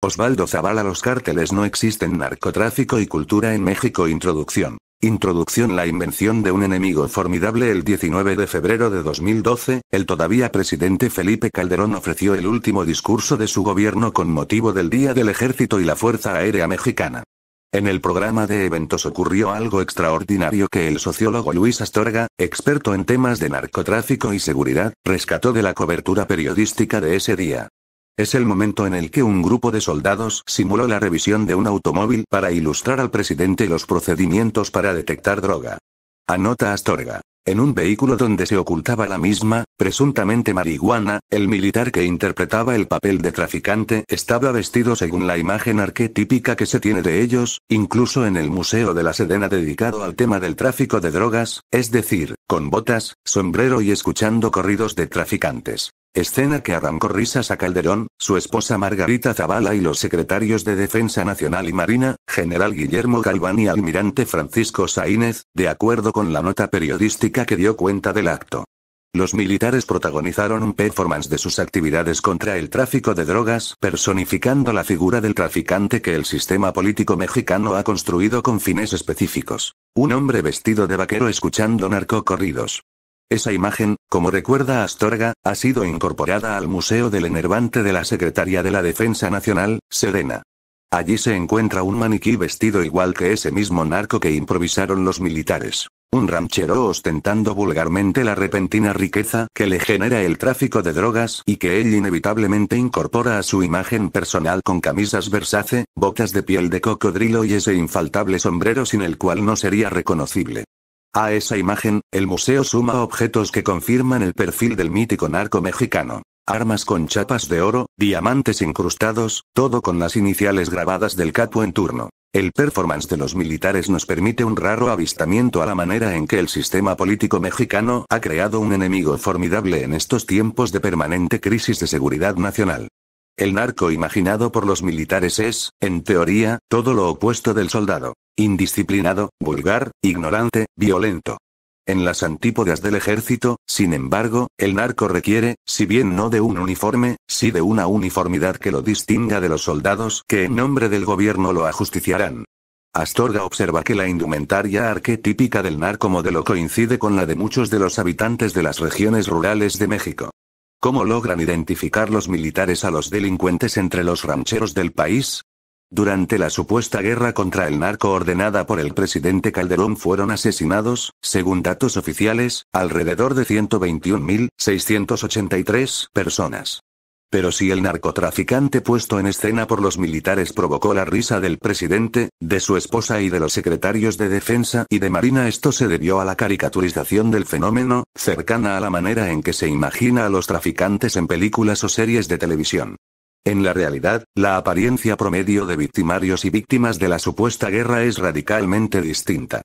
Osvaldo Zavala Los cárteles no existen narcotráfico y cultura en México Introducción. Introducción La invención de un enemigo formidable El 19 de febrero de 2012, el todavía presidente Felipe Calderón ofreció el último discurso de su gobierno con motivo del Día del Ejército y la Fuerza Aérea Mexicana. En el programa de eventos ocurrió algo extraordinario que el sociólogo Luis Astorga, experto en temas de narcotráfico y seguridad, rescató de la cobertura periodística de ese día. Es el momento en el que un grupo de soldados simuló la revisión de un automóvil para ilustrar al presidente los procedimientos para detectar droga. Anota Astorga. En un vehículo donde se ocultaba la misma, presuntamente marihuana, el militar que interpretaba el papel de traficante estaba vestido según la imagen arquetípica que se tiene de ellos, incluso en el Museo de la Sedena dedicado al tema del tráfico de drogas, es decir, con botas, sombrero y escuchando corridos de traficantes. Escena que arrancó risas a Calderón, su esposa Margarita Zavala y los secretarios de Defensa Nacional y Marina, general Guillermo Galván y almirante Francisco Saínez, de acuerdo con la nota periodística que dio cuenta del acto. Los militares protagonizaron un performance de sus actividades contra el tráfico de drogas, personificando la figura del traficante que el sistema político mexicano ha construido con fines específicos. Un hombre vestido de vaquero escuchando narcocorridos. Esa imagen, como recuerda Astorga, ha sido incorporada al Museo del Enervante de la Secretaría de la Defensa Nacional, Serena. Allí se encuentra un maniquí vestido igual que ese mismo narco que improvisaron los militares. Un ranchero ostentando vulgarmente la repentina riqueza que le genera el tráfico de drogas y que él inevitablemente incorpora a su imagen personal con camisas Versace, botas de piel de cocodrilo y ese infaltable sombrero sin el cual no sería reconocible. A esa imagen, el museo suma objetos que confirman el perfil del mítico narco mexicano. Armas con chapas de oro, diamantes incrustados, todo con las iniciales grabadas del capo en turno. El performance de los militares nos permite un raro avistamiento a la manera en que el sistema político mexicano ha creado un enemigo formidable en estos tiempos de permanente crisis de seguridad nacional. El narco imaginado por los militares es, en teoría, todo lo opuesto del soldado. Indisciplinado, vulgar, ignorante, violento. En las antípodas del ejército, sin embargo, el narco requiere, si bien no de un uniforme, sí de una uniformidad que lo distinga de los soldados que en nombre del gobierno lo ajusticiarán. Astorga observa que la indumentaria arquetípica del narco modelo coincide con la de muchos de los habitantes de las regiones rurales de México. ¿Cómo logran identificar los militares a los delincuentes entre los rancheros del país? Durante la supuesta guerra contra el narco ordenada por el presidente Calderón fueron asesinados, según datos oficiales, alrededor de 121.683 personas. Pero si el narcotraficante puesto en escena por los militares provocó la risa del presidente, de su esposa y de los secretarios de Defensa y de Marina, esto se debió a la caricaturización del fenómeno, cercana a la manera en que se imagina a los traficantes en películas o series de televisión. En la realidad, la apariencia promedio de victimarios y víctimas de la supuesta guerra es radicalmente distinta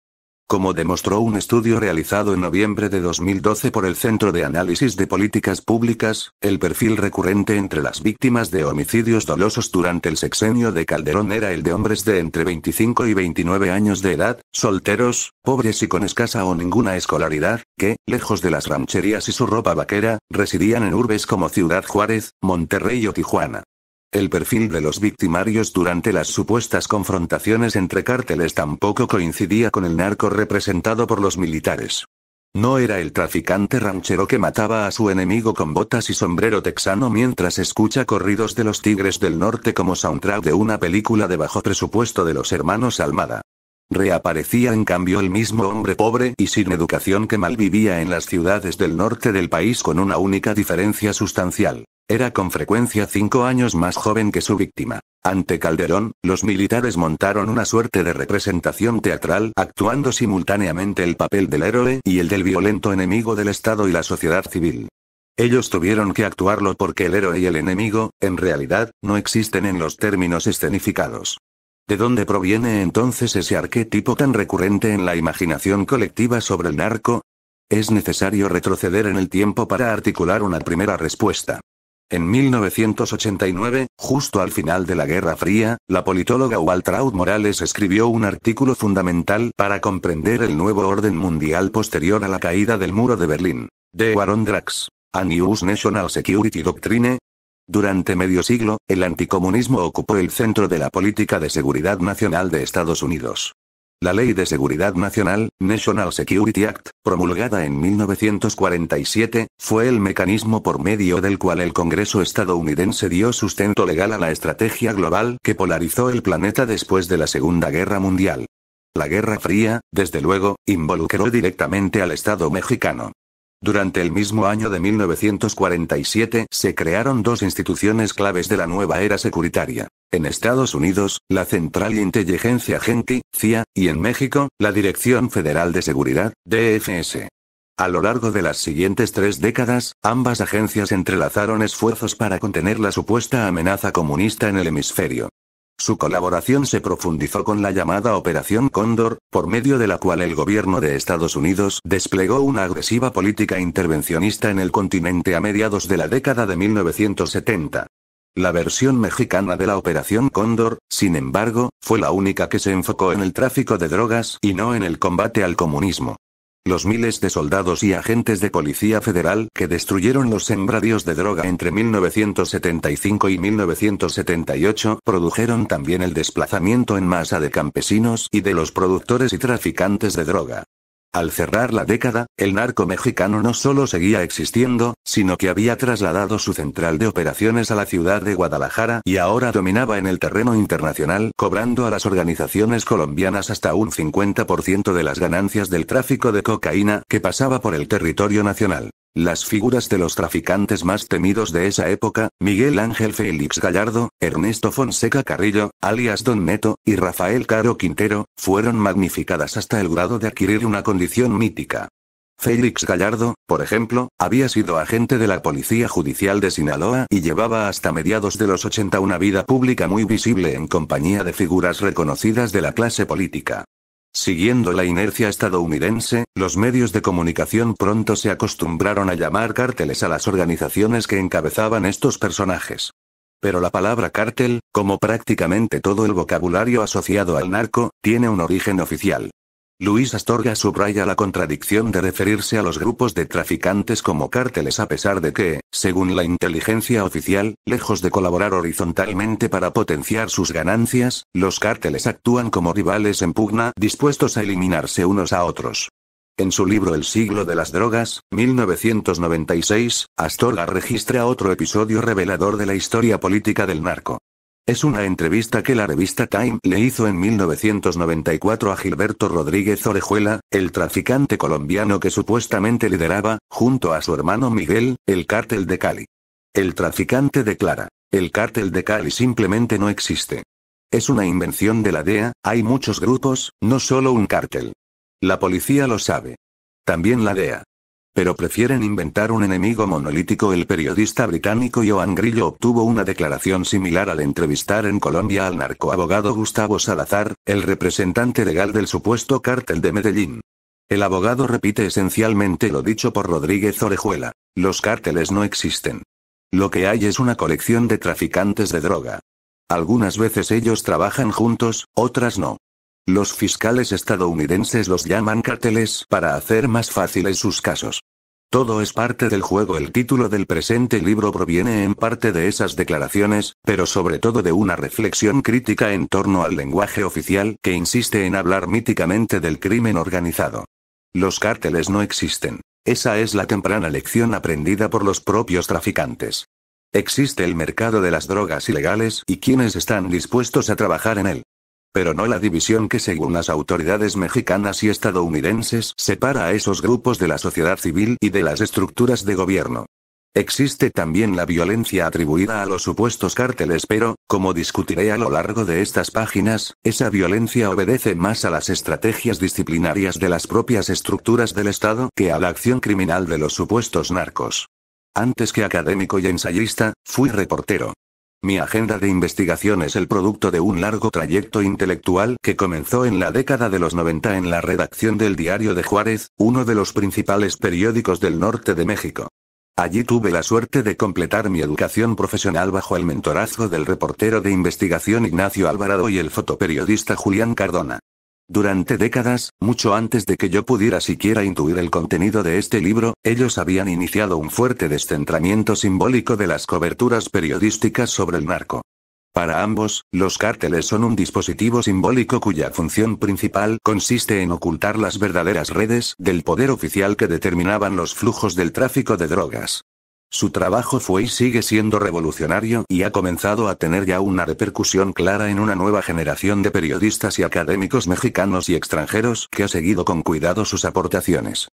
como demostró un estudio realizado en noviembre de 2012 por el Centro de Análisis de Políticas Públicas, el perfil recurrente entre las víctimas de homicidios dolosos durante el sexenio de Calderón era el de hombres de entre 25 y 29 años de edad, solteros, pobres y con escasa o ninguna escolaridad, que, lejos de las rancherías y su ropa vaquera, residían en urbes como Ciudad Juárez, Monterrey o Tijuana. El perfil de los victimarios durante las supuestas confrontaciones entre cárteles tampoco coincidía con el narco representado por los militares. No era el traficante ranchero que mataba a su enemigo con botas y sombrero texano mientras escucha corridos de los Tigres del Norte como soundtrack de una película de bajo presupuesto de los hermanos Almada. Reaparecía en cambio el mismo hombre pobre y sin educación que malvivía en las ciudades del norte del país con una única diferencia sustancial. Era con frecuencia cinco años más joven que su víctima. Ante Calderón, los militares montaron una suerte de representación teatral, actuando simultáneamente el papel del héroe y el del violento enemigo del Estado y la sociedad civil. Ellos tuvieron que actuarlo porque el héroe y el enemigo, en realidad, no existen en los términos escenificados. ¿De dónde proviene entonces ese arquetipo tan recurrente en la imaginación colectiva sobre el narco? Es necesario retroceder en el tiempo para articular una primera respuesta. En 1989, justo al final de la Guerra Fría, la politóloga Waltraud Morales escribió un artículo fundamental para comprender el nuevo orden mundial posterior a la caída del muro de Berlín. De Warondrax. Drax. A News National Security Doctrine, durante medio siglo, el anticomunismo ocupó el centro de la política de seguridad nacional de Estados Unidos. La Ley de Seguridad Nacional, National Security Act, promulgada en 1947, fue el mecanismo por medio del cual el Congreso estadounidense dio sustento legal a la estrategia global que polarizó el planeta después de la Segunda Guerra Mundial. La Guerra Fría, desde luego, involucró directamente al Estado mexicano. Durante el mismo año de 1947 se crearon dos instituciones claves de la nueva era securitaria. En Estados Unidos, la Central Inteligencia Genki, CIA, y en México, la Dirección Federal de Seguridad, DFS. A lo largo de las siguientes tres décadas, ambas agencias entrelazaron esfuerzos para contener la supuesta amenaza comunista en el hemisferio. Su colaboración se profundizó con la llamada Operación Cóndor, por medio de la cual el gobierno de Estados Unidos desplegó una agresiva política intervencionista en el continente a mediados de la década de 1970. La versión mexicana de la Operación Cóndor, sin embargo, fue la única que se enfocó en el tráfico de drogas y no en el combate al comunismo. Los miles de soldados y agentes de policía federal que destruyeron los sembradíos de droga entre 1975 y 1978 produjeron también el desplazamiento en masa de campesinos y de los productores y traficantes de droga. Al cerrar la década, el narco mexicano no solo seguía existiendo, sino que había trasladado su central de operaciones a la ciudad de Guadalajara y ahora dominaba en el terreno internacional, cobrando a las organizaciones colombianas hasta un 50% de las ganancias del tráfico de cocaína que pasaba por el territorio nacional. Las figuras de los traficantes más temidos de esa época, Miguel Ángel Félix Gallardo, Ernesto Fonseca Carrillo, alias Don Neto, y Rafael Caro Quintero, fueron magnificadas hasta el grado de adquirir una condición mítica. Félix Gallardo, por ejemplo, había sido agente de la Policía Judicial de Sinaloa y llevaba hasta mediados de los 80 una vida pública muy visible en compañía de figuras reconocidas de la clase política. Siguiendo la inercia estadounidense, los medios de comunicación pronto se acostumbraron a llamar cárteles a las organizaciones que encabezaban estos personajes. Pero la palabra cártel, como prácticamente todo el vocabulario asociado al narco, tiene un origen oficial. Luis Astorga subraya la contradicción de referirse a los grupos de traficantes como cárteles a pesar de que, según la inteligencia oficial, lejos de colaborar horizontalmente para potenciar sus ganancias, los cárteles actúan como rivales en pugna dispuestos a eliminarse unos a otros. En su libro El siglo de las drogas, 1996, Astorga registra otro episodio revelador de la historia política del narco. Es una entrevista que la revista Time le hizo en 1994 a Gilberto Rodríguez Orejuela, el traficante colombiano que supuestamente lideraba, junto a su hermano Miguel, el cártel de Cali. El traficante declara, el cártel de Cali simplemente no existe. Es una invención de la DEA, hay muchos grupos, no solo un cártel. La policía lo sabe. También la DEA. Pero prefieren inventar un enemigo monolítico. El periodista británico Joan Grillo obtuvo una declaración similar al entrevistar en Colombia al narcoabogado Gustavo Salazar, el representante legal del supuesto cártel de Medellín. El abogado repite esencialmente lo dicho por Rodríguez Orejuela. Los cárteles no existen. Lo que hay es una colección de traficantes de droga. Algunas veces ellos trabajan juntos, otras no. Los fiscales estadounidenses los llaman cárteles para hacer más fáciles sus casos. Todo es parte del juego. El título del presente libro proviene en parte de esas declaraciones, pero sobre todo de una reflexión crítica en torno al lenguaje oficial que insiste en hablar míticamente del crimen organizado. Los cárteles no existen. Esa es la temprana lección aprendida por los propios traficantes. Existe el mercado de las drogas ilegales y quienes están dispuestos a trabajar en él pero no la división que según las autoridades mexicanas y estadounidenses separa a esos grupos de la sociedad civil y de las estructuras de gobierno. Existe también la violencia atribuida a los supuestos cárteles, pero, como discutiré a lo largo de estas páginas, esa violencia obedece más a las estrategias disciplinarias de las propias estructuras del Estado que a la acción criminal de los supuestos narcos. Antes que académico y ensayista, fui reportero. Mi agenda de investigación es el producto de un largo trayecto intelectual que comenzó en la década de los 90 en la redacción del Diario de Juárez, uno de los principales periódicos del norte de México. Allí tuve la suerte de completar mi educación profesional bajo el mentorazgo del reportero de investigación Ignacio Alvarado y el fotoperiodista Julián Cardona. Durante décadas, mucho antes de que yo pudiera siquiera intuir el contenido de este libro, ellos habían iniciado un fuerte descentramiento simbólico de las coberturas periodísticas sobre el narco. Para ambos, los cárteles son un dispositivo simbólico cuya función principal consiste en ocultar las verdaderas redes del poder oficial que determinaban los flujos del tráfico de drogas. Su trabajo fue y sigue siendo revolucionario y ha comenzado a tener ya una repercusión clara en una nueva generación de periodistas y académicos mexicanos y extranjeros que ha seguido con cuidado sus aportaciones.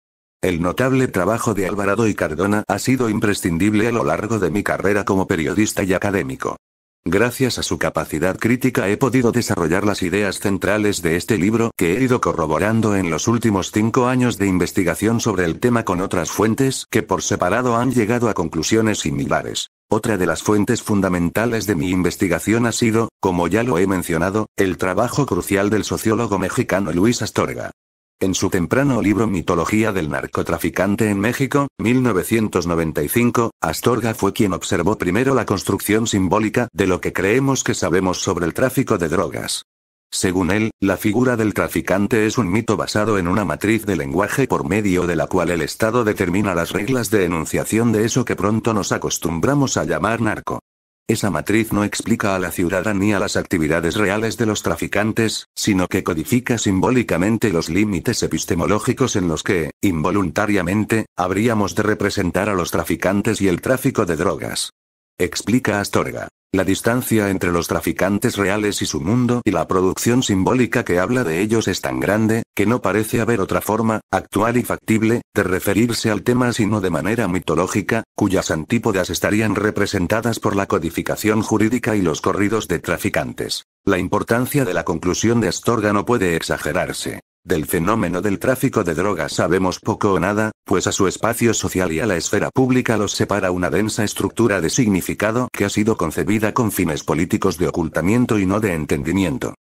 El notable trabajo de Alvarado y Cardona ha sido imprescindible a lo largo de mi carrera como periodista y académico. Gracias a su capacidad crítica he podido desarrollar las ideas centrales de este libro que he ido corroborando en los últimos cinco años de investigación sobre el tema con otras fuentes que por separado han llegado a conclusiones similares. Otra de las fuentes fundamentales de mi investigación ha sido, como ya lo he mencionado, el trabajo crucial del sociólogo mexicano Luis Astorga. En su temprano libro Mitología del narcotraficante en México, 1995, Astorga fue quien observó primero la construcción simbólica de lo que creemos que sabemos sobre el tráfico de drogas. Según él, la figura del traficante es un mito basado en una matriz de lenguaje por medio de la cual el Estado determina las reglas de enunciación de eso que pronto nos acostumbramos a llamar narco. Esa matriz no explica a la ciudadanía las actividades reales de los traficantes, sino que codifica simbólicamente los límites epistemológicos en los que, involuntariamente, habríamos de representar a los traficantes y el tráfico de drogas. Explica Astorga. La distancia entre los traficantes reales y su mundo y la producción simbólica que habla de ellos es tan grande, que no parece haber otra forma, actual y factible, de referirse al tema sino de manera mitológica, cuyas antípodas estarían representadas por la codificación jurídica y los corridos de traficantes. La importancia de la conclusión de Astorga no puede exagerarse. Del fenómeno del tráfico de drogas sabemos poco o nada, pues a su espacio social y a la esfera pública los separa una densa estructura de significado que ha sido concebida con fines políticos de ocultamiento y no de entendimiento.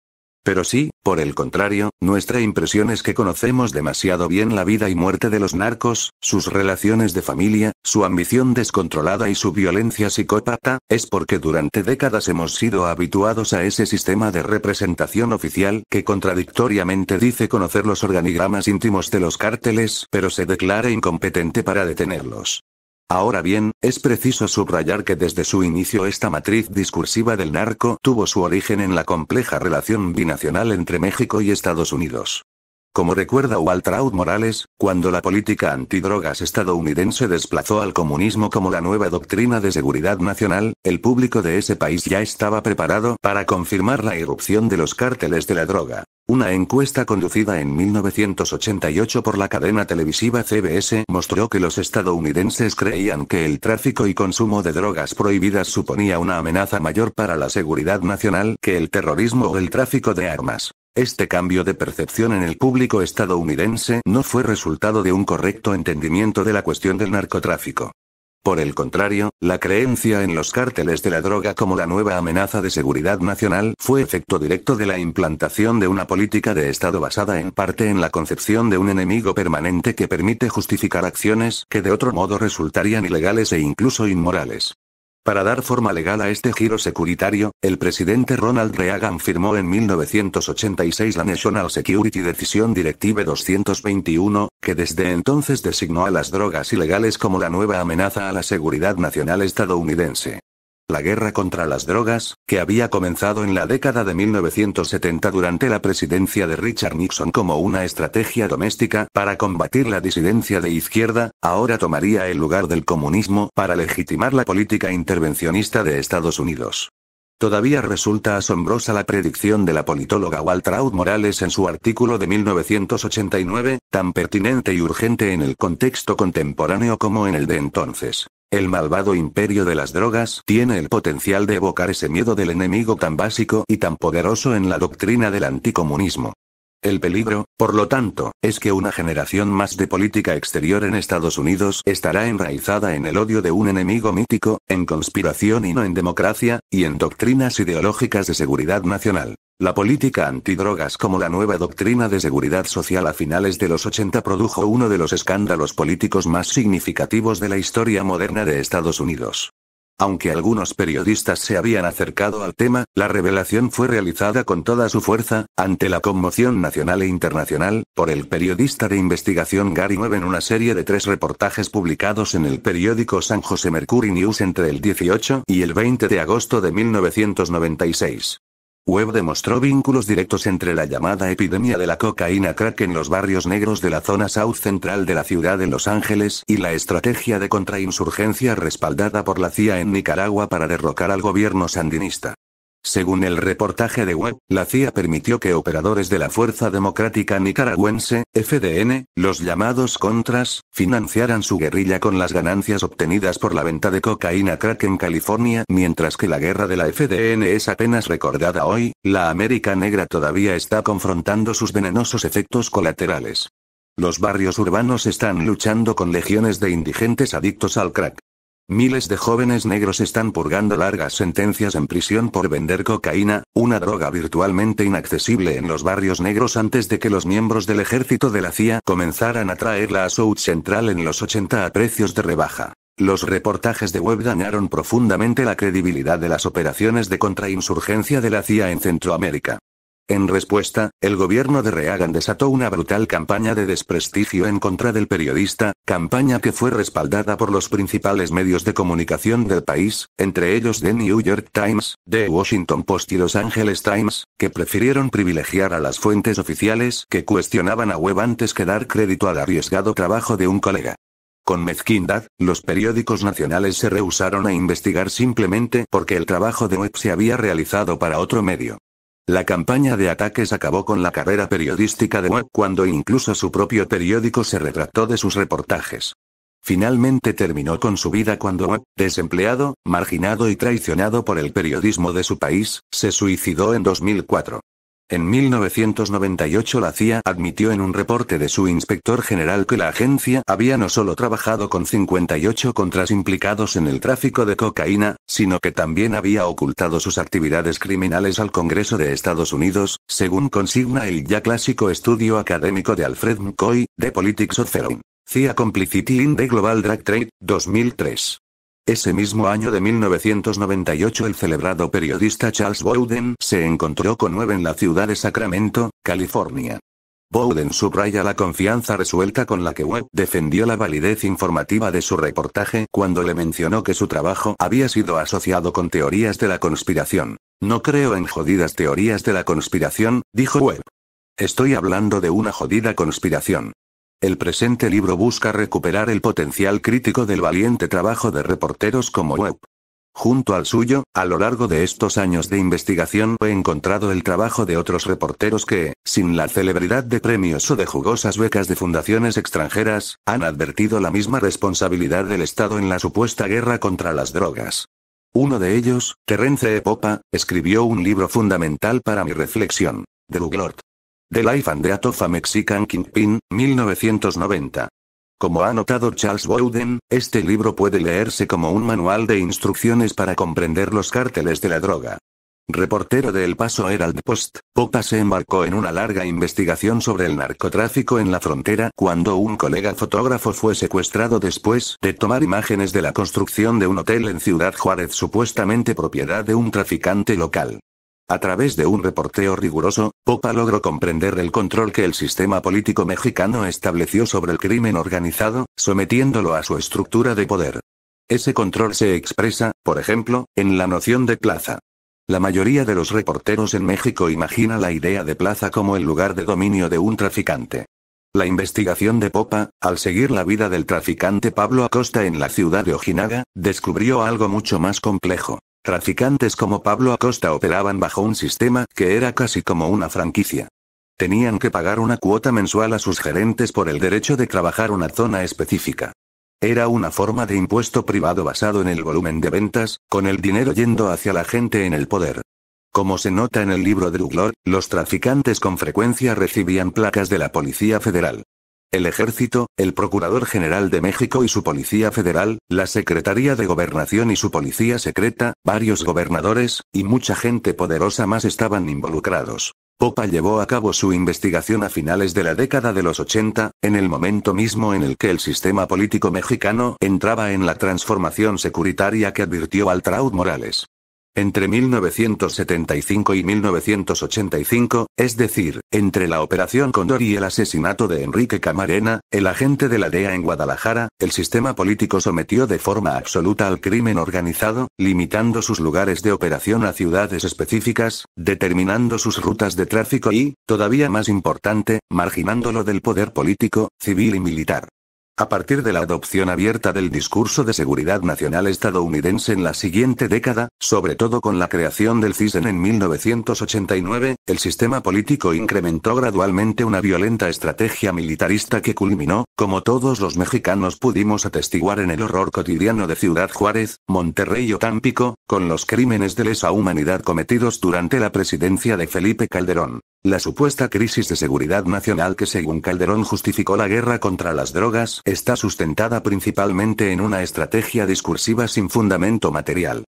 Pero sí, por el contrario, nuestra impresión es que conocemos demasiado bien la vida y muerte de los narcos, sus relaciones de familia, su ambición descontrolada y su violencia psicópata, es porque durante décadas hemos sido habituados a ese sistema de representación oficial que contradictoriamente dice conocer los organigramas íntimos de los cárteles, pero se declara incompetente para detenerlos. Ahora bien, es preciso subrayar que desde su inicio esta matriz discursiva del narco tuvo su origen en la compleja relación binacional entre México y Estados Unidos. Como recuerda Waltraud Morales, cuando la política antidrogas estadounidense desplazó al comunismo como la nueva doctrina de seguridad nacional, el público de ese país ya estaba preparado para confirmar la irrupción de los cárteles de la droga. Una encuesta conducida en 1988 por la cadena televisiva CBS mostró que los estadounidenses creían que el tráfico y consumo de drogas prohibidas suponía una amenaza mayor para la seguridad nacional que el terrorismo o el tráfico de armas. Este cambio de percepción en el público estadounidense no fue resultado de un correcto entendimiento de la cuestión del narcotráfico. Por el contrario, la creencia en los cárteles de la droga como la nueva amenaza de seguridad nacional fue efecto directo de la implantación de una política de Estado basada en parte en la concepción de un enemigo permanente que permite justificar acciones que de otro modo resultarían ilegales e incluso inmorales. Para dar forma legal a este giro securitario, el presidente Ronald Reagan firmó en 1986 la National Security Decision Directive 221, que desde entonces designó a las drogas ilegales como la nueva amenaza a la seguridad nacional estadounidense. La guerra contra las drogas, que había comenzado en la década de 1970 durante la presidencia de Richard Nixon como una estrategia doméstica para combatir la disidencia de izquierda, ahora tomaría el lugar del comunismo para legitimar la política intervencionista de Estados Unidos. Todavía resulta asombrosa la predicción de la politóloga Waltraud Morales en su artículo de 1989, tan pertinente y urgente en el contexto contemporáneo como en el de entonces. El malvado imperio de las drogas tiene el potencial de evocar ese miedo del enemigo tan básico y tan poderoso en la doctrina del anticomunismo. El peligro, por lo tanto, es que una generación más de política exterior en Estados Unidos estará enraizada en el odio de un enemigo mítico, en conspiración y no en democracia, y en doctrinas ideológicas de seguridad nacional. La política antidrogas como la nueva doctrina de seguridad social a finales de los 80 produjo uno de los escándalos políticos más significativos de la historia moderna de Estados Unidos. Aunque algunos periodistas se habían acercado al tema, la revelación fue realizada con toda su fuerza, ante la conmoción nacional e internacional, por el periodista de investigación Gary Nueve en una serie de tres reportajes publicados en el periódico San José Mercury News entre el 18 y el 20 de agosto de 1996. Webb demostró vínculos directos entre la llamada epidemia de la cocaína crack en los barrios negros de la zona south central de la ciudad de Los Ángeles y la estrategia de contrainsurgencia respaldada por la CIA en Nicaragua para derrocar al gobierno sandinista. Según el reportaje de Web, la CIA permitió que operadores de la Fuerza Democrática Nicaragüense, FDN, los llamados Contras, financiaran su guerrilla con las ganancias obtenidas por la venta de cocaína crack en California. Mientras que la guerra de la FDN es apenas recordada hoy, la América Negra todavía está confrontando sus venenosos efectos colaterales. Los barrios urbanos están luchando con legiones de indigentes adictos al crack. Miles de jóvenes negros están purgando largas sentencias en prisión por vender cocaína, una droga virtualmente inaccesible en los barrios negros antes de que los miembros del ejército de la CIA comenzaran a traerla a South Central en los 80 a precios de rebaja. Los reportajes de web dañaron profundamente la credibilidad de las operaciones de contrainsurgencia de la CIA en Centroamérica. En respuesta, el gobierno de Reagan desató una brutal campaña de desprestigio en contra del periodista, campaña que fue respaldada por los principales medios de comunicación del país, entre ellos The New York Times, The Washington Post y Los Angeles Times, que prefirieron privilegiar a las fuentes oficiales que cuestionaban a web antes que dar crédito al arriesgado trabajo de un colega. Con mezquindad, los periódicos nacionales se rehusaron a investigar simplemente porque el trabajo de web se había realizado para otro medio. La campaña de ataques acabó con la carrera periodística de Webb cuando incluso su propio periódico se retractó de sus reportajes. Finalmente terminó con su vida cuando Webb, desempleado, marginado y traicionado por el periodismo de su país, se suicidó en 2004. En 1998 la CIA admitió en un reporte de su inspector general que la agencia había no solo trabajado con 58 contras implicados en el tráfico de cocaína, sino que también había ocultado sus actividades criminales al Congreso de Estados Unidos, según consigna el ya clásico estudio académico de Alfred McCoy, The Politics of Heroin. CIA Complicity in the Global Drug Trade, 2003. Ese mismo año de 1998 el celebrado periodista Charles Bowden se encontró con Webb en la ciudad de Sacramento, California. Bowden subraya la confianza resuelta con la que Webb defendió la validez informativa de su reportaje cuando le mencionó que su trabajo había sido asociado con teorías de la conspiración. No creo en jodidas teorías de la conspiración, dijo Webb. Estoy hablando de una jodida conspiración. El presente libro busca recuperar el potencial crítico del valiente trabajo de reporteros como Webb. Junto al suyo, a lo largo de estos años de investigación he encontrado el trabajo de otros reporteros que, sin la celebridad de premios o de jugosas becas de fundaciones extranjeras, han advertido la misma responsabilidad del Estado en la supuesta guerra contra las drogas. Uno de ellos, Terence E. Popa, escribió un libro fundamental para mi reflexión, The Lord The Life and Death of Mexican Kingpin, 1990. Como ha notado Charles Bowden, este libro puede leerse como un manual de instrucciones para comprender los cárteles de la droga. Reportero del Paso Herald Post, Popa se embarcó en una larga investigación sobre el narcotráfico en la frontera cuando un colega fotógrafo fue secuestrado después de tomar imágenes de la construcción de un hotel en Ciudad Juárez supuestamente propiedad de un traficante local. A través de un reporteo riguroso, Popa logró comprender el control que el sistema político mexicano estableció sobre el crimen organizado, sometiéndolo a su estructura de poder. Ese control se expresa, por ejemplo, en la noción de plaza. La mayoría de los reporteros en México imagina la idea de plaza como el lugar de dominio de un traficante. La investigación de Popa, al seguir la vida del traficante Pablo Acosta en la ciudad de Ojinaga, descubrió algo mucho más complejo. Traficantes como Pablo Acosta operaban bajo un sistema que era casi como una franquicia. Tenían que pagar una cuota mensual a sus gerentes por el derecho de trabajar una zona específica. Era una forma de impuesto privado basado en el volumen de ventas, con el dinero yendo hacia la gente en el poder. Como se nota en el libro de Duglor, los traficantes con frecuencia recibían placas de la Policía Federal. El ejército, el procurador general de México y su policía federal, la Secretaría de Gobernación y su policía secreta, varios gobernadores, y mucha gente poderosa más estaban involucrados. Popa llevó a cabo su investigación a finales de la década de los 80, en el momento mismo en el que el sistema político mexicano entraba en la transformación securitaria que advirtió Altraud Morales. Entre 1975 y 1985, es decir, entre la Operación Condor y el asesinato de Enrique Camarena, el agente de la DEA en Guadalajara, el sistema político sometió de forma absoluta al crimen organizado, limitando sus lugares de operación a ciudades específicas, determinando sus rutas de tráfico y, todavía más importante, marginándolo del poder político, civil y militar. A partir de la adopción abierta del discurso de seguridad nacional estadounidense en la siguiente década, sobre todo con la creación del CISEN en 1989, el sistema político incrementó gradualmente una violenta estrategia militarista que culminó, como todos los mexicanos pudimos atestiguar en el horror cotidiano de Ciudad Juárez, Monterrey o Tampico, con los crímenes de lesa humanidad cometidos durante la presidencia de Felipe Calderón. La supuesta crisis de seguridad nacional que según Calderón justificó la guerra contra las drogas está sustentada principalmente en una estrategia discursiva sin fundamento material.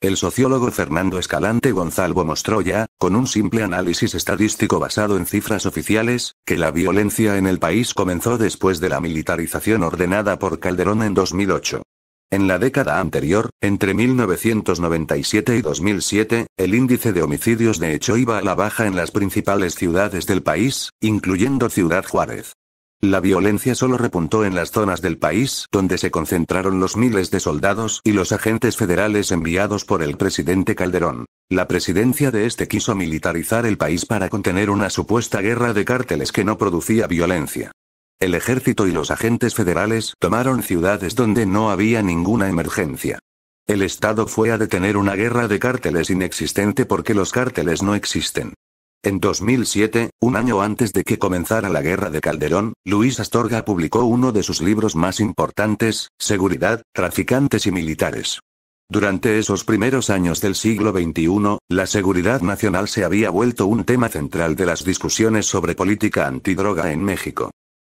El sociólogo Fernando Escalante Gonzalvo mostró ya, con un simple análisis estadístico basado en cifras oficiales, que la violencia en el país comenzó después de la militarización ordenada por Calderón en 2008. En la década anterior, entre 1997 y 2007, el índice de homicidios de hecho iba a la baja en las principales ciudades del país, incluyendo Ciudad Juárez. La violencia solo repuntó en las zonas del país donde se concentraron los miles de soldados y los agentes federales enviados por el presidente Calderón. La presidencia de este quiso militarizar el país para contener una supuesta guerra de cárteles que no producía violencia. El ejército y los agentes federales tomaron ciudades donde no había ninguna emergencia. El Estado fue a detener una guerra de cárteles inexistente porque los cárteles no existen. En 2007, un año antes de que comenzara la guerra de Calderón, Luis Astorga publicó uno de sus libros más importantes, Seguridad, Traficantes y Militares. Durante esos primeros años del siglo XXI, la seguridad nacional se había vuelto un tema central de las discusiones sobre política antidroga en México.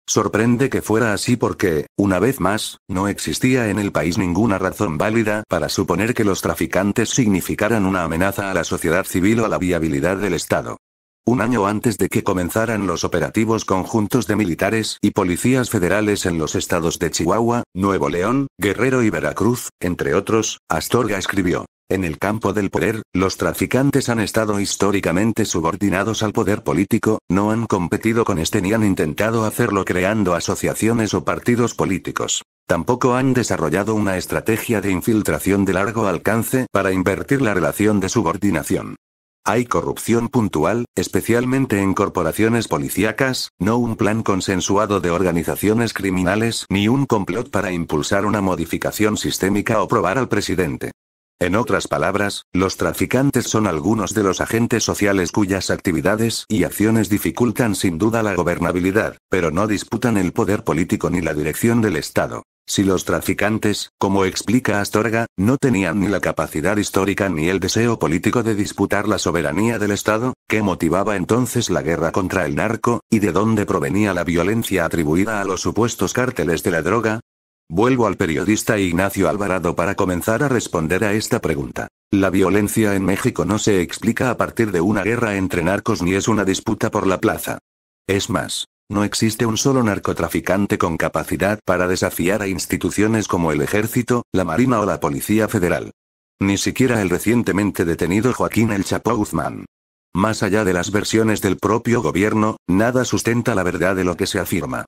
Sorprende que fuera así porque, una vez más, no existía en el país ninguna razón válida para suponer que los traficantes significaran una amenaza a la sociedad civil o a la viabilidad del Estado. Un año antes de que comenzaran los operativos conjuntos de militares y policías federales en los estados de Chihuahua, Nuevo León, Guerrero y Veracruz, entre otros, Astorga escribió. En el campo del poder, los traficantes han estado históricamente subordinados al poder político, no han competido con este ni han intentado hacerlo creando asociaciones o partidos políticos. Tampoco han desarrollado una estrategia de infiltración de largo alcance para invertir la relación de subordinación. Hay corrupción puntual, especialmente en corporaciones policíacas, no un plan consensuado de organizaciones criminales ni un complot para impulsar una modificación sistémica o probar al presidente. En otras palabras, los traficantes son algunos de los agentes sociales cuyas actividades y acciones dificultan sin duda la gobernabilidad, pero no disputan el poder político ni la dirección del Estado. Si los traficantes, como explica Astorga, no tenían ni la capacidad histórica ni el deseo político de disputar la soberanía del Estado, ¿qué motivaba entonces la guerra contra el narco, y de dónde provenía la violencia atribuida a los supuestos cárteles de la droga? Vuelvo al periodista Ignacio Alvarado para comenzar a responder a esta pregunta. La violencia en México no se explica a partir de una guerra entre narcos ni es una disputa por la plaza. Es más, no existe un solo narcotraficante con capacidad para desafiar a instituciones como el ejército, la marina o la policía federal. Ni siquiera el recientemente detenido Joaquín El Chapo Guzmán. Más allá de las versiones del propio gobierno, nada sustenta la verdad de lo que se afirma.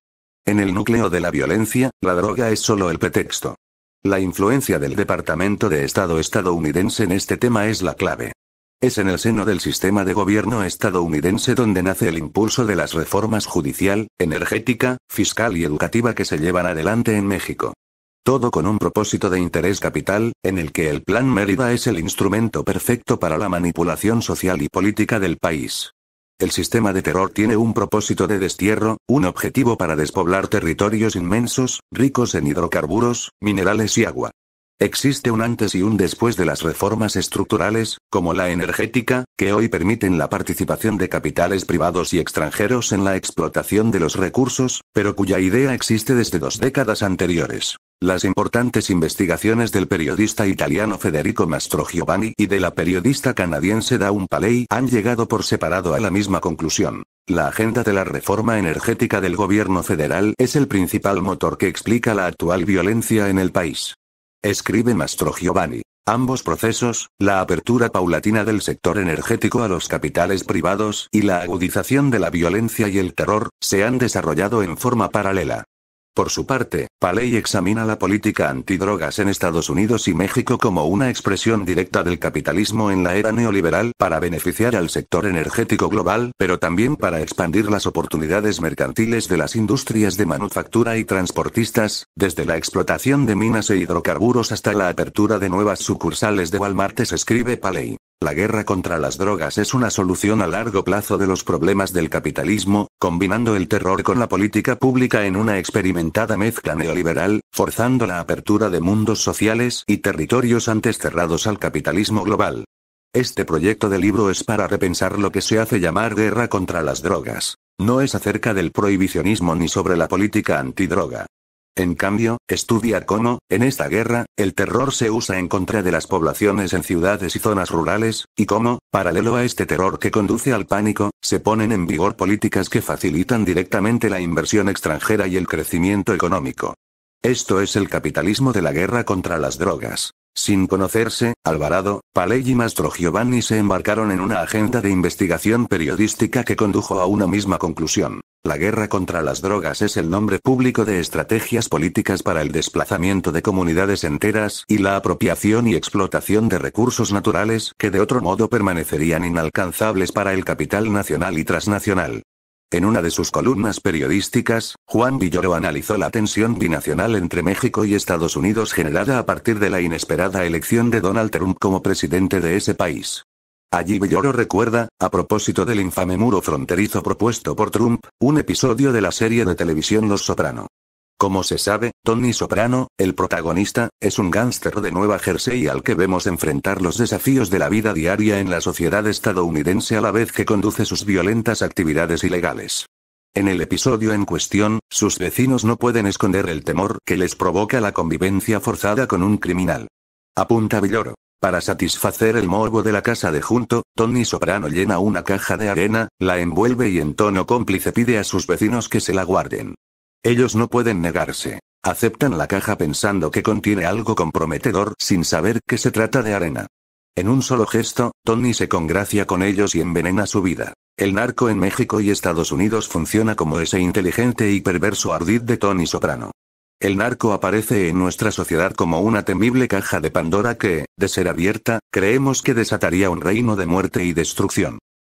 En el núcleo de la violencia, la droga es solo el pretexto. La influencia del Departamento de Estado estadounidense en este tema es la clave. Es en el seno del sistema de gobierno estadounidense donde nace el impulso de las reformas judicial, energética, fiscal y educativa que se llevan adelante en México. Todo con un propósito de interés capital, en el que el Plan Mérida es el instrumento perfecto para la manipulación social y política del país. El sistema de terror tiene un propósito de destierro, un objetivo para despoblar territorios inmensos, ricos en hidrocarburos, minerales y agua. Existe un antes y un después de las reformas estructurales, como la energética, que hoy permiten la participación de capitales privados y extranjeros en la explotación de los recursos, pero cuya idea existe desde dos décadas anteriores. Las importantes investigaciones del periodista italiano Federico Mastro Giovanni y de la periodista canadiense Dawn Paley han llegado por separado a la misma conclusión. La agenda de la reforma energética del gobierno federal es el principal motor que explica la actual violencia en el país. Escribe Mastro Giovanni. Ambos procesos, la apertura paulatina del sector energético a los capitales privados y la agudización de la violencia y el terror, se han desarrollado en forma paralela. Por su parte, Paley examina la política antidrogas en Estados Unidos y México como una expresión directa del capitalismo en la era neoliberal para beneficiar al sector energético global, pero también para expandir las oportunidades mercantiles de las industrias de manufactura y transportistas, desde la explotación de minas e hidrocarburos hasta la apertura de nuevas sucursales de Walmart, escribe Paley. La guerra contra las drogas es una solución a largo plazo de los problemas del capitalismo, combinando el terror con la política pública en una experimentada mezcla neoliberal, forzando la apertura de mundos sociales y territorios antes cerrados al capitalismo global. Este proyecto de libro es para repensar lo que se hace llamar guerra contra las drogas. No es acerca del prohibicionismo ni sobre la política antidroga. En cambio, estudia cómo, en esta guerra, el terror se usa en contra de las poblaciones en ciudades y zonas rurales, y cómo, paralelo a este terror que conduce al pánico, se ponen en vigor políticas que facilitan directamente la inversión extranjera y el crecimiento económico. Esto es el capitalismo de la guerra contra las drogas. Sin conocerse, Alvarado, Paley y Mastro Giovanni se embarcaron en una agenda de investigación periodística que condujo a una misma conclusión. La guerra contra las drogas es el nombre público de estrategias políticas para el desplazamiento de comunidades enteras y la apropiación y explotación de recursos naturales que de otro modo permanecerían inalcanzables para el capital nacional y transnacional. En una de sus columnas periodísticas, Juan Villoro analizó la tensión binacional entre México y Estados Unidos generada a partir de la inesperada elección de Donald Trump como presidente de ese país. Allí Villoro recuerda, a propósito del infame muro fronterizo propuesto por Trump, un episodio de la serie de televisión Los Soprano. Como se sabe, Tony Soprano, el protagonista, es un gánster de Nueva Jersey al que vemos enfrentar los desafíos de la vida diaria en la sociedad estadounidense a la vez que conduce sus violentas actividades ilegales. En el episodio en cuestión, sus vecinos no pueden esconder el temor que les provoca la convivencia forzada con un criminal. Apunta Villoro. Para satisfacer el morbo de la casa de junto, Tony Soprano llena una caja de arena, la envuelve y en tono cómplice pide a sus vecinos que se la guarden. Ellos no pueden negarse. Aceptan la caja pensando que contiene algo comprometedor sin saber que se trata de arena. En un solo gesto, Tony se congracia con ellos y envenena su vida. El narco en México y Estados Unidos funciona como ese inteligente y perverso ardid de Tony Soprano. El narco aparece en nuestra sociedad como una temible caja de Pandora que, de ser abierta, creemos que desataría un reino de muerte y destrucción.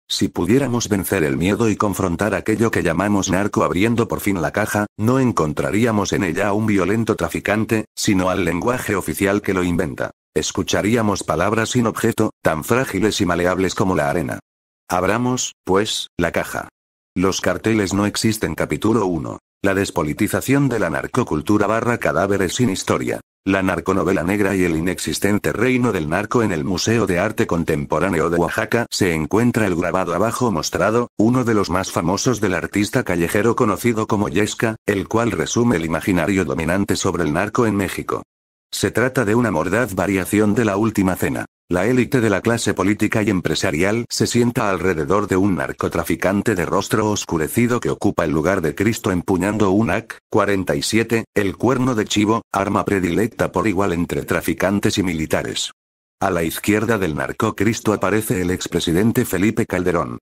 Si pudiéramos vencer el miedo y confrontar aquello que llamamos narco abriendo por fin la caja, no encontraríamos en ella a un violento traficante, sino al lenguaje oficial que lo inventa. Escucharíamos palabras sin objeto, tan frágiles y maleables como la arena. Abramos, pues, la caja. Los carteles no existen capítulo 1. La despolitización de la narcocultura barra cadáveres sin historia. La narconovela negra y el inexistente reino del narco en el Museo de Arte Contemporáneo de Oaxaca se encuentra el grabado abajo mostrado, uno de los más famosos del artista callejero conocido como Yesca, el cual resume el imaginario dominante sobre el narco en México. Se trata de una mordaz variación de la última cena. La élite de la clase política y empresarial se sienta alrededor de un narcotraficante de rostro oscurecido que ocupa el lugar de Cristo empuñando un AK-47, el cuerno de chivo, arma predilecta por igual entre traficantes y militares. A la izquierda del narcocristo Cristo aparece el expresidente Felipe Calderón.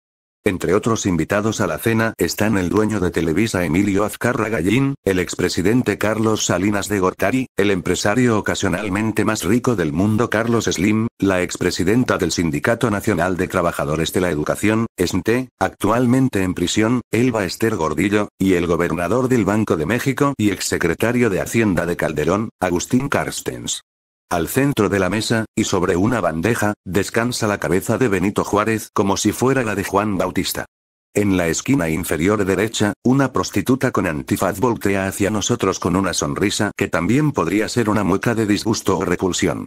Entre otros invitados a la cena están el dueño de Televisa Emilio Azcarra Gallín, el expresidente Carlos Salinas de Gortari, el empresario ocasionalmente más rico del mundo Carlos Slim, la expresidenta del Sindicato Nacional de Trabajadores de la Educación, SNTE, actualmente en prisión, Elba Esther Gordillo, y el gobernador del Banco de México y exsecretario de Hacienda de Calderón, Agustín Carstens. Al centro de la mesa, y sobre una bandeja, descansa la cabeza de Benito Juárez como si fuera la de Juan Bautista. En la esquina inferior derecha, una prostituta con antifaz voltea hacia nosotros con una sonrisa que también podría ser una mueca de disgusto o repulsión.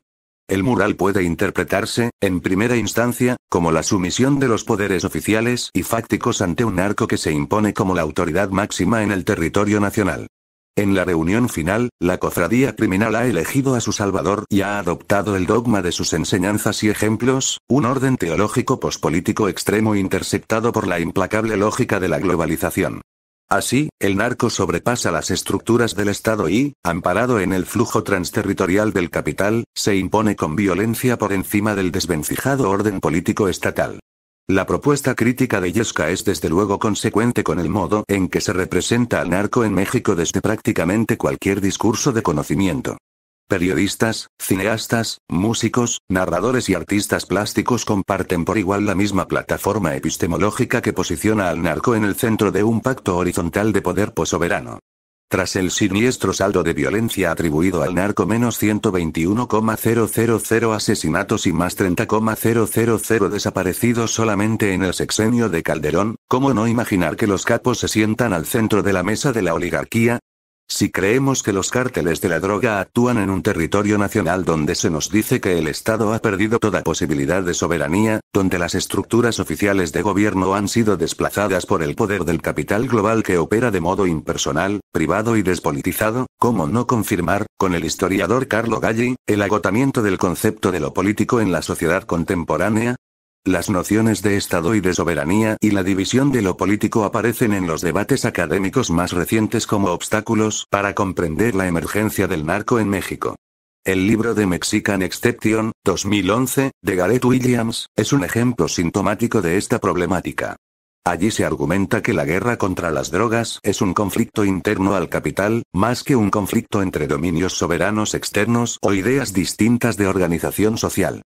El mural puede interpretarse, en primera instancia, como la sumisión de los poderes oficiales y fácticos ante un arco que se impone como la autoridad máxima en el territorio nacional. En la reunión final, la cofradía criminal ha elegido a su Salvador y ha adoptado el dogma de sus enseñanzas y ejemplos, un orden teológico pospolítico extremo interceptado por la implacable lógica de la globalización. Así, el narco sobrepasa las estructuras del Estado y, amparado en el flujo transterritorial del capital, se impone con violencia por encima del desvencijado orden político estatal. La propuesta crítica de Yesca es desde luego consecuente con el modo en que se representa al narco en México desde prácticamente cualquier discurso de conocimiento. Periodistas, cineastas, músicos, narradores y artistas plásticos comparten por igual la misma plataforma epistemológica que posiciona al narco en el centro de un pacto horizontal de poder posoberano. Tras el siniestro saldo de violencia atribuido al narco menos 121,000 asesinatos y más 30,000 desaparecidos solamente en el sexenio de Calderón, ¿cómo no imaginar que los capos se sientan al centro de la mesa de la oligarquía, si creemos que los cárteles de la droga actúan en un territorio nacional donde se nos dice que el Estado ha perdido toda posibilidad de soberanía, donde las estructuras oficiales de gobierno han sido desplazadas por el poder del capital global que opera de modo impersonal, privado y despolitizado, ¿cómo no confirmar, con el historiador Carlo Galli, el agotamiento del concepto de lo político en la sociedad contemporánea? Las nociones de Estado y de soberanía y la división de lo político aparecen en los debates académicos más recientes como obstáculos para comprender la emergencia del narco en México. El libro de Mexican Exception, 2011, de Gareth Williams, es un ejemplo sintomático de esta problemática. Allí se argumenta que la guerra contra las drogas es un conflicto interno al capital, más que un conflicto entre dominios soberanos externos o ideas distintas de organización social.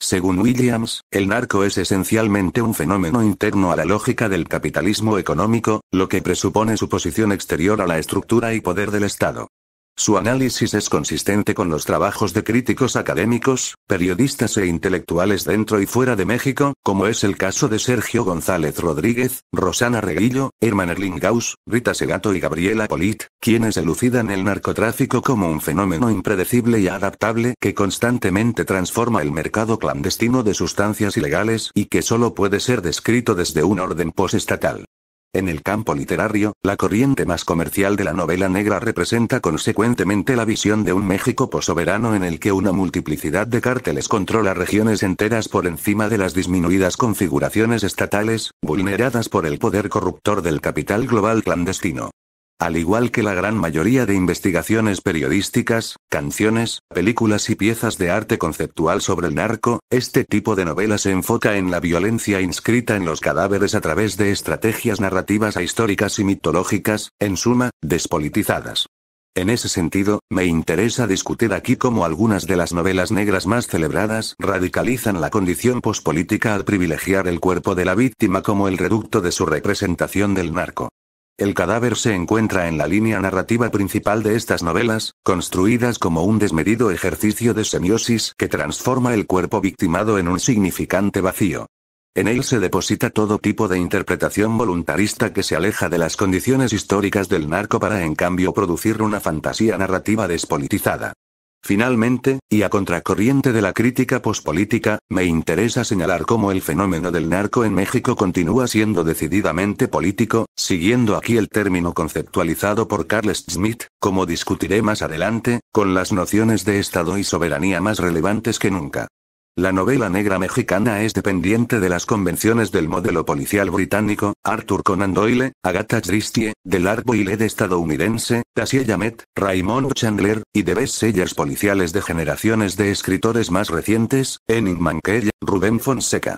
Según Williams, el narco es esencialmente un fenómeno interno a la lógica del capitalismo económico, lo que presupone su posición exterior a la estructura y poder del Estado. Su análisis es consistente con los trabajos de críticos académicos, periodistas e intelectuales dentro y fuera de México, como es el caso de Sergio González Rodríguez, Rosana Reguillo, Herman Erling Rita Segato y Gabriela Polit, quienes elucidan el narcotráfico como un fenómeno impredecible y adaptable que constantemente transforma el mercado clandestino de sustancias ilegales y que solo puede ser descrito desde un orden postestatal. En el campo literario, la corriente más comercial de la novela negra representa consecuentemente la visión de un México posoberano en el que una multiplicidad de cárteles controla regiones enteras por encima de las disminuidas configuraciones estatales, vulneradas por el poder corruptor del capital global clandestino. Al igual que la gran mayoría de investigaciones periodísticas, canciones, películas y piezas de arte conceptual sobre el narco, este tipo de novela se enfoca en la violencia inscrita en los cadáveres a través de estrategias narrativas e históricas y mitológicas, en suma, despolitizadas. En ese sentido, me interesa discutir aquí cómo algunas de las novelas negras más celebradas radicalizan la condición pospolítica al privilegiar el cuerpo de la víctima como el reducto de su representación del narco. El cadáver se encuentra en la línea narrativa principal de estas novelas, construidas como un desmedido ejercicio de semiosis que transforma el cuerpo victimado en un significante vacío. En él se deposita todo tipo de interpretación voluntarista que se aleja de las condiciones históricas del narco para en cambio producir una fantasía narrativa despolitizada. Finalmente, y a contracorriente de la crítica pospolítica, me interesa señalar cómo el fenómeno del narco en México continúa siendo decididamente político, siguiendo aquí el término conceptualizado por Carl Smith, como discutiré más adelante, con las nociones de Estado y soberanía más relevantes que nunca. La novela negra mexicana es dependiente de las convenciones del modelo policial británico, Arthur Conan Doyle, Agatha Christie, del led estadounidense, Tassie Yamet, Raymond Chandler, y de bestsellers policiales de generaciones de escritores más recientes, Enigman Kelly, Rubén Fonseca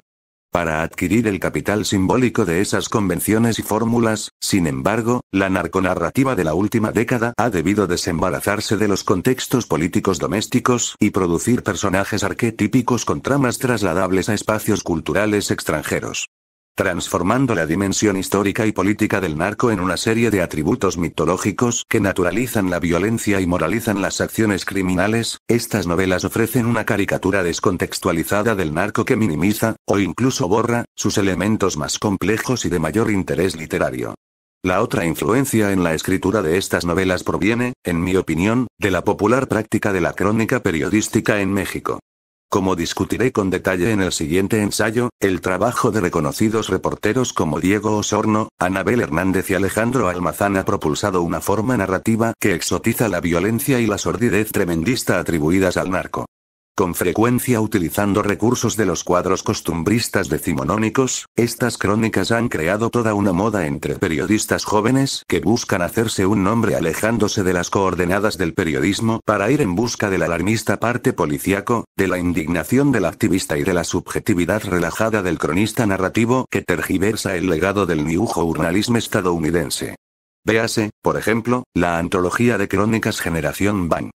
para adquirir el capital simbólico de esas convenciones y fórmulas, sin embargo, la narconarrativa de la última década ha debido desembarazarse de los contextos políticos domésticos y producir personajes arquetípicos con tramas trasladables a espacios culturales extranjeros transformando la dimensión histórica y política del narco en una serie de atributos mitológicos que naturalizan la violencia y moralizan las acciones criminales, estas novelas ofrecen una caricatura descontextualizada del narco que minimiza, o incluso borra, sus elementos más complejos y de mayor interés literario. La otra influencia en la escritura de estas novelas proviene, en mi opinión, de la popular práctica de la crónica periodística en México. Como discutiré con detalle en el siguiente ensayo, el trabajo de reconocidos reporteros como Diego Osorno, Anabel Hernández y Alejandro Almazán ha propulsado una forma narrativa que exotiza la violencia y la sordidez tremendista atribuidas al narco. Con frecuencia utilizando recursos de los cuadros costumbristas decimonónicos, estas crónicas han creado toda una moda entre periodistas jóvenes que buscan hacerse un nombre alejándose de las coordenadas del periodismo para ir en busca del alarmista parte policiaco, de la indignación del activista y de la subjetividad relajada del cronista narrativo que tergiversa el legado del new jornalismo estadounidense. Véase, por ejemplo, la antología de crónicas Generación Bang.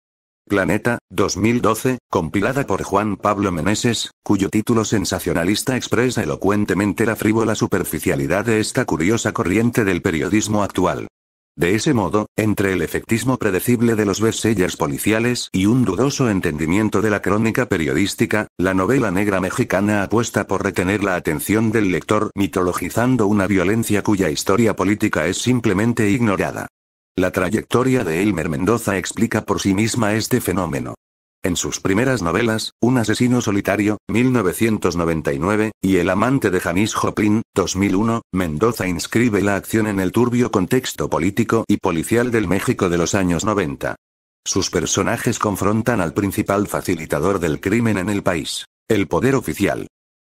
Planeta, 2012, compilada por Juan Pablo Meneses, cuyo título sensacionalista expresa elocuentemente la frívola superficialidad de esta curiosa corriente del periodismo actual. De ese modo, entre el efectismo predecible de los bestsellers policiales y un dudoso entendimiento de la crónica periodística, la novela negra mexicana apuesta por retener la atención del lector mitologizando una violencia cuya historia política es simplemente ignorada. La trayectoria de Elmer Mendoza explica por sí misma este fenómeno. En sus primeras novelas, Un asesino solitario, 1999, y El amante de Janis Joplin, 2001, Mendoza inscribe la acción en el turbio contexto político y policial del México de los años 90. Sus personajes confrontan al principal facilitador del crimen en el país, el poder oficial.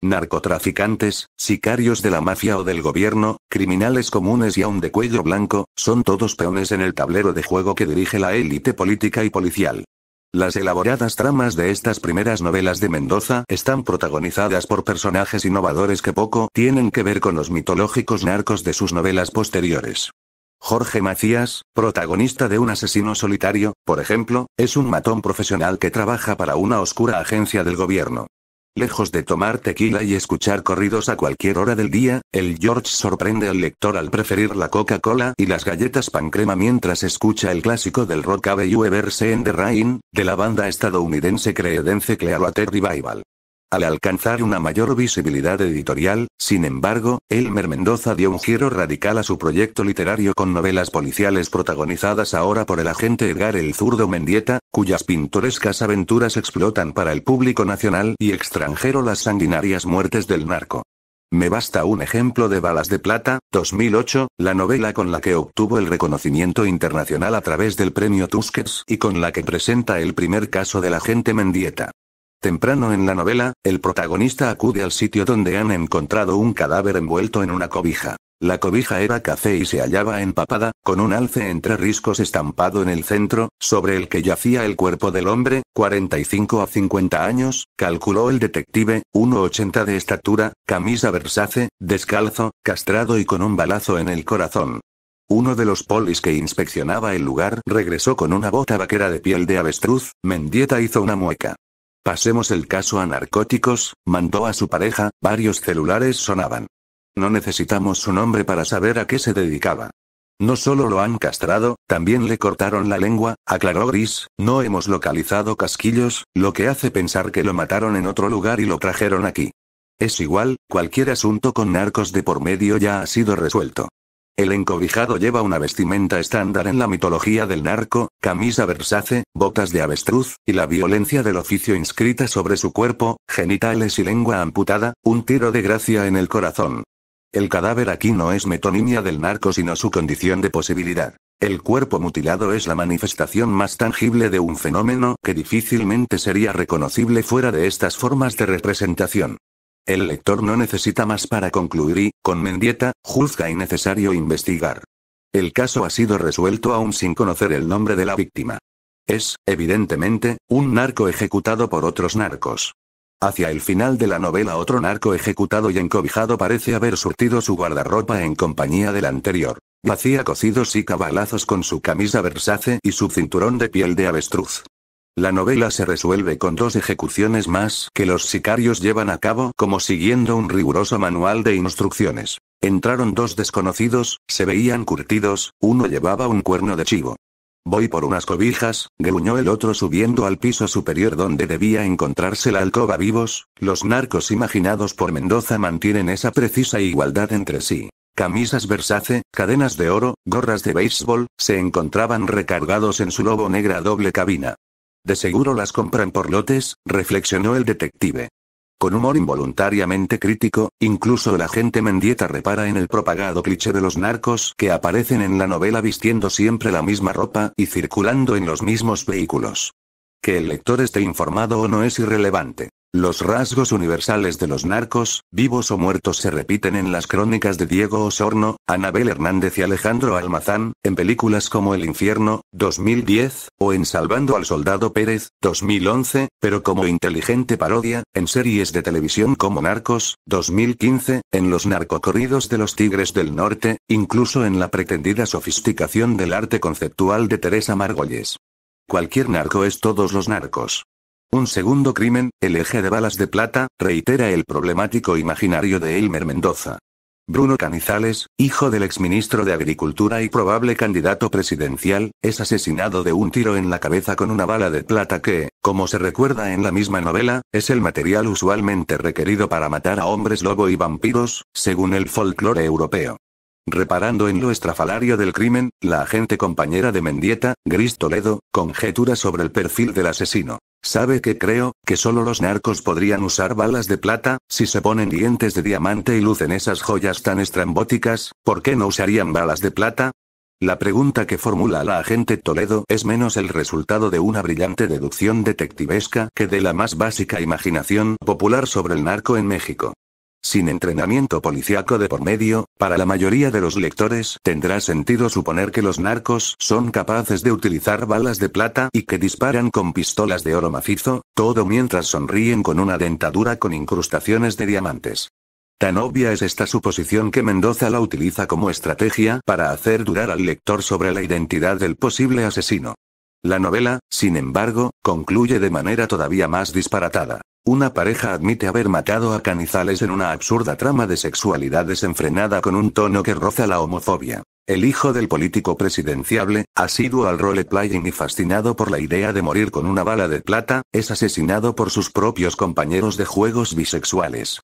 Narcotraficantes, sicarios de la mafia o del gobierno, criminales comunes y aún de cuello blanco, son todos peones en el tablero de juego que dirige la élite política y policial. Las elaboradas tramas de estas primeras novelas de Mendoza están protagonizadas por personajes innovadores que poco tienen que ver con los mitológicos narcos de sus novelas posteriores. Jorge Macías, protagonista de Un asesino solitario, por ejemplo, es un matón profesional que trabaja para una oscura agencia del gobierno. Lejos de tomar tequila y escuchar corridos a cualquier hora del día, el George sorprende al lector al preferir la Coca-Cola y las galletas pancrema mientras escucha el clásico del rock ABU verse en the Rain, de la banda estadounidense Creedence Clearwater Revival. Al alcanzar una mayor visibilidad editorial, sin embargo, Elmer Mendoza dio un giro radical a su proyecto literario con novelas policiales protagonizadas ahora por el agente Edgar el Zurdo Mendieta, cuyas pintorescas aventuras explotan para el público nacional y extranjero las sanguinarias muertes del narco. Me basta un ejemplo de Balas de Plata, 2008, la novela con la que obtuvo el reconocimiento internacional a través del premio Tusquets y con la que presenta el primer caso del agente Mendieta. Temprano en la novela, el protagonista acude al sitio donde han encontrado un cadáver envuelto en una cobija. La cobija era café y se hallaba empapada, con un alce entre riscos estampado en el centro, sobre el que yacía el cuerpo del hombre, 45 a 50 años, calculó el detective, 1,80 de estatura, camisa versace, descalzo, castrado y con un balazo en el corazón. Uno de los polis que inspeccionaba el lugar regresó con una bota vaquera de piel de avestruz, Mendieta hizo una mueca. Pasemos el caso a narcóticos, mandó a su pareja, varios celulares sonaban. No necesitamos su nombre para saber a qué se dedicaba. No solo lo han castrado, también le cortaron la lengua, aclaró Gris, no hemos localizado casquillos, lo que hace pensar que lo mataron en otro lugar y lo trajeron aquí. Es igual, cualquier asunto con narcos de por medio ya ha sido resuelto. El encobijado lleva una vestimenta estándar en la mitología del narco, camisa versace, botas de avestruz, y la violencia del oficio inscrita sobre su cuerpo, genitales y lengua amputada, un tiro de gracia en el corazón. El cadáver aquí no es metonimia del narco sino su condición de posibilidad. El cuerpo mutilado es la manifestación más tangible de un fenómeno que difícilmente sería reconocible fuera de estas formas de representación. El lector no necesita más para concluir y, con Mendieta, juzga innecesario investigar. El caso ha sido resuelto aún sin conocer el nombre de la víctima. Es, evidentemente, un narco ejecutado por otros narcos. Hacia el final de la novela otro narco ejecutado y encobijado parece haber surtido su guardarropa en compañía del anterior. Vacía cocidos y cabalazos con su camisa versace y su cinturón de piel de avestruz. La novela se resuelve con dos ejecuciones más que los sicarios llevan a cabo como siguiendo un riguroso manual de instrucciones. Entraron dos desconocidos, se veían curtidos, uno llevaba un cuerno de chivo. Voy por unas cobijas, gruñó el otro subiendo al piso superior donde debía encontrarse la alcoba vivos, los narcos imaginados por Mendoza mantienen esa precisa igualdad entre sí. Camisas Versace, cadenas de oro, gorras de béisbol, se encontraban recargados en su lobo negra doble cabina. De seguro las compran por lotes, reflexionó el detective. Con humor involuntariamente crítico, incluso la gente Mendieta repara en el propagado cliché de los narcos que aparecen en la novela vistiendo siempre la misma ropa y circulando en los mismos vehículos. Que el lector esté informado o no es irrelevante. Los rasgos universales de los narcos, vivos o muertos, se repiten en las crónicas de Diego Osorno, Anabel Hernández y Alejandro Almazán, en películas como El Infierno, 2010, o en Salvando al Soldado Pérez, 2011, pero como inteligente parodia, en series de televisión como Narcos, 2015, en los narcocorridos de los Tigres del Norte, incluso en la pretendida sofisticación del arte conceptual de Teresa Margolles. Cualquier narco es todos los narcos. Un segundo crimen, el eje de balas de plata, reitera el problemático imaginario de Elmer Mendoza. Bruno Canizales, hijo del exministro de Agricultura y probable candidato presidencial, es asesinado de un tiro en la cabeza con una bala de plata que, como se recuerda en la misma novela, es el material usualmente requerido para matar a hombres lobo y vampiros, según el folclore europeo. Reparando en lo estrafalario del crimen, la agente compañera de Mendieta, Gris Toledo, conjetura sobre el perfil del asesino. Sabe que creo, que solo los narcos podrían usar balas de plata, si se ponen dientes de diamante y lucen esas joyas tan estrambóticas, ¿por qué no usarían balas de plata? La pregunta que formula la agente Toledo es menos el resultado de una brillante deducción detectivesca que de la más básica imaginación popular sobre el narco en México. Sin entrenamiento policiaco de por medio, para la mayoría de los lectores tendrá sentido suponer que los narcos son capaces de utilizar balas de plata y que disparan con pistolas de oro macizo, todo mientras sonríen con una dentadura con incrustaciones de diamantes. Tan obvia es esta suposición que Mendoza la utiliza como estrategia para hacer durar al lector sobre la identidad del posible asesino. La novela, sin embargo, concluye de manera todavía más disparatada. Una pareja admite haber matado a Canizales en una absurda trama de sexualidad desenfrenada con un tono que roza la homofobia. El hijo del político presidenciable, asiduo al roleplaying y fascinado por la idea de morir con una bala de plata, es asesinado por sus propios compañeros de juegos bisexuales.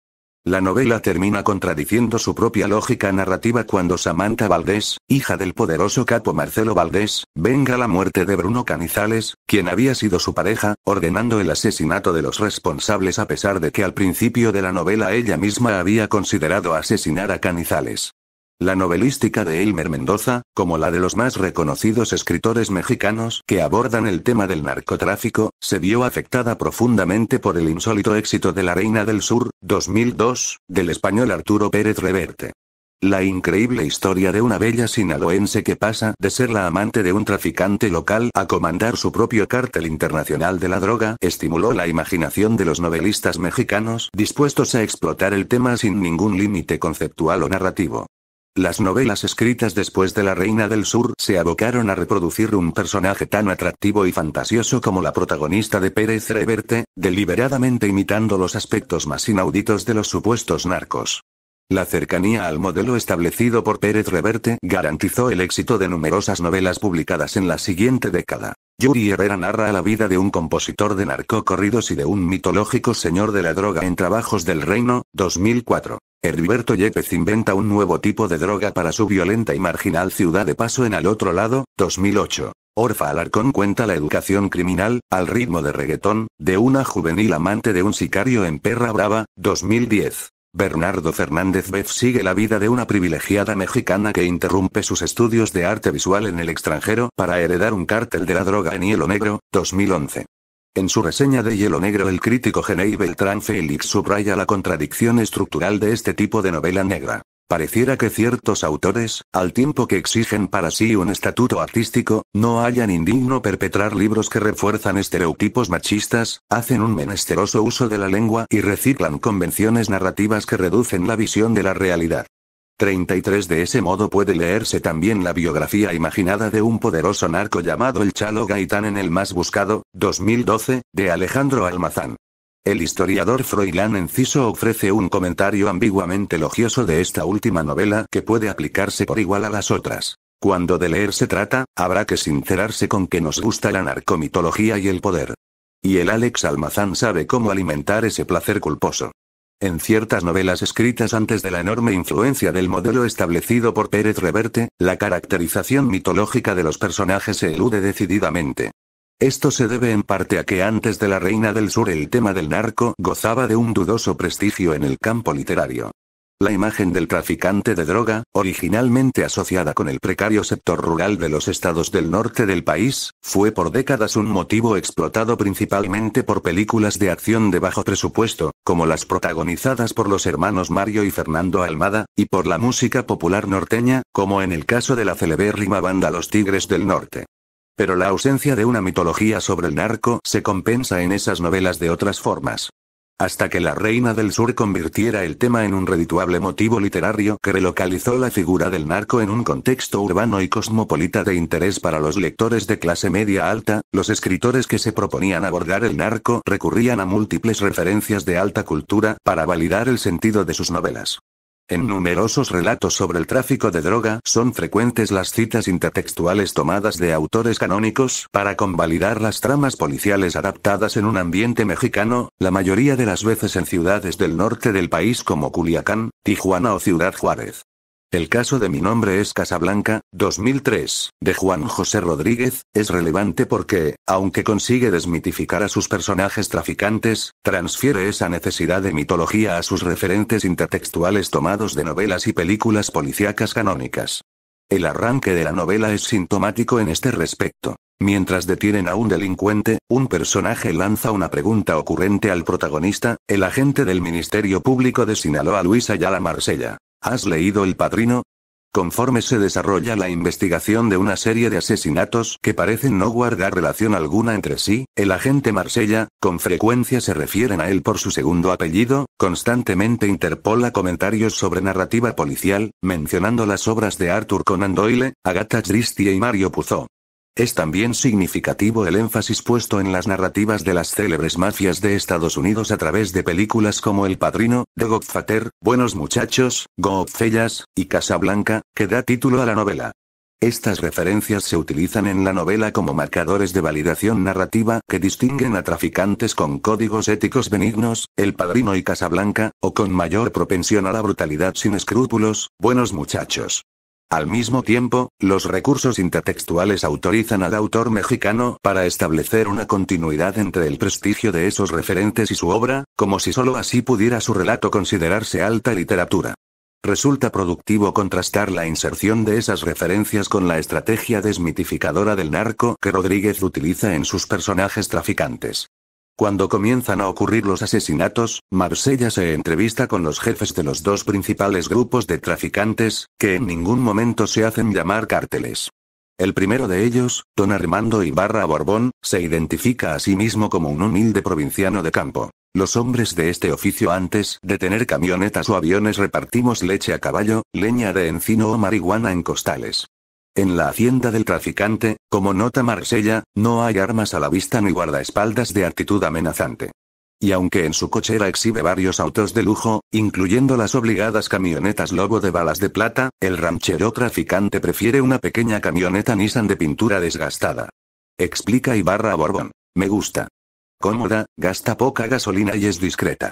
La novela termina contradiciendo su propia lógica narrativa cuando Samantha Valdés, hija del poderoso capo Marcelo Valdés, venga la muerte de Bruno Canizales, quien había sido su pareja, ordenando el asesinato de los responsables a pesar de que al principio de la novela ella misma había considerado asesinar a Canizales. La novelística de Elmer Mendoza, como la de los más reconocidos escritores mexicanos que abordan el tema del narcotráfico, se vio afectada profundamente por el insólito éxito de La Reina del Sur, 2002, del español Arturo Pérez Reverte. La increíble historia de una bella sinaloense que pasa de ser la amante de un traficante local a comandar su propio cártel internacional de la droga estimuló la imaginación de los novelistas mexicanos dispuestos a explotar el tema sin ningún límite conceptual o narrativo. Las novelas escritas después de La Reina del Sur se abocaron a reproducir un personaje tan atractivo y fantasioso como la protagonista de Pérez Reverte, deliberadamente imitando los aspectos más inauditos de los supuestos narcos. La cercanía al modelo establecido por Pérez Reverte garantizó el éxito de numerosas novelas publicadas en la siguiente década. Yuri Herrera narra la vida de un compositor de narcocorridos y de un mitológico señor de la droga en Trabajos del Reino, 2004. Heriberto Yepes inventa un nuevo tipo de droga para su violenta y marginal ciudad de paso en Al Otro Lado, 2008. Orfa Alarcón cuenta la educación criminal, al ritmo de reggaetón, de una juvenil amante de un sicario en Perra Brava, 2010. Bernardo Fernández Beff sigue la vida de una privilegiada mexicana que interrumpe sus estudios de arte visual en el extranjero para heredar un cártel de la droga en Hielo Negro, 2011. En su reseña de Hielo Negro el crítico Genei Beltrán Félix subraya la contradicción estructural de este tipo de novela negra. Pareciera que ciertos autores, al tiempo que exigen para sí un estatuto artístico, no hayan indigno perpetrar libros que refuerzan estereotipos machistas, hacen un menesteroso uso de la lengua y reciclan convenciones narrativas que reducen la visión de la realidad. 33 De ese modo puede leerse también la biografía imaginada de un poderoso narco llamado El Chalo Gaitán en el más buscado, 2012, de Alejandro Almazán. El historiador Froilán Enciso ofrece un comentario ambiguamente elogioso de esta última novela que puede aplicarse por igual a las otras. Cuando de leer se trata, habrá que sincerarse con que nos gusta la narcomitología y el poder. Y el Alex Almazán sabe cómo alimentar ese placer culposo. En ciertas novelas escritas antes de la enorme influencia del modelo establecido por Pérez Reverte, la caracterización mitológica de los personajes se elude decididamente. Esto se debe en parte a que antes de la Reina del Sur el tema del narco gozaba de un dudoso prestigio en el campo literario. La imagen del traficante de droga, originalmente asociada con el precario sector rural de los estados del norte del país, fue por décadas un motivo explotado principalmente por películas de acción de bajo presupuesto, como las protagonizadas por los hermanos Mario y Fernando Almada, y por la música popular norteña, como en el caso de la celebérrima banda Los Tigres del Norte. Pero la ausencia de una mitología sobre el narco se compensa en esas novelas de otras formas. Hasta que la Reina del Sur convirtiera el tema en un redituable motivo literario que relocalizó la figura del narco en un contexto urbano y cosmopolita de interés para los lectores de clase media alta, los escritores que se proponían abordar el narco recurrían a múltiples referencias de alta cultura para validar el sentido de sus novelas. En numerosos relatos sobre el tráfico de droga son frecuentes las citas intertextuales tomadas de autores canónicos para convalidar las tramas policiales adaptadas en un ambiente mexicano, la mayoría de las veces en ciudades del norte del país como Culiacán, Tijuana o Ciudad Juárez. El caso de Mi nombre es Casablanca, 2003, de Juan José Rodríguez, es relevante porque, aunque consigue desmitificar a sus personajes traficantes, transfiere esa necesidad de mitología a sus referentes intertextuales tomados de novelas y películas policíacas canónicas. El arranque de la novela es sintomático en este respecto. Mientras detienen a un delincuente, un personaje lanza una pregunta ocurrente al protagonista, el agente del Ministerio Público de Sinaloa Luis Ayala Marsella. ¿Has leído El Padrino? Conforme se desarrolla la investigación de una serie de asesinatos que parecen no guardar relación alguna entre sí, el agente Marsella, con frecuencia se refieren a él por su segundo apellido, constantemente interpola comentarios sobre narrativa policial, mencionando las obras de Arthur Conan Doyle, Agatha Christie y Mario Puzo. Es también significativo el énfasis puesto en las narrativas de las célebres mafias de Estados Unidos a través de películas como El Padrino, The Godfather, Buenos Muchachos, Goodfellas y Casablanca, que da título a la novela. Estas referencias se utilizan en la novela como marcadores de validación narrativa que distinguen a traficantes con códigos éticos benignos, El Padrino y Casablanca, o con mayor propensión a la brutalidad sin escrúpulos, Buenos Muchachos. Al mismo tiempo, los recursos intertextuales autorizan al autor mexicano para establecer una continuidad entre el prestigio de esos referentes y su obra, como si sólo así pudiera su relato considerarse alta literatura. Resulta productivo contrastar la inserción de esas referencias con la estrategia desmitificadora del narco que Rodríguez utiliza en sus personajes traficantes. Cuando comienzan a ocurrir los asesinatos, Marsella se entrevista con los jefes de los dos principales grupos de traficantes, que en ningún momento se hacen llamar cárteles. El primero de ellos, don Armando Ibarra Borbón, se identifica a sí mismo como un humilde provinciano de campo. Los hombres de este oficio antes de tener camionetas o aviones repartimos leche a caballo, leña de encino o marihuana en costales. En la hacienda del traficante, como nota Marsella, no hay armas a la vista ni guardaespaldas de actitud amenazante. Y aunque en su cochera exhibe varios autos de lujo, incluyendo las obligadas camionetas Lobo de balas de plata, el ranchero traficante prefiere una pequeña camioneta Nissan de pintura desgastada. Explica Ibarra Borbón. Me gusta. Cómoda, gasta poca gasolina y es discreta.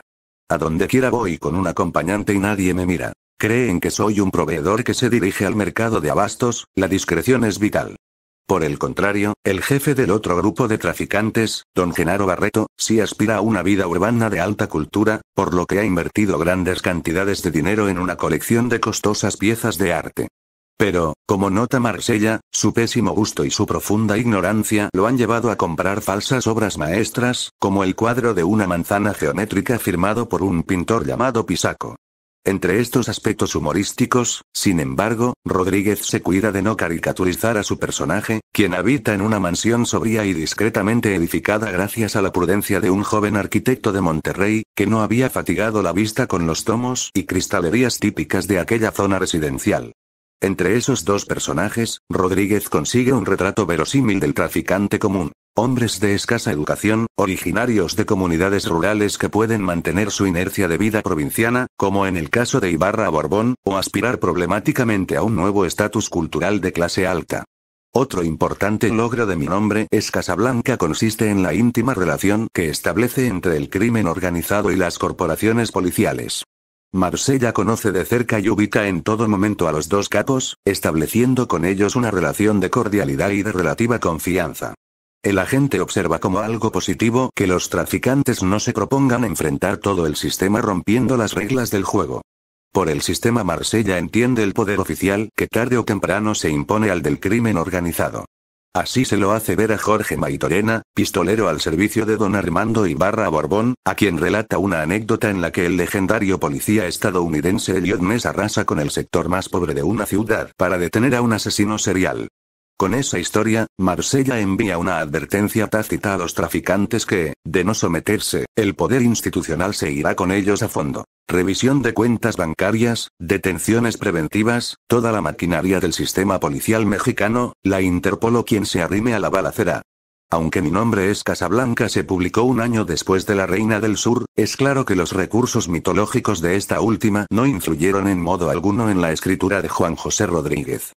A donde quiera voy con un acompañante y nadie me mira. Creen que soy un proveedor que se dirige al mercado de abastos, la discreción es vital. Por el contrario, el jefe del otro grupo de traficantes, don Genaro Barreto, sí aspira a una vida urbana de alta cultura, por lo que ha invertido grandes cantidades de dinero en una colección de costosas piezas de arte. Pero, como nota Marsella, su pésimo gusto y su profunda ignorancia lo han llevado a comprar falsas obras maestras, como el cuadro de una manzana geométrica firmado por un pintor llamado Pisaco. Entre estos aspectos humorísticos, sin embargo, Rodríguez se cuida de no caricaturizar a su personaje, quien habita en una mansión sobria y discretamente edificada gracias a la prudencia de un joven arquitecto de Monterrey, que no había fatigado la vista con los tomos y cristalerías típicas de aquella zona residencial. Entre esos dos personajes, Rodríguez consigue un retrato verosímil del traficante común. Hombres de escasa educación, originarios de comunidades rurales que pueden mantener su inercia de vida provinciana, como en el caso de Ibarra Borbón, o aspirar problemáticamente a un nuevo estatus cultural de clase alta. Otro importante logro de mi nombre es Casablanca consiste en la íntima relación que establece entre el crimen organizado y las corporaciones policiales. Marsella conoce de cerca y ubica en todo momento a los dos capos, estableciendo con ellos una relación de cordialidad y de relativa confianza. El agente observa como algo positivo que los traficantes no se propongan enfrentar todo el sistema rompiendo las reglas del juego. Por el sistema Marsella entiende el poder oficial que tarde o temprano se impone al del crimen organizado. Así se lo hace ver a Jorge Maitorena, pistolero al servicio de don Armando Ibarra Borbón, a quien relata una anécdota en la que el legendario policía estadounidense Elliot arrasa con el sector más pobre de una ciudad para detener a un asesino serial. Con esa historia, Marsella envía una advertencia tácita a los traficantes que, de no someterse, el poder institucional se irá con ellos a fondo. Revisión de cuentas bancarias, detenciones preventivas, toda la maquinaria del sistema policial mexicano, la Interpolo quien se arrime a la balacera. Aunque mi nombre es Casablanca se publicó un año después de La Reina del Sur, es claro que los recursos mitológicos de esta última no influyeron en modo alguno en la escritura de Juan José Rodríguez.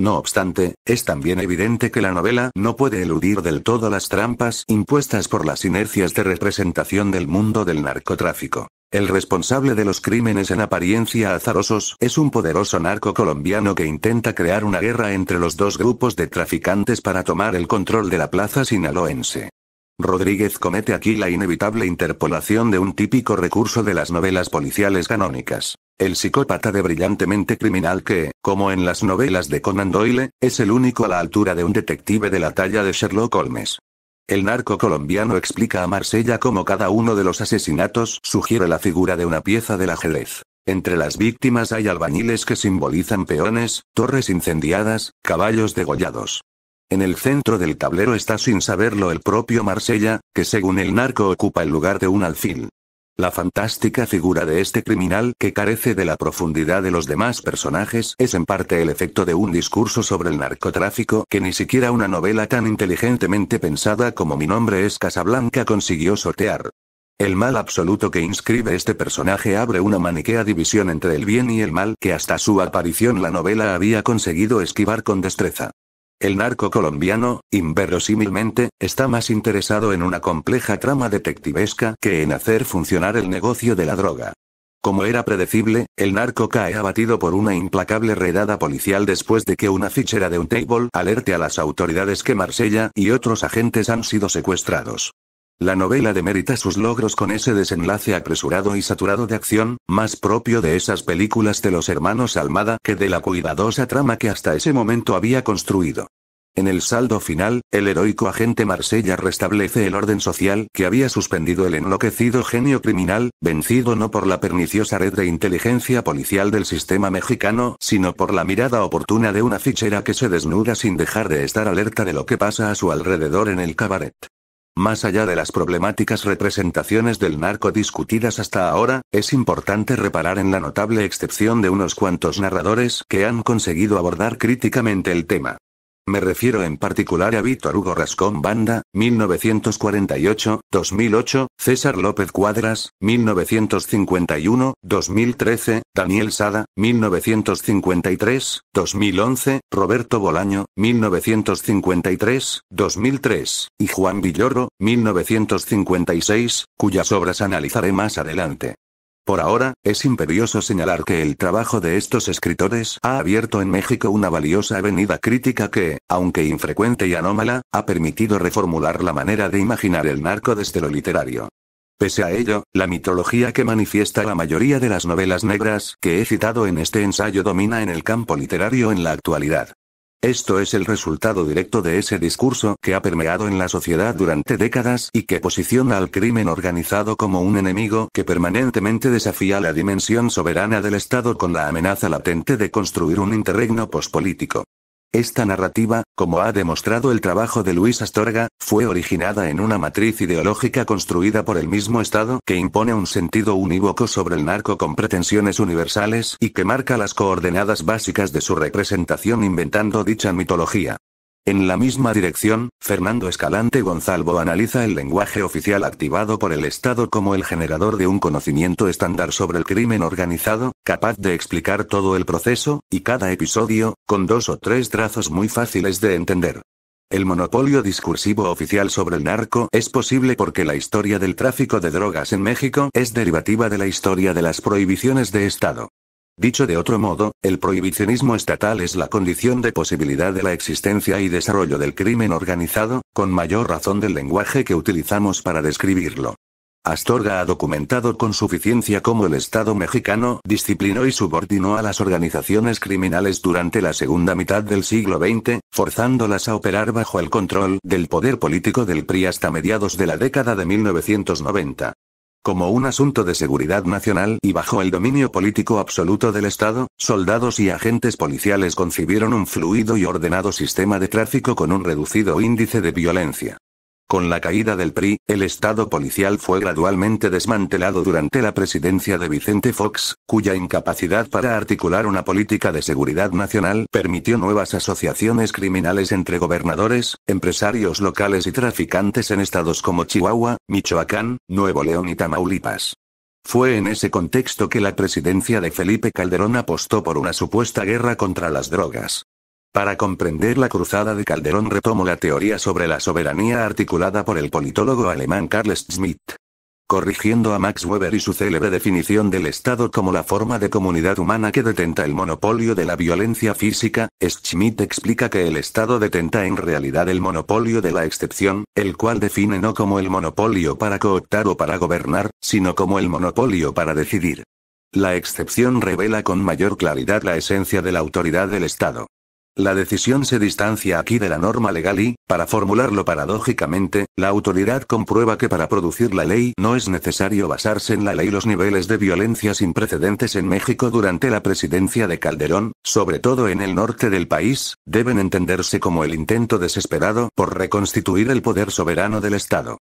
No obstante, es también evidente que la novela no puede eludir del todo las trampas impuestas por las inercias de representación del mundo del narcotráfico. El responsable de los crímenes en apariencia azarosos es un poderoso narco colombiano que intenta crear una guerra entre los dos grupos de traficantes para tomar el control de la plaza sinaloense. Rodríguez comete aquí la inevitable interpolación de un típico recurso de las novelas policiales canónicas. El psicópata de brillantemente criminal que, como en las novelas de Conan Doyle, es el único a la altura de un detective de la talla de Sherlock Holmes. El narco colombiano explica a Marsella cómo cada uno de los asesinatos sugiere la figura de una pieza del ajedrez. Entre las víctimas hay albañiles que simbolizan peones, torres incendiadas, caballos degollados. En el centro del tablero está sin saberlo el propio Marsella, que según el narco ocupa el lugar de un alfil. La fantástica figura de este criminal que carece de la profundidad de los demás personajes es en parte el efecto de un discurso sobre el narcotráfico que ni siquiera una novela tan inteligentemente pensada como Mi nombre es Casablanca consiguió sortear. El mal absoluto que inscribe este personaje abre una maniquea división entre el bien y el mal que hasta su aparición la novela había conseguido esquivar con destreza. El narco colombiano, inverosímilmente, está más interesado en una compleja trama detectivesca que en hacer funcionar el negocio de la droga. Como era predecible, el narco cae abatido por una implacable redada policial después de que una fichera de un table alerte a las autoridades que Marsella y otros agentes han sido secuestrados. La novela demerita sus logros con ese desenlace apresurado y saturado de acción, más propio de esas películas de los hermanos Almada que de la cuidadosa trama que hasta ese momento había construido. En el saldo final, el heroico agente Marsella restablece el orden social que había suspendido el enloquecido genio criminal, vencido no por la perniciosa red de inteligencia policial del sistema mexicano, sino por la mirada oportuna de una fichera que se desnuda sin dejar de estar alerta de lo que pasa a su alrededor en el cabaret. Más allá de las problemáticas representaciones del narco discutidas hasta ahora, es importante reparar en la notable excepción de unos cuantos narradores que han conseguido abordar críticamente el tema. Me refiero en particular a Víctor Hugo Rascón Banda, 1948, 2008, César López Cuadras, 1951, 2013, Daniel Sada, 1953, 2011, Roberto Bolaño, 1953, 2003, y Juan Villoro, 1956, cuyas obras analizaré más adelante. Por ahora, es imperioso señalar que el trabajo de estos escritores ha abierto en México una valiosa avenida crítica que, aunque infrecuente y anómala, ha permitido reformular la manera de imaginar el narco desde lo literario. Pese a ello, la mitología que manifiesta la mayoría de las novelas negras que he citado en este ensayo domina en el campo literario en la actualidad. Esto es el resultado directo de ese discurso que ha permeado en la sociedad durante décadas y que posiciona al crimen organizado como un enemigo que permanentemente desafía la dimensión soberana del Estado con la amenaza latente de construir un interregno pospolítico. Esta narrativa, como ha demostrado el trabajo de Luis Astorga, fue originada en una matriz ideológica construida por el mismo Estado que impone un sentido unívoco sobre el narco con pretensiones universales y que marca las coordenadas básicas de su representación inventando dicha mitología. En la misma dirección, Fernando Escalante Gonzalvo analiza el lenguaje oficial activado por el Estado como el generador de un conocimiento estándar sobre el crimen organizado, capaz de explicar todo el proceso, y cada episodio, con dos o tres trazos muy fáciles de entender. El monopolio discursivo oficial sobre el narco es posible porque la historia del tráfico de drogas en México es derivativa de la historia de las prohibiciones de Estado. Dicho de otro modo, el prohibicionismo estatal es la condición de posibilidad de la existencia y desarrollo del crimen organizado, con mayor razón del lenguaje que utilizamos para describirlo. Astorga ha documentado con suficiencia cómo el Estado mexicano disciplinó y subordinó a las organizaciones criminales durante la segunda mitad del siglo XX, forzándolas a operar bajo el control del poder político del PRI hasta mediados de la década de 1990. Como un asunto de seguridad nacional y bajo el dominio político absoluto del Estado, soldados y agentes policiales concibieron un fluido y ordenado sistema de tráfico con un reducido índice de violencia. Con la caída del PRI, el Estado policial fue gradualmente desmantelado durante la presidencia de Vicente Fox, cuya incapacidad para articular una política de seguridad nacional permitió nuevas asociaciones criminales entre gobernadores, empresarios locales y traficantes en estados como Chihuahua, Michoacán, Nuevo León y Tamaulipas. Fue en ese contexto que la presidencia de Felipe Calderón apostó por una supuesta guerra contra las drogas. Para comprender la cruzada de Calderón retomo la teoría sobre la soberanía articulada por el politólogo alemán Carl Schmitt. Corrigiendo a Max Weber y su célebre definición del Estado como la forma de comunidad humana que detenta el monopolio de la violencia física, Schmitt explica que el Estado detenta en realidad el monopolio de la excepción, el cual define no como el monopolio para cooptar o para gobernar, sino como el monopolio para decidir. La excepción revela con mayor claridad la esencia de la autoridad del Estado. La decisión se distancia aquí de la norma legal y, para formularlo paradójicamente, la autoridad comprueba que para producir la ley no es necesario basarse en la ley. Los niveles de violencia sin precedentes en México durante la presidencia de Calderón, sobre todo en el norte del país, deben entenderse como el intento desesperado por reconstituir el poder soberano del Estado.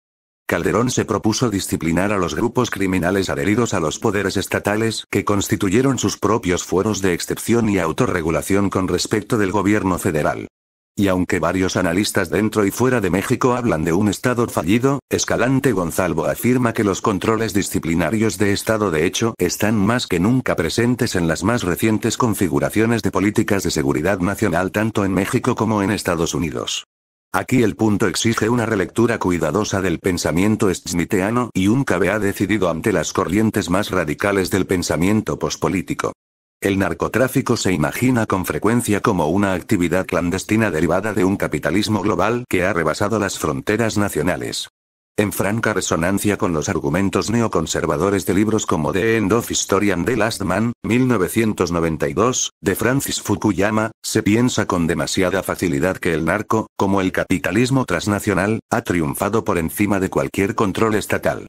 Calderón se propuso disciplinar a los grupos criminales adheridos a los poderes estatales que constituyeron sus propios fueros de excepción y autorregulación con respecto del gobierno federal. Y aunque varios analistas dentro y fuera de México hablan de un Estado fallido, Escalante Gonzalvo afirma que los controles disciplinarios de Estado de hecho están más que nunca presentes en las más recientes configuraciones de políticas de seguridad nacional tanto en México como en Estados Unidos. Aquí el punto exige una relectura cuidadosa del pensamiento smithiano y un ha decidido ante las corrientes más radicales del pensamiento pospolítico. El narcotráfico se imagina con frecuencia como una actividad clandestina derivada de un capitalismo global que ha rebasado las fronteras nacionales en franca resonancia con los argumentos neoconservadores de libros como The End of History and the Last Man, 1992, de Francis Fukuyama, se piensa con demasiada facilidad que el narco, como el capitalismo transnacional, ha triunfado por encima de cualquier control estatal.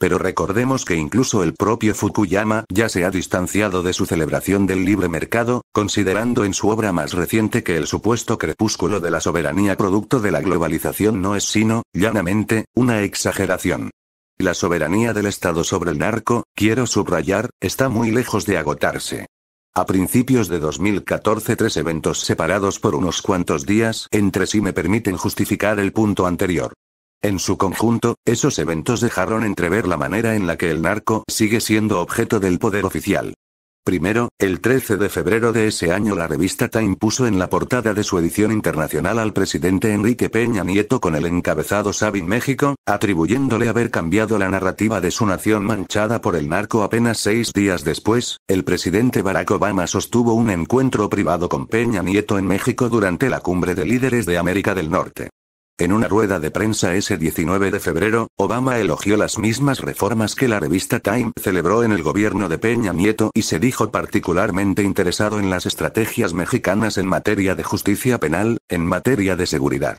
Pero recordemos que incluso el propio Fukuyama ya se ha distanciado de su celebración del libre mercado, considerando en su obra más reciente que el supuesto crepúsculo de la soberanía producto de la globalización no es sino, llanamente, una exageración. La soberanía del Estado sobre el narco, quiero subrayar, está muy lejos de agotarse. A principios de 2014 tres eventos separados por unos cuantos días entre sí me permiten justificar el punto anterior. En su conjunto, esos eventos dejaron entrever la manera en la que el narco sigue siendo objeto del poder oficial. Primero, el 13 de febrero de ese año la revista Time puso en la portada de su edición internacional al presidente Enrique Peña Nieto con el encabezado Sabin México, atribuyéndole haber cambiado la narrativa de su nación manchada por el narco apenas seis días después, el presidente Barack Obama sostuvo un encuentro privado con Peña Nieto en México durante la cumbre de líderes de América del Norte. En una rueda de prensa ese 19 de febrero, Obama elogió las mismas reformas que la revista Time celebró en el gobierno de Peña Nieto y se dijo particularmente interesado en las estrategias mexicanas en materia de justicia penal, en materia de seguridad.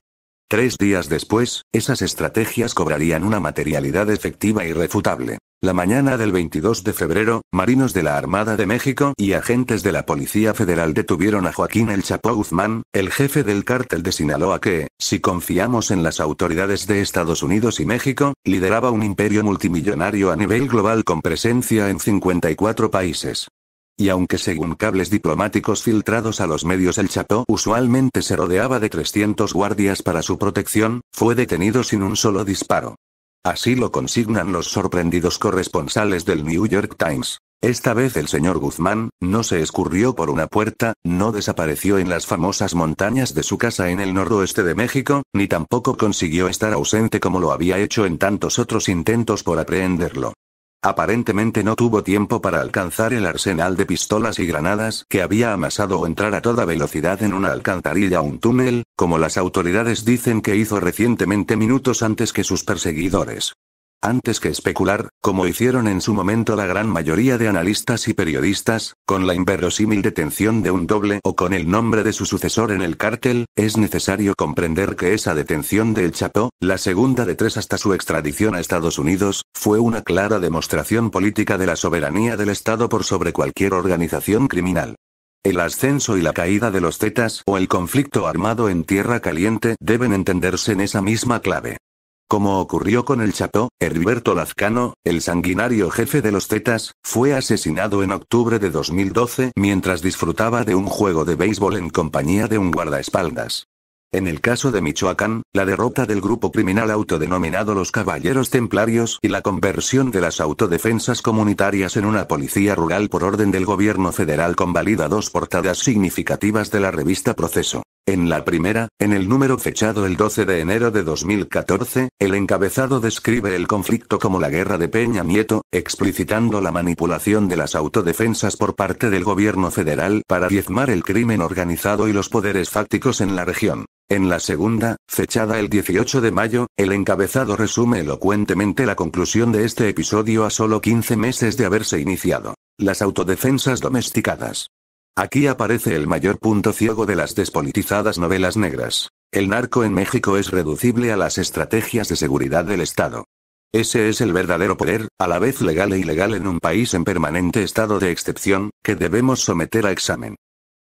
Tres días después, esas estrategias cobrarían una materialidad efectiva y refutable. La mañana del 22 de febrero, marinos de la Armada de México y agentes de la Policía Federal detuvieron a Joaquín El Chapo Guzmán, el jefe del cártel de Sinaloa que, si confiamos en las autoridades de Estados Unidos y México, lideraba un imperio multimillonario a nivel global con presencia en 54 países. Y aunque según cables diplomáticos filtrados a los medios el Chapo usualmente se rodeaba de 300 guardias para su protección, fue detenido sin un solo disparo. Así lo consignan los sorprendidos corresponsales del New York Times. Esta vez el señor Guzmán, no se escurrió por una puerta, no desapareció en las famosas montañas de su casa en el noroeste de México, ni tampoco consiguió estar ausente como lo había hecho en tantos otros intentos por aprehenderlo. Aparentemente no tuvo tiempo para alcanzar el arsenal de pistolas y granadas que había amasado o entrar a toda velocidad en una alcantarilla o un túnel, como las autoridades dicen que hizo recientemente minutos antes que sus perseguidores. Antes que especular, como hicieron en su momento la gran mayoría de analistas y periodistas, con la inverosímil detención de un doble o con el nombre de su sucesor en el cártel, es necesario comprender que esa detención del El Chapo, la segunda de tres hasta su extradición a Estados Unidos, fue una clara demostración política de la soberanía del Estado por sobre cualquier organización criminal. El ascenso y la caída de los Zetas o el conflicto armado en tierra caliente deben entenderse en esa misma clave. Como ocurrió con el Chapo, Heriberto Lazcano, el sanguinario jefe de los Tetas, fue asesinado en octubre de 2012 mientras disfrutaba de un juego de béisbol en compañía de un guardaespaldas. En el caso de Michoacán, la derrota del grupo criminal autodenominado los Caballeros Templarios y la conversión de las autodefensas comunitarias en una policía rural por orden del gobierno federal convalida dos portadas significativas de la revista Proceso. En la primera, en el número fechado el 12 de enero de 2014, el encabezado describe el conflicto como la guerra de Peña Nieto, explicitando la manipulación de las autodefensas por parte del gobierno federal para diezmar el crimen organizado y los poderes fácticos en la región. En la segunda, fechada el 18 de mayo, el encabezado resume elocuentemente la conclusión de este episodio a solo 15 meses de haberse iniciado. Las autodefensas domesticadas. Aquí aparece el mayor punto ciego de las despolitizadas novelas negras. El narco en México es reducible a las estrategias de seguridad del Estado. Ese es el verdadero poder, a la vez legal e ilegal en un país en permanente estado de excepción, que debemos someter a examen.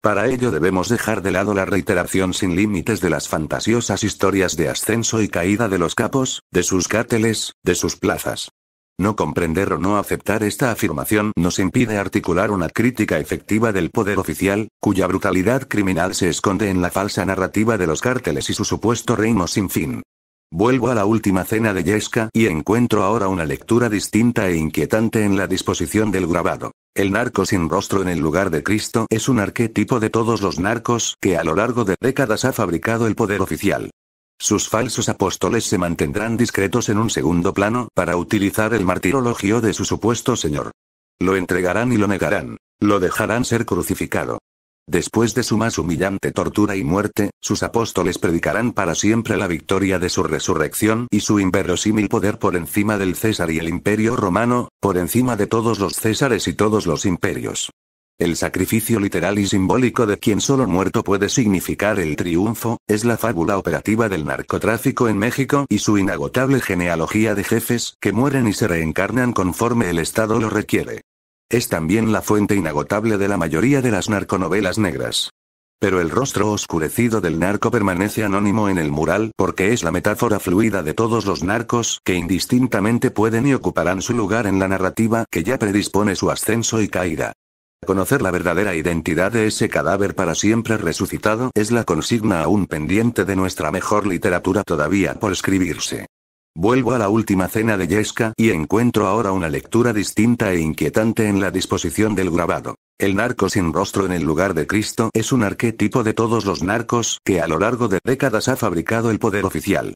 Para ello debemos dejar de lado la reiteración sin límites de las fantasiosas historias de ascenso y caída de los capos, de sus cáteles, de sus plazas. No comprender o no aceptar esta afirmación nos impide articular una crítica efectiva del poder oficial, cuya brutalidad criminal se esconde en la falsa narrativa de los cárteles y su supuesto reino sin fin. Vuelvo a la última cena de Yesca y encuentro ahora una lectura distinta e inquietante en la disposición del grabado. El narco sin rostro en el lugar de Cristo es un arquetipo de todos los narcos que a lo largo de décadas ha fabricado el poder oficial. Sus falsos apóstoles se mantendrán discretos en un segundo plano para utilizar el martirologio de su supuesto Señor. Lo entregarán y lo negarán. Lo dejarán ser crucificado. Después de su más humillante tortura y muerte, sus apóstoles predicarán para siempre la victoria de su resurrección y su inverosímil poder por encima del César y el imperio romano, por encima de todos los Césares y todos los imperios. El sacrificio literal y simbólico de quien solo muerto puede significar el triunfo, es la fábula operativa del narcotráfico en México y su inagotable genealogía de jefes que mueren y se reencarnan conforme el Estado lo requiere. Es también la fuente inagotable de la mayoría de las narconovelas negras. Pero el rostro oscurecido del narco permanece anónimo en el mural porque es la metáfora fluida de todos los narcos que indistintamente pueden y ocuparán su lugar en la narrativa que ya predispone su ascenso y caída. Conocer la verdadera identidad de ese cadáver para siempre resucitado es la consigna aún pendiente de nuestra mejor literatura todavía por escribirse. Vuelvo a la última cena de Yesca y encuentro ahora una lectura distinta e inquietante en la disposición del grabado. El narco sin rostro en el lugar de Cristo es un arquetipo de todos los narcos que a lo largo de décadas ha fabricado el poder oficial.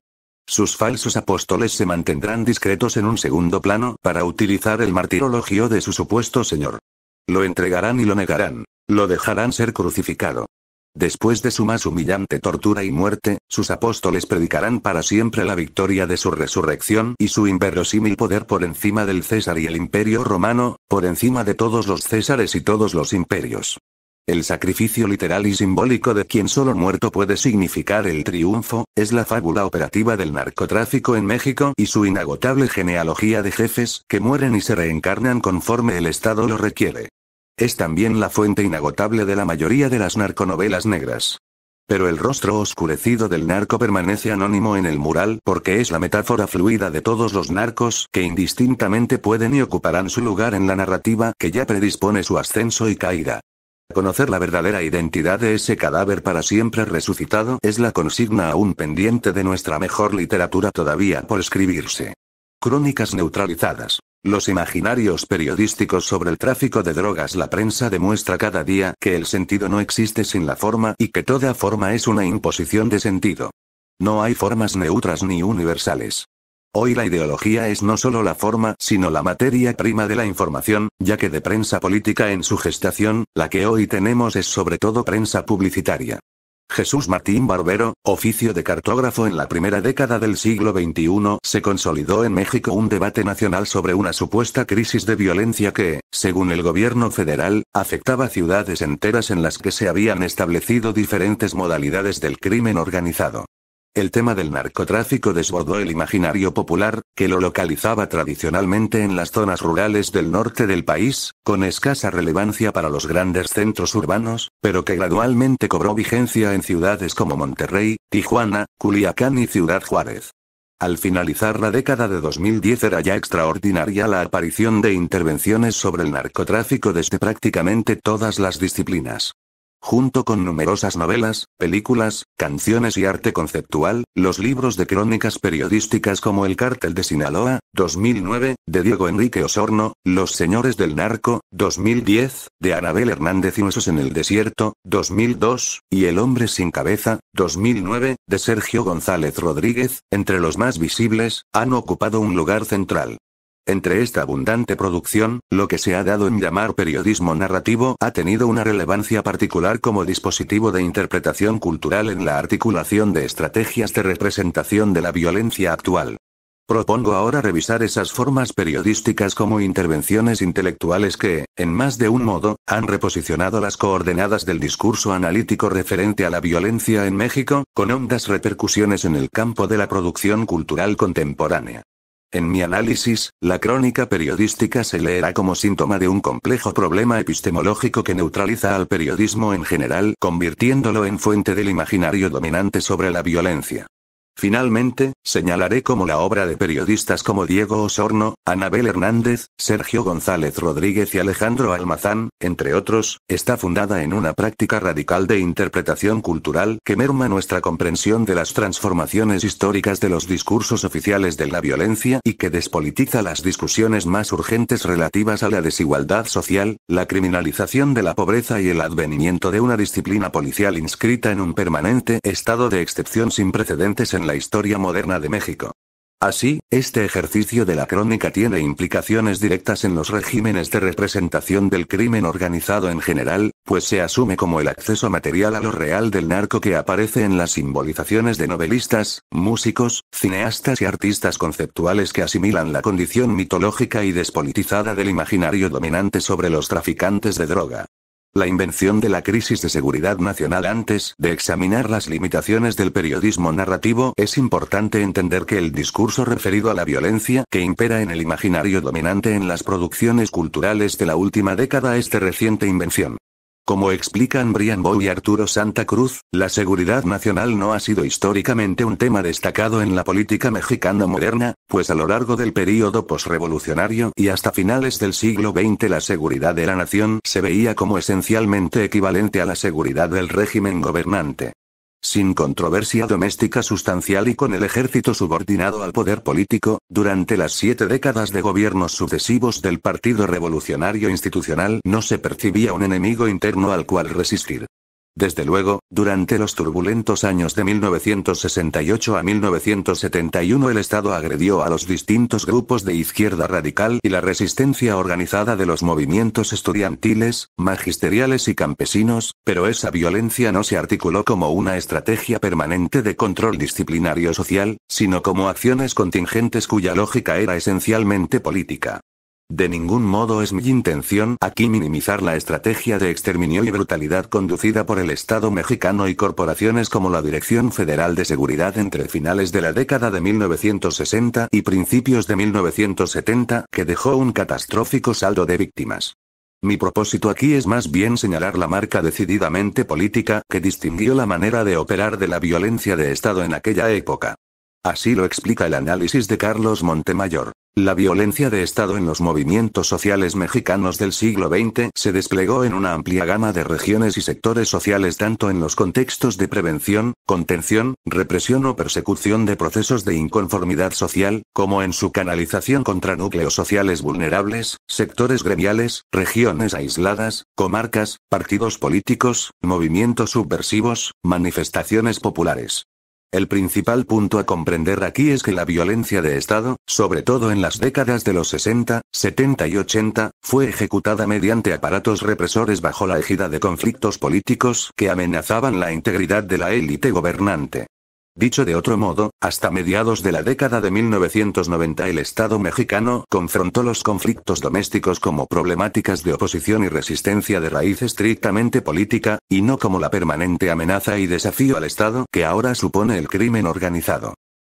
Sus falsos apóstoles se mantendrán discretos en un segundo plano para utilizar el martirologio de su supuesto Señor. Lo entregarán y lo negarán. Lo dejarán ser crucificado. Después de su más humillante tortura y muerte, sus apóstoles predicarán para siempre la victoria de su resurrección y su inverosímil poder por encima del César y el imperio romano, por encima de todos los Césares y todos los imperios. El sacrificio literal y simbólico de quien solo muerto puede significar el triunfo, es la fábula operativa del narcotráfico en México y su inagotable genealogía de jefes que mueren y se reencarnan conforme el Estado lo requiere. Es también la fuente inagotable de la mayoría de las narconovelas negras. Pero el rostro oscurecido del narco permanece anónimo en el mural porque es la metáfora fluida de todos los narcos que indistintamente pueden y ocuparán su lugar en la narrativa que ya predispone su ascenso y caída. Conocer la verdadera identidad de ese cadáver para siempre resucitado es la consigna aún pendiente de nuestra mejor literatura todavía por escribirse. Crónicas neutralizadas. Los imaginarios periodísticos sobre el tráfico de drogas La prensa demuestra cada día que el sentido no existe sin la forma y que toda forma es una imposición de sentido. No hay formas neutras ni universales. Hoy la ideología es no solo la forma, sino la materia prima de la información, ya que de prensa política en su gestación, la que hoy tenemos es sobre todo prensa publicitaria. Jesús Martín Barbero, oficio de cartógrafo en la primera década del siglo XXI, se consolidó en México un debate nacional sobre una supuesta crisis de violencia que, según el gobierno federal, afectaba ciudades enteras en las que se habían establecido diferentes modalidades del crimen organizado. El tema del narcotráfico desbordó el imaginario popular, que lo localizaba tradicionalmente en las zonas rurales del norte del país, con escasa relevancia para los grandes centros urbanos, pero que gradualmente cobró vigencia en ciudades como Monterrey, Tijuana, Culiacán y Ciudad Juárez. Al finalizar la década de 2010 era ya extraordinaria la aparición de intervenciones sobre el narcotráfico desde prácticamente todas las disciplinas. Junto con numerosas novelas, películas, canciones y arte conceptual, los libros de crónicas periodísticas como El Cártel de Sinaloa, 2009, de Diego Enrique Osorno, Los Señores del Narco, 2010, de Anabel Hernández y Huesos en el Desierto, 2002, y El Hombre sin Cabeza, 2009, de Sergio González Rodríguez, entre los más visibles, han ocupado un lugar central. Entre esta abundante producción, lo que se ha dado en llamar periodismo narrativo ha tenido una relevancia particular como dispositivo de interpretación cultural en la articulación de estrategias de representación de la violencia actual. Propongo ahora revisar esas formas periodísticas como intervenciones intelectuales que, en más de un modo, han reposicionado las coordenadas del discurso analítico referente a la violencia en México, con hondas repercusiones en el campo de la producción cultural contemporánea. En mi análisis, la crónica periodística se leerá como síntoma de un complejo problema epistemológico que neutraliza al periodismo en general, convirtiéndolo en fuente del imaginario dominante sobre la violencia. Finalmente, señalaré como la obra de periodistas como Diego Osorno, Anabel Hernández, Sergio González Rodríguez y Alejandro Almazán, entre otros, está fundada en una práctica radical de interpretación cultural que merma nuestra comprensión de las transformaciones históricas de los discursos oficiales de la violencia y que despolitiza las discusiones más urgentes relativas a la desigualdad social, la criminalización de la pobreza y el advenimiento de una disciplina policial inscrita en un permanente estado de excepción sin precedentes en la la historia moderna de México. Así, este ejercicio de la crónica tiene implicaciones directas en los regímenes de representación del crimen organizado en general, pues se asume como el acceso material a lo real del narco que aparece en las simbolizaciones de novelistas, músicos, cineastas y artistas conceptuales que asimilan la condición mitológica y despolitizada del imaginario dominante sobre los traficantes de droga. La invención de la crisis de seguridad nacional antes de examinar las limitaciones del periodismo narrativo es importante entender que el discurso referido a la violencia que impera en el imaginario dominante en las producciones culturales de la última década es de reciente invención. Como explican Brian Bow y Arturo Santa Cruz, la seguridad nacional no ha sido históricamente un tema destacado en la política mexicana moderna, pues a lo largo del período posrevolucionario y hasta finales del siglo XX la seguridad de la nación se veía como esencialmente equivalente a la seguridad del régimen gobernante. Sin controversia doméstica sustancial y con el ejército subordinado al poder político, durante las siete décadas de gobiernos sucesivos del Partido Revolucionario Institucional no se percibía un enemigo interno al cual resistir. Desde luego, durante los turbulentos años de 1968 a 1971 el Estado agredió a los distintos grupos de izquierda radical y la resistencia organizada de los movimientos estudiantiles, magisteriales y campesinos, pero esa violencia no se articuló como una estrategia permanente de control disciplinario social, sino como acciones contingentes cuya lógica era esencialmente política. De ningún modo es mi intención aquí minimizar la estrategia de exterminio y brutalidad conducida por el Estado mexicano y corporaciones como la Dirección Federal de Seguridad entre finales de la década de 1960 y principios de 1970, que dejó un catastrófico saldo de víctimas. Mi propósito aquí es más bien señalar la marca decididamente política que distinguió la manera de operar de la violencia de Estado en aquella época. Así lo explica el análisis de Carlos Montemayor. La violencia de Estado en los movimientos sociales mexicanos del siglo XX se desplegó en una amplia gama de regiones y sectores sociales tanto en los contextos de prevención, contención, represión o persecución de procesos de inconformidad social, como en su canalización contra núcleos sociales vulnerables, sectores gremiales, regiones aisladas, comarcas, partidos políticos, movimientos subversivos, manifestaciones populares. El principal punto a comprender aquí es que la violencia de Estado, sobre todo en las décadas de los 60, 70 y 80, fue ejecutada mediante aparatos represores bajo la ejida de conflictos políticos que amenazaban la integridad de la élite gobernante. Dicho de otro modo, hasta mediados de la década de 1990 el Estado mexicano confrontó los conflictos domésticos como problemáticas de oposición y resistencia de raíz estrictamente política, y no como la permanente amenaza y desafío al Estado que ahora supone el crimen organizado.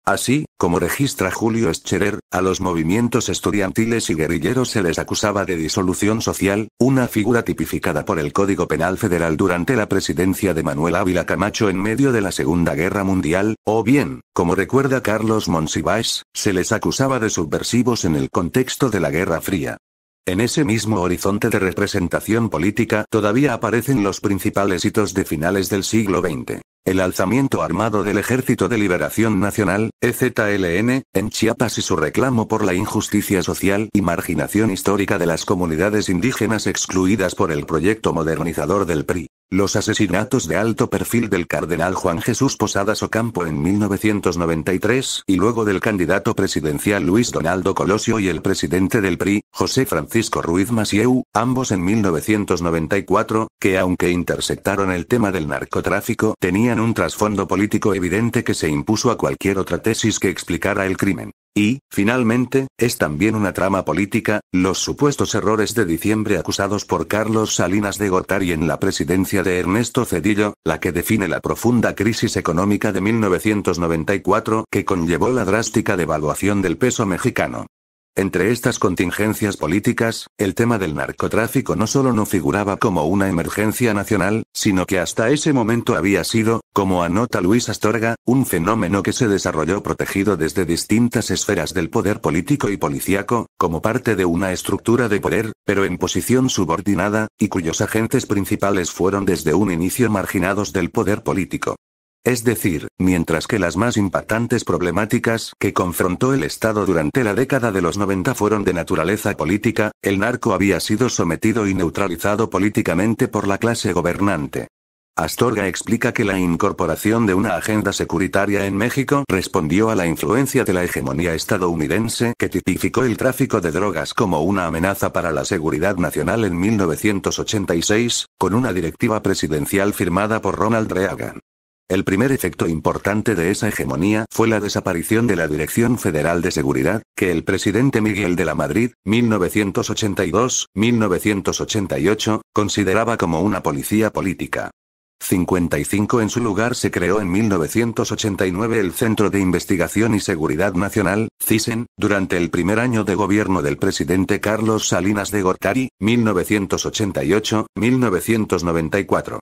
Así, como registra Julio Scherer, a los movimientos estudiantiles y guerrilleros se les acusaba de disolución social, una figura tipificada por el Código Penal Federal durante la presidencia de Manuel Ávila Camacho en medio de la Segunda Guerra Mundial, o bien, como recuerda Carlos Monsiváis, se les acusaba de subversivos en el contexto de la Guerra Fría. En ese mismo horizonte de representación política todavía aparecen los principales hitos de finales del siglo XX. El alzamiento armado del Ejército de Liberación Nacional, EZLN, en Chiapas y su reclamo por la injusticia social y marginación histórica de las comunidades indígenas excluidas por el proyecto modernizador del PRI. Los asesinatos de alto perfil del cardenal Juan Jesús Posadas Ocampo en 1993 y luego del candidato presidencial Luis Donaldo Colosio y el presidente del PRI, José Francisco Ruiz Masieu, ambos en 1994, que aunque interceptaron el tema del narcotráfico, tenían un trasfondo político evidente que se impuso a cualquier otra tesis que explicara el crimen. Y, finalmente, es también una trama política, los supuestos errores de diciembre acusados por Carlos Salinas de Gortari en la presidencia de Ernesto Cedillo, la que define la profunda crisis económica de 1994 que conllevó la drástica devaluación del peso mexicano. Entre estas contingencias políticas, el tema del narcotráfico no solo no figuraba como una emergencia nacional, sino que hasta ese momento había sido, como anota Luis Astorga, un fenómeno que se desarrolló protegido desde distintas esferas del poder político y policíaco, como parte de una estructura de poder, pero en posición subordinada, y cuyos agentes principales fueron desde un inicio marginados del poder político. Es decir, mientras que las más impactantes problemáticas que confrontó el Estado durante la década de los 90 fueron de naturaleza política, el narco había sido sometido y neutralizado políticamente por la clase gobernante. Astorga explica que la incorporación de una agenda securitaria en México respondió a la influencia de la hegemonía estadounidense que tipificó el tráfico de drogas como una amenaza para la seguridad nacional en 1986, con una directiva presidencial firmada por Ronald Reagan. El primer efecto importante de esa hegemonía fue la desaparición de la Dirección Federal de Seguridad, que el presidente Miguel de la Madrid, 1982-1988, consideraba como una policía política. 55 En su lugar se creó en 1989 el Centro de Investigación y Seguridad Nacional, CISEN, durante el primer año de gobierno del presidente Carlos Salinas de Gortari, 1988-1994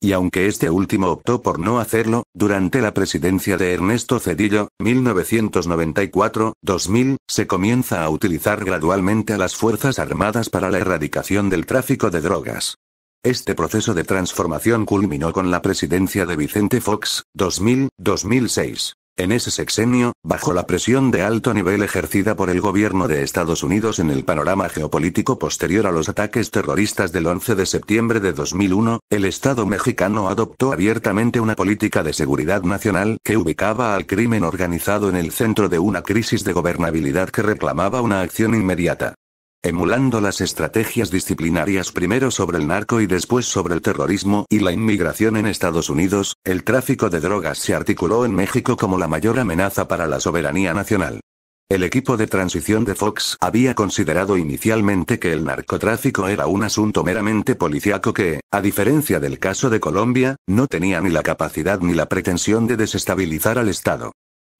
y aunque este último optó por no hacerlo, durante la presidencia de Ernesto Cedillo, 1994-2000, se comienza a utilizar gradualmente a las Fuerzas Armadas para la erradicación del tráfico de drogas. Este proceso de transformación culminó con la presidencia de Vicente Fox, 2000-2006. En ese sexenio, bajo la presión de alto nivel ejercida por el gobierno de Estados Unidos en el panorama geopolítico posterior a los ataques terroristas del 11 de septiembre de 2001, el Estado mexicano adoptó abiertamente una política de seguridad nacional que ubicaba al crimen organizado en el centro de una crisis de gobernabilidad que reclamaba una acción inmediata emulando las estrategias disciplinarias primero sobre el narco y después sobre el terrorismo y la inmigración en Estados Unidos, el tráfico de drogas se articuló en México como la mayor amenaza para la soberanía nacional. El equipo de transición de Fox había considerado inicialmente que el narcotráfico era un asunto meramente policiaco que, a diferencia del caso de Colombia, no tenía ni la capacidad ni la pretensión de desestabilizar al Estado.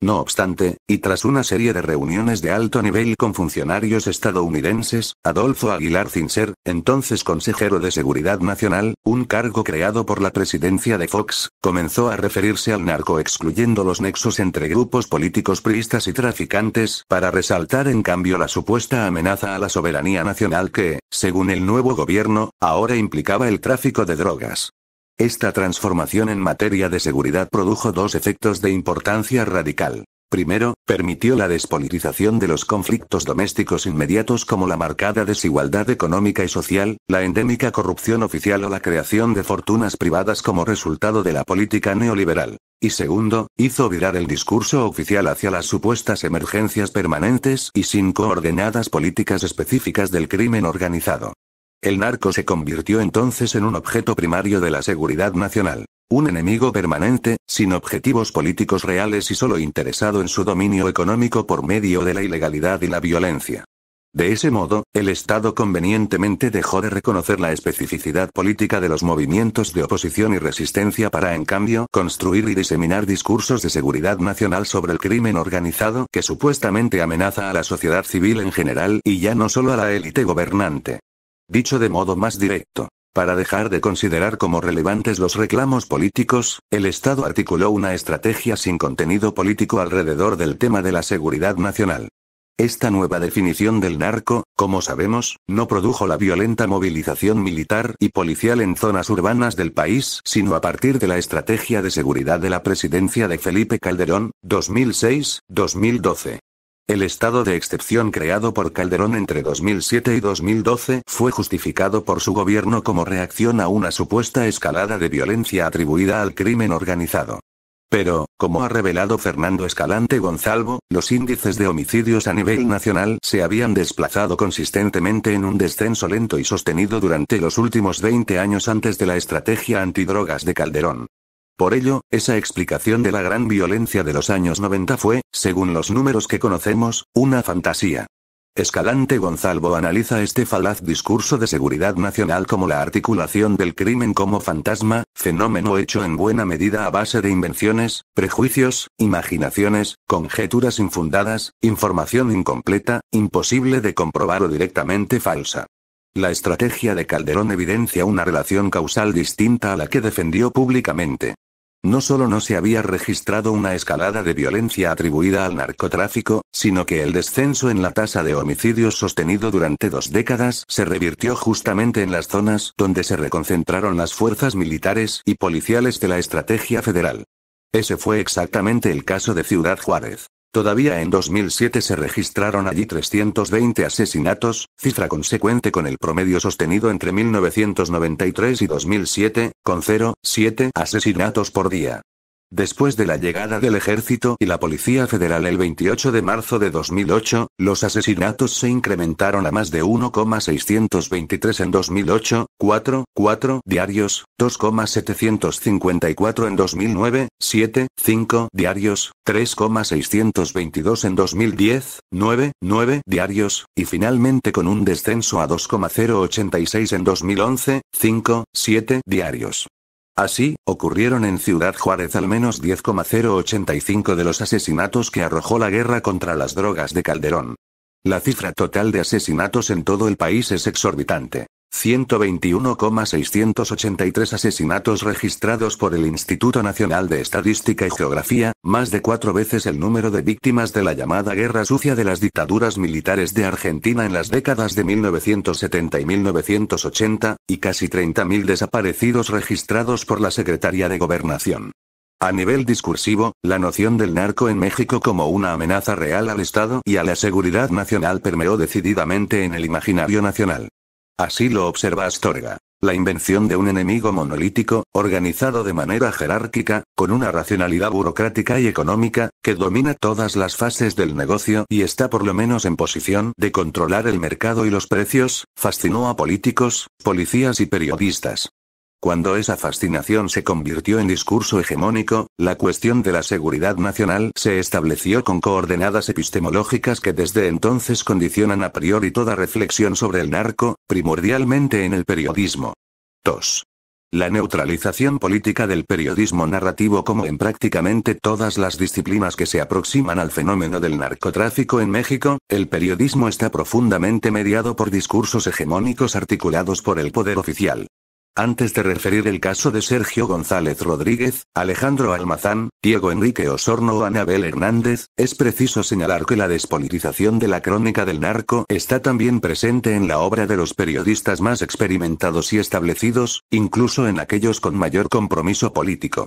No obstante, y tras una serie de reuniones de alto nivel con funcionarios estadounidenses, Adolfo Aguilar Zinser, entonces consejero de Seguridad Nacional, un cargo creado por la presidencia de Fox, comenzó a referirse al narco excluyendo los nexos entre grupos políticos priistas y traficantes, para resaltar en cambio la supuesta amenaza a la soberanía nacional que, según el nuevo gobierno, ahora implicaba el tráfico de drogas. Esta transformación en materia de seguridad produjo dos efectos de importancia radical. Primero, permitió la despolitización de los conflictos domésticos inmediatos como la marcada desigualdad económica y social, la endémica corrupción oficial o la creación de fortunas privadas como resultado de la política neoliberal. Y segundo, hizo virar el discurso oficial hacia las supuestas emergencias permanentes y sin coordenadas políticas específicas del crimen organizado. El narco se convirtió entonces en un objeto primario de la seguridad nacional. Un enemigo permanente, sin objetivos políticos reales y solo interesado en su dominio económico por medio de la ilegalidad y la violencia. De ese modo, el Estado convenientemente dejó de reconocer la especificidad política de los movimientos de oposición y resistencia para, en cambio, construir y diseminar discursos de seguridad nacional sobre el crimen organizado que supuestamente amenaza a la sociedad civil en general y ya no solo a la élite gobernante. Dicho de modo más directo, para dejar de considerar como relevantes los reclamos políticos, el Estado articuló una estrategia sin contenido político alrededor del tema de la seguridad nacional. Esta nueva definición del narco, como sabemos, no produjo la violenta movilización militar y policial en zonas urbanas del país, sino a partir de la estrategia de seguridad de la presidencia de Felipe Calderón, 2006-2012. El estado de excepción creado por Calderón entre 2007 y 2012 fue justificado por su gobierno como reacción a una supuesta escalada de violencia atribuida al crimen organizado. Pero, como ha revelado Fernando Escalante Gonzalvo, los índices de homicidios a nivel nacional se habían desplazado consistentemente en un descenso lento y sostenido durante los últimos 20 años antes de la estrategia antidrogas de Calderón. Por ello, esa explicación de la gran violencia de los años 90 fue, según los números que conocemos, una fantasía. Escalante Gonzalvo analiza este falaz discurso de seguridad nacional como la articulación del crimen como fantasma, fenómeno hecho en buena medida a base de invenciones, prejuicios, imaginaciones, conjeturas infundadas, información incompleta, imposible de comprobar o directamente falsa. La estrategia de Calderón evidencia una relación causal distinta a la que defendió públicamente. No solo no se había registrado una escalada de violencia atribuida al narcotráfico, sino que el descenso en la tasa de homicidios sostenido durante dos décadas se revirtió justamente en las zonas donde se reconcentraron las fuerzas militares y policiales de la estrategia federal. Ese fue exactamente el caso de Ciudad Juárez. Todavía en 2007 se registraron allí 320 asesinatos, cifra consecuente con el promedio sostenido entre 1993 y 2007, con 0,7 asesinatos por día. Después de la llegada del ejército y la Policía Federal el 28 de marzo de 2008, los asesinatos se incrementaron a más de 1,623 en 2008, 4,4 diarios, 2,754 en 2009, 7,5 diarios, 3,622 en 2010, 9,9 diarios, y finalmente con un descenso a 2,086 en 2011, 5,7 diarios. Así, ocurrieron en Ciudad Juárez al menos 10,085 de los asesinatos que arrojó la guerra contra las drogas de Calderón. La cifra total de asesinatos en todo el país es exorbitante. 121,683 asesinatos registrados por el Instituto Nacional de Estadística y Geografía, más de cuatro veces el número de víctimas de la llamada Guerra Sucia de las dictaduras militares de Argentina en las décadas de 1970 y 1980, y casi 30.000 desaparecidos registrados por la Secretaría de Gobernación. A nivel discursivo, la noción del narco en México como una amenaza real al Estado y a la seguridad nacional permeó decididamente en el imaginario nacional. Así lo observa Astorga. La invención de un enemigo monolítico, organizado de manera jerárquica, con una racionalidad burocrática y económica, que domina todas las fases del negocio y está por lo menos en posición de controlar el mercado y los precios, fascinó a políticos, policías y periodistas. Cuando esa fascinación se convirtió en discurso hegemónico, la cuestión de la seguridad nacional se estableció con coordenadas epistemológicas que desde entonces condicionan a priori toda reflexión sobre el narco, primordialmente en el periodismo. 2. La neutralización política del periodismo narrativo como en prácticamente todas las disciplinas que se aproximan al fenómeno del narcotráfico en México, el periodismo está profundamente mediado por discursos hegemónicos articulados por el poder oficial. Antes de referir el caso de Sergio González Rodríguez, Alejandro Almazán, Diego Enrique Osorno o Anabel Hernández, es preciso señalar que la despolitización de la crónica del narco está también presente en la obra de los periodistas más experimentados y establecidos, incluso en aquellos con mayor compromiso político.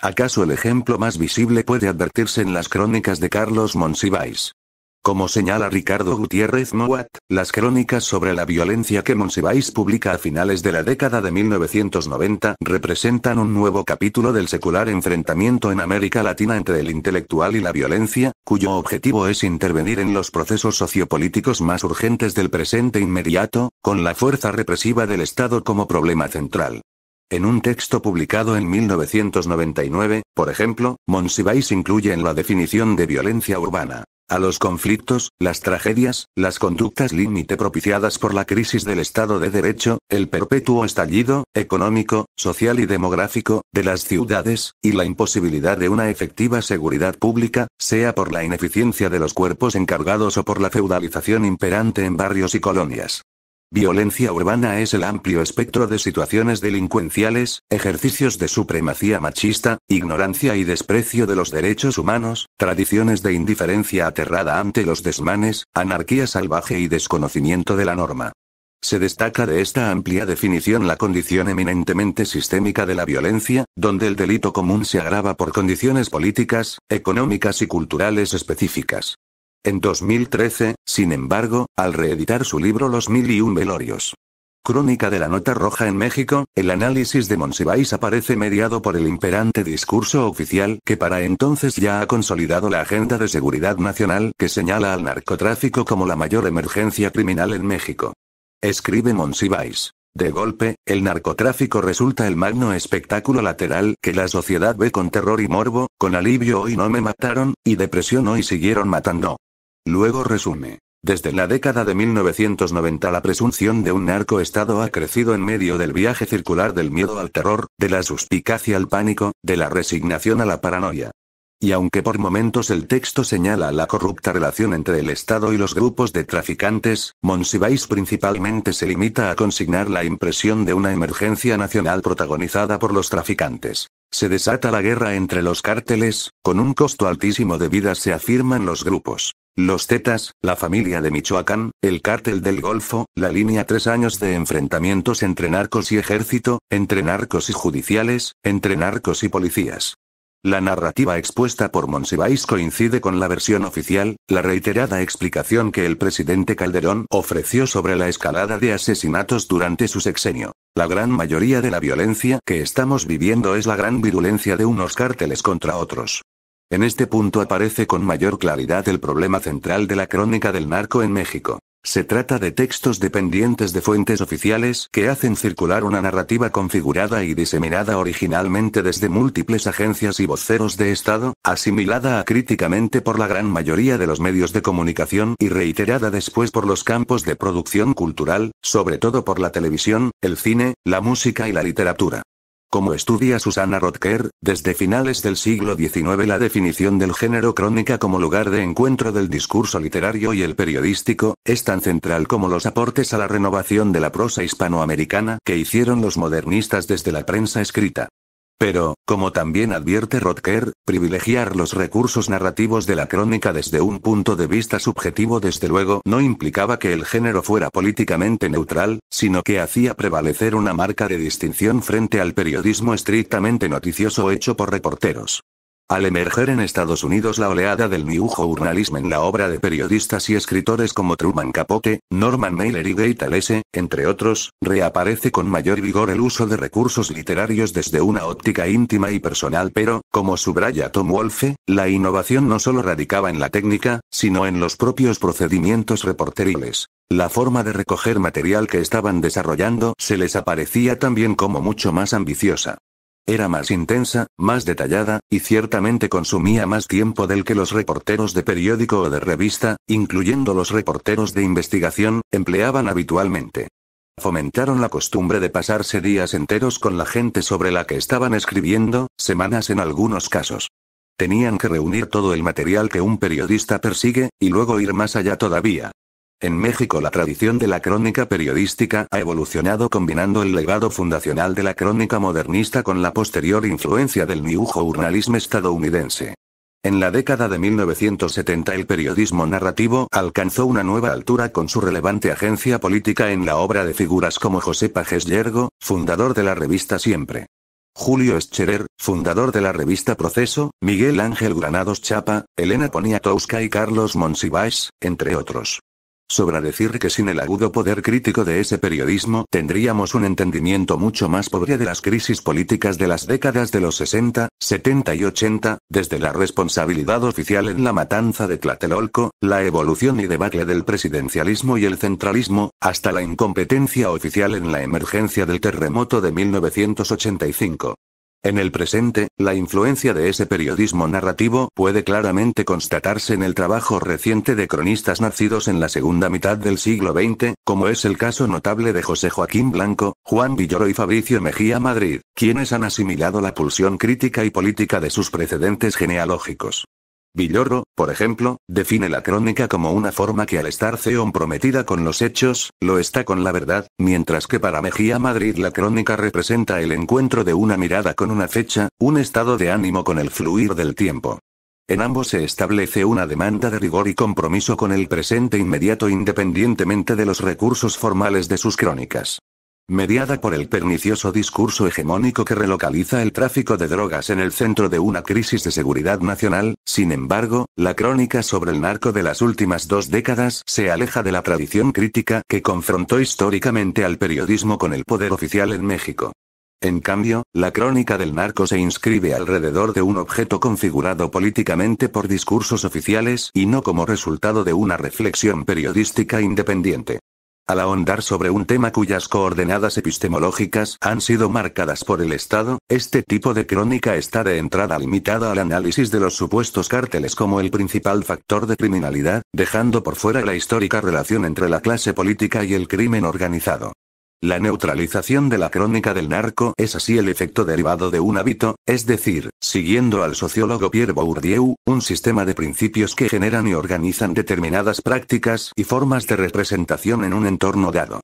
¿Acaso el ejemplo más visible puede advertirse en las crónicas de Carlos Monsiváis? Como señala Ricardo Gutiérrez Mouat, las crónicas sobre la violencia que Monsiváis publica a finales de la década de 1990 representan un nuevo capítulo del secular enfrentamiento en América Latina entre el intelectual y la violencia, cuyo objetivo es intervenir en los procesos sociopolíticos más urgentes del presente inmediato, con la fuerza represiva del Estado como problema central. En un texto publicado en 1999, por ejemplo, Monsiváis incluye en la definición de violencia urbana a los conflictos, las tragedias, las conductas límite propiciadas por la crisis del Estado de Derecho, el perpetuo estallido, económico, social y demográfico, de las ciudades, y la imposibilidad de una efectiva seguridad pública, sea por la ineficiencia de los cuerpos encargados o por la feudalización imperante en barrios y colonias. Violencia urbana es el amplio espectro de situaciones delincuenciales, ejercicios de supremacía machista, ignorancia y desprecio de los derechos humanos, tradiciones de indiferencia aterrada ante los desmanes, anarquía salvaje y desconocimiento de la norma. Se destaca de esta amplia definición la condición eminentemente sistémica de la violencia, donde el delito común se agrava por condiciones políticas, económicas y culturales específicas. En 2013, sin embargo, al reeditar su libro Los Mil y Un Velorios. Crónica de la Nota Roja en México, el análisis de Monsiváis aparece mediado por el imperante discurso oficial que para entonces ya ha consolidado la Agenda de Seguridad Nacional que señala al narcotráfico como la mayor emergencia criminal en México. Escribe Monsiváis. De golpe, el narcotráfico resulta el magno espectáculo lateral que la sociedad ve con terror y morbo, con alivio hoy no me mataron, y depresión hoy siguieron matando. Luego resume. Desde la década de 1990 la presunción de un narcoestado ha crecido en medio del viaje circular del miedo al terror, de la suspicacia al pánico, de la resignación a la paranoia. Y aunque por momentos el texto señala la corrupta relación entre el Estado y los grupos de traficantes, Monsiváis principalmente se limita a consignar la impresión de una emergencia nacional protagonizada por los traficantes. Se desata la guerra entre los cárteles, con un costo altísimo de vidas se afirman los grupos. Los Tetas, la familia de Michoacán, el cártel del Golfo, la línea tres años de enfrentamientos entre narcos y ejército, entre narcos y judiciales, entre narcos y policías. La narrativa expuesta por Monsiváis coincide con la versión oficial, la reiterada explicación que el presidente Calderón ofreció sobre la escalada de asesinatos durante su sexenio. La gran mayoría de la violencia que estamos viviendo es la gran virulencia de unos cárteles contra otros. En este punto aparece con mayor claridad el problema central de la crónica del narco en México. Se trata de textos dependientes de fuentes oficiales que hacen circular una narrativa configurada y diseminada originalmente desde múltiples agencias y voceros de Estado, asimilada críticamente por la gran mayoría de los medios de comunicación y reiterada después por los campos de producción cultural, sobre todo por la televisión, el cine, la música y la literatura. Como estudia Susana Rotker, desde finales del siglo XIX la definición del género crónica como lugar de encuentro del discurso literario y el periodístico, es tan central como los aportes a la renovación de la prosa hispanoamericana que hicieron los modernistas desde la prensa escrita. Pero, como también advierte Rodker, privilegiar los recursos narrativos de la crónica desde un punto de vista subjetivo desde luego no implicaba que el género fuera políticamente neutral, sino que hacía prevalecer una marca de distinción frente al periodismo estrictamente noticioso hecho por reporteros. Al emerger en Estados Unidos la oleada del New Journalism en la obra de periodistas y escritores como Truman Capote, Norman Mailer y Gay Talese, entre otros, reaparece con mayor vigor el uso de recursos literarios desde una óptica íntima y personal pero, como subraya Tom Wolfe, la innovación no solo radicaba en la técnica, sino en los propios procedimientos reporteriles. La forma de recoger material que estaban desarrollando se les aparecía también como mucho más ambiciosa. Era más intensa, más detallada, y ciertamente consumía más tiempo del que los reporteros de periódico o de revista, incluyendo los reporteros de investigación, empleaban habitualmente. Fomentaron la costumbre de pasarse días enteros con la gente sobre la que estaban escribiendo, semanas en algunos casos. Tenían que reunir todo el material que un periodista persigue, y luego ir más allá todavía. En México la tradición de la crónica periodística ha evolucionado combinando el legado fundacional de la crónica modernista con la posterior influencia del new journalism estadounidense. En la década de 1970 el periodismo narrativo alcanzó una nueva altura con su relevante agencia política en la obra de figuras como José Pajes Yergo, fundador de la revista Siempre. Julio Escherer, fundador de la revista Proceso, Miguel Ángel Granados Chapa, Elena Poniatowska y Carlos Monsiváis, entre otros. Sobra decir que sin el agudo poder crítico de ese periodismo tendríamos un entendimiento mucho más pobre de las crisis políticas de las décadas de los 60, 70 y 80, desde la responsabilidad oficial en la matanza de Tlatelolco, la evolución y debacle del presidencialismo y el centralismo, hasta la incompetencia oficial en la emergencia del terremoto de 1985. En el presente, la influencia de ese periodismo narrativo puede claramente constatarse en el trabajo reciente de cronistas nacidos en la segunda mitad del siglo XX, como es el caso notable de José Joaquín Blanco, Juan Villoro y Fabricio Mejía Madrid, quienes han asimilado la pulsión crítica y política de sus precedentes genealógicos. Villorro, por ejemplo, define la crónica como una forma que al estar comprometida con los hechos, lo está con la verdad, mientras que para Mejía Madrid la crónica representa el encuentro de una mirada con una fecha, un estado de ánimo con el fluir del tiempo. En ambos se establece una demanda de rigor y compromiso con el presente inmediato independientemente de los recursos formales de sus crónicas mediada por el pernicioso discurso hegemónico que relocaliza el tráfico de drogas en el centro de una crisis de seguridad nacional, sin embargo, la crónica sobre el narco de las últimas dos décadas se aleja de la tradición crítica que confrontó históricamente al periodismo con el poder oficial en México. En cambio, la crónica del narco se inscribe alrededor de un objeto configurado políticamente por discursos oficiales y no como resultado de una reflexión periodística independiente. Al ahondar sobre un tema cuyas coordenadas epistemológicas han sido marcadas por el Estado, este tipo de crónica está de entrada limitada al análisis de los supuestos cárteles como el principal factor de criminalidad, dejando por fuera la histórica relación entre la clase política y el crimen organizado. La neutralización de la crónica del narco es así el efecto derivado de un hábito, es decir, siguiendo al sociólogo Pierre Bourdieu, un sistema de principios que generan y organizan determinadas prácticas y formas de representación en un entorno dado.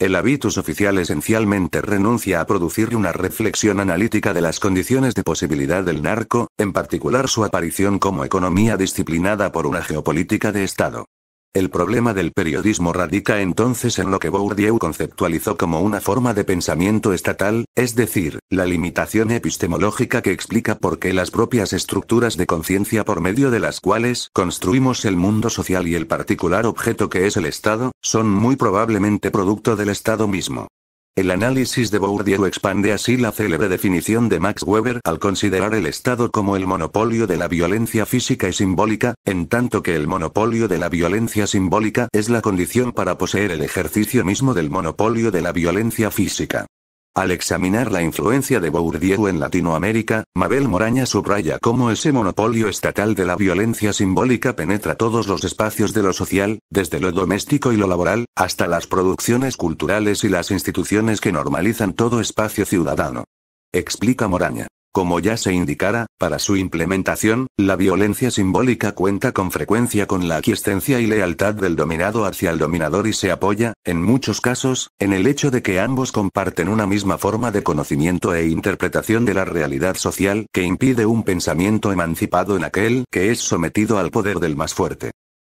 El hábitus oficial esencialmente renuncia a producir una reflexión analítica de las condiciones de posibilidad del narco, en particular su aparición como economía disciplinada por una geopolítica de Estado. El problema del periodismo radica entonces en lo que Bourdieu conceptualizó como una forma de pensamiento estatal, es decir, la limitación epistemológica que explica por qué las propias estructuras de conciencia por medio de las cuales construimos el mundo social y el particular objeto que es el Estado, son muy probablemente producto del Estado mismo. El análisis de Bourdieu expande así la célebre definición de Max Weber al considerar el Estado como el monopolio de la violencia física y simbólica, en tanto que el monopolio de la violencia simbólica es la condición para poseer el ejercicio mismo del monopolio de la violencia física. Al examinar la influencia de Bourdieu en Latinoamérica, Mabel Moraña subraya cómo ese monopolio estatal de la violencia simbólica penetra todos los espacios de lo social, desde lo doméstico y lo laboral, hasta las producciones culturales y las instituciones que normalizan todo espacio ciudadano. Explica Moraña. Como ya se indicara, para su implementación, la violencia simbólica cuenta con frecuencia con la aquiescencia y lealtad del dominado hacia el dominador y se apoya, en muchos casos, en el hecho de que ambos comparten una misma forma de conocimiento e interpretación de la realidad social que impide un pensamiento emancipado en aquel que es sometido al poder del más fuerte.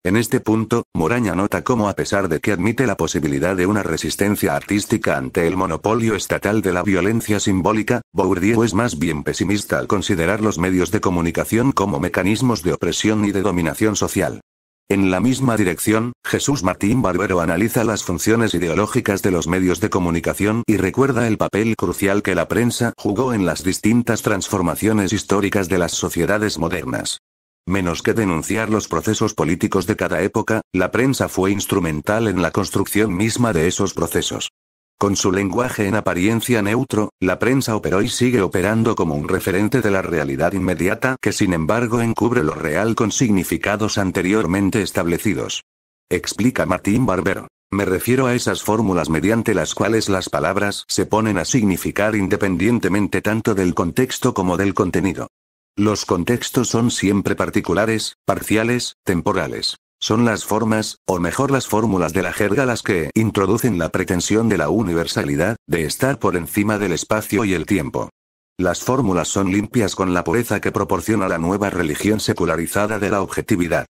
En este punto, Moraña nota cómo a pesar de que admite la posibilidad de una resistencia artística ante el monopolio estatal de la violencia simbólica, Bourdieu es más bien pesimista al considerar los medios de comunicación como mecanismos de opresión y de dominación social. En la misma dirección, Jesús Martín Barbero analiza las funciones ideológicas de los medios de comunicación y recuerda el papel crucial que la prensa jugó en las distintas transformaciones históricas de las sociedades modernas. Menos que denunciar los procesos políticos de cada época, la prensa fue instrumental en la construcción misma de esos procesos. Con su lenguaje en apariencia neutro, la prensa operó y sigue operando como un referente de la realidad inmediata que sin embargo encubre lo real con significados anteriormente establecidos. Explica Martín Barbero. Me refiero a esas fórmulas mediante las cuales las palabras se ponen a significar independientemente tanto del contexto como del contenido. Los contextos son siempre particulares, parciales, temporales. Son las formas, o mejor las fórmulas de la jerga las que introducen la pretensión de la universalidad, de estar por encima del espacio y el tiempo. Las fórmulas son limpias con la pureza que proporciona la nueva religión secularizada de la objetividad.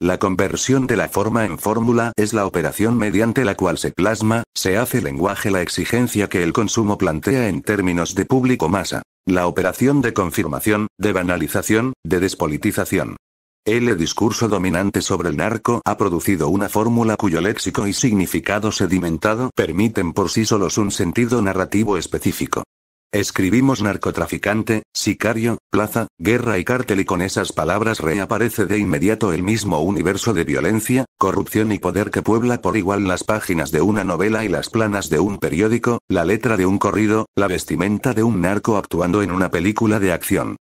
La conversión de la forma en fórmula es la operación mediante la cual se plasma, se hace lenguaje la exigencia que el consumo plantea en términos de público masa. La operación de confirmación, de banalización, de despolitización. El discurso dominante sobre el narco ha producido una fórmula cuyo léxico y significado sedimentado permiten por sí solos un sentido narrativo específico. Escribimos narcotraficante, sicario, plaza, guerra y cártel y con esas palabras reaparece de inmediato el mismo universo de violencia, corrupción y poder que puebla por igual las páginas de una novela y las planas de un periódico, la letra de un corrido, la vestimenta de un narco actuando en una película de acción.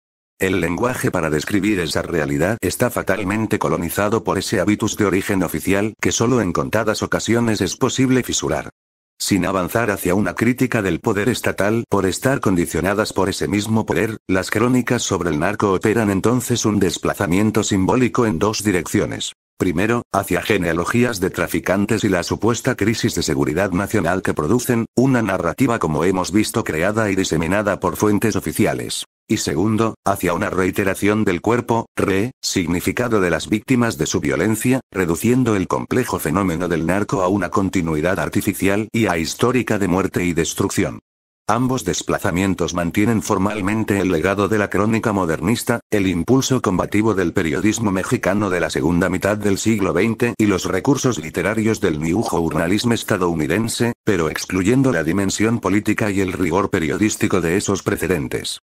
El lenguaje para describir esa realidad está fatalmente colonizado por ese habitus de origen oficial que solo en contadas ocasiones es posible fisurar. Sin avanzar hacia una crítica del poder estatal por estar condicionadas por ese mismo poder, las crónicas sobre el narco operan entonces un desplazamiento simbólico en dos direcciones. Primero, hacia genealogías de traficantes y la supuesta crisis de seguridad nacional que producen, una narrativa como hemos visto creada y diseminada por fuentes oficiales. Y segundo, hacia una reiteración del cuerpo, re, significado de las víctimas de su violencia, reduciendo el complejo fenómeno del narco a una continuidad artificial y a histórica de muerte y destrucción. Ambos desplazamientos mantienen formalmente el legado de la crónica modernista, el impulso combativo del periodismo mexicano de la segunda mitad del siglo XX y los recursos literarios del new journalism estadounidense, pero excluyendo la dimensión política y el rigor periodístico de esos precedentes.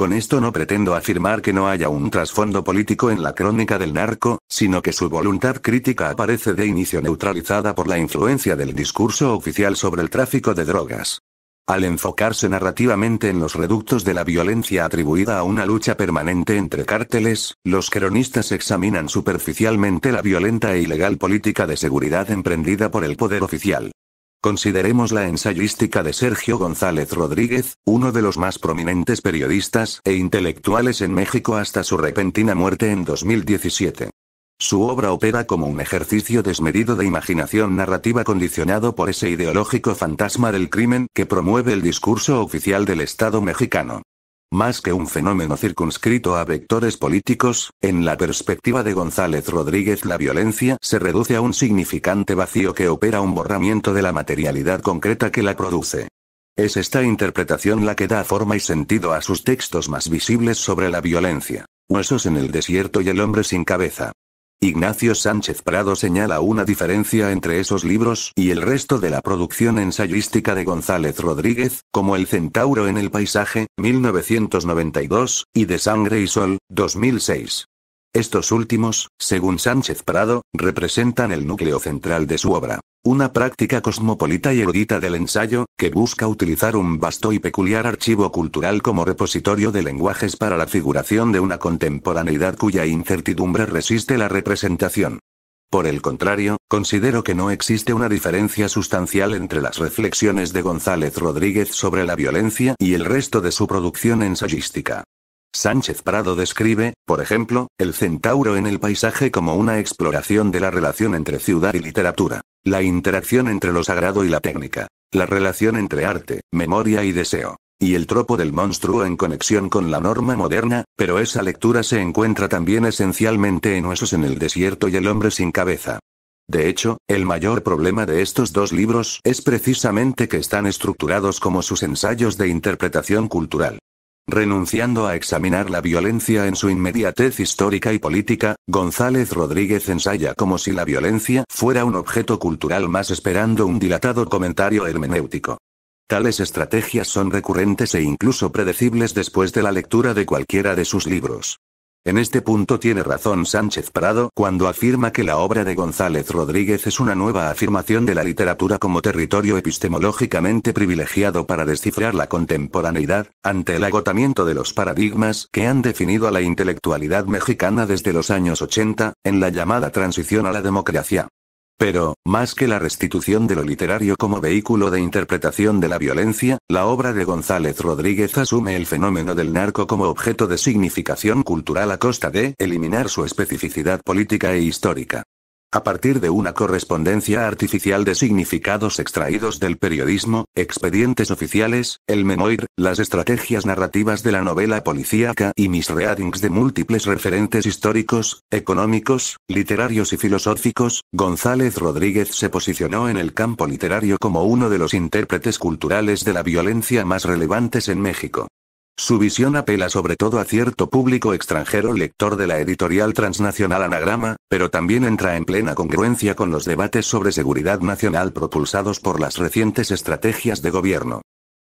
Con esto no pretendo afirmar que no haya un trasfondo político en la crónica del narco, sino que su voluntad crítica aparece de inicio neutralizada por la influencia del discurso oficial sobre el tráfico de drogas. Al enfocarse narrativamente en los reductos de la violencia atribuida a una lucha permanente entre cárteles, los cronistas examinan superficialmente la violenta e ilegal política de seguridad emprendida por el poder oficial. Consideremos la ensayística de Sergio González Rodríguez, uno de los más prominentes periodistas e intelectuales en México hasta su repentina muerte en 2017. Su obra opera como un ejercicio desmedido de imaginación narrativa condicionado por ese ideológico fantasma del crimen que promueve el discurso oficial del Estado mexicano. Más que un fenómeno circunscrito a vectores políticos, en la perspectiva de González Rodríguez la violencia se reduce a un significante vacío que opera un borramiento de la materialidad concreta que la produce. Es esta interpretación la que da forma y sentido a sus textos más visibles sobre la violencia. Huesos en el desierto y el hombre sin cabeza. Ignacio Sánchez Prado señala una diferencia entre esos libros y el resto de la producción ensayística de González Rodríguez, como El Centauro en el Paisaje, 1992, y De Sangre y Sol, 2006. Estos últimos, según Sánchez Prado, representan el núcleo central de su obra. Una práctica cosmopolita y erudita del ensayo, que busca utilizar un vasto y peculiar archivo cultural como repositorio de lenguajes para la figuración de una contemporaneidad cuya incertidumbre resiste la representación. Por el contrario, considero que no existe una diferencia sustancial entre las reflexiones de González Rodríguez sobre la violencia y el resto de su producción ensayística. Sánchez Prado describe, por ejemplo, el centauro en el paisaje como una exploración de la relación entre ciudad y literatura, la interacción entre lo sagrado y la técnica, la relación entre arte, memoria y deseo, y el tropo del monstruo en conexión con la norma moderna, pero esa lectura se encuentra también esencialmente en Huesos en el desierto y El hombre sin cabeza. De hecho, el mayor problema de estos dos libros es precisamente que están estructurados como sus ensayos de interpretación cultural. Renunciando a examinar la violencia en su inmediatez histórica y política, González Rodríguez ensaya como si la violencia fuera un objeto cultural más esperando un dilatado comentario hermenéutico. Tales estrategias son recurrentes e incluso predecibles después de la lectura de cualquiera de sus libros. En este punto tiene razón Sánchez Prado cuando afirma que la obra de González Rodríguez es una nueva afirmación de la literatura como territorio epistemológicamente privilegiado para descifrar la contemporaneidad, ante el agotamiento de los paradigmas que han definido a la intelectualidad mexicana desde los años 80, en la llamada transición a la democracia. Pero, más que la restitución de lo literario como vehículo de interpretación de la violencia, la obra de González Rodríguez asume el fenómeno del narco como objeto de significación cultural a costa de eliminar su especificidad política e histórica. A partir de una correspondencia artificial de significados extraídos del periodismo, expedientes oficiales, el memoir, las estrategias narrativas de la novela policíaca y mis readings de múltiples referentes históricos, económicos, literarios y filosóficos, González Rodríguez se posicionó en el campo literario como uno de los intérpretes culturales de la violencia más relevantes en México. Su visión apela sobre todo a cierto público extranjero lector de la editorial transnacional Anagrama, pero también entra en plena congruencia con los debates sobre seguridad nacional propulsados por las recientes estrategias de gobierno.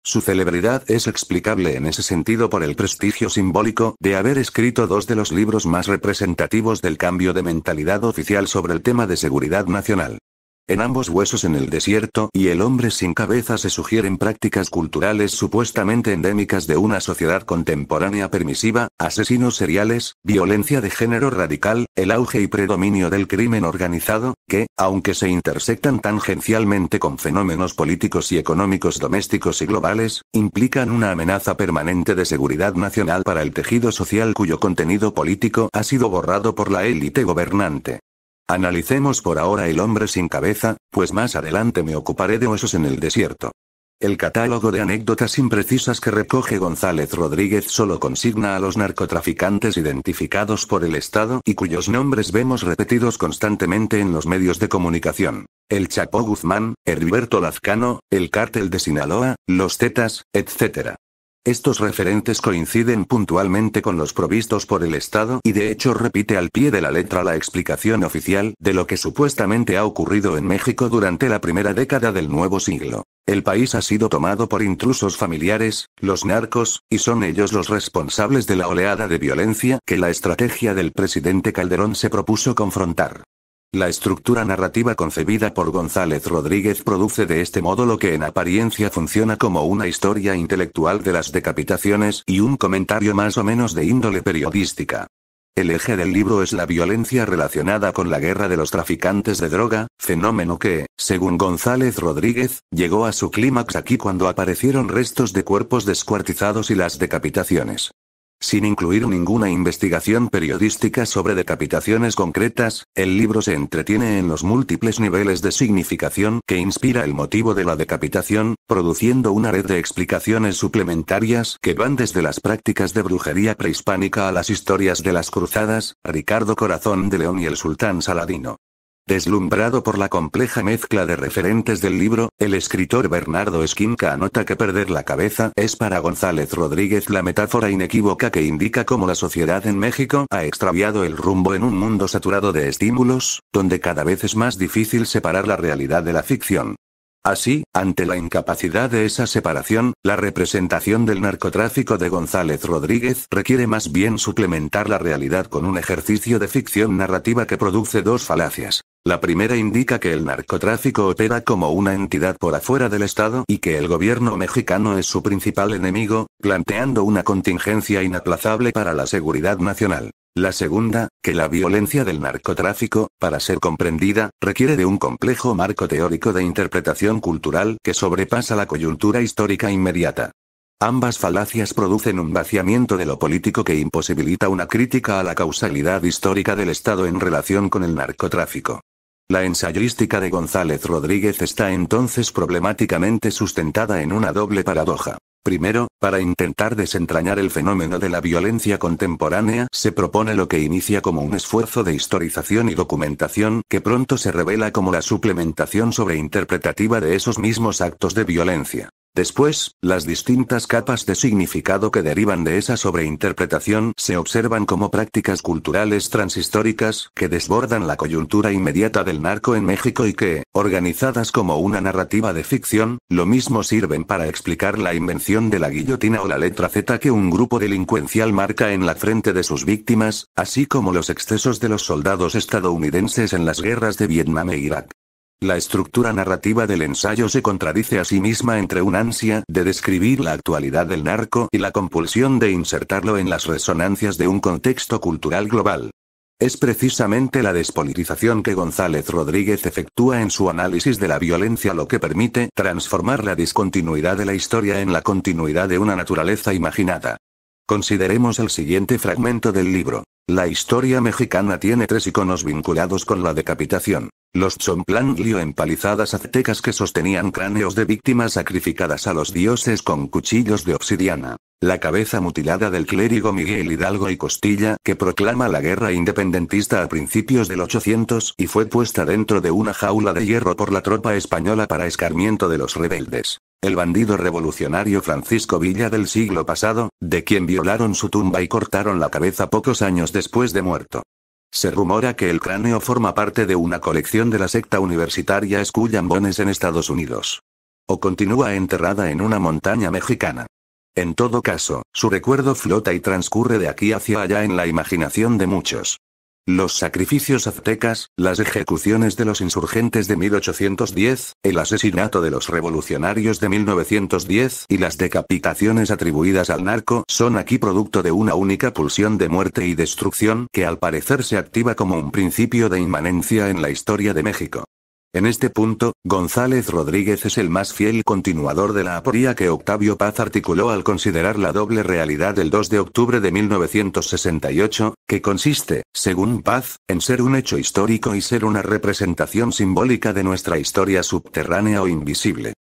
Su celebridad es explicable en ese sentido por el prestigio simbólico de haber escrito dos de los libros más representativos del cambio de mentalidad oficial sobre el tema de seguridad nacional. En ambos huesos en el desierto y el hombre sin cabeza se sugieren prácticas culturales supuestamente endémicas de una sociedad contemporánea permisiva, asesinos seriales, violencia de género radical, el auge y predominio del crimen organizado, que, aunque se intersectan tangencialmente con fenómenos políticos y económicos domésticos y globales, implican una amenaza permanente de seguridad nacional para el tejido social cuyo contenido político ha sido borrado por la élite gobernante. Analicemos por ahora el hombre sin cabeza, pues más adelante me ocuparé de huesos en el desierto. El catálogo de anécdotas imprecisas que recoge González Rodríguez solo consigna a los narcotraficantes identificados por el Estado y cuyos nombres vemos repetidos constantemente en los medios de comunicación. El Chapo Guzmán, Heriberto Lazcano, el Cártel de Sinaloa, los Tetas, etc. Estos referentes coinciden puntualmente con los provistos por el Estado y de hecho repite al pie de la letra la explicación oficial de lo que supuestamente ha ocurrido en México durante la primera década del nuevo siglo. El país ha sido tomado por intrusos familiares, los narcos, y son ellos los responsables de la oleada de violencia que la estrategia del presidente Calderón se propuso confrontar. La estructura narrativa concebida por González Rodríguez produce de este modo lo que en apariencia funciona como una historia intelectual de las decapitaciones y un comentario más o menos de índole periodística. El eje del libro es la violencia relacionada con la guerra de los traficantes de droga, fenómeno que, según González Rodríguez, llegó a su clímax aquí cuando aparecieron restos de cuerpos descuartizados y las decapitaciones. Sin incluir ninguna investigación periodística sobre decapitaciones concretas, el libro se entretiene en los múltiples niveles de significación que inspira el motivo de la decapitación, produciendo una red de explicaciones suplementarias que van desde las prácticas de brujería prehispánica a las historias de las cruzadas, Ricardo Corazón de León y el sultán Saladino. Deslumbrado por la compleja mezcla de referentes del libro, el escritor Bernardo Esquinca anota que perder la cabeza es para González Rodríguez la metáfora inequívoca que indica cómo la sociedad en México ha extraviado el rumbo en un mundo saturado de estímulos, donde cada vez es más difícil separar la realidad de la ficción. Así, ante la incapacidad de esa separación, la representación del narcotráfico de González Rodríguez requiere más bien suplementar la realidad con un ejercicio de ficción narrativa que produce dos falacias. La primera indica que el narcotráfico opera como una entidad por afuera del Estado y que el gobierno mexicano es su principal enemigo, planteando una contingencia inaplazable para la seguridad nacional. La segunda, que la violencia del narcotráfico, para ser comprendida, requiere de un complejo marco teórico de interpretación cultural que sobrepasa la coyuntura histórica inmediata. Ambas falacias producen un vaciamiento de lo político que imposibilita una crítica a la causalidad histórica del Estado en relación con el narcotráfico. La ensayística de González Rodríguez está entonces problemáticamente sustentada en una doble paradoja. Primero, para intentar desentrañar el fenómeno de la violencia contemporánea, se propone lo que inicia como un esfuerzo de historización y documentación, que pronto se revela como la suplementación sobreinterpretativa de esos mismos actos de violencia. Después, las distintas capas de significado que derivan de esa sobreinterpretación se observan como prácticas culturales transhistóricas que desbordan la coyuntura inmediata del narco en México y que, organizadas como una narrativa de ficción, lo mismo sirven para explicar la invención de la guillotina o la letra Z que un grupo delincuencial marca en la frente de sus víctimas, así como los excesos de los soldados estadounidenses en las guerras de Vietnam e Irak. La estructura narrativa del ensayo se contradice a sí misma entre un ansia de describir la actualidad del narco y la compulsión de insertarlo en las resonancias de un contexto cultural global. Es precisamente la despolitización que González Rodríguez efectúa en su análisis de la violencia lo que permite transformar la discontinuidad de la historia en la continuidad de una naturaleza imaginada. Consideremos el siguiente fragmento del libro. La historia mexicana tiene tres iconos vinculados con la decapitación. Los lió empalizadas aztecas que sostenían cráneos de víctimas sacrificadas a los dioses con cuchillos de obsidiana. La cabeza mutilada del clérigo Miguel Hidalgo y Costilla que proclama la guerra independentista a principios del 800 y fue puesta dentro de una jaula de hierro por la tropa española para escarmiento de los rebeldes. El bandido revolucionario Francisco Villa del siglo pasado, de quien violaron su tumba y cortaron la cabeza pocos años después de muerto. Se rumora que el cráneo forma parte de una colección de la secta universitaria Skull en Estados Unidos. O continúa enterrada en una montaña mexicana. En todo caso, su recuerdo flota y transcurre de aquí hacia allá en la imaginación de muchos. Los sacrificios aztecas, las ejecuciones de los insurgentes de 1810, el asesinato de los revolucionarios de 1910 y las decapitaciones atribuidas al narco son aquí producto de una única pulsión de muerte y destrucción que al parecer se activa como un principio de inmanencia en la historia de México. En este punto, González Rodríguez es el más fiel continuador de la aporía que Octavio Paz articuló al considerar la doble realidad del 2 de octubre de 1968, que consiste, según Paz, en ser un hecho histórico y ser una representación simbólica de nuestra historia subterránea o invisible.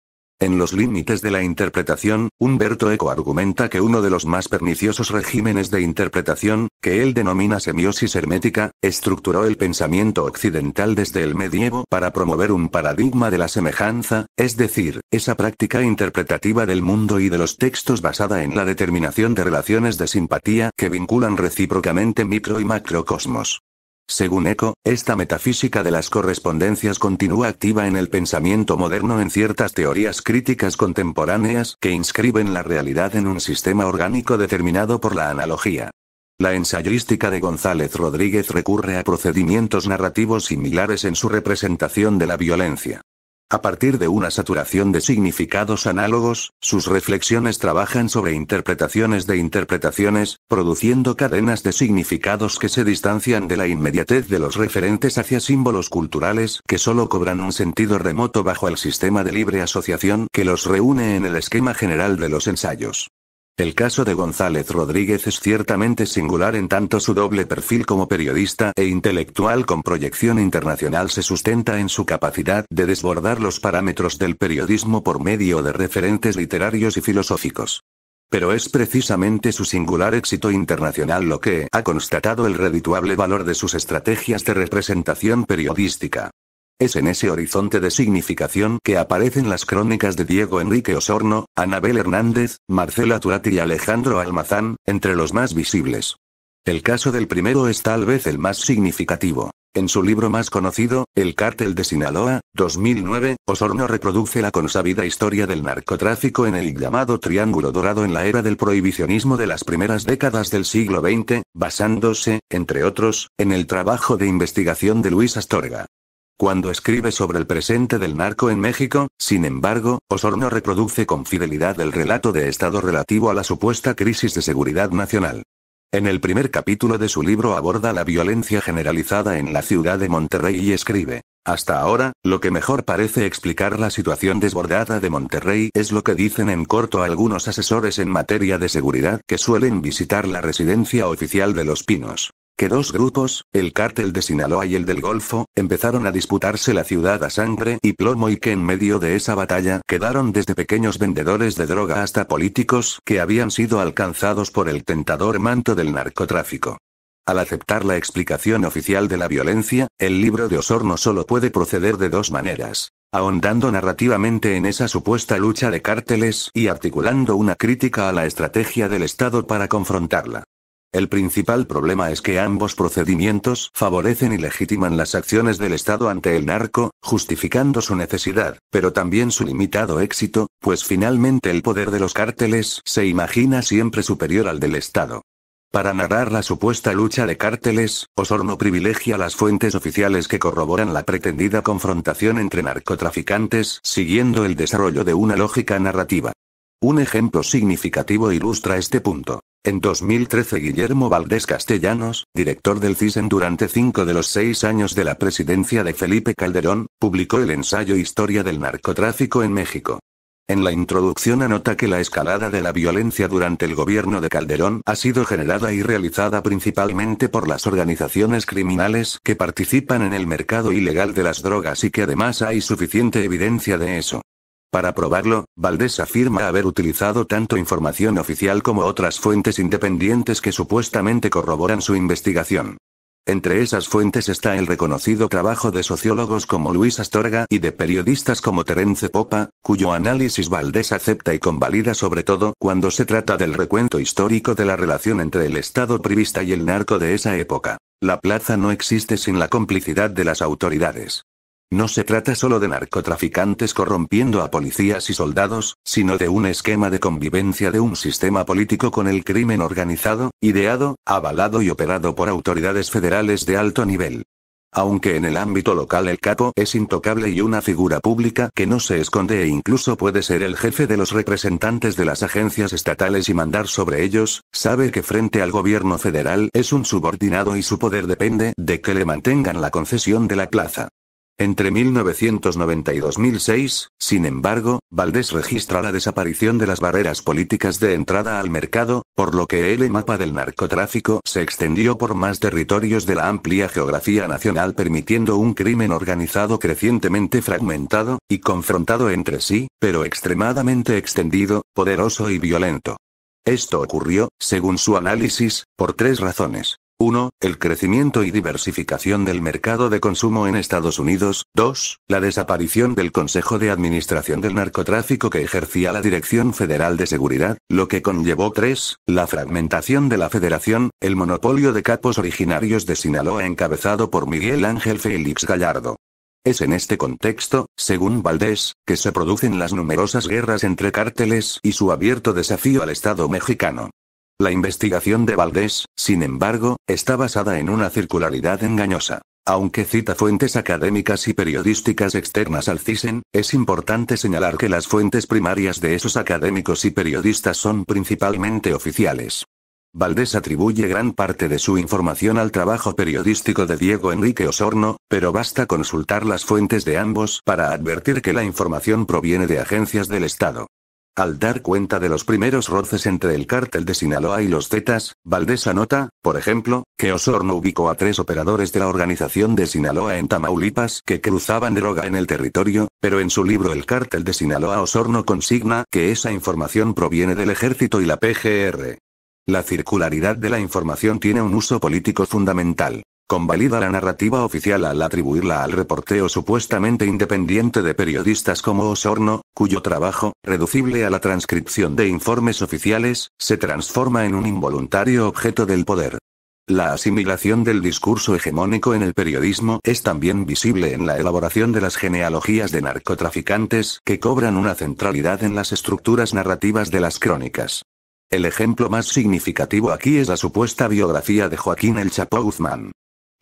En los límites de la interpretación, Humberto Eco argumenta que uno de los más perniciosos regímenes de interpretación, que él denomina semiosis hermética, estructuró el pensamiento occidental desde el medievo para promover un paradigma de la semejanza, es decir, esa práctica interpretativa del mundo y de los textos basada en la determinación de relaciones de simpatía que vinculan recíprocamente micro y macrocosmos. Según Eco, esta metafísica de las correspondencias continúa activa en el pensamiento moderno en ciertas teorías críticas contemporáneas que inscriben la realidad en un sistema orgánico determinado por la analogía. La ensayística de González Rodríguez recurre a procedimientos narrativos similares en su representación de la violencia. A partir de una saturación de significados análogos, sus reflexiones trabajan sobre interpretaciones de interpretaciones, produciendo cadenas de significados que se distancian de la inmediatez de los referentes hacia símbolos culturales que solo cobran un sentido remoto bajo el sistema de libre asociación que los reúne en el esquema general de los ensayos. El caso de González Rodríguez es ciertamente singular en tanto su doble perfil como periodista e intelectual con proyección internacional se sustenta en su capacidad de desbordar los parámetros del periodismo por medio de referentes literarios y filosóficos. Pero es precisamente su singular éxito internacional lo que ha constatado el redituable valor de sus estrategias de representación periodística. Es en ese horizonte de significación que aparecen las crónicas de Diego Enrique Osorno, Anabel Hernández, Marcela Turati y Alejandro Almazán, entre los más visibles. El caso del primero es tal vez el más significativo. En su libro más conocido, El Cártel de Sinaloa, 2009, Osorno reproduce la consabida historia del narcotráfico en el llamado Triángulo Dorado en la era del prohibicionismo de las primeras décadas del siglo XX, basándose, entre otros, en el trabajo de investigación de Luis Astorga. Cuando escribe sobre el presente del narco en México, sin embargo, Osorno reproduce con fidelidad el relato de Estado relativo a la supuesta crisis de seguridad nacional. En el primer capítulo de su libro aborda la violencia generalizada en la ciudad de Monterrey y escribe, Hasta ahora, lo que mejor parece explicar la situación desbordada de Monterrey es lo que dicen en corto algunos asesores en materia de seguridad que suelen visitar la residencia oficial de Los Pinos que dos grupos, el cártel de Sinaloa y el del Golfo, empezaron a disputarse la ciudad a sangre y plomo y que en medio de esa batalla quedaron desde pequeños vendedores de droga hasta políticos que habían sido alcanzados por el tentador manto del narcotráfico. Al aceptar la explicación oficial de la violencia, el libro de Osorno solo puede proceder de dos maneras. Ahondando narrativamente en esa supuesta lucha de cárteles y articulando una crítica a la estrategia del Estado para confrontarla. El principal problema es que ambos procedimientos favorecen y legitiman las acciones del Estado ante el narco, justificando su necesidad, pero también su limitado éxito, pues finalmente el poder de los cárteles se imagina siempre superior al del Estado. Para narrar la supuesta lucha de cárteles, Osorno privilegia las fuentes oficiales que corroboran la pretendida confrontación entre narcotraficantes, siguiendo el desarrollo de una lógica narrativa. Un ejemplo significativo ilustra este punto. En 2013 Guillermo Valdés Castellanos, director del CISEN durante cinco de los seis años de la presidencia de Felipe Calderón, publicó el ensayo Historia del narcotráfico en México. En la introducción anota que la escalada de la violencia durante el gobierno de Calderón ha sido generada y realizada principalmente por las organizaciones criminales que participan en el mercado ilegal de las drogas y que además hay suficiente evidencia de eso. Para probarlo, Valdés afirma haber utilizado tanto información oficial como otras fuentes independientes que supuestamente corroboran su investigación. Entre esas fuentes está el reconocido trabajo de sociólogos como Luis Astorga y de periodistas como Terence Popa, cuyo análisis Valdés acepta y convalida sobre todo cuando se trata del recuento histórico de la relación entre el Estado privista y el narco de esa época. La plaza no existe sin la complicidad de las autoridades. No se trata solo de narcotraficantes corrompiendo a policías y soldados, sino de un esquema de convivencia de un sistema político con el crimen organizado, ideado, avalado y operado por autoridades federales de alto nivel. Aunque en el ámbito local el capo es intocable y una figura pública que no se esconde e incluso puede ser el jefe de los representantes de las agencias estatales y mandar sobre ellos, sabe que frente al gobierno federal es un subordinado y su poder depende de que le mantengan la concesión de la plaza. Entre 1990 y 2006, sin embargo, Valdés registra la desaparición de las barreras políticas de entrada al mercado, por lo que el mapa del narcotráfico se extendió por más territorios de la amplia geografía nacional permitiendo un crimen organizado crecientemente fragmentado, y confrontado entre sí, pero extremadamente extendido, poderoso y violento. Esto ocurrió, según su análisis, por tres razones. 1. El crecimiento y diversificación del mercado de consumo en Estados Unidos. 2. La desaparición del Consejo de Administración del Narcotráfico que ejercía la Dirección Federal de Seguridad, lo que conllevó 3. La fragmentación de la Federación, el monopolio de capos originarios de Sinaloa encabezado por Miguel Ángel Félix Gallardo. Es en este contexto, según Valdés, que se producen las numerosas guerras entre cárteles y su abierto desafío al Estado mexicano. La investigación de Valdés, sin embargo, está basada en una circularidad engañosa. Aunque cita fuentes académicas y periodísticas externas al CISEN, es importante señalar que las fuentes primarias de esos académicos y periodistas son principalmente oficiales. Valdés atribuye gran parte de su información al trabajo periodístico de Diego Enrique Osorno, pero basta consultar las fuentes de ambos para advertir que la información proviene de agencias del Estado. Al dar cuenta de los primeros roces entre el cártel de Sinaloa y los Zetas, Valdés anota, por ejemplo, que Osorno ubicó a tres operadores de la organización de Sinaloa en Tamaulipas que cruzaban droga en el territorio, pero en su libro El cártel de Sinaloa Osorno consigna que esa información proviene del ejército y la PGR. La circularidad de la información tiene un uso político fundamental. Convalida la narrativa oficial al atribuirla al reporteo supuestamente independiente de periodistas como Osorno, cuyo trabajo, reducible a la transcripción de informes oficiales, se transforma en un involuntario objeto del poder. La asimilación del discurso hegemónico en el periodismo es también visible en la elaboración de las genealogías de narcotraficantes que cobran una centralidad en las estructuras narrativas de las crónicas. El ejemplo más significativo aquí es la supuesta biografía de Joaquín El Chapo Guzmán.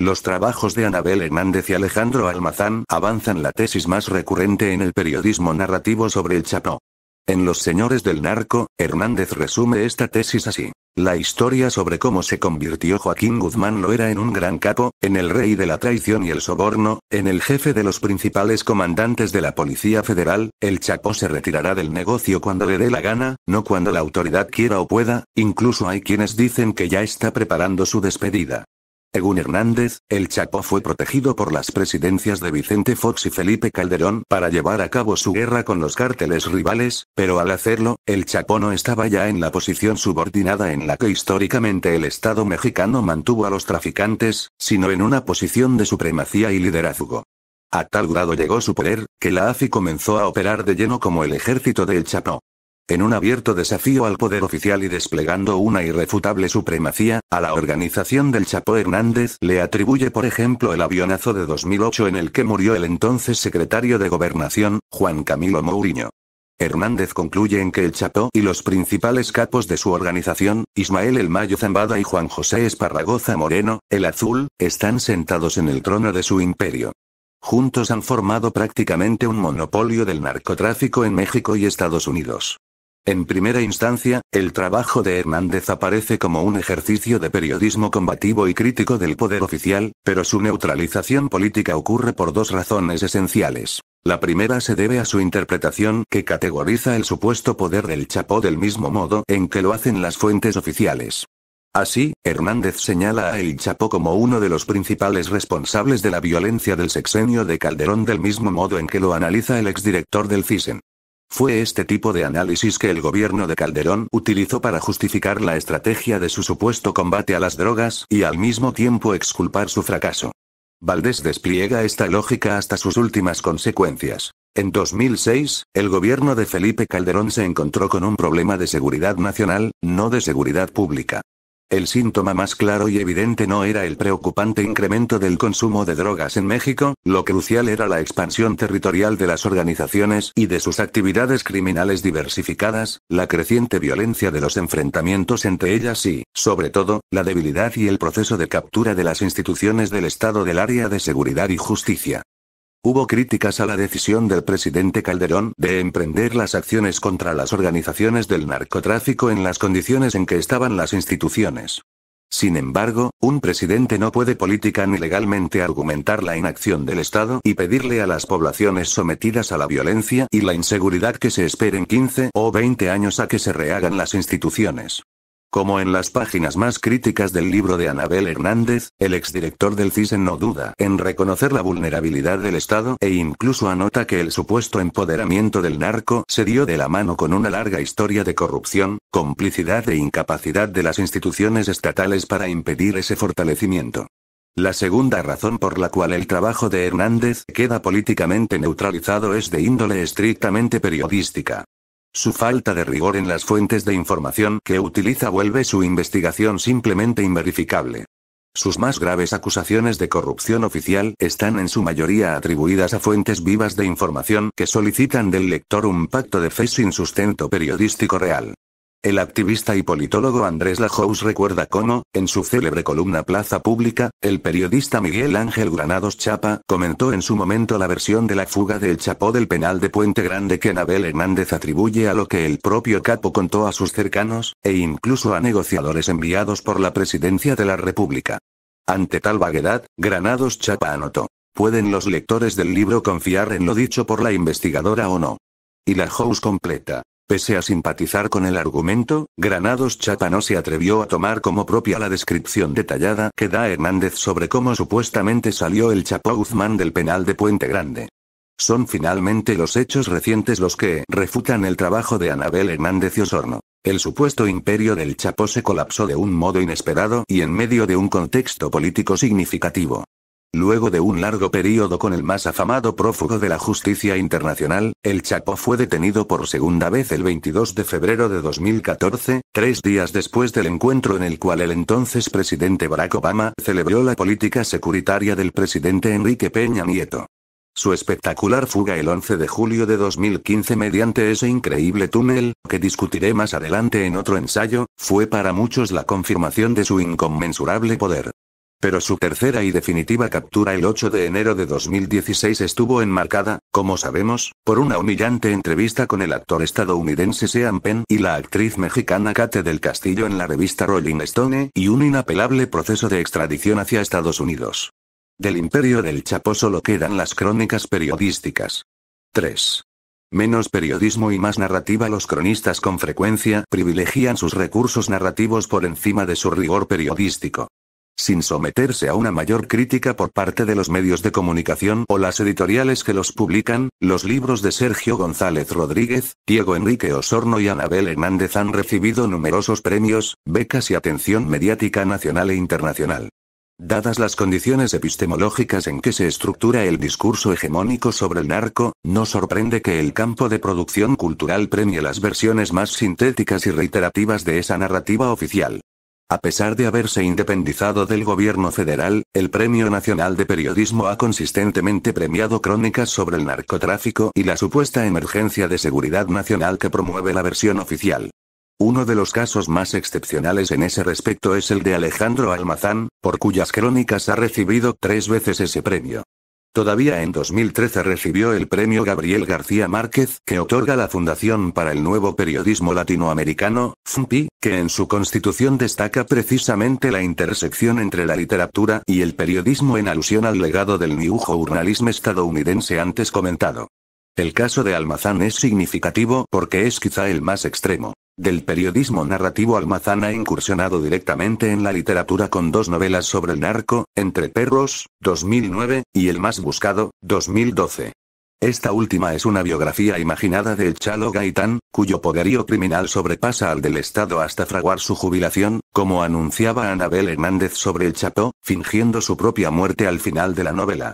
Los trabajos de Anabel Hernández y Alejandro Almazán avanzan la tesis más recurrente en el periodismo narrativo sobre el Chapó. En Los Señores del Narco, Hernández resume esta tesis así. La historia sobre cómo se convirtió Joaquín Guzmán lo era en un gran capo, en el rey de la traición y el soborno, en el jefe de los principales comandantes de la Policía Federal, el Chapo se retirará del negocio cuando le dé la gana, no cuando la autoridad quiera o pueda, incluso hay quienes dicen que ya está preparando su despedida. Según Hernández, el Chapo fue protegido por las presidencias de Vicente Fox y Felipe Calderón para llevar a cabo su guerra con los cárteles rivales, pero al hacerlo, el Chapo no estaba ya en la posición subordinada en la que históricamente el Estado mexicano mantuvo a los traficantes, sino en una posición de supremacía y liderazgo. A tal grado llegó su poder, que la AFI comenzó a operar de lleno como el ejército del Chapo. En un abierto desafío al poder oficial y desplegando una irrefutable supremacía, a la organización del Chapo Hernández le atribuye por ejemplo el avionazo de 2008 en el que murió el entonces secretario de Gobernación, Juan Camilo Mourinho. Hernández concluye en que el Chapo y los principales capos de su organización, Ismael El Mayo Zambada y Juan José Esparragoza Moreno, el Azul, están sentados en el trono de su imperio. Juntos han formado prácticamente un monopolio del narcotráfico en México y Estados Unidos. En primera instancia, el trabajo de Hernández aparece como un ejercicio de periodismo combativo y crítico del poder oficial, pero su neutralización política ocurre por dos razones esenciales. La primera se debe a su interpretación que categoriza el supuesto poder del Chapo del mismo modo en que lo hacen las fuentes oficiales. Así, Hernández señala a El Chapo como uno de los principales responsables de la violencia del sexenio de Calderón del mismo modo en que lo analiza el exdirector del CISEN. Fue este tipo de análisis que el gobierno de Calderón utilizó para justificar la estrategia de su supuesto combate a las drogas y al mismo tiempo exculpar su fracaso. Valdés despliega esta lógica hasta sus últimas consecuencias. En 2006, el gobierno de Felipe Calderón se encontró con un problema de seguridad nacional, no de seguridad pública. El síntoma más claro y evidente no era el preocupante incremento del consumo de drogas en México, lo crucial era la expansión territorial de las organizaciones y de sus actividades criminales diversificadas, la creciente violencia de los enfrentamientos entre ellas y, sobre todo, la debilidad y el proceso de captura de las instituciones del Estado del área de seguridad y justicia. Hubo críticas a la decisión del presidente Calderón de emprender las acciones contra las organizaciones del narcotráfico en las condiciones en que estaban las instituciones. Sin embargo, un presidente no puede política ni legalmente argumentar la inacción del Estado y pedirle a las poblaciones sometidas a la violencia y la inseguridad que se esperen 15 o 20 años a que se rehagan las instituciones. Como en las páginas más críticas del libro de Anabel Hernández, el exdirector del CISEN no duda en reconocer la vulnerabilidad del Estado e incluso anota que el supuesto empoderamiento del narco se dio de la mano con una larga historia de corrupción, complicidad e incapacidad de las instituciones estatales para impedir ese fortalecimiento. La segunda razón por la cual el trabajo de Hernández queda políticamente neutralizado es de índole estrictamente periodística. Su falta de rigor en las fuentes de información que utiliza vuelve su investigación simplemente inverificable. Sus más graves acusaciones de corrupción oficial están en su mayoría atribuidas a fuentes vivas de información que solicitan del lector un pacto de fe sin sustento periodístico real. El activista y politólogo Andrés Lajous recuerda cómo, en su célebre columna Plaza Pública, el periodista Miguel Ángel Granados Chapa comentó en su momento la versión de la fuga del Chapó del penal de Puente Grande que Nabel Hernández atribuye a lo que el propio Capo contó a sus cercanos, e incluso a negociadores enviados por la presidencia de la República. Ante tal vaguedad, Granados Chapa anotó. ¿Pueden los lectores del libro confiar en lo dicho por la investigadora o no? Y la completa. Pese a simpatizar con el argumento, Granados Chapa no se atrevió a tomar como propia la descripción detallada que da Hernández sobre cómo supuestamente salió el Chapo Guzmán del penal de Puente Grande. Son finalmente los hechos recientes los que refutan el trabajo de Anabel Hernández y Osorno. El supuesto imperio del Chapo se colapsó de un modo inesperado y en medio de un contexto político significativo. Luego de un largo periodo con el más afamado prófugo de la justicia internacional, el Chapo fue detenido por segunda vez el 22 de febrero de 2014, tres días después del encuentro en el cual el entonces presidente Barack Obama celebró la política securitaria del presidente Enrique Peña Nieto. Su espectacular fuga el 11 de julio de 2015 mediante ese increíble túnel, que discutiré más adelante en otro ensayo, fue para muchos la confirmación de su inconmensurable poder. Pero su tercera y definitiva captura el 8 de enero de 2016 estuvo enmarcada, como sabemos, por una humillante entrevista con el actor estadounidense Sean Penn y la actriz mexicana Kate del Castillo en la revista Rolling Stone, y un inapelable proceso de extradición hacia Estados Unidos. Del imperio del Chapo solo quedan las crónicas periodísticas. 3. Menos periodismo y más narrativa Los cronistas con frecuencia privilegian sus recursos narrativos por encima de su rigor periodístico sin someterse a una mayor crítica por parte de los medios de comunicación o las editoriales que los publican, los libros de Sergio González Rodríguez, Diego Enrique Osorno y Anabel Hernández han recibido numerosos premios, becas y atención mediática nacional e internacional. Dadas las condiciones epistemológicas en que se estructura el discurso hegemónico sobre el narco, no sorprende que el campo de producción cultural premie las versiones más sintéticas y reiterativas de esa narrativa oficial. A pesar de haberse independizado del gobierno federal, el Premio Nacional de Periodismo ha consistentemente premiado crónicas sobre el narcotráfico y la supuesta emergencia de seguridad nacional que promueve la versión oficial. Uno de los casos más excepcionales en ese respecto es el de Alejandro Almazán, por cuyas crónicas ha recibido tres veces ese premio. Todavía en 2013 recibió el premio Gabriel García Márquez, que otorga la Fundación para el Nuevo Periodismo Latinoamericano, FMPI, que en su constitución destaca precisamente la intersección entre la literatura y el periodismo en alusión al legado del New Journalism estadounidense antes comentado. El caso de Almazán es significativo porque es quizá el más extremo. Del periodismo narrativo Almazán ha incursionado directamente en la literatura con dos novelas sobre el narco, Entre Perros, 2009, y El Más Buscado, 2012. Esta última es una biografía imaginada del Chalo Gaitán, cuyo poderío criminal sobrepasa al del Estado hasta fraguar su jubilación, como anunciaba Anabel Hernández sobre el chato fingiendo su propia muerte al final de la novela.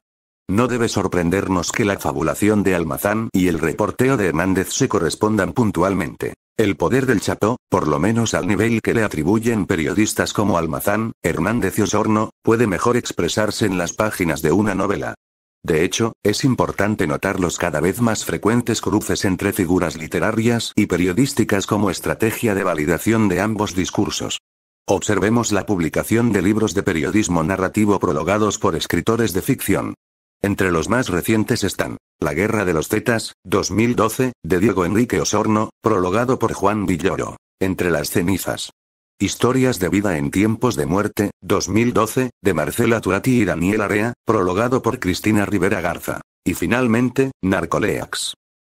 No debe sorprendernos que la fabulación de Almazán y el reporteo de Hernández se correspondan puntualmente. El poder del chapó, por lo menos al nivel que le atribuyen periodistas como Almazán, Hernández y Osorno, puede mejor expresarse en las páginas de una novela. De hecho, es importante notar los cada vez más frecuentes cruces entre figuras literarias y periodísticas como estrategia de validación de ambos discursos. Observemos la publicación de libros de periodismo narrativo prologados por escritores de ficción. Entre los más recientes están La Guerra de los Zetas, 2012, de Diego Enrique Osorno, prologado por Juan Villoro. Entre las cenizas. Historias de vida en tiempos de muerte, 2012, de Marcela Turati y Daniel Area, prologado por Cristina Rivera Garza. Y finalmente, Narcoleax.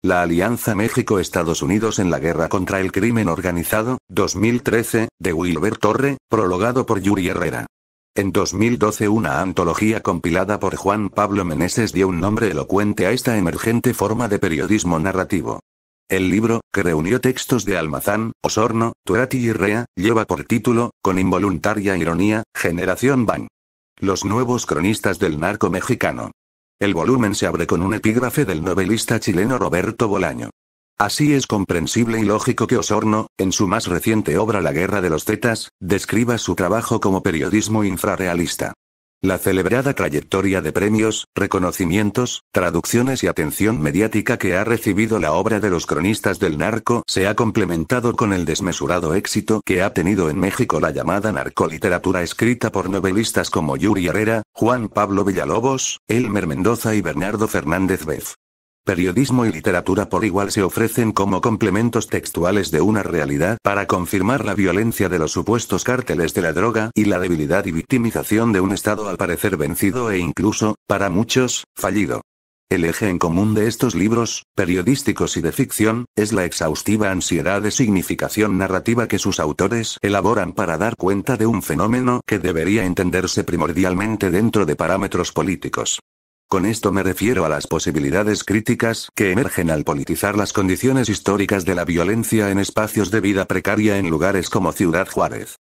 La Alianza México-Estados Unidos en la Guerra contra el Crimen Organizado, 2013, de Wilber Torre, prologado por Yuri Herrera. En 2012 una antología compilada por Juan Pablo Meneses dio un nombre elocuente a esta emergente forma de periodismo narrativo. El libro, que reunió textos de Almazán, Osorno, Turati y Rea, lleva por título, con involuntaria ironía, Generación Ban. Los nuevos cronistas del narco mexicano. El volumen se abre con un epígrafe del novelista chileno Roberto Bolaño. Así es comprensible y lógico que Osorno, en su más reciente obra La Guerra de los Tetas, describa su trabajo como periodismo infrarrealista. La celebrada trayectoria de premios, reconocimientos, traducciones y atención mediática que ha recibido la obra de los cronistas del narco se ha complementado con el desmesurado éxito que ha tenido en México la llamada narcoliteratura escrita por novelistas como Yuri Herrera, Juan Pablo Villalobos, Elmer Mendoza y Bernardo Fernández Beth. Periodismo y literatura por igual se ofrecen como complementos textuales de una realidad para confirmar la violencia de los supuestos cárteles de la droga y la debilidad y victimización de un Estado al parecer vencido e incluso, para muchos, fallido. El eje en común de estos libros, periodísticos y de ficción, es la exhaustiva ansiedad de significación narrativa que sus autores elaboran para dar cuenta de un fenómeno que debería entenderse primordialmente dentro de parámetros políticos. Con esto me refiero a las posibilidades críticas que emergen al politizar las condiciones históricas de la violencia en espacios de vida precaria en lugares como Ciudad Juárez.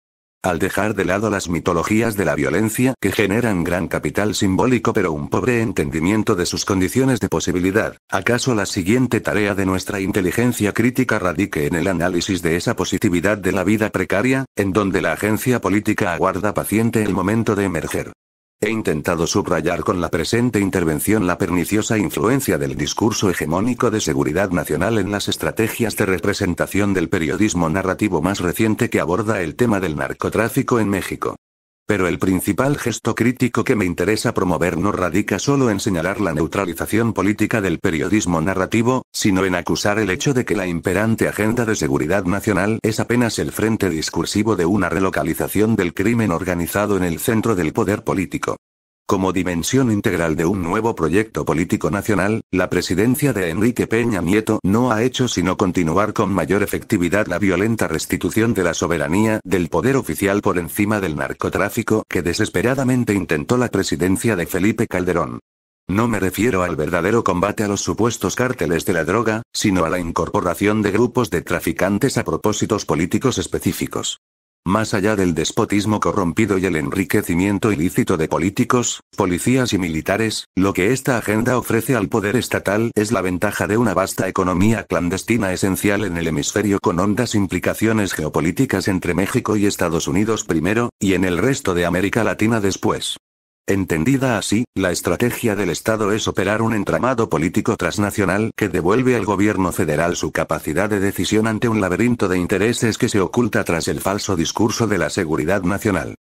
Al dejar de lado las mitologías de la violencia que generan gran capital simbólico pero un pobre entendimiento de sus condiciones de posibilidad, ¿acaso la siguiente tarea de nuestra inteligencia crítica radique en el análisis de esa positividad de la vida precaria, en donde la agencia política aguarda paciente el momento de emerger? He intentado subrayar con la presente intervención la perniciosa influencia del discurso hegemónico de seguridad nacional en las estrategias de representación del periodismo narrativo más reciente que aborda el tema del narcotráfico en México. Pero el principal gesto crítico que me interesa promover no radica solo en señalar la neutralización política del periodismo narrativo, sino en acusar el hecho de que la imperante agenda de seguridad nacional es apenas el frente discursivo de una relocalización del crimen organizado en el centro del poder político. Como dimensión integral de un nuevo proyecto político nacional, la presidencia de Enrique Peña Nieto no ha hecho sino continuar con mayor efectividad la violenta restitución de la soberanía del poder oficial por encima del narcotráfico que desesperadamente intentó la presidencia de Felipe Calderón. No me refiero al verdadero combate a los supuestos cárteles de la droga, sino a la incorporación de grupos de traficantes a propósitos políticos específicos. Más allá del despotismo corrompido y el enriquecimiento ilícito de políticos, policías y militares, lo que esta agenda ofrece al poder estatal es la ventaja de una vasta economía clandestina esencial en el hemisferio con hondas implicaciones geopolíticas entre México y Estados Unidos primero, y en el resto de América Latina después. Entendida así, la estrategia del Estado es operar un entramado político transnacional que devuelve al gobierno federal su capacidad de decisión ante un laberinto de intereses que se oculta tras el falso discurso de la seguridad nacional.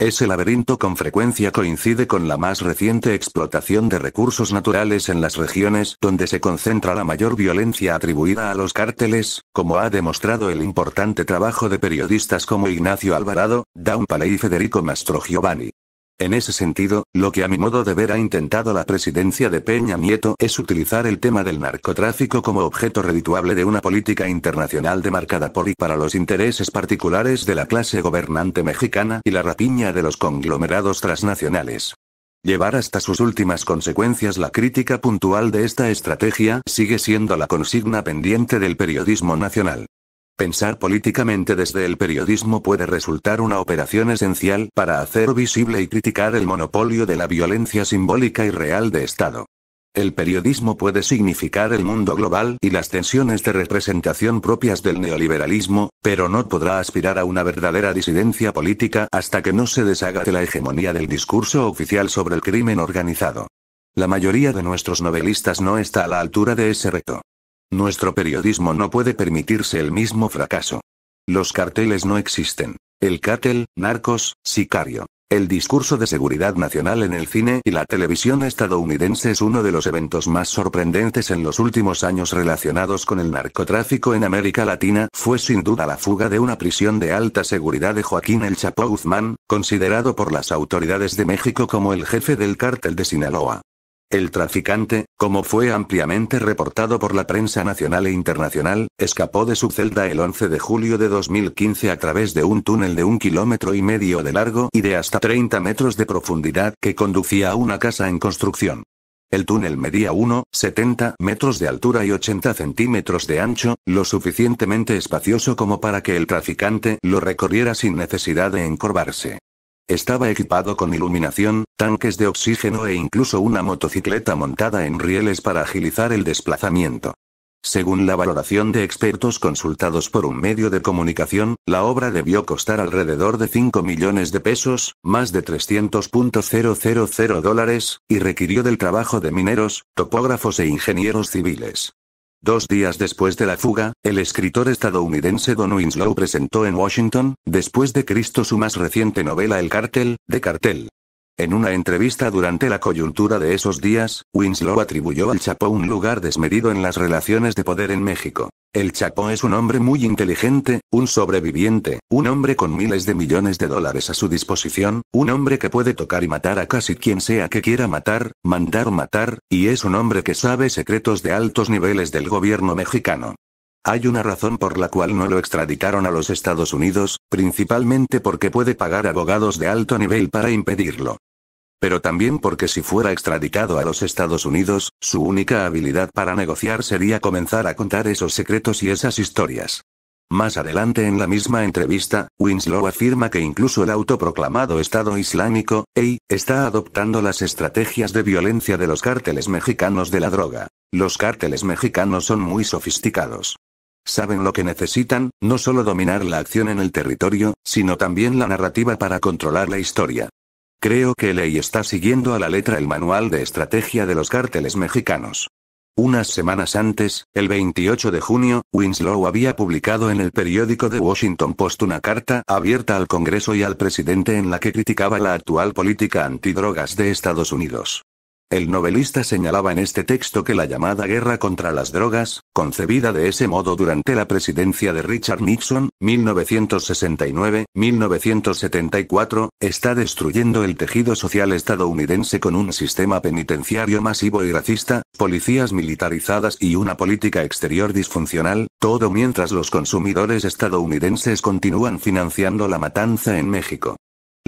Ese laberinto con frecuencia coincide con la más reciente explotación de recursos naturales en las regiones donde se concentra la mayor violencia atribuida a los cárteles, como ha demostrado el importante trabajo de periodistas como Ignacio Alvarado, Downpale y Federico Mastro Giovanni. En ese sentido, lo que a mi modo de ver ha intentado la presidencia de Peña Nieto es utilizar el tema del narcotráfico como objeto redituable de una política internacional demarcada por y para los intereses particulares de la clase gobernante mexicana y la rapiña de los conglomerados transnacionales. Llevar hasta sus últimas consecuencias la crítica puntual de esta estrategia sigue siendo la consigna pendiente del periodismo nacional. Pensar políticamente desde el periodismo puede resultar una operación esencial para hacer visible y criticar el monopolio de la violencia simbólica y real de Estado. El periodismo puede significar el mundo global y las tensiones de representación propias del neoliberalismo, pero no podrá aspirar a una verdadera disidencia política hasta que no se deshaga de la hegemonía del discurso oficial sobre el crimen organizado. La mayoría de nuestros novelistas no está a la altura de ese reto. Nuestro periodismo no puede permitirse el mismo fracaso. Los carteles no existen. El cártel, narcos, sicario. El discurso de seguridad nacional en el cine y la televisión estadounidense es uno de los eventos más sorprendentes en los últimos años relacionados con el narcotráfico en América Latina. Fue sin duda la fuga de una prisión de alta seguridad de Joaquín El Chapo Guzmán, considerado por las autoridades de México como el jefe del cártel de Sinaloa. El traficante, como fue ampliamente reportado por la prensa nacional e internacional, escapó de su celda el 11 de julio de 2015 a través de un túnel de un kilómetro y medio de largo y de hasta 30 metros de profundidad que conducía a una casa en construcción. El túnel medía 1,70 metros de altura y 80 centímetros de ancho, lo suficientemente espacioso como para que el traficante lo recorriera sin necesidad de encorvarse. Estaba equipado con iluminación, tanques de oxígeno e incluso una motocicleta montada en rieles para agilizar el desplazamiento. Según la valoración de expertos consultados por un medio de comunicación, la obra debió costar alrededor de 5 millones de pesos, más de 300.000 dólares, y requirió del trabajo de mineros, topógrafos e ingenieros civiles. Dos días después de la fuga, el escritor estadounidense Don Winslow presentó en Washington, después de Cristo su más reciente novela El Cartel, de Cartel. En una entrevista durante la coyuntura de esos días, Winslow atribuyó al Chapo un lugar desmedido en las relaciones de poder en México. El Chapo es un hombre muy inteligente, un sobreviviente, un hombre con miles de millones de dólares a su disposición, un hombre que puede tocar y matar a casi quien sea que quiera matar, mandar o matar, y es un hombre que sabe secretos de altos niveles del gobierno mexicano. Hay una razón por la cual no lo extraditaron a los Estados Unidos, principalmente porque puede pagar abogados de alto nivel para impedirlo. Pero también porque si fuera extraditado a los Estados Unidos, su única habilidad para negociar sería comenzar a contar esos secretos y esas historias. Más adelante en la misma entrevista, Winslow afirma que incluso el autoproclamado Estado Islámico, EI, está adoptando las estrategias de violencia de los cárteles mexicanos de la droga. Los cárteles mexicanos son muy sofisticados. Saben lo que necesitan, no solo dominar la acción en el territorio, sino también la narrativa para controlar la historia. Creo que Ley está siguiendo a la letra el manual de estrategia de los cárteles mexicanos. Unas semanas antes, el 28 de junio, Winslow había publicado en el periódico The Washington Post una carta abierta al Congreso y al presidente en la que criticaba la actual política antidrogas de Estados Unidos. El novelista señalaba en este texto que la llamada guerra contra las drogas, concebida de ese modo durante la presidencia de Richard Nixon, 1969-1974, está destruyendo el tejido social estadounidense con un sistema penitenciario masivo y racista, policías militarizadas y una política exterior disfuncional, todo mientras los consumidores estadounidenses continúan financiando la matanza en México.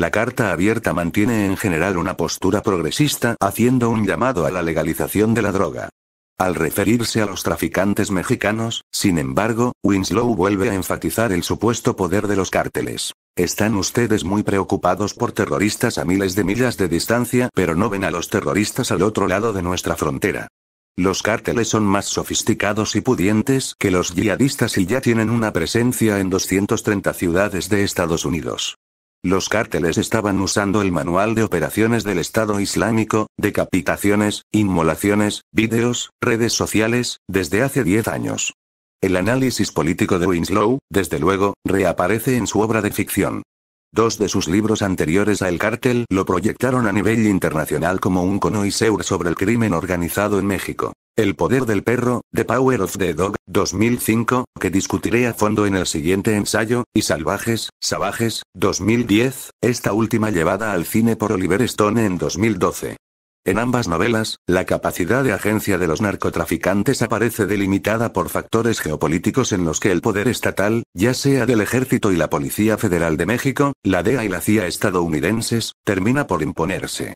La Carta Abierta mantiene en general una postura progresista haciendo un llamado a la legalización de la droga. Al referirse a los traficantes mexicanos, sin embargo, Winslow vuelve a enfatizar el supuesto poder de los cárteles. Están ustedes muy preocupados por terroristas a miles de millas de distancia, pero no ven a los terroristas al otro lado de nuestra frontera. Los cárteles son más sofisticados y pudientes que los yihadistas y ya tienen una presencia en 230 ciudades de Estados Unidos. Los cárteles estaban usando el manual de operaciones del Estado Islámico, decapitaciones, inmolaciones, vídeos, redes sociales, desde hace 10 años. El análisis político de Winslow, desde luego, reaparece en su obra de ficción. Dos de sus libros anteriores a El cártel lo proyectaron a nivel internacional como un conoiseur sobre el crimen organizado en México. El poder del perro, The Power of the Dog, 2005, que discutiré a fondo en el siguiente ensayo, y Salvajes, Salvajes, 2010, esta última llevada al cine por Oliver Stone en 2012. En ambas novelas, la capacidad de agencia de los narcotraficantes aparece delimitada por factores geopolíticos en los que el poder estatal, ya sea del Ejército y la Policía Federal de México, la DEA y la CIA estadounidenses, termina por imponerse.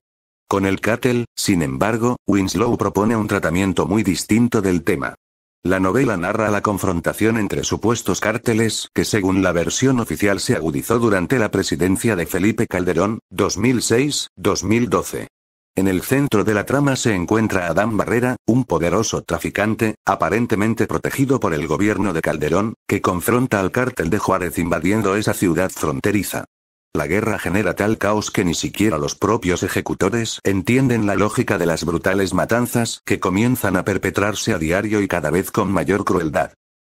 Con el cártel, sin embargo, Winslow propone un tratamiento muy distinto del tema. La novela narra la confrontación entre supuestos cárteles que según la versión oficial se agudizó durante la presidencia de Felipe Calderón, 2006-2012. En el centro de la trama se encuentra Adán Barrera, un poderoso traficante, aparentemente protegido por el gobierno de Calderón, que confronta al cártel de Juárez invadiendo esa ciudad fronteriza. La guerra genera tal caos que ni siquiera los propios ejecutores entienden la lógica de las brutales matanzas que comienzan a perpetrarse a diario y cada vez con mayor crueldad.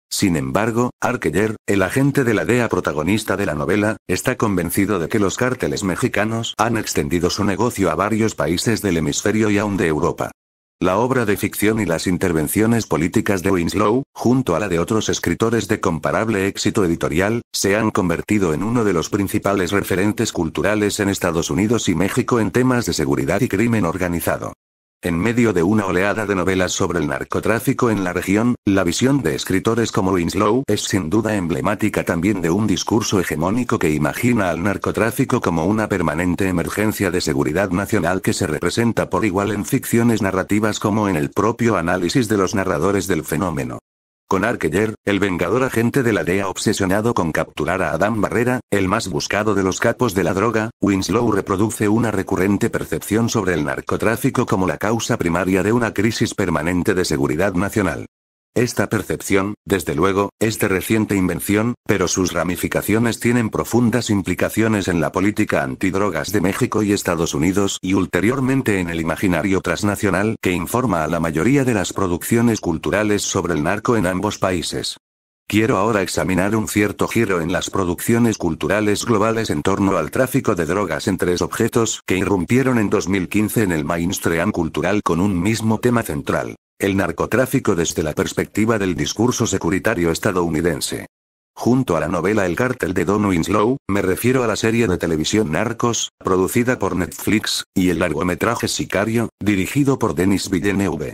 Sin embargo, Arkeller, el agente de la DEA protagonista de la novela, está convencido de que los cárteles mexicanos han extendido su negocio a varios países del hemisferio y aún de Europa. La obra de ficción y las intervenciones políticas de Winslow, junto a la de otros escritores de comparable éxito editorial, se han convertido en uno de los principales referentes culturales en Estados Unidos y México en temas de seguridad y crimen organizado. En medio de una oleada de novelas sobre el narcotráfico en la región, la visión de escritores como Winslow es sin duda emblemática también de un discurso hegemónico que imagina al narcotráfico como una permanente emergencia de seguridad nacional que se representa por igual en ficciones narrativas como en el propio análisis de los narradores del fenómeno. Con Arkeyer, el vengador agente de la DEA obsesionado con capturar a Adam Barrera, el más buscado de los capos de la droga, Winslow reproduce una recurrente percepción sobre el narcotráfico como la causa primaria de una crisis permanente de seguridad nacional. Esta percepción, desde luego, es de reciente invención, pero sus ramificaciones tienen profundas implicaciones en la política antidrogas de México y Estados Unidos y ulteriormente en el imaginario transnacional que informa a la mayoría de las producciones culturales sobre el narco en ambos países. Quiero ahora examinar un cierto giro en las producciones culturales globales en torno al tráfico de drogas en tres objetos que irrumpieron en 2015 en el mainstream cultural con un mismo tema central. El narcotráfico desde la perspectiva del discurso securitario estadounidense. Junto a la novela El cártel de Don Winslow, me refiero a la serie de televisión Narcos, producida por Netflix, y el largometraje Sicario, dirigido por Denis Villeneuve.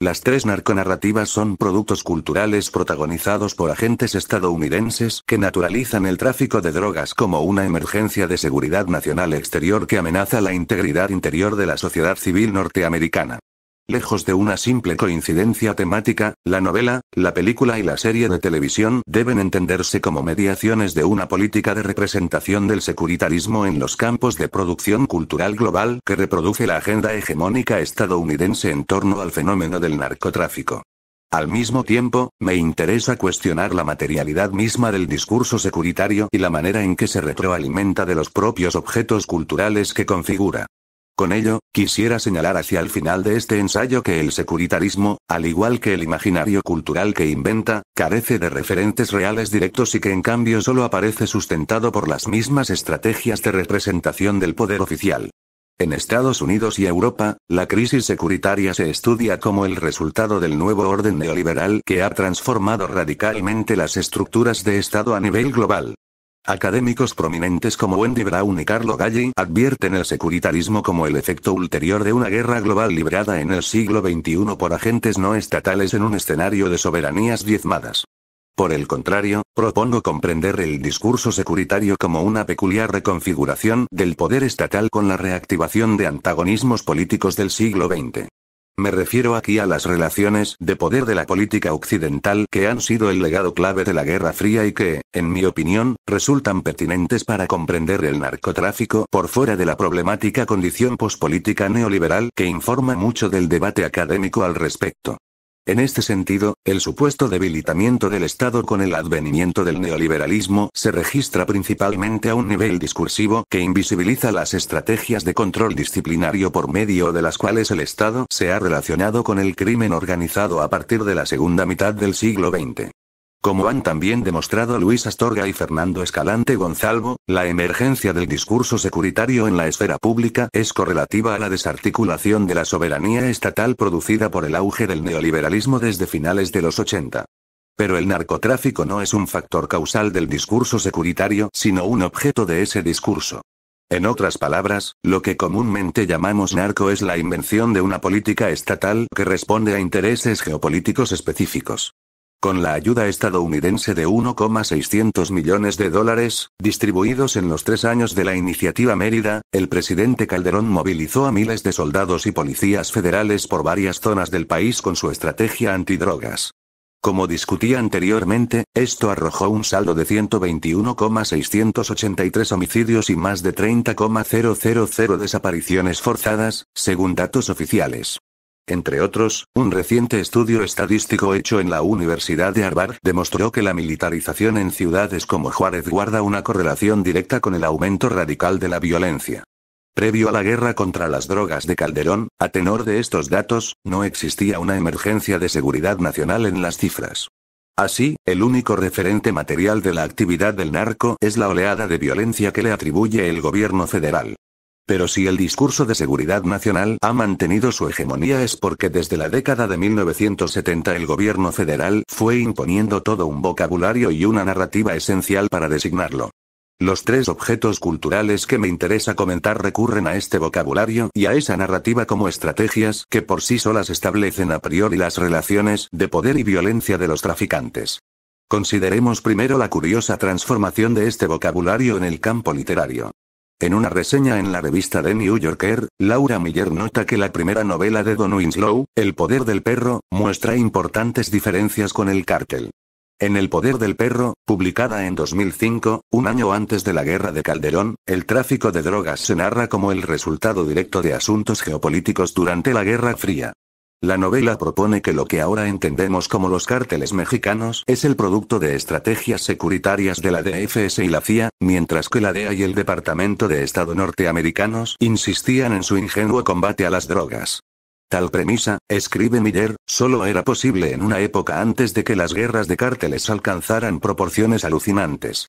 Las tres narconarrativas son productos culturales protagonizados por agentes estadounidenses que naturalizan el tráfico de drogas como una emergencia de seguridad nacional exterior que amenaza la integridad interior de la sociedad civil norteamericana. Lejos de una simple coincidencia temática, la novela, la película y la serie de televisión deben entenderse como mediaciones de una política de representación del securitarismo en los campos de producción cultural global que reproduce la agenda hegemónica estadounidense en torno al fenómeno del narcotráfico. Al mismo tiempo, me interesa cuestionar la materialidad misma del discurso securitario y la manera en que se retroalimenta de los propios objetos culturales que configura. Con ello, quisiera señalar hacia el final de este ensayo que el securitarismo, al igual que el imaginario cultural que inventa, carece de referentes reales directos y que en cambio solo aparece sustentado por las mismas estrategias de representación del poder oficial. En Estados Unidos y Europa, la crisis securitaria se estudia como el resultado del nuevo orden neoliberal que ha transformado radicalmente las estructuras de Estado a nivel global. Académicos prominentes como Wendy Brown y Carlo Galli advierten el securitarismo como el efecto ulterior de una guerra global librada en el siglo XXI por agentes no estatales en un escenario de soberanías diezmadas. Por el contrario, propongo comprender el discurso securitario como una peculiar reconfiguración del poder estatal con la reactivación de antagonismos políticos del siglo XX. Me refiero aquí a las relaciones de poder de la política occidental que han sido el legado clave de la Guerra Fría y que, en mi opinión, resultan pertinentes para comprender el narcotráfico por fuera de la problemática condición pospolítica neoliberal que informa mucho del debate académico al respecto. En este sentido, el supuesto debilitamiento del Estado con el advenimiento del neoliberalismo se registra principalmente a un nivel discursivo que invisibiliza las estrategias de control disciplinario por medio de las cuales el Estado se ha relacionado con el crimen organizado a partir de la segunda mitad del siglo XX. Como han también demostrado Luis Astorga y Fernando Escalante Gonzalvo, la emergencia del discurso securitario en la esfera pública es correlativa a la desarticulación de la soberanía estatal producida por el auge del neoliberalismo desde finales de los 80. Pero el narcotráfico no es un factor causal del discurso securitario, sino un objeto de ese discurso. En otras palabras, lo que comúnmente llamamos narco es la invención de una política estatal que responde a intereses geopolíticos específicos. Con la ayuda estadounidense de 1,600 millones de dólares, distribuidos en los tres años de la iniciativa Mérida, el presidente Calderón movilizó a miles de soldados y policías federales por varias zonas del país con su estrategia antidrogas. Como discutía anteriormente, esto arrojó un saldo de 121,683 homicidios y más de 30,000 desapariciones forzadas, según datos oficiales. Entre otros, un reciente estudio estadístico hecho en la Universidad de Harvard demostró que la militarización en ciudades como Juárez guarda una correlación directa con el aumento radical de la violencia. Previo a la guerra contra las drogas de Calderón, a tenor de estos datos, no existía una emergencia de seguridad nacional en las cifras. Así, el único referente material de la actividad del narco es la oleada de violencia que le atribuye el gobierno federal. Pero si el discurso de seguridad nacional ha mantenido su hegemonía es porque desde la década de 1970 el gobierno federal fue imponiendo todo un vocabulario y una narrativa esencial para designarlo. Los tres objetos culturales que me interesa comentar recurren a este vocabulario y a esa narrativa como estrategias que por sí solas establecen a priori las relaciones de poder y violencia de los traficantes. Consideremos primero la curiosa transformación de este vocabulario en el campo literario. En una reseña en la revista The New Yorker, Laura Miller nota que la primera novela de Don Winslow, El poder del perro, muestra importantes diferencias con el cártel. En El poder del perro, publicada en 2005, un año antes de la guerra de Calderón, el tráfico de drogas se narra como el resultado directo de asuntos geopolíticos durante la Guerra Fría. La novela propone que lo que ahora entendemos como los cárteles mexicanos es el producto de estrategias securitarias de la DFS y la CIA, mientras que la DEA y el Departamento de Estado norteamericanos insistían en su ingenuo combate a las drogas. Tal premisa, escribe Miller, solo era posible en una época antes de que las guerras de cárteles alcanzaran proporciones alucinantes.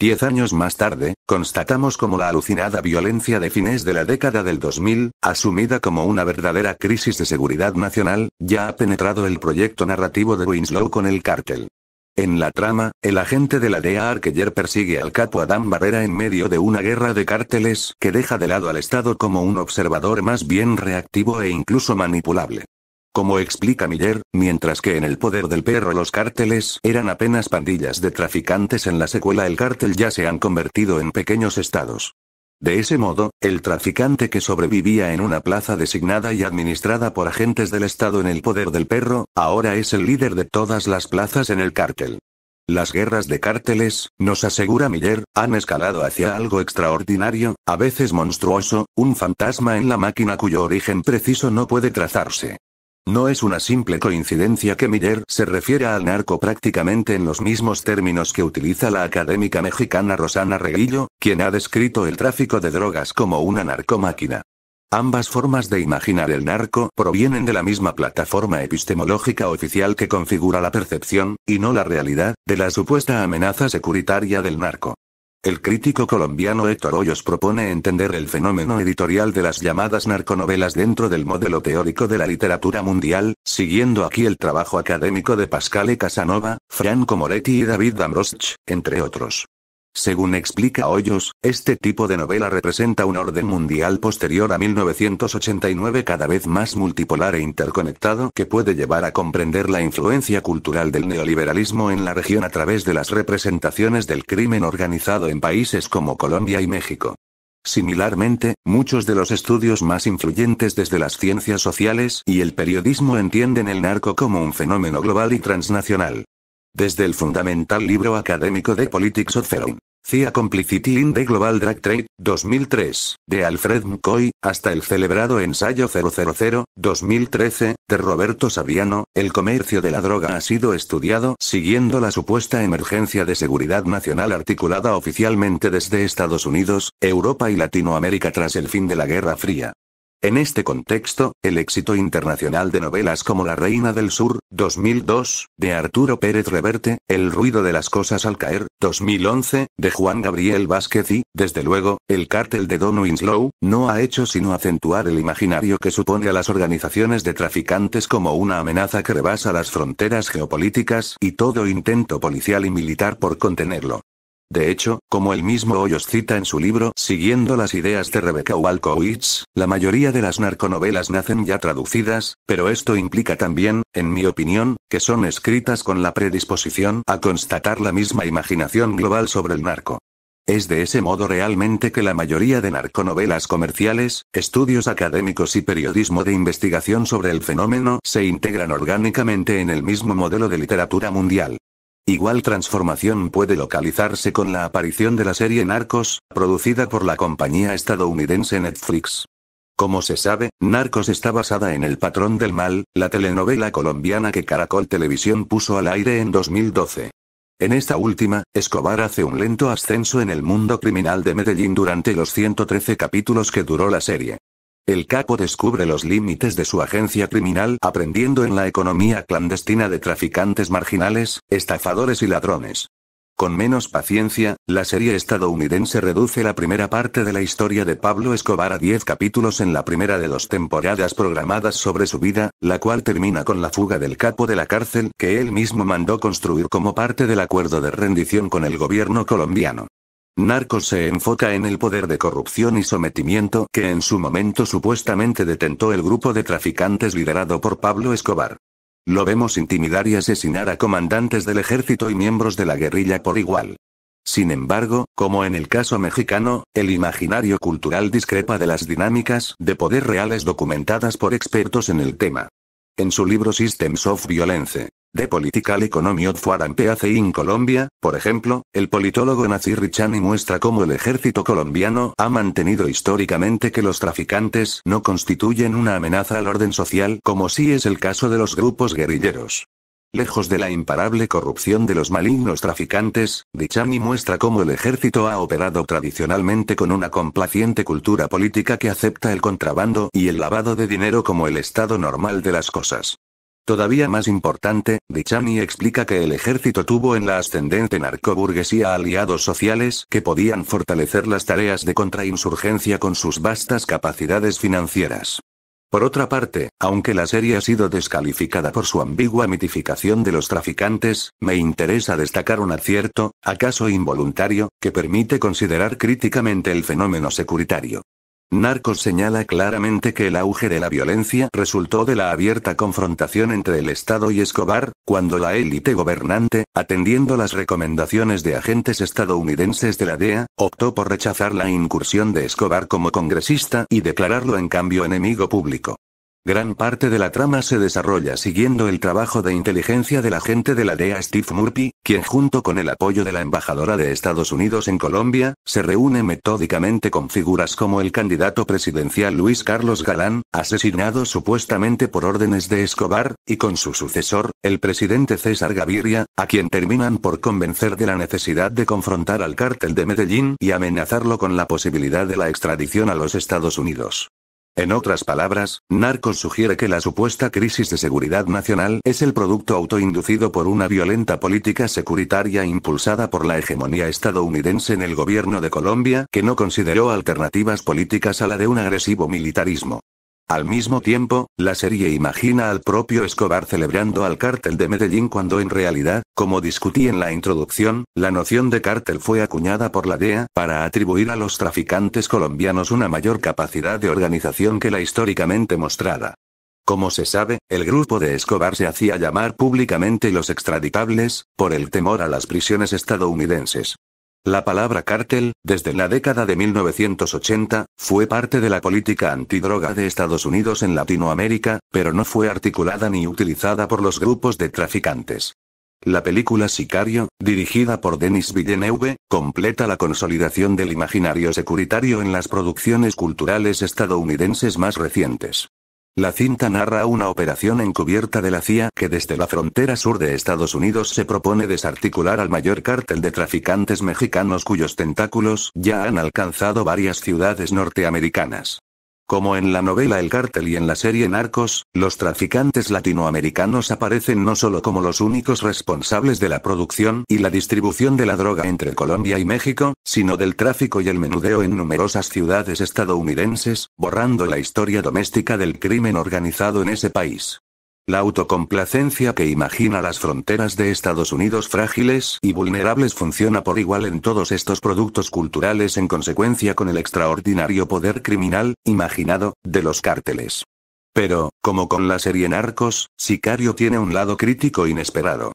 Diez años más tarde, constatamos como la alucinada violencia de fines de la década del 2000, asumida como una verdadera crisis de seguridad nacional, ya ha penetrado el proyecto narrativo de Winslow con el cártel. En la trama, el agente de la DEA Arqueyer persigue al capo Adam Barrera en medio de una guerra de cárteles que deja de lado al Estado como un observador más bien reactivo e incluso manipulable. Como explica Miller, mientras que en el poder del perro los cárteles eran apenas pandillas de traficantes en la secuela el cártel ya se han convertido en pequeños estados. De ese modo, el traficante que sobrevivía en una plaza designada y administrada por agentes del Estado en el poder del perro, ahora es el líder de todas las plazas en el cártel. Las guerras de cárteles, nos asegura Miller, han escalado hacia algo extraordinario, a veces monstruoso, un fantasma en la máquina cuyo origen preciso no puede trazarse. No es una simple coincidencia que Miller se refiera al narco prácticamente en los mismos términos que utiliza la académica mexicana Rosana Reguillo, quien ha descrito el tráfico de drogas como una narcomáquina. Ambas formas de imaginar el narco provienen de la misma plataforma epistemológica oficial que configura la percepción, y no la realidad, de la supuesta amenaza securitaria del narco. El crítico colombiano Héctor Hoyos propone entender el fenómeno editorial de las llamadas narconovelas dentro del modelo teórico de la literatura mundial, siguiendo aquí el trabajo académico de Pascale Casanova, Franco Moretti y David Damrosch, entre otros. Según explica Hoyos, este tipo de novela representa un orden mundial posterior a 1989 cada vez más multipolar e interconectado que puede llevar a comprender la influencia cultural del neoliberalismo en la región a través de las representaciones del crimen organizado en países como Colombia y México. Similarmente, muchos de los estudios más influyentes desde las ciencias sociales y el periodismo entienden el narco como un fenómeno global y transnacional. Desde el fundamental libro académico de Politics of Theron. CIA Complicity in the Global Drug Trade, 2003, de Alfred McCoy, hasta el celebrado ensayo 000, 2013, de Roberto Saviano, el comercio de la droga ha sido estudiado siguiendo la supuesta emergencia de seguridad nacional articulada oficialmente desde Estados Unidos, Europa y Latinoamérica tras el fin de la Guerra Fría. En este contexto, el éxito internacional de novelas como La Reina del Sur, 2002, de Arturo Pérez Reverte, El ruido de las cosas al caer, 2011, de Juan Gabriel Vázquez y, desde luego, El cártel de Don Winslow, no ha hecho sino acentuar el imaginario que supone a las organizaciones de traficantes como una amenaza que rebasa las fronteras geopolíticas y todo intento policial y militar por contenerlo. De hecho, como el mismo Hoyos cita en su libro Siguiendo las ideas de Rebecca Walkowitz, la mayoría de las narconovelas nacen ya traducidas, pero esto implica también, en mi opinión, que son escritas con la predisposición a constatar la misma imaginación global sobre el narco. Es de ese modo realmente que la mayoría de narconovelas comerciales, estudios académicos y periodismo de investigación sobre el fenómeno se integran orgánicamente en el mismo modelo de literatura mundial. Igual transformación puede localizarse con la aparición de la serie Narcos, producida por la compañía estadounidense Netflix. Como se sabe, Narcos está basada en El Patrón del Mal, la telenovela colombiana que Caracol Televisión puso al aire en 2012. En esta última, Escobar hace un lento ascenso en el mundo criminal de Medellín durante los 113 capítulos que duró la serie. El capo descubre los límites de su agencia criminal aprendiendo en la economía clandestina de traficantes marginales, estafadores y ladrones. Con menos paciencia, la serie estadounidense reduce la primera parte de la historia de Pablo Escobar a 10 capítulos en la primera de dos temporadas programadas sobre su vida, la cual termina con la fuga del capo de la cárcel que él mismo mandó construir como parte del acuerdo de rendición con el gobierno colombiano. Narcos se enfoca en el poder de corrupción y sometimiento que en su momento supuestamente detentó el grupo de traficantes liderado por Pablo Escobar. Lo vemos intimidar y asesinar a comandantes del ejército y miembros de la guerrilla por igual. Sin embargo, como en el caso mexicano, el imaginario cultural discrepa de las dinámicas de poder reales documentadas por expertos en el tema. En su libro Systems of Violence, de Political Economy of Foreign Peace in Colombia, por ejemplo, el politólogo Nazir Richani muestra cómo el ejército colombiano ha mantenido históricamente que los traficantes no constituyen una amenaza al orden social como si es el caso de los grupos guerrilleros. Lejos de la imparable corrupción de los malignos traficantes, Richani muestra cómo el ejército ha operado tradicionalmente con una complaciente cultura política que acepta el contrabando y el lavado de dinero como el estado normal de las cosas. Todavía más importante, Dichani explica que el ejército tuvo en la ascendente narcoburguesía aliados sociales que podían fortalecer las tareas de contrainsurgencia con sus vastas capacidades financieras. Por otra parte, aunque la serie ha sido descalificada por su ambigua mitificación de los traficantes, me interesa destacar un acierto, acaso involuntario, que permite considerar críticamente el fenómeno securitario. Narcos señala claramente que el auge de la violencia resultó de la abierta confrontación entre el Estado y Escobar, cuando la élite gobernante, atendiendo las recomendaciones de agentes estadounidenses de la DEA, optó por rechazar la incursión de Escobar como congresista y declararlo en cambio enemigo público. Gran parte de la trama se desarrolla siguiendo el trabajo de inteligencia de la gente de la DEA Steve Murphy, quien junto con el apoyo de la embajadora de Estados Unidos en Colombia, se reúne metódicamente con figuras como el candidato presidencial Luis Carlos Galán, asesinado supuestamente por órdenes de Escobar, y con su sucesor, el presidente César Gaviria, a quien terminan por convencer de la necesidad de confrontar al cártel de Medellín y amenazarlo con la posibilidad de la extradición a los Estados Unidos. En otras palabras, Narcos sugiere que la supuesta crisis de seguridad nacional es el producto autoinducido por una violenta política securitaria impulsada por la hegemonía estadounidense en el gobierno de Colombia que no consideró alternativas políticas a la de un agresivo militarismo. Al mismo tiempo, la serie imagina al propio Escobar celebrando al cártel de Medellín cuando en realidad, como discutí en la introducción, la noción de cártel fue acuñada por la DEA para atribuir a los traficantes colombianos una mayor capacidad de organización que la históricamente mostrada. Como se sabe, el grupo de Escobar se hacía llamar públicamente los extraditables, por el temor a las prisiones estadounidenses. La palabra cártel, desde la década de 1980, fue parte de la política antidroga de Estados Unidos en Latinoamérica, pero no fue articulada ni utilizada por los grupos de traficantes. La película Sicario, dirigida por Denis Villeneuve, completa la consolidación del imaginario securitario en las producciones culturales estadounidenses más recientes. La cinta narra una operación encubierta de la CIA que desde la frontera sur de Estados Unidos se propone desarticular al mayor cártel de traficantes mexicanos cuyos tentáculos ya han alcanzado varias ciudades norteamericanas. Como en la novela El Cártel y en la serie Narcos, los traficantes latinoamericanos aparecen no solo como los únicos responsables de la producción y la distribución de la droga entre Colombia y México, sino del tráfico y el menudeo en numerosas ciudades estadounidenses, borrando la historia doméstica del crimen organizado en ese país. La autocomplacencia que imagina las fronteras de Estados Unidos frágiles y vulnerables funciona por igual en todos estos productos culturales en consecuencia con el extraordinario poder criminal, imaginado, de los cárteles. Pero, como con la serie Narcos, Sicario tiene un lado crítico inesperado.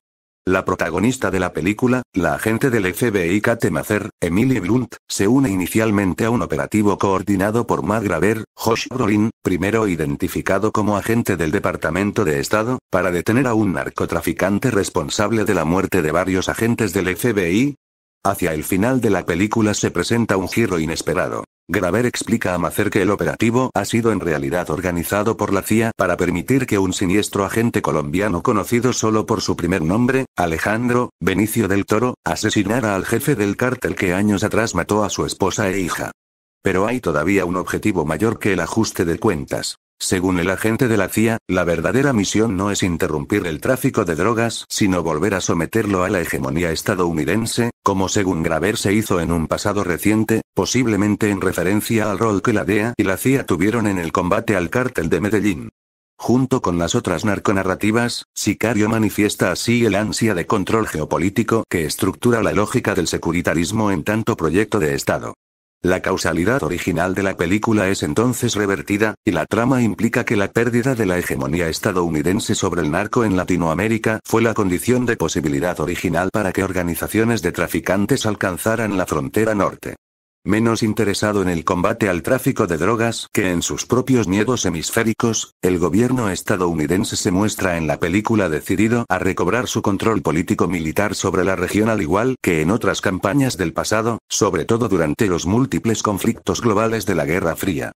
La protagonista de la película, la agente del FBI Kate Macer, Emily Blunt, se une inicialmente a un operativo coordinado por Matt Graver, Josh Brolin, primero identificado como agente del Departamento de Estado, para detener a un narcotraficante responsable de la muerte de varios agentes del FBI. Hacia el final de la película se presenta un giro inesperado. Graver explica a Macer que el operativo ha sido en realidad organizado por la CIA para permitir que un siniestro agente colombiano conocido solo por su primer nombre, Alejandro, Benicio del Toro, asesinara al jefe del cártel que años atrás mató a su esposa e hija. Pero hay todavía un objetivo mayor que el ajuste de cuentas. Según el agente de la CIA, la verdadera misión no es interrumpir el tráfico de drogas, sino volver a someterlo a la hegemonía estadounidense, como según Graver se hizo en un pasado reciente, posiblemente en referencia al rol que la DEA y la CIA tuvieron en el combate al cártel de Medellín. Junto con las otras narconarrativas, Sicario manifiesta así el ansia de control geopolítico que estructura la lógica del securitarismo en tanto proyecto de Estado. La causalidad original de la película es entonces revertida, y la trama implica que la pérdida de la hegemonía estadounidense sobre el narco en Latinoamérica fue la condición de posibilidad original para que organizaciones de traficantes alcanzaran la frontera norte menos interesado en el combate al tráfico de drogas que en sus propios miedos hemisféricos, el gobierno estadounidense se muestra en la película decidido a recobrar su control político-militar sobre la región al igual que en otras campañas del pasado, sobre todo durante los múltiples conflictos globales de la Guerra Fría.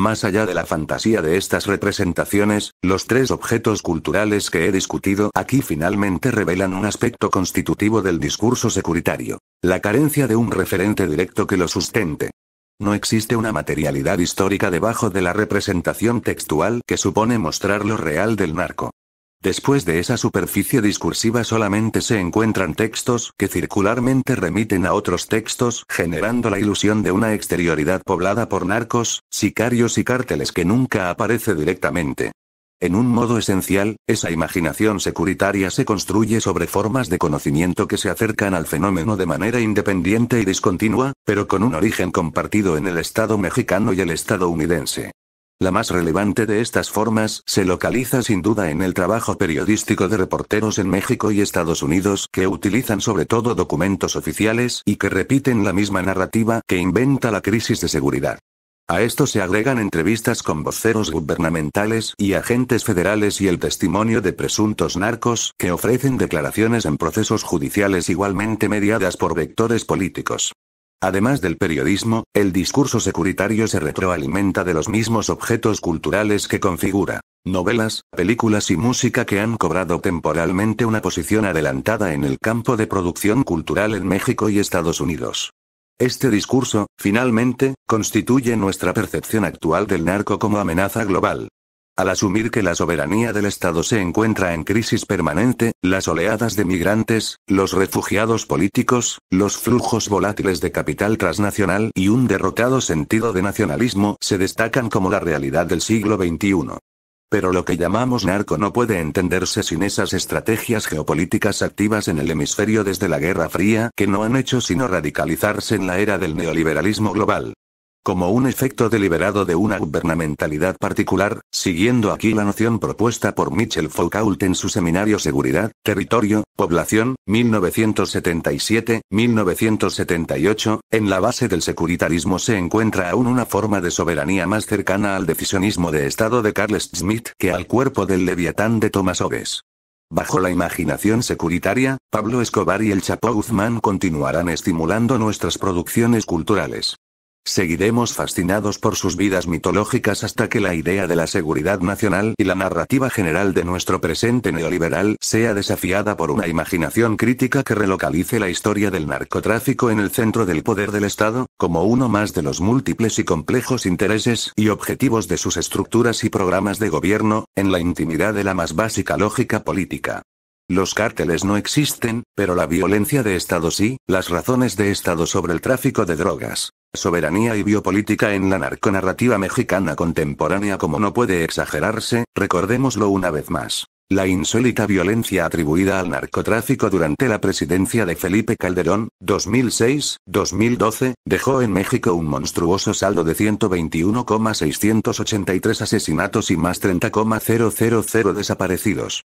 Más allá de la fantasía de estas representaciones, los tres objetos culturales que he discutido aquí finalmente revelan un aspecto constitutivo del discurso securitario. La carencia de un referente directo que lo sustente. No existe una materialidad histórica debajo de la representación textual que supone mostrar lo real del narco. Después de esa superficie discursiva solamente se encuentran textos que circularmente remiten a otros textos, generando la ilusión de una exterioridad poblada por narcos, sicarios y cárteles que nunca aparece directamente. En un modo esencial, esa imaginación securitaria se construye sobre formas de conocimiento que se acercan al fenómeno de manera independiente y discontinua, pero con un origen compartido en el Estado mexicano y el estadounidense. La más relevante de estas formas se localiza sin duda en el trabajo periodístico de reporteros en México y Estados Unidos que utilizan sobre todo documentos oficiales y que repiten la misma narrativa que inventa la crisis de seguridad. A esto se agregan entrevistas con voceros gubernamentales y agentes federales y el testimonio de presuntos narcos que ofrecen declaraciones en procesos judiciales igualmente mediadas por vectores políticos. Además del periodismo, el discurso securitario se retroalimenta de los mismos objetos culturales que configura. Novelas, películas y música que han cobrado temporalmente una posición adelantada en el campo de producción cultural en México y Estados Unidos. Este discurso, finalmente, constituye nuestra percepción actual del narco como amenaza global. Al asumir que la soberanía del Estado se encuentra en crisis permanente, las oleadas de migrantes, los refugiados políticos, los flujos volátiles de capital transnacional y un derrotado sentido de nacionalismo se destacan como la realidad del siglo XXI. Pero lo que llamamos narco no puede entenderse sin esas estrategias geopolíticas activas en el hemisferio desde la Guerra Fría que no han hecho sino radicalizarse en la era del neoliberalismo global como un efecto deliberado de una gubernamentalidad particular, siguiendo aquí la noción propuesta por Michel Foucault en su seminario Seguridad, Territorio, Población, 1977-1978, en la base del securitarismo se encuentra aún una forma de soberanía más cercana al decisionismo de Estado de Carl Schmitt que al cuerpo del leviatán de Thomas Hobbes. Bajo la imaginación securitaria, Pablo Escobar y el Chapo Guzmán continuarán estimulando nuestras producciones culturales. Seguiremos fascinados por sus vidas mitológicas hasta que la idea de la seguridad nacional y la narrativa general de nuestro presente neoliberal sea desafiada por una imaginación crítica que relocalice la historia del narcotráfico en el centro del poder del Estado, como uno más de los múltiples y complejos intereses y objetivos de sus estructuras y programas de gobierno, en la intimidad de la más básica lógica política. Los cárteles no existen, pero la violencia de Estado sí, las razones de Estado sobre el tráfico de drogas, Soberanía y biopolítica en la narconarrativa mexicana contemporánea como no puede exagerarse, recordémoslo una vez más. La insólita violencia atribuida al narcotráfico durante la presidencia de Felipe Calderón, 2006-2012, dejó en México un monstruoso saldo de 121,683 asesinatos y más 30,000 desaparecidos.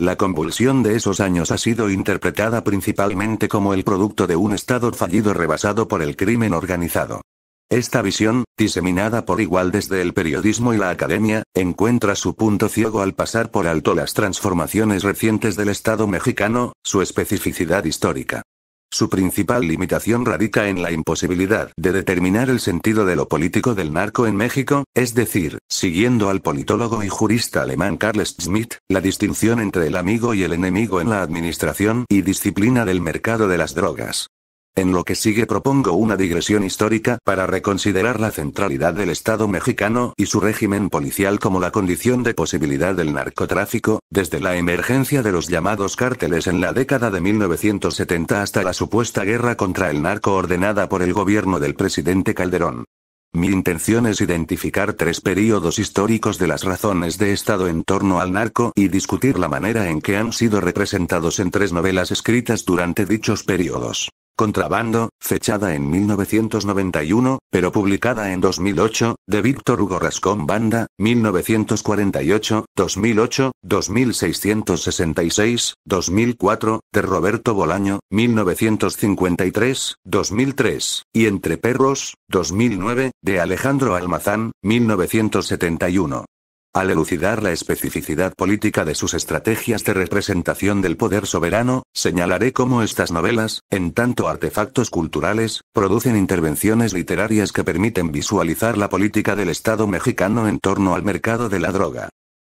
La convulsión de esos años ha sido interpretada principalmente como el producto de un Estado fallido rebasado por el crimen organizado. Esta visión, diseminada por igual desde el periodismo y la academia, encuentra su punto ciego al pasar por alto las transformaciones recientes del Estado mexicano, su especificidad histórica. Su principal limitación radica en la imposibilidad de determinar el sentido de lo político del narco en México, es decir, siguiendo al politólogo y jurista alemán Carl Schmidt, la distinción entre el amigo y el enemigo en la administración y disciplina del mercado de las drogas. En lo que sigue propongo una digresión histórica para reconsiderar la centralidad del Estado mexicano y su régimen policial como la condición de posibilidad del narcotráfico, desde la emergencia de los llamados cárteles en la década de 1970 hasta la supuesta guerra contra el narco ordenada por el gobierno del presidente Calderón. Mi intención es identificar tres períodos históricos de las razones de Estado en torno al narco y discutir la manera en que han sido representados en tres novelas escritas durante dichos períodos. Contrabando, fechada en 1991, pero publicada en 2008, de Víctor Hugo Rascón Banda, 1948, 2008, 2666, 2004, de Roberto Bolaño, 1953, 2003, y Entre Perros, 2009, de Alejandro Almazán, 1971 al elucidar la especificidad política de sus estrategias de representación del poder soberano, señalaré cómo estas novelas, en tanto artefactos culturales, producen intervenciones literarias que permiten visualizar la política del Estado mexicano en torno al mercado de la droga.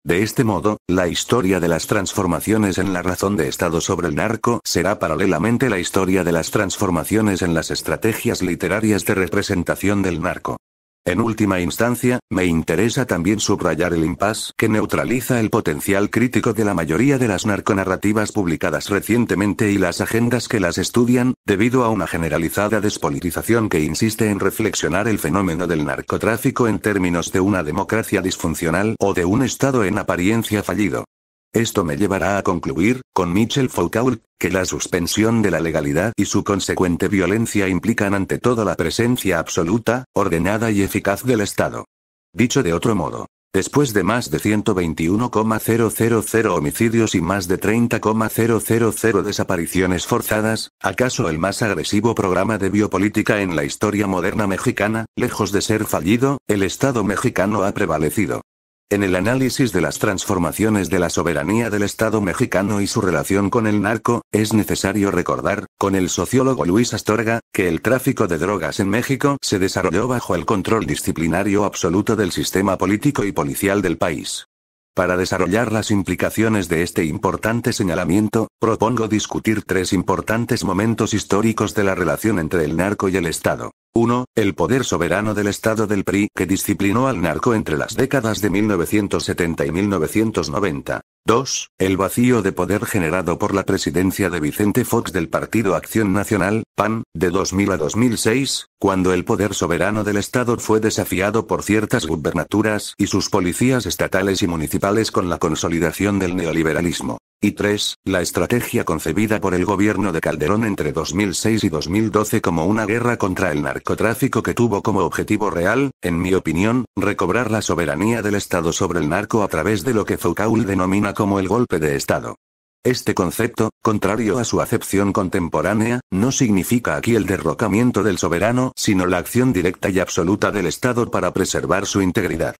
De este modo, la historia de las transformaciones en la razón de Estado sobre el narco será paralelamente la historia de las transformaciones en las estrategias literarias de representación del narco. En última instancia, me interesa también subrayar el impas que neutraliza el potencial crítico de la mayoría de las narconarrativas publicadas recientemente y las agendas que las estudian, debido a una generalizada despolitización que insiste en reflexionar el fenómeno del narcotráfico en términos de una democracia disfuncional o de un Estado en apariencia fallido. Esto me llevará a concluir, con Michel Foucault, que la suspensión de la legalidad y su consecuente violencia implican ante todo la presencia absoluta, ordenada y eficaz del Estado. Dicho de otro modo, después de más de 121,000 homicidios y más de 30,000 desapariciones forzadas, ¿acaso el más agresivo programa de biopolítica en la historia moderna mexicana, lejos de ser fallido, el Estado mexicano ha prevalecido? En el análisis de las transformaciones de la soberanía del Estado mexicano y su relación con el narco, es necesario recordar, con el sociólogo Luis Astorga, que el tráfico de drogas en México se desarrolló bajo el control disciplinario absoluto del sistema político y policial del país. Para desarrollar las implicaciones de este importante señalamiento, propongo discutir tres importantes momentos históricos de la relación entre el narco y el Estado. 1. El poder soberano del Estado del PRI que disciplinó al narco entre las décadas de 1970 y 1990. 2. El vacío de poder generado por la presidencia de Vicente Fox del Partido Acción Nacional, PAN, de 2000 a 2006, cuando el poder soberano del Estado fue desafiado por ciertas gubernaturas y sus policías estatales y municipales con la consolidación del neoliberalismo. Y 3. La estrategia concebida por el gobierno de Calderón entre 2006 y 2012 como una guerra contra el narcotráfico que tuvo como objetivo real, en mi opinión, recobrar la soberanía del Estado sobre el narco a través de lo que Foucault denomina como el golpe de Estado. Este concepto, contrario a su acepción contemporánea, no significa aquí el derrocamiento del soberano, sino la acción directa y absoluta del Estado para preservar su integridad.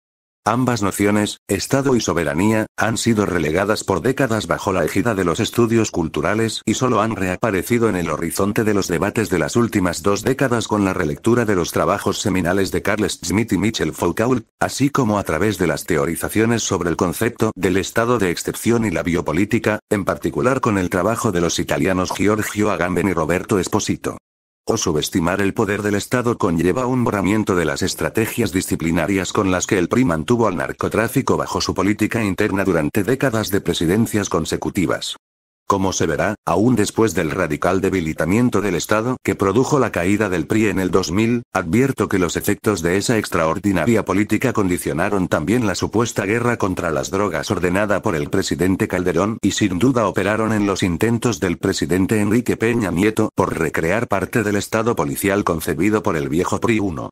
Ambas nociones, Estado y soberanía, han sido relegadas por décadas bajo la ejida de los estudios culturales y solo han reaparecido en el horizonte de los debates de las últimas dos décadas con la relectura de los trabajos seminales de Carles Schmitt y Michel Foucault, así como a través de las teorizaciones sobre el concepto del estado de excepción y la biopolítica, en particular con el trabajo de los italianos Giorgio Agamben y Roberto Esposito. O subestimar el poder del Estado conlleva un borramiento de las estrategias disciplinarias con las que el PRI mantuvo al narcotráfico bajo su política interna durante décadas de presidencias consecutivas. Como se verá, aún después del radical debilitamiento del Estado que produjo la caída del PRI en el 2000, advierto que los efectos de esa extraordinaria política condicionaron también la supuesta guerra contra las drogas ordenada por el presidente Calderón y sin duda operaron en los intentos del presidente Enrique Peña Nieto por recrear parte del Estado policial concebido por el viejo PRI 1.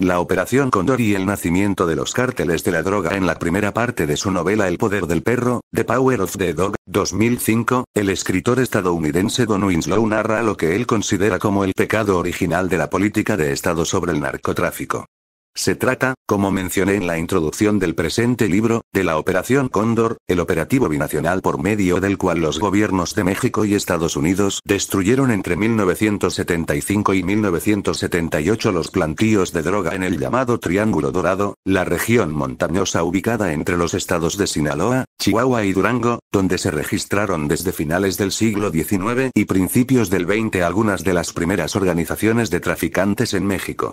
La operación Condor y el nacimiento de los cárteles de la droga en la primera parte de su novela El poder del perro, The Power of the Dog, 2005, el escritor estadounidense Don Winslow narra lo que él considera como el pecado original de la política de Estado sobre el narcotráfico. Se trata, como mencioné en la introducción del presente libro, de la Operación Cóndor, el operativo binacional por medio del cual los gobiernos de México y Estados Unidos destruyeron entre 1975 y 1978 los plantíos de droga en el llamado Triángulo Dorado, la región montañosa ubicada entre los estados de Sinaloa, Chihuahua y Durango, donde se registraron desde finales del siglo XIX y principios del XX algunas de las primeras organizaciones de traficantes en México.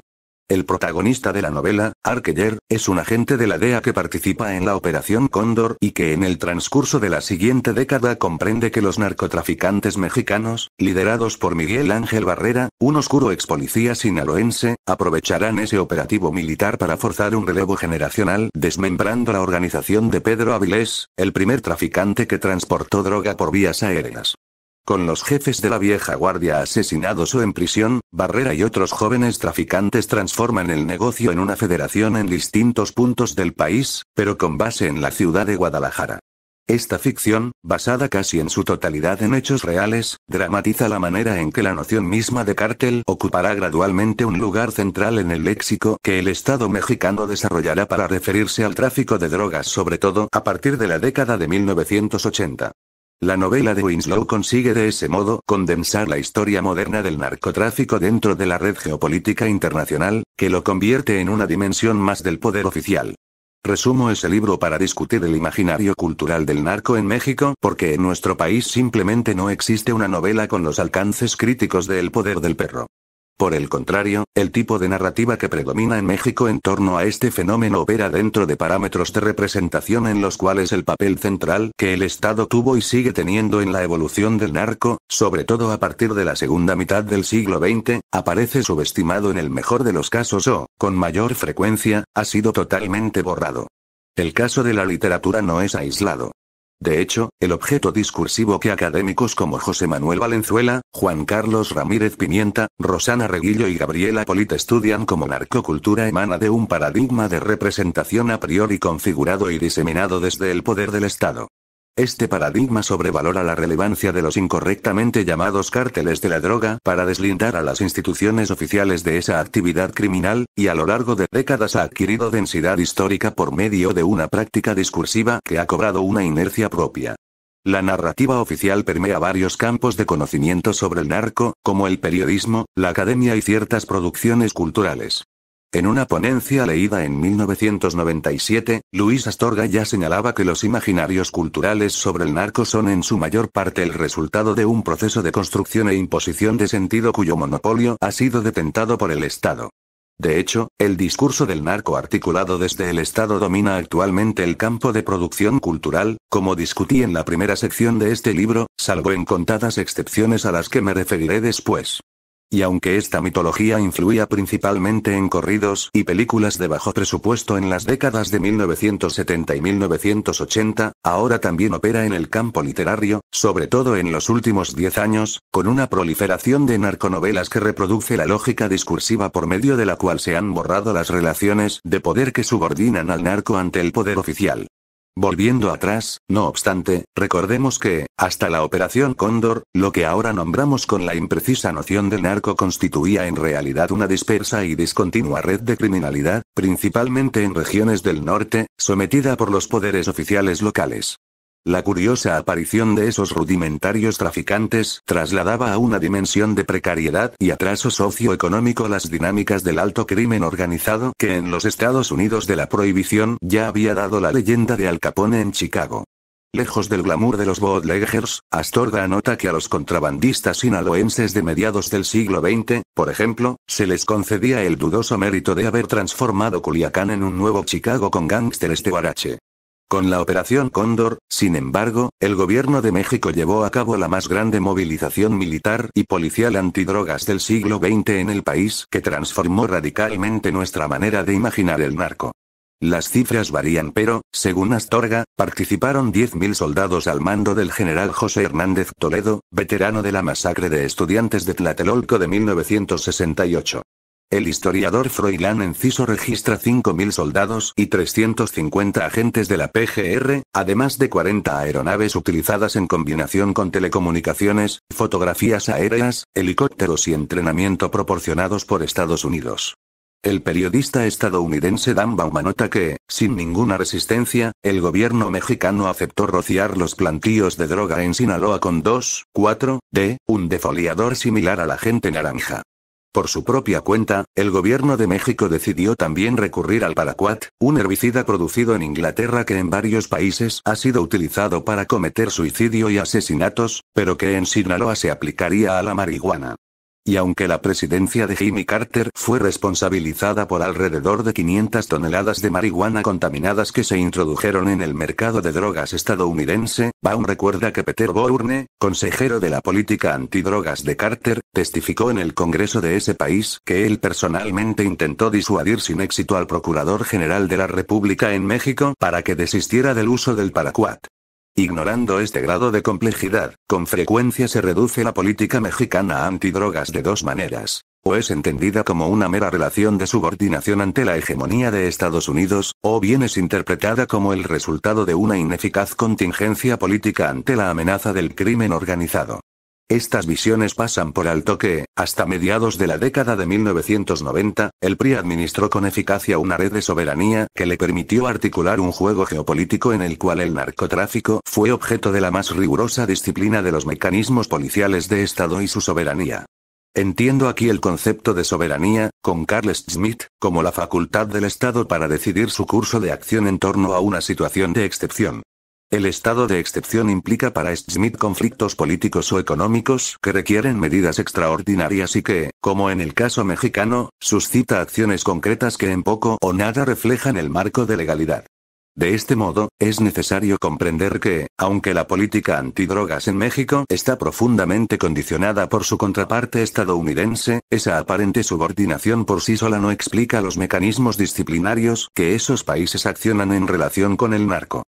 El protagonista de la novela, Arkeller, es un agente de la DEA que participa en la Operación Cóndor y que en el transcurso de la siguiente década comprende que los narcotraficantes mexicanos, liderados por Miguel Ángel Barrera, un oscuro ex policía sinaloense, aprovecharán ese operativo militar para forzar un relevo generacional desmembrando la organización de Pedro Avilés, el primer traficante que transportó droga por vías aéreas. Con los jefes de la vieja guardia asesinados o en prisión, Barrera y otros jóvenes traficantes transforman el negocio en una federación en distintos puntos del país, pero con base en la ciudad de Guadalajara. Esta ficción, basada casi en su totalidad en hechos reales, dramatiza la manera en que la noción misma de cártel ocupará gradualmente un lugar central en el léxico que el Estado mexicano desarrollará para referirse al tráfico de drogas, sobre todo a partir de la década de 1980. La novela de Winslow consigue de ese modo condensar la historia moderna del narcotráfico dentro de la red geopolítica internacional, que lo convierte en una dimensión más del poder oficial. Resumo ese libro para discutir el imaginario cultural del narco en México, porque en nuestro país simplemente no existe una novela con los alcances críticos del poder del perro. Por el contrario, el tipo de narrativa que predomina en México en torno a este fenómeno opera dentro de parámetros de representación en los cuales el papel central que el Estado tuvo y sigue teniendo en la evolución del narco, sobre todo a partir de la segunda mitad del siglo XX, aparece subestimado en el mejor de los casos o, con mayor frecuencia, ha sido totalmente borrado. El caso de la literatura no es aislado. De hecho, el objeto discursivo que académicos como José Manuel Valenzuela, Juan Carlos Ramírez Pimienta, Rosana Reguillo y Gabriela Polit estudian como narcocultura emana de un paradigma de representación a priori configurado y diseminado desde el poder del Estado. Este paradigma sobrevalora la relevancia de los incorrectamente llamados cárteles de la droga para deslindar a las instituciones oficiales de esa actividad criminal, y a lo largo de décadas ha adquirido densidad histórica por medio de una práctica discursiva que ha cobrado una inercia propia. La narrativa oficial permea varios campos de conocimiento sobre el narco, como el periodismo, la academia y ciertas producciones culturales. En una ponencia leída en 1997, Luis Astorga ya señalaba que los imaginarios culturales sobre el narco son en su mayor parte el resultado de un proceso de construcción e imposición de sentido cuyo monopolio ha sido detentado por el Estado. De hecho, el discurso del narco articulado desde el Estado domina actualmente el campo de producción cultural, como discutí en la primera sección de este libro, salvo en contadas excepciones a las que me referiré después. Y aunque esta mitología influía principalmente en corridos y películas de bajo presupuesto en las décadas de 1970 y 1980, ahora también opera en el campo literario, sobre todo en los últimos 10 años, con una proliferación de narconovelas que reproduce la lógica discursiva por medio de la cual se han borrado las relaciones de poder que subordinan al narco ante el poder oficial. Volviendo atrás, no obstante, recordemos que, hasta la Operación Cóndor, lo que ahora nombramos con la imprecisa noción de narco constituía en realidad una dispersa y discontinua red de criminalidad, principalmente en regiones del norte, sometida por los poderes oficiales locales. La curiosa aparición de esos rudimentarios traficantes trasladaba a una dimensión de precariedad y atraso socioeconómico las dinámicas del alto crimen organizado que en los Estados Unidos de la prohibición ya había dado la leyenda de Al Capone en Chicago. Lejos del glamour de los bootleggers, Astorga anota que a los contrabandistas sinaloenses de mediados del siglo XX, por ejemplo, se les concedía el dudoso mérito de haber transformado Culiacán en un nuevo Chicago con gángsteres de Guarache. Con la Operación Cóndor, sin embargo, el gobierno de México llevó a cabo la más grande movilización militar y policial antidrogas del siglo XX en el país que transformó radicalmente nuestra manera de imaginar el narco. Las cifras varían pero, según Astorga, participaron 10.000 soldados al mando del general José Hernández Toledo, veterano de la masacre de estudiantes de Tlatelolco de 1968. El historiador Froilán Enciso registra 5.000 soldados y 350 agentes de la PGR, además de 40 aeronaves utilizadas en combinación con telecomunicaciones, fotografías aéreas, helicópteros y entrenamiento proporcionados por Estados Unidos. El periodista estadounidense Dan Bauma nota que, sin ninguna resistencia, el gobierno mexicano aceptó rociar los plantíos de droga en Sinaloa con 2, 4, d un defoliador similar a la gente naranja. Por su propia cuenta, el gobierno de México decidió también recurrir al paraquat, un herbicida producido en Inglaterra que en varios países ha sido utilizado para cometer suicidio y asesinatos, pero que en Sinaloa se aplicaría a la marihuana. Y aunque la presidencia de Jimmy Carter fue responsabilizada por alrededor de 500 toneladas de marihuana contaminadas que se introdujeron en el mercado de drogas estadounidense, Baum recuerda que Peter Bourne, consejero de la política antidrogas de Carter, testificó en el Congreso de ese país que él personalmente intentó disuadir sin éxito al Procurador General de la República en México para que desistiera del uso del Paracuat. Ignorando este grado de complejidad, con frecuencia se reduce la política mexicana a antidrogas de dos maneras. O es entendida como una mera relación de subordinación ante la hegemonía de Estados Unidos, o bien es interpretada como el resultado de una ineficaz contingencia política ante la amenaza del crimen organizado. Estas visiones pasan por alto que, hasta mediados de la década de 1990, el PRI administró con eficacia una red de soberanía que le permitió articular un juego geopolítico en el cual el narcotráfico fue objeto de la más rigurosa disciplina de los mecanismos policiales de Estado y su soberanía. Entiendo aquí el concepto de soberanía, con Carl Smith, como la facultad del Estado para decidir su curso de acción en torno a una situación de excepción. El estado de excepción implica para Smith conflictos políticos o económicos que requieren medidas extraordinarias y que, como en el caso mexicano, suscita acciones concretas que en poco o nada reflejan el marco de legalidad. De este modo, es necesario comprender que, aunque la política antidrogas en México está profundamente condicionada por su contraparte estadounidense, esa aparente subordinación por sí sola no explica los mecanismos disciplinarios que esos países accionan en relación con el narco.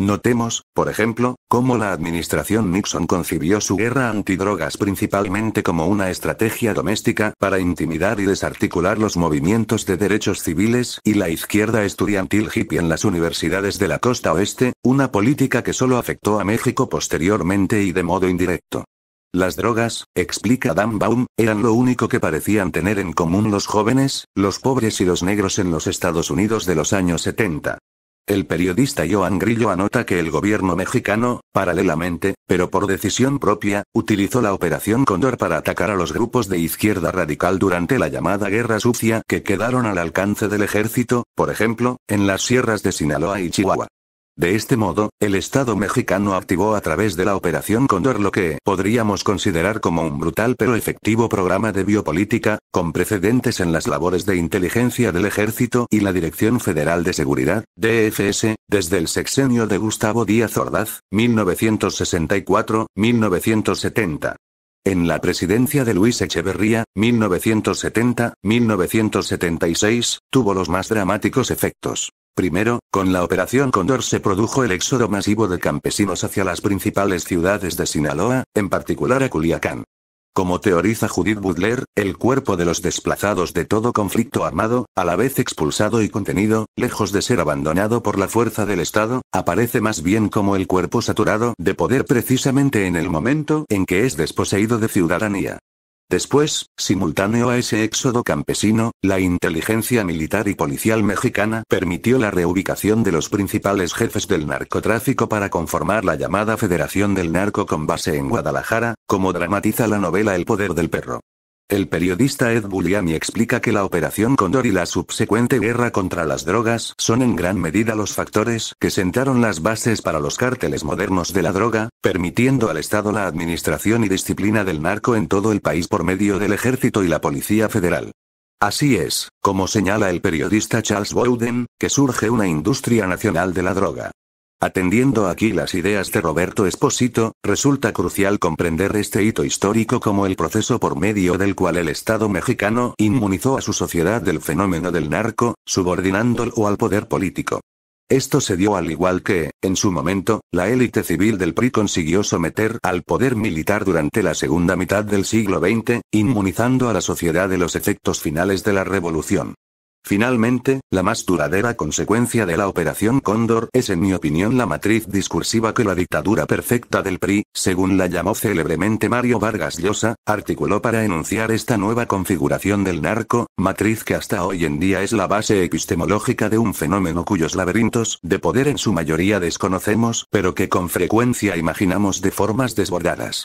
Notemos, por ejemplo, cómo la administración Nixon concibió su guerra antidrogas principalmente como una estrategia doméstica para intimidar y desarticular los movimientos de derechos civiles y la izquierda estudiantil hippie en las universidades de la costa oeste, una política que solo afectó a México posteriormente y de modo indirecto. Las drogas, explica Dan Baum, eran lo único que parecían tener en común los jóvenes, los pobres y los negros en los Estados Unidos de los años 70. El periodista Joan Grillo anota que el gobierno mexicano, paralelamente, pero por decisión propia, utilizó la Operación Condor para atacar a los grupos de izquierda radical durante la llamada Guerra Sucia que quedaron al alcance del ejército, por ejemplo, en las sierras de Sinaloa y Chihuahua. De este modo, el Estado mexicano activó a través de la Operación Condor lo que podríamos considerar como un brutal pero efectivo programa de biopolítica, con precedentes en las labores de inteligencia del Ejército y la Dirección Federal de Seguridad, DFS, desde el sexenio de Gustavo Díaz Ordaz, 1964-1970. En la presidencia de Luis Echeverría, 1970-1976, tuvo los más dramáticos efectos. Primero, con la Operación Condor se produjo el éxodo masivo de campesinos hacia las principales ciudades de Sinaloa, en particular a Culiacán. Como teoriza Judith Butler, el cuerpo de los desplazados de todo conflicto armado, a la vez expulsado y contenido, lejos de ser abandonado por la fuerza del Estado, aparece más bien como el cuerpo saturado de poder precisamente en el momento en que es desposeído de ciudadanía. Después, simultáneo a ese éxodo campesino, la inteligencia militar y policial mexicana permitió la reubicación de los principales jefes del narcotráfico para conformar la llamada Federación del Narco con base en Guadalajara, como dramatiza la novela El Poder del Perro. El periodista Ed Bulliani explica que la operación Condor y la subsecuente guerra contra las drogas son en gran medida los factores que sentaron las bases para los cárteles modernos de la droga, permitiendo al Estado la administración y disciplina del narco en todo el país por medio del ejército y la policía federal. Así es, como señala el periodista Charles Bowden, que surge una industria nacional de la droga. Atendiendo aquí las ideas de Roberto Esposito, resulta crucial comprender este hito histórico como el proceso por medio del cual el Estado mexicano inmunizó a su sociedad del fenómeno del narco, subordinándolo al poder político. Esto se dio al igual que, en su momento, la élite civil del PRI consiguió someter al poder militar durante la segunda mitad del siglo XX, inmunizando a la sociedad de los efectos finales de la revolución. Finalmente, la más duradera consecuencia de la Operación Cóndor es en mi opinión la matriz discursiva que la dictadura perfecta del PRI, según la llamó célebremente Mario Vargas Llosa, articuló para enunciar esta nueva configuración del narco, matriz que hasta hoy en día es la base epistemológica de un fenómeno cuyos laberintos de poder en su mayoría desconocemos, pero que con frecuencia imaginamos de formas desbordadas.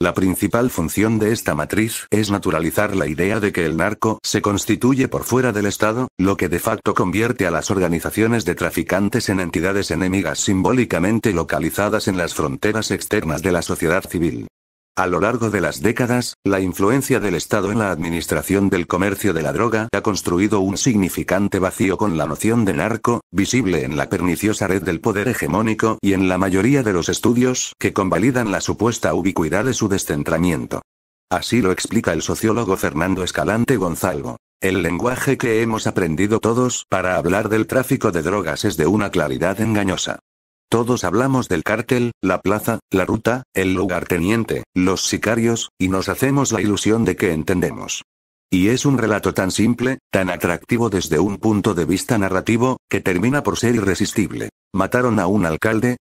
La principal función de esta matriz es naturalizar la idea de que el narco se constituye por fuera del Estado, lo que de facto convierte a las organizaciones de traficantes en entidades enemigas simbólicamente localizadas en las fronteras externas de la sociedad civil. A lo largo de las décadas, la influencia del Estado en la administración del comercio de la droga ha construido un significante vacío con la noción de narco, visible en la perniciosa red del poder hegemónico y en la mayoría de los estudios que convalidan la supuesta ubicuidad de su descentramiento. Así lo explica el sociólogo Fernando Escalante Gonzalo. El lenguaje que hemos aprendido todos para hablar del tráfico de drogas es de una claridad engañosa. Todos hablamos del cártel, la plaza, la ruta, el lugarteniente, los sicarios, y nos hacemos la ilusión de que entendemos. Y es un relato tan simple, tan atractivo desde un punto de vista narrativo, que termina por ser irresistible. ¿Mataron a un alcalde?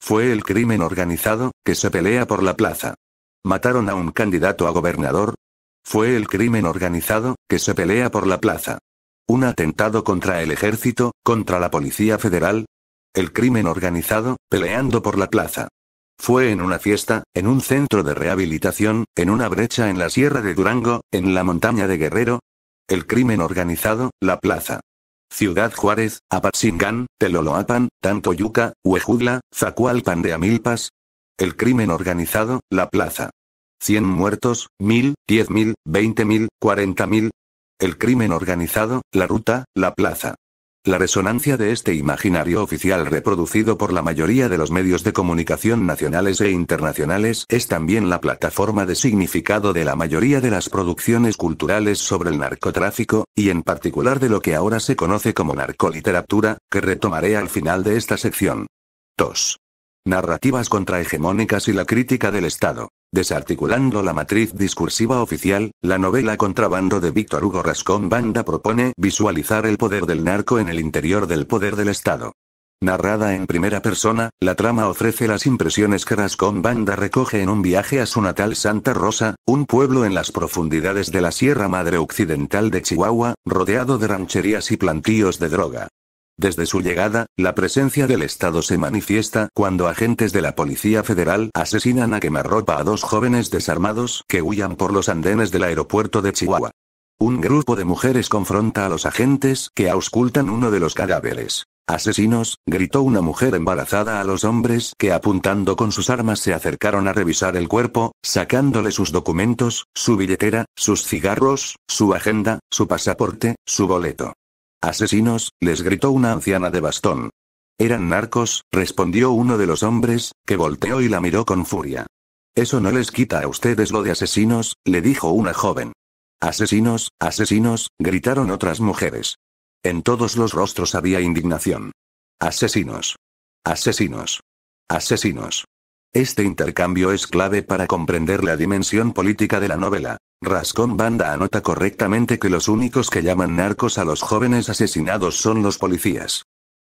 Fue el crimen organizado, que se pelea por la plaza. ¿Mataron a un candidato a gobernador? Fue el crimen organizado, que se pelea por la plaza. Un atentado contra el ejército, contra la Policía Federal, el crimen organizado, peleando por la plaza. Fue en una fiesta, en un centro de rehabilitación, en una brecha en la sierra de Durango, en la montaña de Guerrero. El crimen organizado, la plaza. Ciudad Juárez, Apatzingán, Teloloapan, Tantoyuca, Huejudla, Zacualpan de Amilpas. El crimen organizado, la plaza. 100 muertos, 1000, 10000, 20000, 40000. El crimen organizado, la ruta, la plaza. La resonancia de este imaginario oficial reproducido por la mayoría de los medios de comunicación nacionales e internacionales es también la plataforma de significado de la mayoría de las producciones culturales sobre el narcotráfico, y en particular de lo que ahora se conoce como narcoliteratura, que retomaré al final de esta sección. 2 narrativas contrahegemónicas y la crítica del Estado. Desarticulando la matriz discursiva oficial, la novela Contrabando de Víctor Hugo Rascón Banda propone visualizar el poder del narco en el interior del poder del Estado. Narrada en primera persona, la trama ofrece las impresiones que Rascón Banda recoge en un viaje a su natal Santa Rosa, un pueblo en las profundidades de la Sierra Madre Occidental de Chihuahua, rodeado de rancherías y plantíos de droga. Desde su llegada, la presencia del Estado se manifiesta cuando agentes de la Policía Federal asesinan a quemarropa a dos jóvenes desarmados que huyan por los andenes del aeropuerto de Chihuahua. Un grupo de mujeres confronta a los agentes que auscultan uno de los cadáveres. Asesinos, gritó una mujer embarazada a los hombres que apuntando con sus armas se acercaron a revisar el cuerpo, sacándole sus documentos, su billetera, sus cigarros, su agenda, su pasaporte, su boleto. Asesinos, les gritó una anciana de bastón. Eran narcos, respondió uno de los hombres, que volteó y la miró con furia. Eso no les quita a ustedes lo de asesinos, le dijo una joven. Asesinos, asesinos, gritaron otras mujeres. En todos los rostros había indignación. Asesinos. Asesinos. Asesinos. Este intercambio es clave para comprender la dimensión política de la novela. Rascón Banda anota correctamente que los únicos que llaman narcos a los jóvenes asesinados son los policías.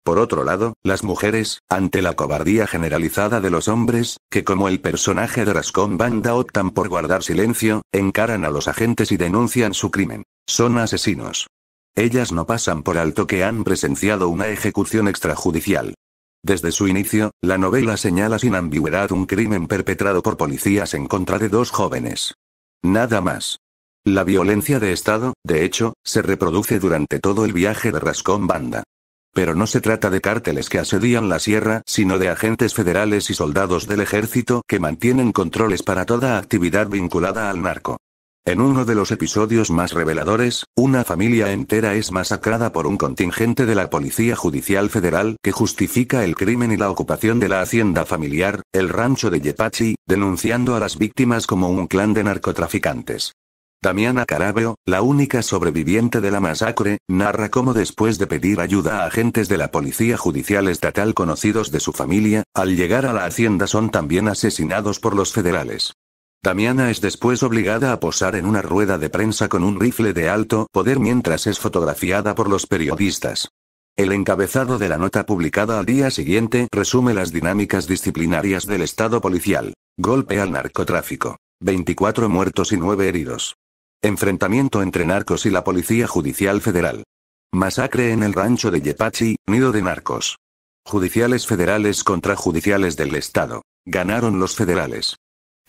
Por otro lado, las mujeres, ante la cobardía generalizada de los hombres, que como el personaje de Rascón Banda optan por guardar silencio, encaran a los agentes y denuncian su crimen. Son asesinos. Ellas no pasan por alto que han presenciado una ejecución extrajudicial. Desde su inicio, la novela señala sin ambigüedad un crimen perpetrado por policías en contra de dos jóvenes. Nada más. La violencia de Estado, de hecho, se reproduce durante todo el viaje de Rascón Banda. Pero no se trata de cárteles que asedían la sierra, sino de agentes federales y soldados del ejército que mantienen controles para toda actividad vinculada al narco. En uno de los episodios más reveladores, una familia entera es masacrada por un contingente de la Policía Judicial Federal que justifica el crimen y la ocupación de la hacienda familiar, el rancho de Yepachi, denunciando a las víctimas como un clan de narcotraficantes. Damiana Carabeo, la única sobreviviente de la masacre, narra cómo después de pedir ayuda a agentes de la Policía Judicial Estatal conocidos de su familia, al llegar a la hacienda son también asesinados por los federales. Damiana es después obligada a posar en una rueda de prensa con un rifle de alto poder mientras es fotografiada por los periodistas. El encabezado de la nota publicada al día siguiente resume las dinámicas disciplinarias del Estado policial. Golpe al narcotráfico. 24 muertos y 9 heridos. Enfrentamiento entre narcos y la Policía Judicial Federal. Masacre en el rancho de Yepachi, nido de narcos. Judiciales federales contra judiciales del Estado. Ganaron los federales.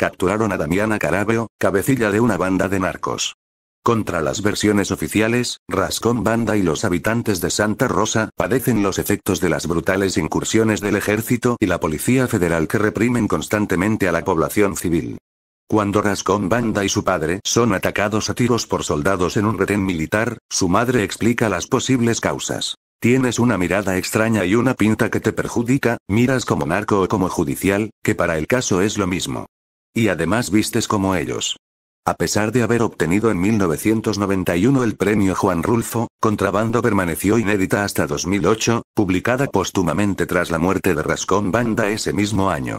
Capturaron a Damiana Carabeo, cabecilla de una banda de narcos. Contra las versiones oficiales, Rascón Banda y los habitantes de Santa Rosa padecen los efectos de las brutales incursiones del ejército y la policía federal que reprimen constantemente a la población civil. Cuando Rascón Banda y su padre son atacados a tiros por soldados en un retén militar, su madre explica las posibles causas. Tienes una mirada extraña y una pinta que te perjudica, miras como narco o como judicial, que para el caso es lo mismo. Y además vistes como ellos. A pesar de haber obtenido en 1991 el premio Juan Rulfo, Contrabando permaneció inédita hasta 2008, publicada póstumamente tras la muerte de Rascón Banda ese mismo año.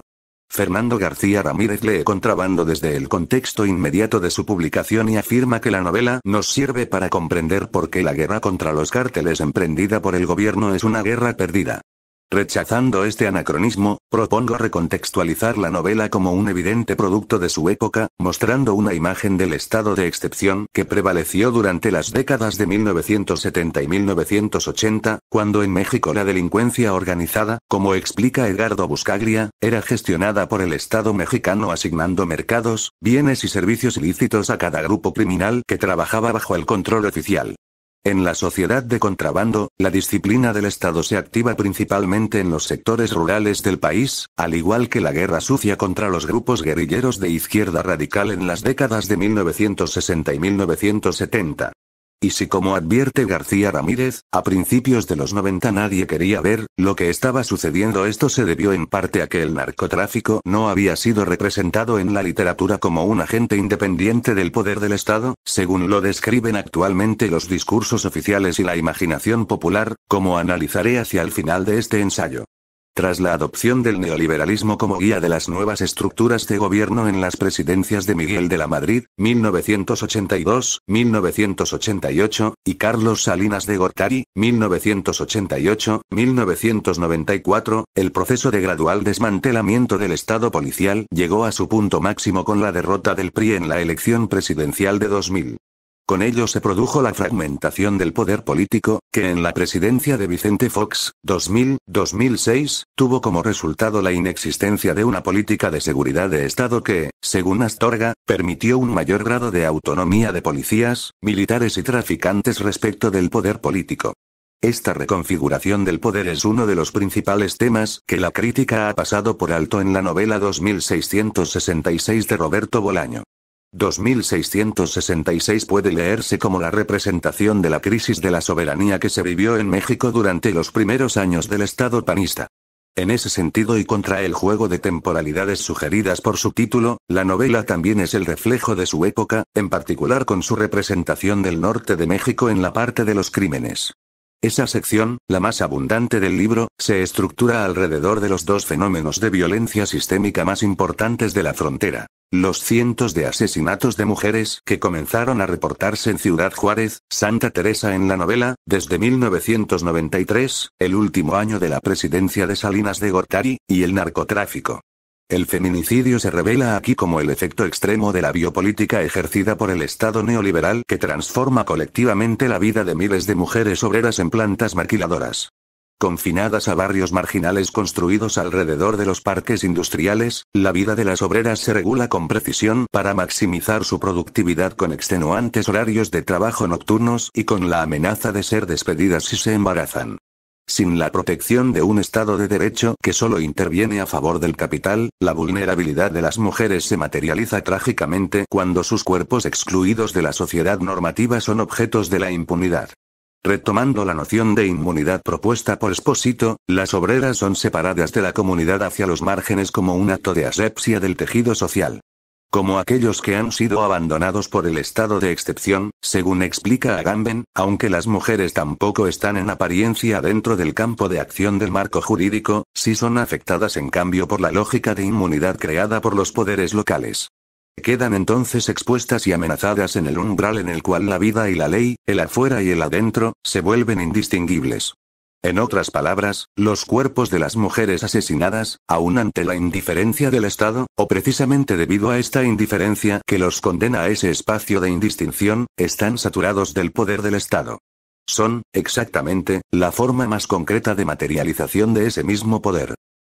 Fernando García Ramírez lee Contrabando desde el contexto inmediato de su publicación y afirma que la novela nos sirve para comprender por qué la guerra contra los cárteles emprendida por el gobierno es una guerra perdida. Rechazando este anacronismo, propongo recontextualizar la novela como un evidente producto de su época, mostrando una imagen del estado de excepción que prevaleció durante las décadas de 1970 y 1980, cuando en México la delincuencia organizada, como explica Edgardo Buscaglia, era gestionada por el Estado mexicano asignando mercados, bienes y servicios ilícitos a cada grupo criminal que trabajaba bajo el control oficial. En la sociedad de contrabando, la disciplina del Estado se activa principalmente en los sectores rurales del país, al igual que la guerra sucia contra los grupos guerrilleros de izquierda radical en las décadas de 1960 y 1970. Y si como advierte García Ramírez, a principios de los 90 nadie quería ver lo que estaba sucediendo, esto se debió en parte a que el narcotráfico no había sido representado en la literatura como un agente independiente del poder del Estado, según lo describen actualmente los discursos oficiales y la imaginación popular, como analizaré hacia el final de este ensayo. Tras la adopción del neoliberalismo como guía de las nuevas estructuras de gobierno en las presidencias de Miguel de la Madrid, 1982, 1988, y Carlos Salinas de Gortari, 1988, 1994, el proceso de gradual desmantelamiento del Estado policial llegó a su punto máximo con la derrota del PRI en la elección presidencial de 2000. Con ello se produjo la fragmentación del poder político, que en la presidencia de Vicente Fox, 2000-2006, tuvo como resultado la inexistencia de una política de seguridad de Estado que, según Astorga, permitió un mayor grado de autonomía de policías, militares y traficantes respecto del poder político. Esta reconfiguración del poder es uno de los principales temas que la crítica ha pasado por alto en la novela 2666 de Roberto Bolaño. 2666 puede leerse como la representación de la crisis de la soberanía que se vivió en México durante los primeros años del Estado panista. En ese sentido y contra el juego de temporalidades sugeridas por su título, la novela también es el reflejo de su época, en particular con su representación del norte de México en la parte de los crímenes. Esa sección, la más abundante del libro, se estructura alrededor de los dos fenómenos de violencia sistémica más importantes de la frontera, los cientos de asesinatos de mujeres que comenzaron a reportarse en Ciudad Juárez, Santa Teresa en la novela, desde 1993, el último año de la presidencia de Salinas de Gortari, y el narcotráfico. El feminicidio se revela aquí como el efecto extremo de la biopolítica ejercida por el Estado neoliberal que transforma colectivamente la vida de miles de mujeres obreras en plantas maquiladoras. Confinadas a barrios marginales construidos alrededor de los parques industriales, la vida de las obreras se regula con precisión para maximizar su productividad con extenuantes horarios de trabajo nocturnos y con la amenaza de ser despedidas si se embarazan. Sin la protección de un Estado de Derecho que solo interviene a favor del capital, la vulnerabilidad de las mujeres se materializa trágicamente cuando sus cuerpos excluidos de la sociedad normativa son objetos de la impunidad. Retomando la noción de inmunidad propuesta por Esposito, las obreras son separadas de la comunidad hacia los márgenes como un acto de asepsia del tejido social. Como aquellos que han sido abandonados por el estado de excepción, según explica Agamben, aunque las mujeres tampoco están en apariencia dentro del campo de acción del marco jurídico, sí son afectadas en cambio por la lógica de inmunidad creada por los poderes locales. Quedan entonces expuestas y amenazadas en el umbral en el cual la vida y la ley, el afuera y el adentro, se vuelven indistinguibles. En otras palabras, los cuerpos de las mujeres asesinadas, aun ante la indiferencia del Estado, o precisamente debido a esta indiferencia que los condena a ese espacio de indistinción, están saturados del poder del Estado. Son, exactamente, la forma más concreta de materialización de ese mismo poder.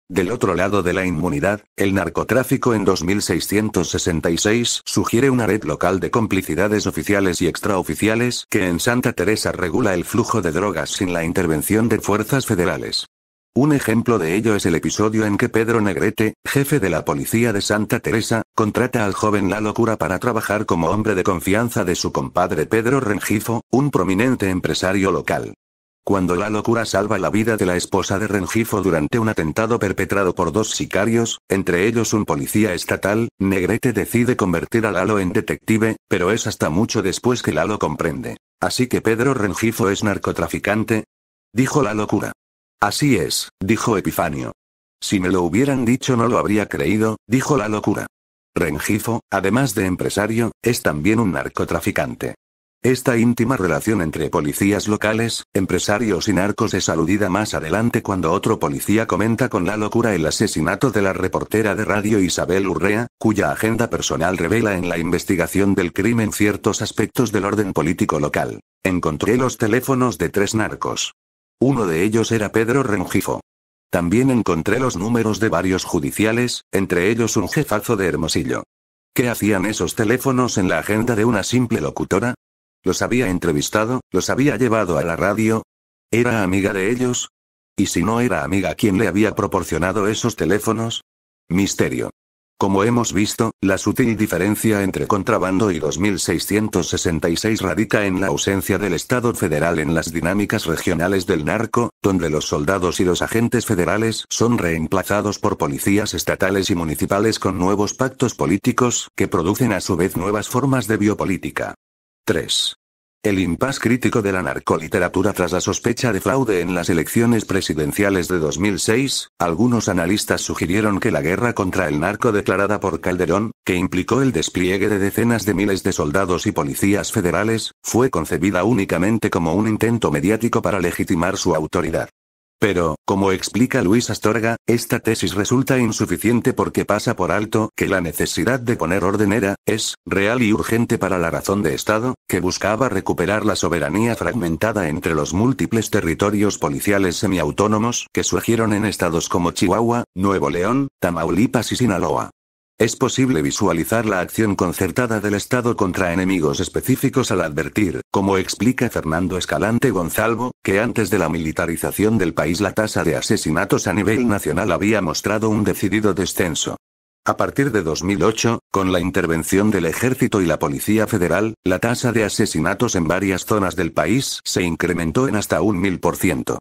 Del otro lado de la inmunidad, el narcotráfico en 2666 sugiere una red local de complicidades oficiales y extraoficiales que en Santa Teresa regula el flujo de drogas sin la intervención de fuerzas federales. Un ejemplo de ello es el episodio en que Pedro Negrete, jefe de la policía de Santa Teresa, contrata al joven La Locura para trabajar como hombre de confianza de su compadre Pedro Rengifo, un prominente empresario local. Cuando la locura salva la vida de la esposa de Rengifo durante un atentado perpetrado por dos sicarios, entre ellos un policía estatal, Negrete decide convertir a Lalo en detective, pero es hasta mucho después que Lalo comprende. Así que Pedro Rengifo es narcotraficante. Dijo la locura. Así es, dijo Epifanio. Si me lo hubieran dicho no lo habría creído, dijo la locura. Rengifo, además de empresario, es también un narcotraficante. Esta íntima relación entre policías locales, empresarios y narcos es aludida más adelante cuando otro policía comenta con la locura el asesinato de la reportera de radio Isabel Urrea, cuya agenda personal revela en la investigación del crimen ciertos aspectos del orden político local. Encontré los teléfonos de tres narcos. Uno de ellos era Pedro Rengifo. También encontré los números de varios judiciales, entre ellos un jefazo de Hermosillo. ¿Qué hacían esos teléfonos en la agenda de una simple locutora? Los había entrevistado, los había llevado a la radio. ¿Era amiga de ellos? ¿Y si no era amiga quién le había proporcionado esos teléfonos? Misterio. Como hemos visto, la sutil diferencia entre contrabando y 2666 radica en la ausencia del Estado federal en las dinámicas regionales del narco, donde los soldados y los agentes federales son reemplazados por policías estatales y municipales con nuevos pactos políticos que producen a su vez nuevas formas de biopolítica. 3. El impas crítico de la narcoliteratura tras la sospecha de fraude en las elecciones presidenciales de 2006, algunos analistas sugirieron que la guerra contra el narco declarada por Calderón, que implicó el despliegue de decenas de miles de soldados y policías federales, fue concebida únicamente como un intento mediático para legitimar su autoridad. Pero, como explica Luis Astorga, esta tesis resulta insuficiente porque pasa por alto que la necesidad de poner orden era, es, real y urgente para la razón de Estado, que buscaba recuperar la soberanía fragmentada entre los múltiples territorios policiales semiautónomos que surgieron en estados como Chihuahua, Nuevo León, Tamaulipas y Sinaloa. Es posible visualizar la acción concertada del Estado contra enemigos específicos al advertir, como explica Fernando Escalante Gonzalvo, que antes de la militarización del país la tasa de asesinatos a nivel nacional había mostrado un decidido descenso. A partir de 2008, con la intervención del ejército y la policía federal, la tasa de asesinatos en varias zonas del país se incrementó en hasta un mil ciento.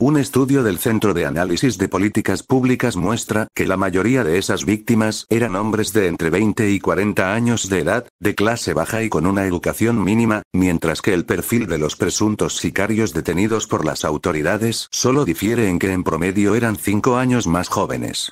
Un estudio del Centro de Análisis de Políticas Públicas muestra que la mayoría de esas víctimas eran hombres de entre 20 y 40 años de edad, de clase baja y con una educación mínima, mientras que el perfil de los presuntos sicarios detenidos por las autoridades solo difiere en que en promedio eran 5 años más jóvenes.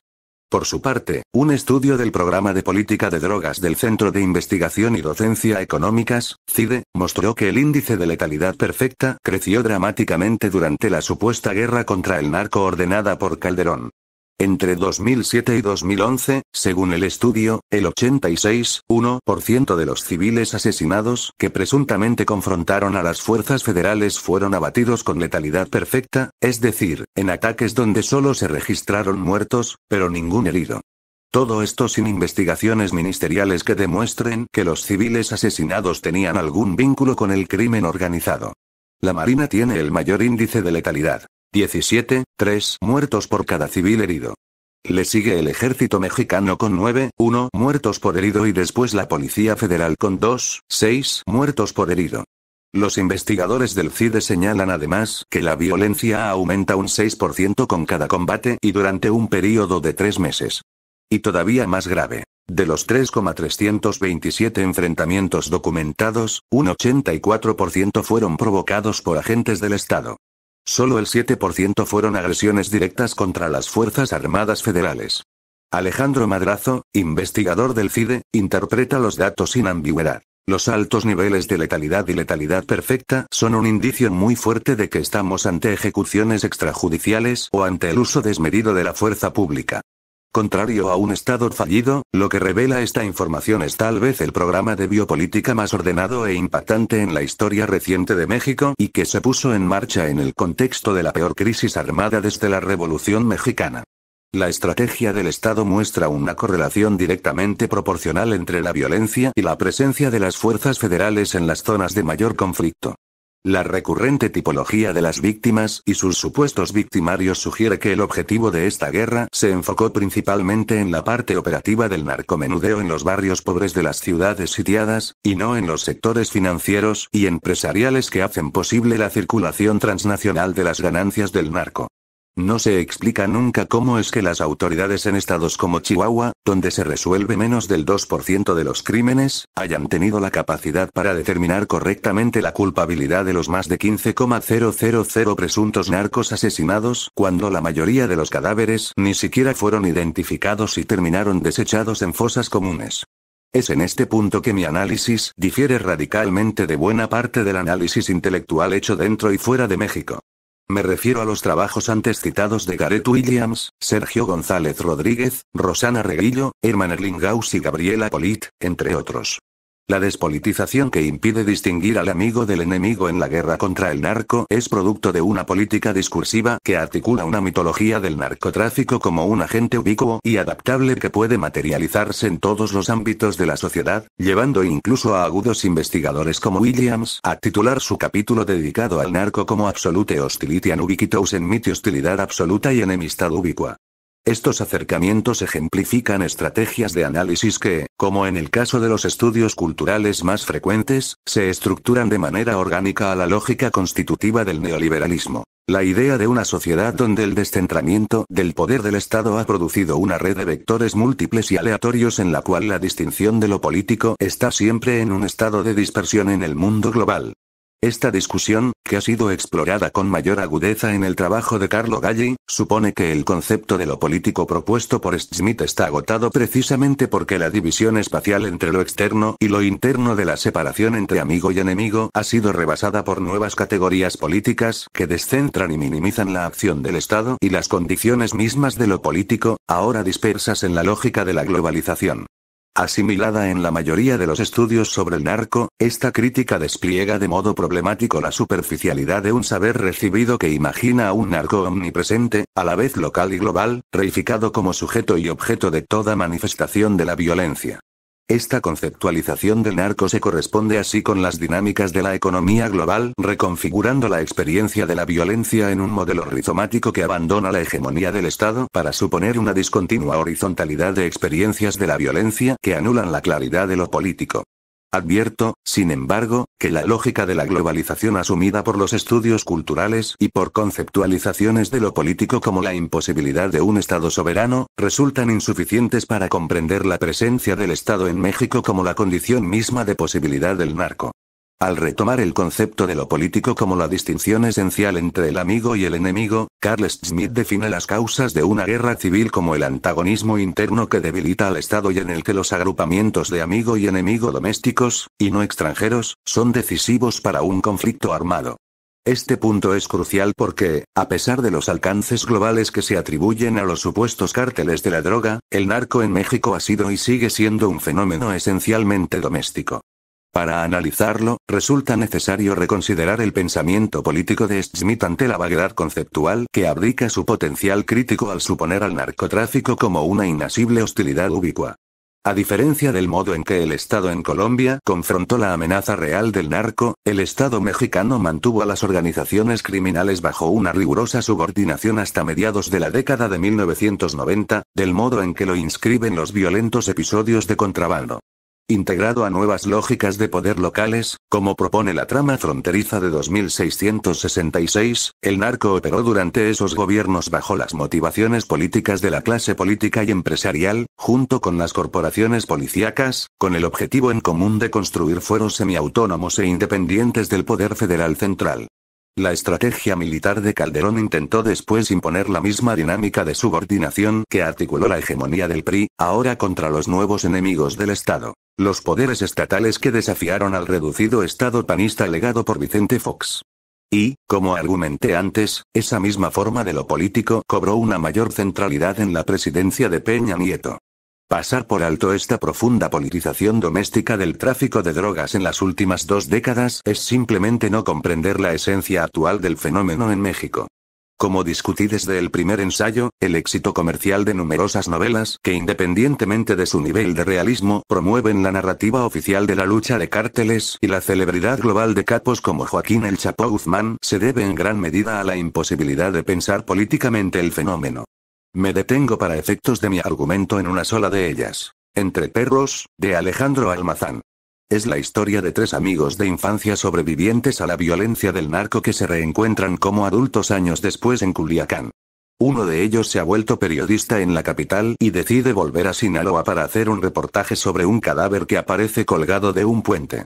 Por su parte, un estudio del programa de política de drogas del Centro de Investigación y Docencia Económicas, CIDE, mostró que el índice de letalidad perfecta creció dramáticamente durante la supuesta guerra contra el narco ordenada por Calderón. Entre 2007 y 2011, según el estudio, el 86,1% de los civiles asesinados que presuntamente confrontaron a las fuerzas federales fueron abatidos con letalidad perfecta, es decir, en ataques donde solo se registraron muertos, pero ningún herido. Todo esto sin investigaciones ministeriales que demuestren que los civiles asesinados tenían algún vínculo con el crimen organizado. La Marina tiene el mayor índice de letalidad. 17, 3 muertos por cada civil herido. Le sigue el ejército mexicano con 9, 1 muertos por herido y después la Policía Federal con 2, 6 muertos por herido. Los investigadores del CIDE señalan además que la violencia aumenta un 6% con cada combate y durante un periodo de 3 meses. Y todavía más grave. De los 3,327 enfrentamientos documentados, un 84% fueron provocados por agentes del Estado. Solo el 7% fueron agresiones directas contra las Fuerzas Armadas Federales. Alejandro Madrazo, investigador del CIDE, interpreta los datos sin ambigüedad. Los altos niveles de letalidad y letalidad perfecta son un indicio muy fuerte de que estamos ante ejecuciones extrajudiciales o ante el uso desmedido de la fuerza pública. Contrario a un Estado fallido, lo que revela esta información es tal vez el programa de biopolítica más ordenado e impactante en la historia reciente de México y que se puso en marcha en el contexto de la peor crisis armada desde la Revolución Mexicana. La estrategia del Estado muestra una correlación directamente proporcional entre la violencia y la presencia de las fuerzas federales en las zonas de mayor conflicto. La recurrente tipología de las víctimas y sus supuestos victimarios sugiere que el objetivo de esta guerra se enfocó principalmente en la parte operativa del narcomenudeo en los barrios pobres de las ciudades sitiadas, y no en los sectores financieros y empresariales que hacen posible la circulación transnacional de las ganancias del narco. No se explica nunca cómo es que las autoridades en estados como Chihuahua, donde se resuelve menos del 2% de los crímenes, hayan tenido la capacidad para determinar correctamente la culpabilidad de los más de 15,000 presuntos narcos asesinados, cuando la mayoría de los cadáveres ni siquiera fueron identificados y terminaron desechados en fosas comunes. Es en este punto que mi análisis difiere radicalmente de buena parte del análisis intelectual hecho dentro y fuera de México. Me refiero a los trabajos antes citados de Gareth Williams, Sergio González Rodríguez, Rosana Reguillo, Herman Erlinghaus y Gabriela Polit, entre otros. La despolitización que impide distinguir al amigo del enemigo en la guerra contra el narco es producto de una política discursiva que articula una mitología del narcotráfico como un agente ubicuo y adaptable que puede materializarse en todos los ámbitos de la sociedad, llevando incluso a agudos investigadores como Williams a titular su capítulo dedicado al narco como Absolute Hostility and Ubiquitous en Myth Hostilidad Absoluta y Enemistad Ubicua. Estos acercamientos ejemplifican estrategias de análisis que, como en el caso de los estudios culturales más frecuentes, se estructuran de manera orgánica a la lógica constitutiva del neoliberalismo. La idea de una sociedad donde el descentramiento del poder del Estado ha producido una red de vectores múltiples y aleatorios en la cual la distinción de lo político está siempre en un estado de dispersión en el mundo global. Esta discusión, que ha sido explorada con mayor agudeza en el trabajo de Carlo Galli, supone que el concepto de lo político propuesto por Schmidt está agotado precisamente porque la división espacial entre lo externo y lo interno de la separación entre amigo y enemigo ha sido rebasada por nuevas categorías políticas que descentran y minimizan la acción del Estado y las condiciones mismas de lo político, ahora dispersas en la lógica de la globalización. Asimilada en la mayoría de los estudios sobre el narco, esta crítica despliega de modo problemático la superficialidad de un saber recibido que imagina a un narco omnipresente, a la vez local y global, reificado como sujeto y objeto de toda manifestación de la violencia. Esta conceptualización del narco se corresponde así con las dinámicas de la economía global, reconfigurando la experiencia de la violencia en un modelo rizomático que abandona la hegemonía del Estado para suponer una discontinua horizontalidad de experiencias de la violencia que anulan la claridad de lo político. Advierto, sin embargo, que la lógica de la globalización asumida por los estudios culturales y por conceptualizaciones de lo político como la imposibilidad de un Estado soberano, resultan insuficientes para comprender la presencia del Estado en México como la condición misma de posibilidad del narco. Al retomar el concepto de lo político como la distinción esencial entre el amigo y el enemigo, Carl Schmitt define las causas de una guerra civil como el antagonismo interno que debilita al Estado y en el que los agrupamientos de amigo y enemigo domésticos, y no extranjeros, son decisivos para un conflicto armado. Este punto es crucial porque, a pesar de los alcances globales que se atribuyen a los supuestos cárteles de la droga, el narco en México ha sido y sigue siendo un fenómeno esencialmente doméstico. Para analizarlo, resulta necesario reconsiderar el pensamiento político de Schmitt ante la vaguedad conceptual que abdica su potencial crítico al suponer al narcotráfico como una inasible hostilidad ubicua. A diferencia del modo en que el Estado en Colombia confrontó la amenaza real del narco, el Estado mexicano mantuvo a las organizaciones criminales bajo una rigurosa subordinación hasta mediados de la década de 1990, del modo en que lo inscriben los violentos episodios de contrabando integrado a nuevas lógicas de poder locales, como propone la trama fronteriza de 2666, el narco operó durante esos gobiernos bajo las motivaciones políticas de la clase política y empresarial, junto con las corporaciones policíacas, con el objetivo en común de construir fueros semiautónomos e independientes del poder federal central. La estrategia militar de Calderón intentó después imponer la misma dinámica de subordinación que articuló la hegemonía del PRI, ahora contra los nuevos enemigos del Estado. Los poderes estatales que desafiaron al reducido Estado panista legado por Vicente Fox. Y, como argumenté antes, esa misma forma de lo político cobró una mayor centralidad en la presidencia de Peña Nieto. Pasar por alto esta profunda politización doméstica del tráfico de drogas en las últimas dos décadas es simplemente no comprender la esencia actual del fenómeno en México. Como discutí desde el primer ensayo, el éxito comercial de numerosas novelas que independientemente de su nivel de realismo promueven la narrativa oficial de la lucha de cárteles y la celebridad global de capos como Joaquín El Chapo Guzmán se debe en gran medida a la imposibilidad de pensar políticamente el fenómeno. Me detengo para efectos de mi argumento en una sola de ellas. Entre perros, de Alejandro Almazán. Es la historia de tres amigos de infancia sobrevivientes a la violencia del narco que se reencuentran como adultos años después en Culiacán. Uno de ellos se ha vuelto periodista en la capital y decide volver a Sinaloa para hacer un reportaje sobre un cadáver que aparece colgado de un puente.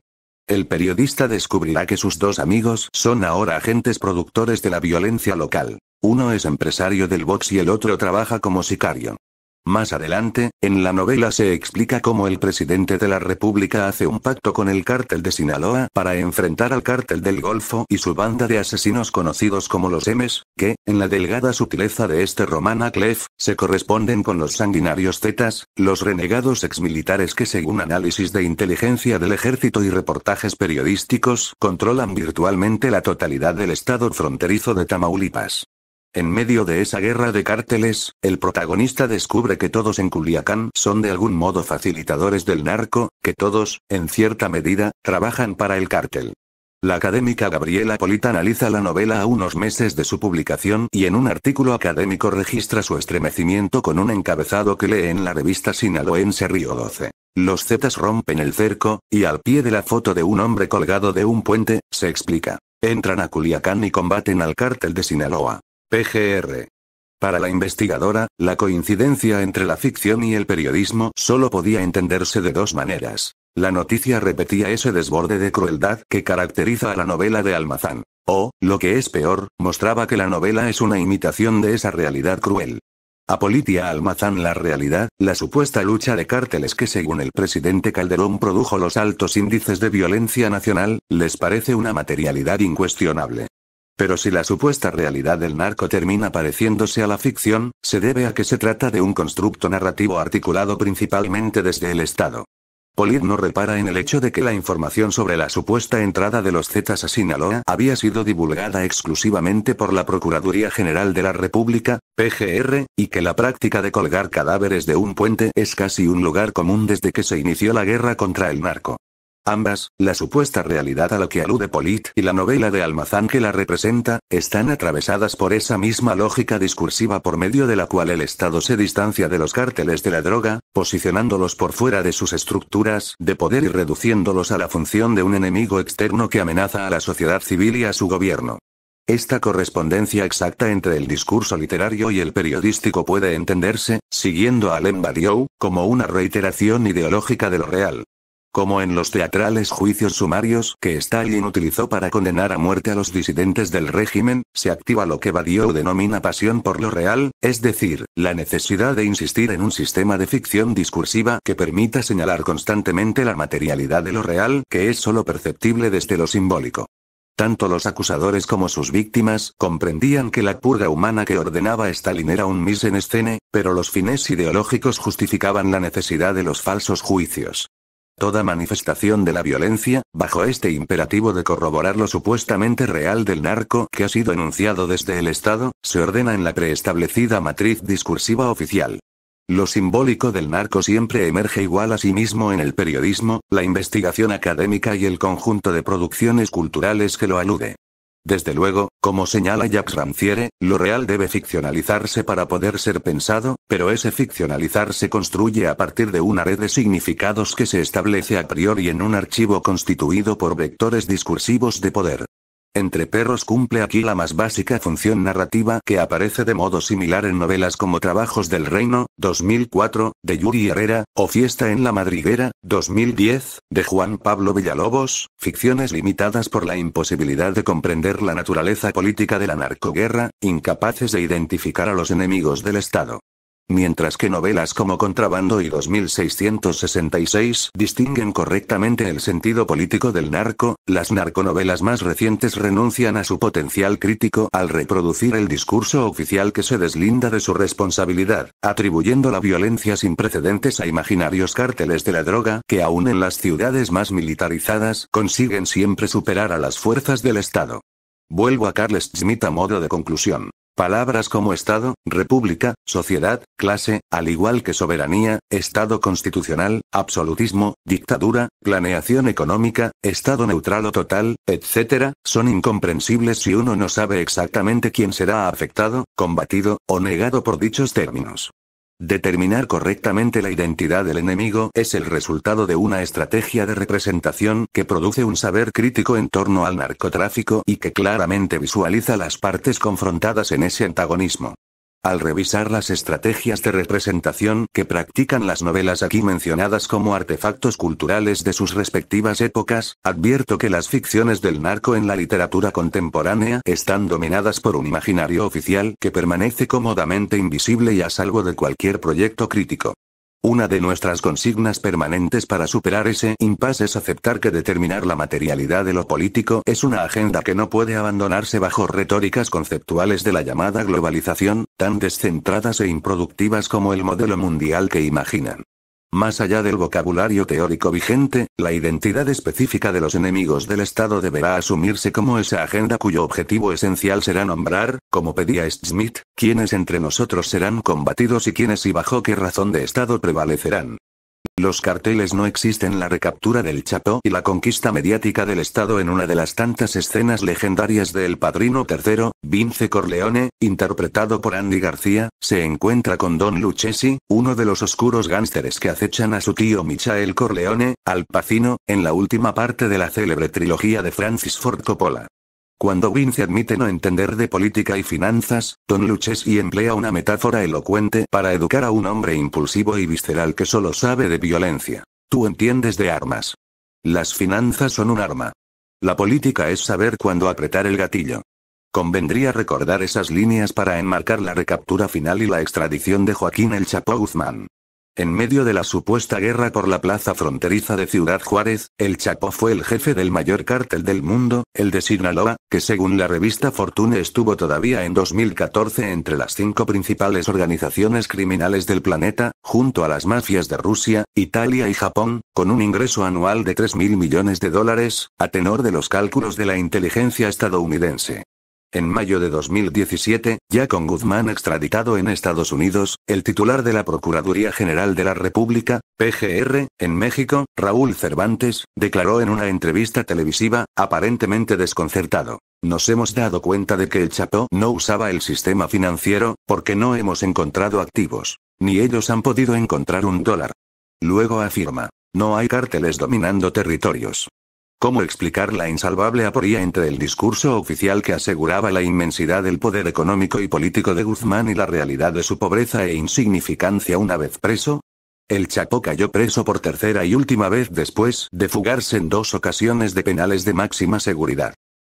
El periodista descubrirá que sus dos amigos son ahora agentes productores de la violencia local. Uno es empresario del box y el otro trabaja como sicario. Más adelante, en la novela se explica cómo el presidente de la República hace un pacto con el cártel de Sinaloa para enfrentar al cártel del Golfo y su banda de asesinos conocidos como los M's, que, en la delgada sutileza de este romana Clef, se corresponden con los sanguinarios Zetas, los renegados exmilitares que según análisis de inteligencia del ejército y reportajes periodísticos controlan virtualmente la totalidad del estado fronterizo de Tamaulipas. En medio de esa guerra de cárteles, el protagonista descubre que todos en Culiacán son de algún modo facilitadores del narco, que todos, en cierta medida, trabajan para el cártel. La académica Gabriela Polita analiza la novela a unos meses de su publicación y en un artículo académico registra su estremecimiento con un encabezado que lee en la revista sinaloense Río 12. Los Zetas rompen el cerco, y al pie de la foto de un hombre colgado de un puente, se explica. Entran a Culiacán y combaten al cártel de Sinaloa. PGR. Para la investigadora, la coincidencia entre la ficción y el periodismo solo podía entenderse de dos maneras. La noticia repetía ese desborde de crueldad que caracteriza a la novela de Almazán. O, lo que es peor, mostraba que la novela es una imitación de esa realidad cruel. A Apolitia Almazán la realidad, la supuesta lucha de cárteles que según el presidente Calderón produjo los altos índices de violencia nacional, les parece una materialidad incuestionable. Pero si la supuesta realidad del narco termina pareciéndose a la ficción, se debe a que se trata de un constructo narrativo articulado principalmente desde el Estado. Polid no repara en el hecho de que la información sobre la supuesta entrada de los Zetas a Sinaloa había sido divulgada exclusivamente por la Procuraduría General de la República, PGR, y que la práctica de colgar cadáveres de un puente es casi un lugar común desde que se inició la guerra contra el narco. Ambas, la supuesta realidad a la que alude Polit y la novela de Almazán que la representa, están atravesadas por esa misma lógica discursiva por medio de la cual el Estado se distancia de los cárteles de la droga, posicionándolos por fuera de sus estructuras de poder y reduciéndolos a la función de un enemigo externo que amenaza a la sociedad civil y a su gobierno. Esta correspondencia exacta entre el discurso literario y el periodístico puede entenderse, siguiendo a Alain como una reiteración ideológica de lo real como en los teatrales juicios sumarios que Stalin utilizó para condenar a muerte a los disidentes del régimen, se activa lo que Badiou denomina pasión por lo real, es decir, la necesidad de insistir en un sistema de ficción discursiva que permita señalar constantemente la materialidad de lo real que es sólo perceptible desde lo simbólico. Tanto los acusadores como sus víctimas comprendían que la purga humana que ordenaba Stalin era un mise en escene, pero los fines ideológicos justificaban la necesidad de los falsos juicios. Toda manifestación de la violencia, bajo este imperativo de corroborar lo supuestamente real del narco que ha sido enunciado desde el Estado, se ordena en la preestablecida matriz discursiva oficial. Lo simbólico del narco siempre emerge igual a sí mismo en el periodismo, la investigación académica y el conjunto de producciones culturales que lo alude. Desde luego, como señala Jacques Ranciere, lo real debe ficcionalizarse para poder ser pensado, pero ese ficcionalizar se construye a partir de una red de significados que se establece a priori en un archivo constituido por vectores discursivos de poder. Entre perros cumple aquí la más básica función narrativa que aparece de modo similar en novelas como Trabajos del Reino, 2004, de Yuri Herrera, o Fiesta en la Madriguera, 2010, de Juan Pablo Villalobos, ficciones limitadas por la imposibilidad de comprender la naturaleza política de la narcoguerra, incapaces de identificar a los enemigos del Estado mientras que novelas como Contrabando y 2666 distinguen correctamente el sentido político del narco, las narconovelas más recientes renuncian a su potencial crítico al reproducir el discurso oficial que se deslinda de su responsabilidad, atribuyendo la violencia sin precedentes a imaginarios cárteles de la droga que aún en las ciudades más militarizadas consiguen siempre superar a las fuerzas del Estado. Vuelvo a Carles Schmitt a modo de conclusión. Palabras como Estado, República, Sociedad, Clase, al igual que soberanía, Estado constitucional, absolutismo, dictadura, planeación económica, Estado neutral o total, etc., son incomprensibles si uno no sabe exactamente quién será afectado, combatido, o negado por dichos términos. Determinar correctamente la identidad del enemigo es el resultado de una estrategia de representación que produce un saber crítico en torno al narcotráfico y que claramente visualiza las partes confrontadas en ese antagonismo. Al revisar las estrategias de representación que practican las novelas aquí mencionadas como artefactos culturales de sus respectivas épocas, advierto que las ficciones del narco en la literatura contemporánea están dominadas por un imaginario oficial que permanece cómodamente invisible y a salvo de cualquier proyecto crítico. Una de nuestras consignas permanentes para superar ese impasse es aceptar que determinar la materialidad de lo político es una agenda que no puede abandonarse bajo retóricas conceptuales de la llamada globalización, tan descentradas e improductivas como el modelo mundial que imaginan. Más allá del vocabulario teórico vigente, la identidad específica de los enemigos del Estado deberá asumirse como esa agenda cuyo objetivo esencial será nombrar, como pedía Smith, quienes entre nosotros serán combatidos y quiénes y bajo qué razón de Estado prevalecerán. Los carteles no existen la recaptura del chapó y la conquista mediática del Estado en una de las tantas escenas legendarias de El Padrino III, Vince Corleone, interpretado por Andy García, se encuentra con Don Lucchesi, uno de los oscuros gánsteres que acechan a su tío Michael Corleone, Al Pacino, en la última parte de la célebre trilogía de Francis Ford Coppola. Cuando Vince admite no entender de política y finanzas, Don Luches y emplea una metáfora elocuente para educar a un hombre impulsivo y visceral que solo sabe de violencia. Tú entiendes de armas. Las finanzas son un arma. La política es saber cuándo apretar el gatillo. Convendría recordar esas líneas para enmarcar la recaptura final y la extradición de Joaquín El Chapo Guzmán. En medio de la supuesta guerra por la plaza fronteriza de Ciudad Juárez, el Chapo fue el jefe del mayor cártel del mundo, el de Sinaloa, que según la revista Fortune estuvo todavía en 2014 entre las cinco principales organizaciones criminales del planeta, junto a las mafias de Rusia, Italia y Japón, con un ingreso anual de mil millones de dólares, a tenor de los cálculos de la inteligencia estadounidense. En mayo de 2017, ya con Guzmán extraditado en Estados Unidos, el titular de la Procuraduría General de la República, PGR, en México, Raúl Cervantes, declaró en una entrevista televisiva, aparentemente desconcertado. Nos hemos dado cuenta de que el Chapo no usaba el sistema financiero, porque no hemos encontrado activos. Ni ellos han podido encontrar un dólar. Luego afirma, no hay cárteles dominando territorios. ¿Cómo explicar la insalvable aporía entre el discurso oficial que aseguraba la inmensidad del poder económico y político de Guzmán y la realidad de su pobreza e insignificancia una vez preso? El Chapo cayó preso por tercera y última vez después de fugarse en dos ocasiones de penales de máxima seguridad.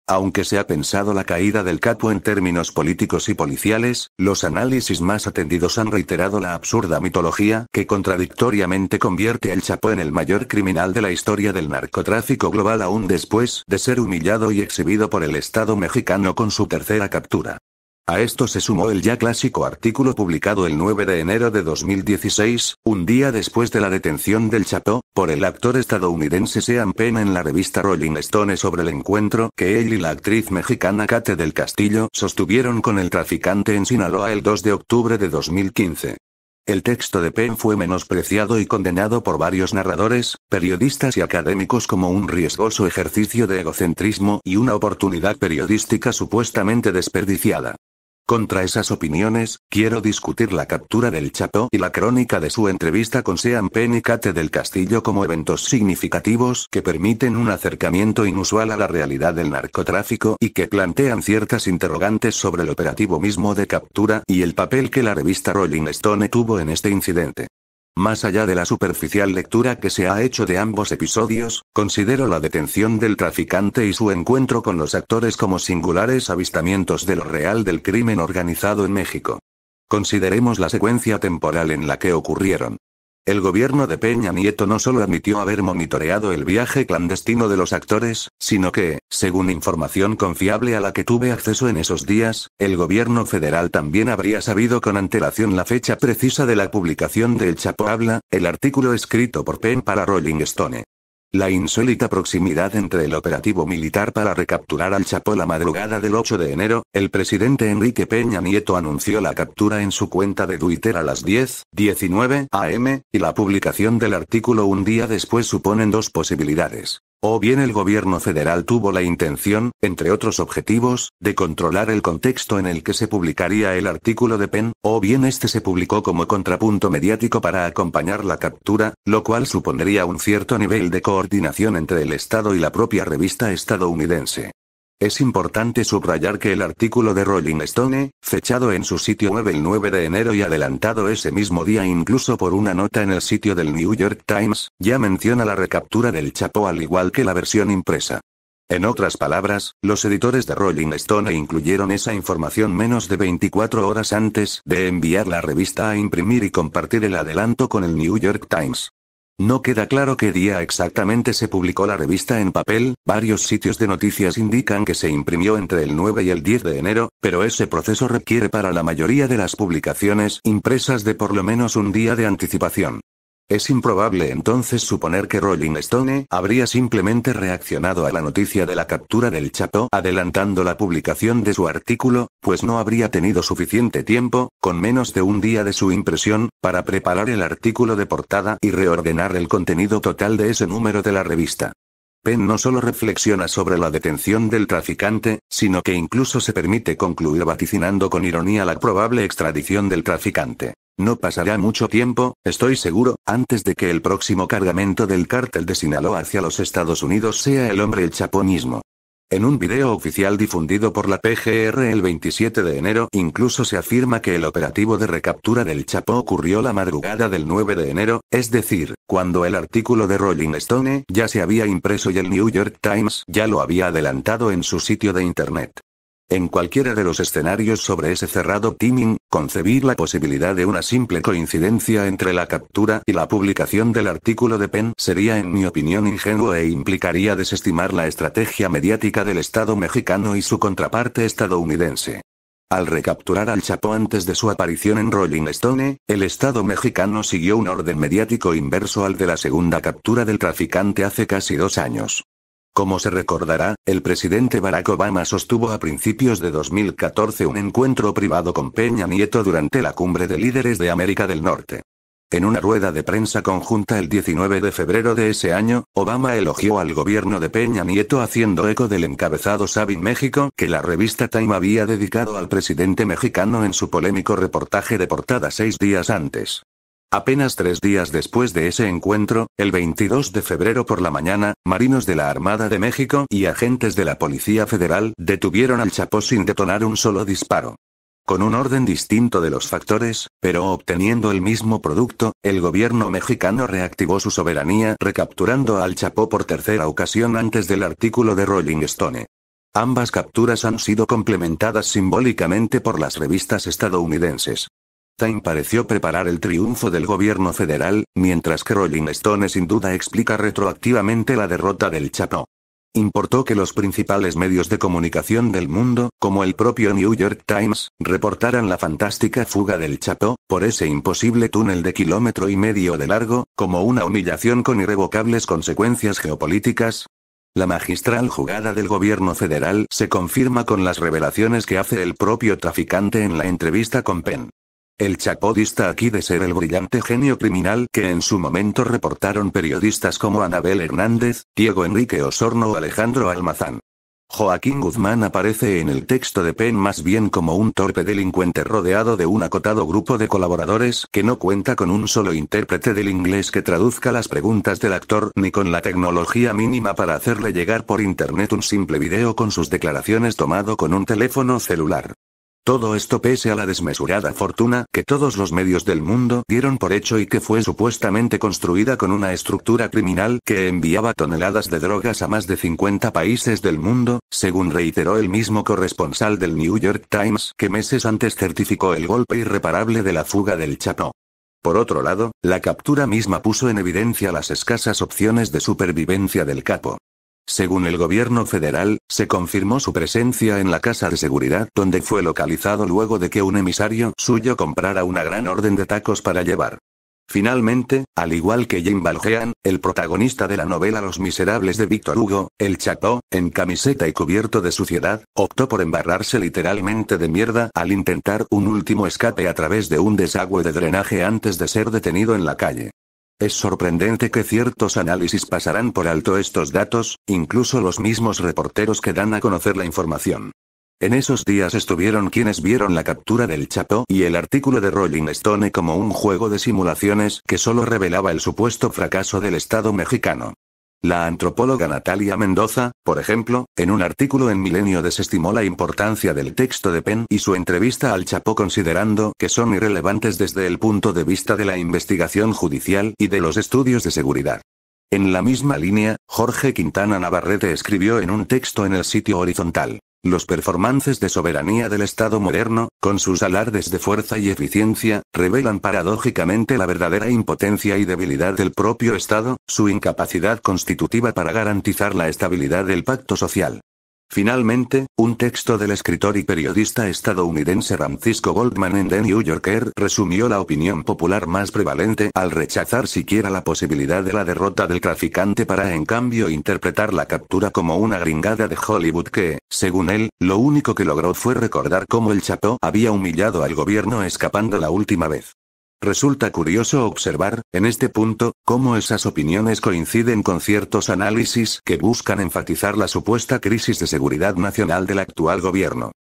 Aunque se ha pensado la caída del capo en términos políticos y policiales, los análisis más atendidos han reiterado la absurda mitología que contradictoriamente convierte al Chapo en el mayor criminal de la historia del narcotráfico global aún después de ser humillado y exhibido por el Estado mexicano con su tercera captura. A esto se sumó el ya clásico artículo publicado el 9 de enero de 2016, un día después de la detención del Chapo, por el actor estadounidense Sean Penn en la revista Rolling Stone sobre el encuentro que él y la actriz mexicana Kate del Castillo sostuvieron con el traficante en Sinaloa el 2 de octubre de 2015. El texto de Penn fue menospreciado y condenado por varios narradores, periodistas y académicos como un riesgoso ejercicio de egocentrismo y una oportunidad periodística supuestamente desperdiciada. Contra esas opiniones, quiero discutir la captura del Chapó y la crónica de su entrevista con Sean Penn y Kate del Castillo como eventos significativos que permiten un acercamiento inusual a la realidad del narcotráfico y que plantean ciertas interrogantes sobre el operativo mismo de captura y el papel que la revista Rolling Stone tuvo en este incidente. Más allá de la superficial lectura que se ha hecho de ambos episodios, considero la detención del traficante y su encuentro con los actores como singulares avistamientos de lo real del crimen organizado en México. Consideremos la secuencia temporal en la que ocurrieron. El gobierno de Peña Nieto no solo admitió haber monitoreado el viaje clandestino de los actores, sino que, según información confiable a la que tuve acceso en esos días, el gobierno federal también habría sabido con antelación la fecha precisa de la publicación de El Chapo Habla, el artículo escrito por Penn para Rolling Stone. La insólita proximidad entre el operativo militar para recapturar al Chapo la madrugada del 8 de enero, el presidente Enrique Peña Nieto anunció la captura en su cuenta de Twitter a las 10.19 am, y la publicación del artículo un día después suponen dos posibilidades. O bien el gobierno federal tuvo la intención, entre otros objetivos, de controlar el contexto en el que se publicaría el artículo de Penn, o bien este se publicó como contrapunto mediático para acompañar la captura, lo cual supondría un cierto nivel de coordinación entre el Estado y la propia revista estadounidense. Es importante subrayar que el artículo de Rolling Stone, fechado en su sitio web el 9 de enero y adelantado ese mismo día incluso por una nota en el sitio del New York Times, ya menciona la recaptura del Chapo al igual que la versión impresa. En otras palabras, los editores de Rolling Stone incluyeron esa información menos de 24 horas antes de enviar la revista a imprimir y compartir el adelanto con el New York Times. No queda claro qué día exactamente se publicó la revista en papel, varios sitios de noticias indican que se imprimió entre el 9 y el 10 de enero, pero ese proceso requiere para la mayoría de las publicaciones impresas de por lo menos un día de anticipación. Es improbable entonces suponer que Rolling Stone habría simplemente reaccionado a la noticia de la captura del Chapo adelantando la publicación de su artículo, pues no habría tenido suficiente tiempo, con menos de un día de su impresión, para preparar el artículo de portada y reordenar el contenido total de ese número de la revista. Penn no solo reflexiona sobre la detención del traficante, sino que incluso se permite concluir vaticinando con ironía la probable extradición del traficante. No pasará mucho tiempo, estoy seguro, antes de que el próximo cargamento del cártel de Sinaloa hacia los Estados Unidos sea el hombre el Chapo mismo. En un video oficial difundido por la PGR el 27 de enero, incluso se afirma que el operativo de recaptura del Chapo ocurrió la madrugada del 9 de enero, es decir, cuando el artículo de Rolling Stone ya se había impreso y el New York Times ya lo había adelantado en su sitio de internet. En cualquiera de los escenarios sobre ese cerrado timing, concebir la posibilidad de una simple coincidencia entre la captura y la publicación del artículo de Penn sería en mi opinión ingenuo e implicaría desestimar la estrategia mediática del Estado mexicano y su contraparte estadounidense. Al recapturar al Chapo antes de su aparición en Rolling Stone, el Estado mexicano siguió un orden mediático inverso al de la segunda captura del traficante hace casi dos años. Como se recordará, el presidente Barack Obama sostuvo a principios de 2014 un encuentro privado con Peña Nieto durante la cumbre de líderes de América del Norte. En una rueda de prensa conjunta el 19 de febrero de ese año, Obama elogió al gobierno de Peña Nieto haciendo eco del encabezado Sabin México que la revista Time había dedicado al presidente mexicano en su polémico reportaje de portada seis días antes. Apenas tres días después de ese encuentro, el 22 de febrero por la mañana, marinos de la Armada de México y agentes de la Policía Federal detuvieron al Chapo sin detonar un solo disparo. Con un orden distinto de los factores, pero obteniendo el mismo producto, el gobierno mexicano reactivó su soberanía recapturando al Chapo por tercera ocasión antes del artículo de Rolling Stone. Ambas capturas han sido complementadas simbólicamente por las revistas estadounidenses. Time pareció preparar el triunfo del gobierno federal, mientras que Rolling Stone sin duda explica retroactivamente la derrota del Chapo. Importó que los principales medios de comunicación del mundo, como el propio New York Times, reportaran la fantástica fuga del Chapo, por ese imposible túnel de kilómetro y medio de largo, como una humillación con irrevocables consecuencias geopolíticas, la magistral jugada del gobierno federal se confirma con las revelaciones que hace el propio traficante en la entrevista con Penn. El Chapodista aquí de ser el brillante genio criminal que en su momento reportaron periodistas como Anabel Hernández, Diego Enrique Osorno o Alejandro Almazán. Joaquín Guzmán aparece en el texto de Penn más bien como un torpe delincuente rodeado de un acotado grupo de colaboradores que no cuenta con un solo intérprete del inglés que traduzca las preguntas del actor ni con la tecnología mínima para hacerle llegar por internet un simple video con sus declaraciones tomado con un teléfono celular. Todo esto pese a la desmesurada fortuna que todos los medios del mundo dieron por hecho y que fue supuestamente construida con una estructura criminal que enviaba toneladas de drogas a más de 50 países del mundo, según reiteró el mismo corresponsal del New York Times que meses antes certificó el golpe irreparable de la fuga del Chapo. Por otro lado, la captura misma puso en evidencia las escasas opciones de supervivencia del capo. Según el gobierno federal, se confirmó su presencia en la casa de seguridad donde fue localizado luego de que un emisario suyo comprara una gran orden de tacos para llevar. Finalmente, al igual que Jim Valjean, el protagonista de la novela Los Miserables de Víctor Hugo, el chapó, en camiseta y cubierto de suciedad, optó por embarrarse literalmente de mierda al intentar un último escape a través de un desagüe de drenaje antes de ser detenido en la calle. Es sorprendente que ciertos análisis pasarán por alto estos datos, incluso los mismos reporteros que dan a conocer la información. En esos días estuvieron quienes vieron la captura del Chapo y el artículo de Rolling Stone como un juego de simulaciones que solo revelaba el supuesto fracaso del Estado mexicano. La antropóloga Natalia Mendoza, por ejemplo, en un artículo en Milenio desestimó la importancia del texto de Penn y su entrevista al Chapo considerando que son irrelevantes desde el punto de vista de la investigación judicial y de los estudios de seguridad. En la misma línea, Jorge Quintana Navarrete escribió en un texto en el sitio horizontal. Los performances de soberanía del Estado moderno, con sus alardes de fuerza y eficiencia, revelan paradójicamente la verdadera impotencia y debilidad del propio Estado, su incapacidad constitutiva para garantizar la estabilidad del pacto social. Finalmente, un texto del escritor y periodista estadounidense Francisco Goldman en The New Yorker resumió la opinión popular más prevalente al rechazar siquiera la posibilidad de la derrota del traficante para en cambio interpretar la captura como una gringada de Hollywood que, según él, lo único que logró fue recordar cómo el Chapo había humillado al gobierno escapando la última vez. Resulta curioso observar, en este punto, cómo esas opiniones coinciden con ciertos análisis que buscan enfatizar la supuesta crisis de seguridad nacional del actual gobierno.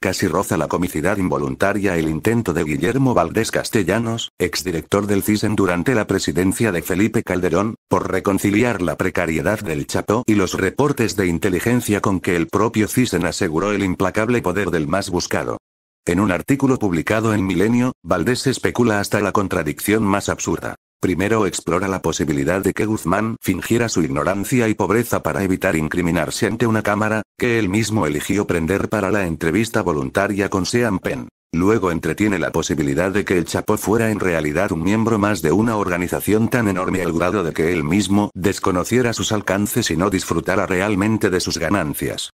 Casi roza la comicidad involuntaria el intento de Guillermo Valdés Castellanos, exdirector del CISEN durante la presidencia de Felipe Calderón, por reconciliar la precariedad del Chapo y los reportes de inteligencia con que el propio CISEN aseguró el implacable poder del más buscado. En un artículo publicado en Milenio, Valdés especula hasta la contradicción más absurda. Primero explora la posibilidad de que Guzmán fingiera su ignorancia y pobreza para evitar incriminarse ante una cámara, que él mismo eligió prender para la entrevista voluntaria con Sean Penn. Luego entretiene la posibilidad de que el Chapo fuera en realidad un miembro más de una organización tan enorme al grado de que él mismo desconociera sus alcances y no disfrutara realmente de sus ganancias.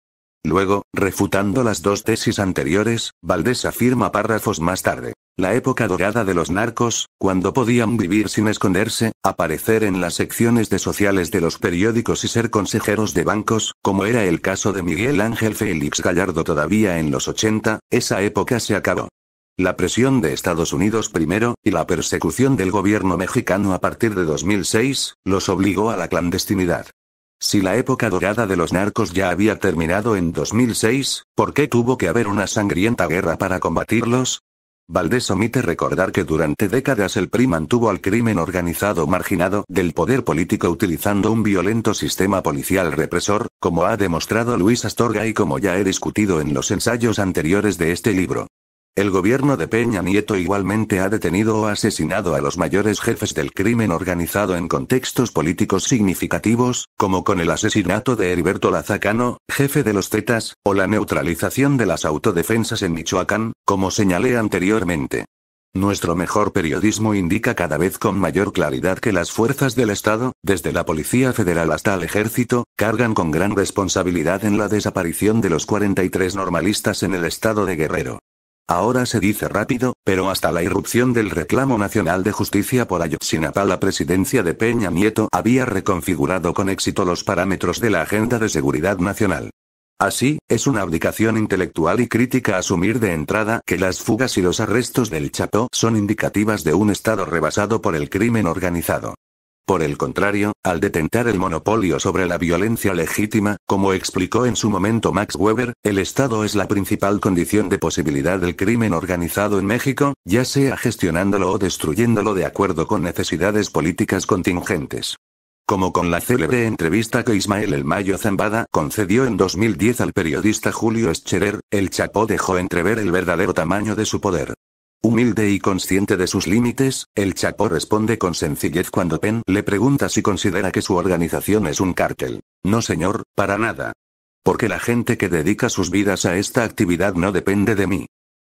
Luego, refutando las dos tesis anteriores, Valdés afirma párrafos más tarde. La época dorada de los narcos, cuando podían vivir sin esconderse, aparecer en las secciones de sociales de los periódicos y ser consejeros de bancos, como era el caso de Miguel Ángel Félix Gallardo todavía en los 80, esa época se acabó. La presión de Estados Unidos primero, y la persecución del gobierno mexicano a partir de 2006, los obligó a la clandestinidad. Si la época dorada de los narcos ya había terminado en 2006, ¿por qué tuvo que haber una sangrienta guerra para combatirlos? Valdés omite recordar que durante décadas el PRI mantuvo al crimen organizado marginado del poder político utilizando un violento sistema policial represor, como ha demostrado Luis Astorga y como ya he discutido en los ensayos anteriores de este libro. El gobierno de Peña Nieto igualmente ha detenido o asesinado a los mayores jefes del crimen organizado en contextos políticos significativos, como con el asesinato de Heriberto Lazacano, jefe de los Zetas, o la neutralización de las autodefensas en Michoacán, como señalé anteriormente. Nuestro mejor periodismo indica cada vez con mayor claridad que las fuerzas del Estado, desde la Policía Federal hasta el Ejército, cargan con gran responsabilidad en la desaparición de los 43 normalistas en el estado de Guerrero. Ahora se dice rápido, pero hasta la irrupción del reclamo nacional de justicia por Ayotzinapa la presidencia de Peña Nieto había reconfigurado con éxito los parámetros de la agenda de seguridad nacional. Así, es una abdicación intelectual y crítica asumir de entrada que las fugas y los arrestos del Chapo son indicativas de un Estado rebasado por el crimen organizado. Por el contrario, al detentar el monopolio sobre la violencia legítima, como explicó en su momento Max Weber, el Estado es la principal condición de posibilidad del crimen organizado en México, ya sea gestionándolo o destruyéndolo de acuerdo con necesidades políticas contingentes. Como con la célebre entrevista que Ismael El Mayo Zambada concedió en 2010 al periodista Julio Scherer, el Chapo dejó entrever el verdadero tamaño de su poder. Humilde y consciente de sus límites, el Chapo responde con sencillez cuando Penn le pregunta si considera que su organización es un cártel. No señor, para nada. Porque la gente que dedica sus vidas a esta actividad no depende de mí.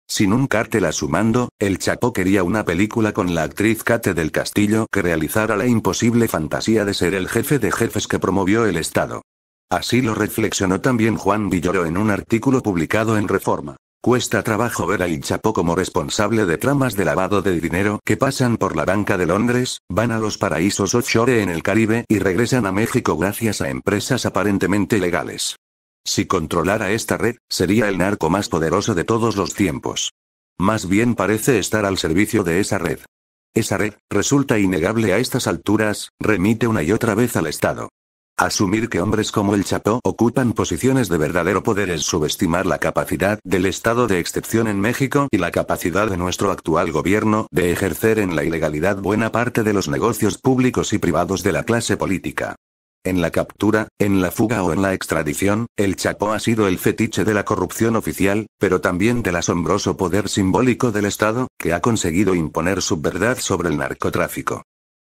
Sin un cártel a su mando, el Chapo quería una película con la actriz Kate del Castillo que realizara la imposible fantasía de ser el jefe de jefes que promovió el Estado. Así lo reflexionó también Juan Villoro en un artículo publicado en Reforma. Cuesta trabajo ver a Ichapo como responsable de tramas de lavado de dinero que pasan por la banca de Londres, van a los paraísos offshore en el Caribe y regresan a México gracias a empresas aparentemente legales. Si controlara esta red, sería el narco más poderoso de todos los tiempos. Más bien parece estar al servicio de esa red. Esa red, resulta innegable a estas alturas, remite una y otra vez al Estado. Asumir que hombres como el Chapo ocupan posiciones de verdadero poder es subestimar la capacidad del estado de excepción en México y la capacidad de nuestro actual gobierno de ejercer en la ilegalidad buena parte de los negocios públicos y privados de la clase política. En la captura, en la fuga o en la extradición, el Chapo ha sido el fetiche de la corrupción oficial, pero también del asombroso poder simbólico del Estado, que ha conseguido imponer su verdad sobre el narcotráfico.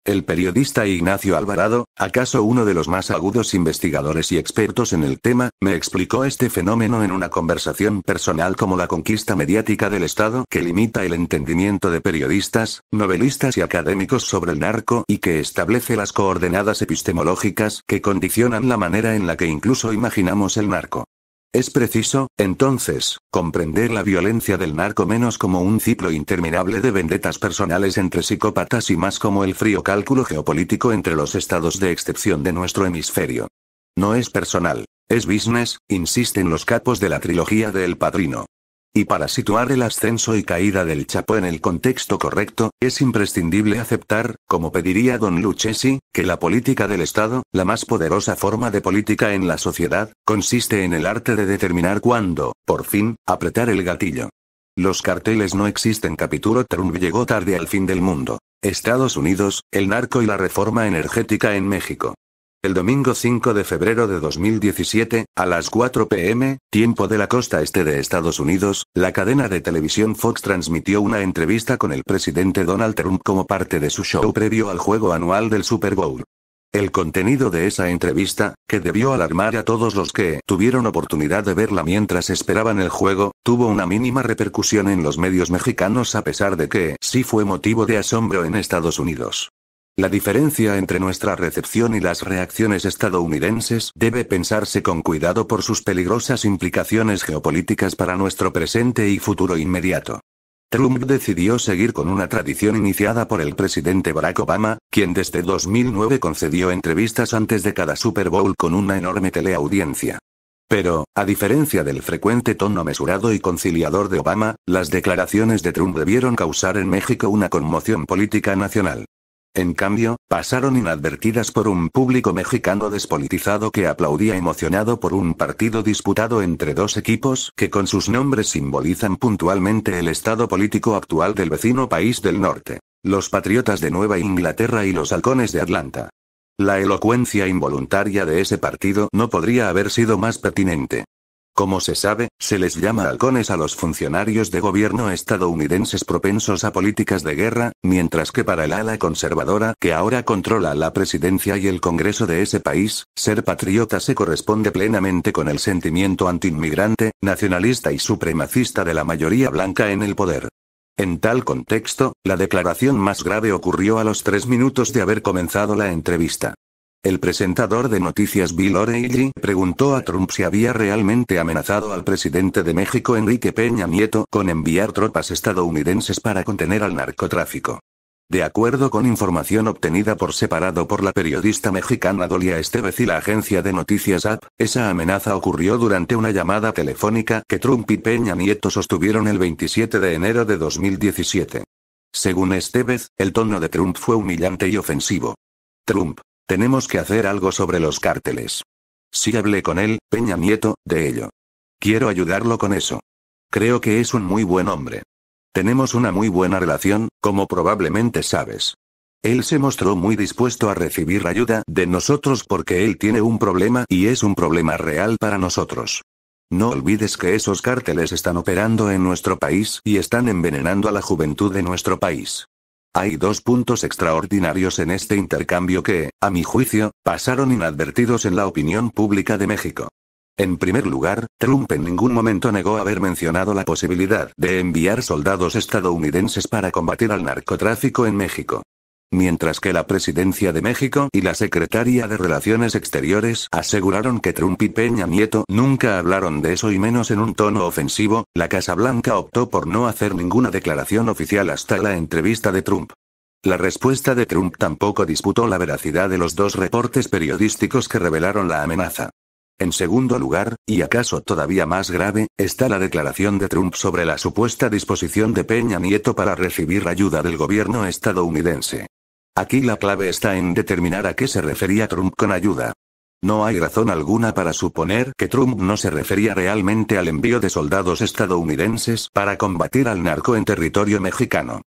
El periodista Ignacio Alvarado, acaso uno de los más agudos investigadores y expertos en el tema, me explicó este fenómeno en una conversación personal como la conquista mediática del Estado que limita el entendimiento de periodistas, novelistas y académicos sobre el narco y que establece las coordenadas epistemológicas que condicionan la manera en la que incluso imaginamos el narco. Es preciso, entonces, comprender la violencia del narco menos como un ciclo interminable de vendetas personales entre psicópatas y más como el frío cálculo geopolítico entre los estados de excepción de nuestro hemisferio. No es personal, es business, insisten los capos de la trilogía de El Padrino. Y para situar el ascenso y caída del Chapo en el contexto correcto, es imprescindible aceptar, como pediría don Lucchesi, que la política del Estado, la más poderosa forma de política en la sociedad, consiste en el arte de determinar cuándo, por fin, apretar el gatillo. Los carteles no existen. Capítulo Trump llegó tarde al fin del mundo. Estados Unidos, el narco y la reforma energética en México. El domingo 5 de febrero de 2017, a las 4 pm, tiempo de la costa este de Estados Unidos, la cadena de televisión Fox transmitió una entrevista con el presidente Donald Trump como parte de su show previo al juego anual del Super Bowl. El contenido de esa entrevista, que debió alarmar a todos los que tuvieron oportunidad de verla mientras esperaban el juego, tuvo una mínima repercusión en los medios mexicanos a pesar de que sí fue motivo de asombro en Estados Unidos. La diferencia entre nuestra recepción y las reacciones estadounidenses debe pensarse con cuidado por sus peligrosas implicaciones geopolíticas para nuestro presente y futuro inmediato. Trump decidió seguir con una tradición iniciada por el presidente Barack Obama, quien desde 2009 concedió entrevistas antes de cada Super Bowl con una enorme teleaudiencia. Pero, a diferencia del frecuente tono mesurado y conciliador de Obama, las declaraciones de Trump debieron causar en México una conmoción política nacional. En cambio, pasaron inadvertidas por un público mexicano despolitizado que aplaudía emocionado por un partido disputado entre dos equipos que con sus nombres simbolizan puntualmente el estado político actual del vecino país del norte, los Patriotas de Nueva Inglaterra y los Halcones de Atlanta. La elocuencia involuntaria de ese partido no podría haber sido más pertinente. Como se sabe, se les llama halcones a los funcionarios de gobierno estadounidenses propensos a políticas de guerra, mientras que para el ala conservadora que ahora controla la presidencia y el Congreso de ese país, ser patriota se corresponde plenamente con el sentimiento antiinmigrante, nacionalista y supremacista de la mayoría blanca en el poder. En tal contexto, la declaración más grave ocurrió a los tres minutos de haber comenzado la entrevista. El presentador de noticias Bill O'Reilly preguntó a Trump si había realmente amenazado al presidente de México Enrique Peña Nieto con enviar tropas estadounidenses para contener al narcotráfico. De acuerdo con información obtenida por separado por la periodista mexicana Dolia Estevez y la agencia de noticias AP, esa amenaza ocurrió durante una llamada telefónica que Trump y Peña Nieto sostuvieron el 27 de enero de 2017. Según Estevez, el tono de Trump fue humillante y ofensivo. Trump, tenemos que hacer algo sobre los cárteles. Sí hablé con él, Peña Nieto, de ello. Quiero ayudarlo con eso. Creo que es un muy buen hombre. Tenemos una muy buena relación, como probablemente sabes. Él se mostró muy dispuesto a recibir ayuda de nosotros porque él tiene un problema y es un problema real para nosotros. No olvides que esos cárteles están operando en nuestro país y están envenenando a la juventud de nuestro país. Hay dos puntos extraordinarios en este intercambio que, a mi juicio, pasaron inadvertidos en la opinión pública de México. En primer lugar, Trump en ningún momento negó haber mencionado la posibilidad de enviar soldados estadounidenses para combatir al narcotráfico en México mientras que la Presidencia de México y la Secretaría de Relaciones Exteriores aseguraron que Trump y Peña Nieto nunca hablaron de eso y menos en un tono ofensivo, la Casa Blanca optó por no hacer ninguna declaración oficial hasta la entrevista de Trump. La respuesta de Trump tampoco disputó la veracidad de los dos reportes periodísticos que revelaron la amenaza. En segundo lugar, y acaso todavía más grave, está la declaración de Trump sobre la supuesta disposición de Peña Nieto para recibir ayuda del gobierno estadounidense. Aquí la clave está en determinar a qué se refería Trump con ayuda. No hay razón alguna para suponer que Trump no se refería realmente al envío de soldados estadounidenses para combatir al narco en territorio mexicano.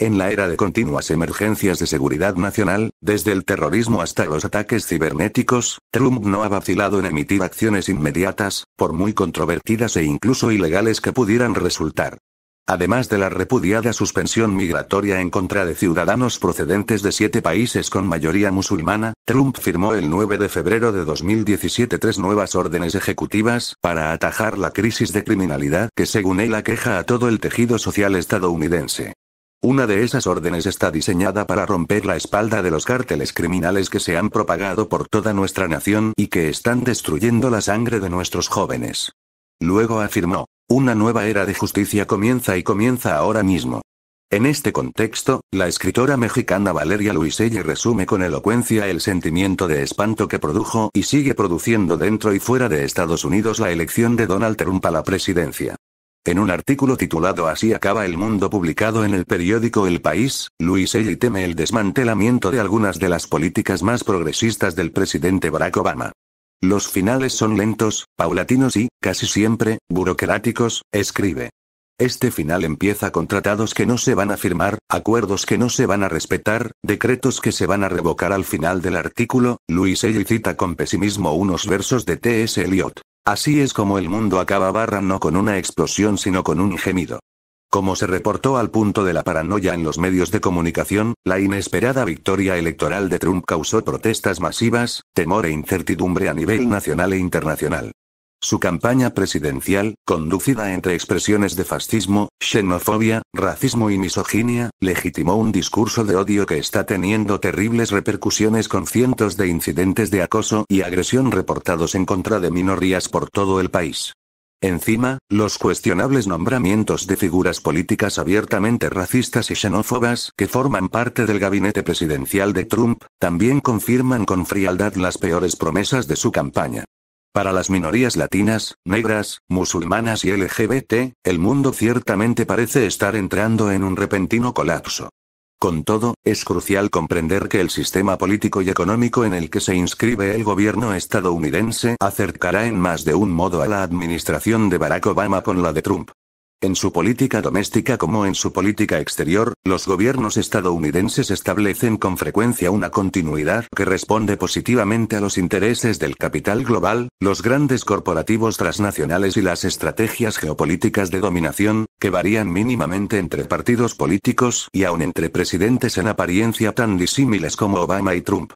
En la era de continuas emergencias de seguridad nacional, desde el terrorismo hasta los ataques cibernéticos, Trump no ha vacilado en emitir acciones inmediatas, por muy controvertidas e incluso ilegales que pudieran resultar. Además de la repudiada suspensión migratoria en contra de ciudadanos procedentes de siete países con mayoría musulmana, Trump firmó el 9 de febrero de 2017 tres nuevas órdenes ejecutivas para atajar la crisis de criminalidad que según él aqueja a todo el tejido social estadounidense. Una de esas órdenes está diseñada para romper la espalda de los cárteles criminales que se han propagado por toda nuestra nación y que están destruyendo la sangre de nuestros jóvenes. Luego afirmó, una nueva era de justicia comienza y comienza ahora mismo. En este contexto, la escritora mexicana Valeria Luiselli resume con elocuencia el sentimiento de espanto que produjo y sigue produciendo dentro y fuera de Estados Unidos la elección de Donald Trump a la presidencia. En un artículo titulado Así acaba el mundo publicado en el periódico El País, Luiselli teme el desmantelamiento de algunas de las políticas más progresistas del presidente Barack Obama. Los finales son lentos, paulatinos y, casi siempre, burocráticos, escribe. Este final empieza con tratados que no se van a firmar, acuerdos que no se van a respetar, decretos que se van a revocar al final del artículo. Luis cita con pesimismo unos versos de T.S. Eliot. Así es como el mundo acaba barra no con una explosión sino con un gemido. Como se reportó al punto de la paranoia en los medios de comunicación, la inesperada victoria electoral de Trump causó protestas masivas, temor e incertidumbre a nivel nacional e internacional. Su campaña presidencial, conducida entre expresiones de fascismo, xenofobia, racismo y misoginia, legitimó un discurso de odio que está teniendo terribles repercusiones con cientos de incidentes de acoso y agresión reportados en contra de minorías por todo el país. Encima, los cuestionables nombramientos de figuras políticas abiertamente racistas y xenófobas que forman parte del gabinete presidencial de Trump, también confirman con frialdad las peores promesas de su campaña. Para las minorías latinas, negras, musulmanas y LGBT, el mundo ciertamente parece estar entrando en un repentino colapso. Con todo, es crucial comprender que el sistema político y económico en el que se inscribe el gobierno estadounidense acercará en más de un modo a la administración de Barack Obama con la de Trump. En su política doméstica como en su política exterior, los gobiernos estadounidenses establecen con frecuencia una continuidad que responde positivamente a los intereses del capital global, los grandes corporativos transnacionales y las estrategias geopolíticas de dominación, que varían mínimamente entre partidos políticos y aun entre presidentes en apariencia tan disímiles como Obama y Trump.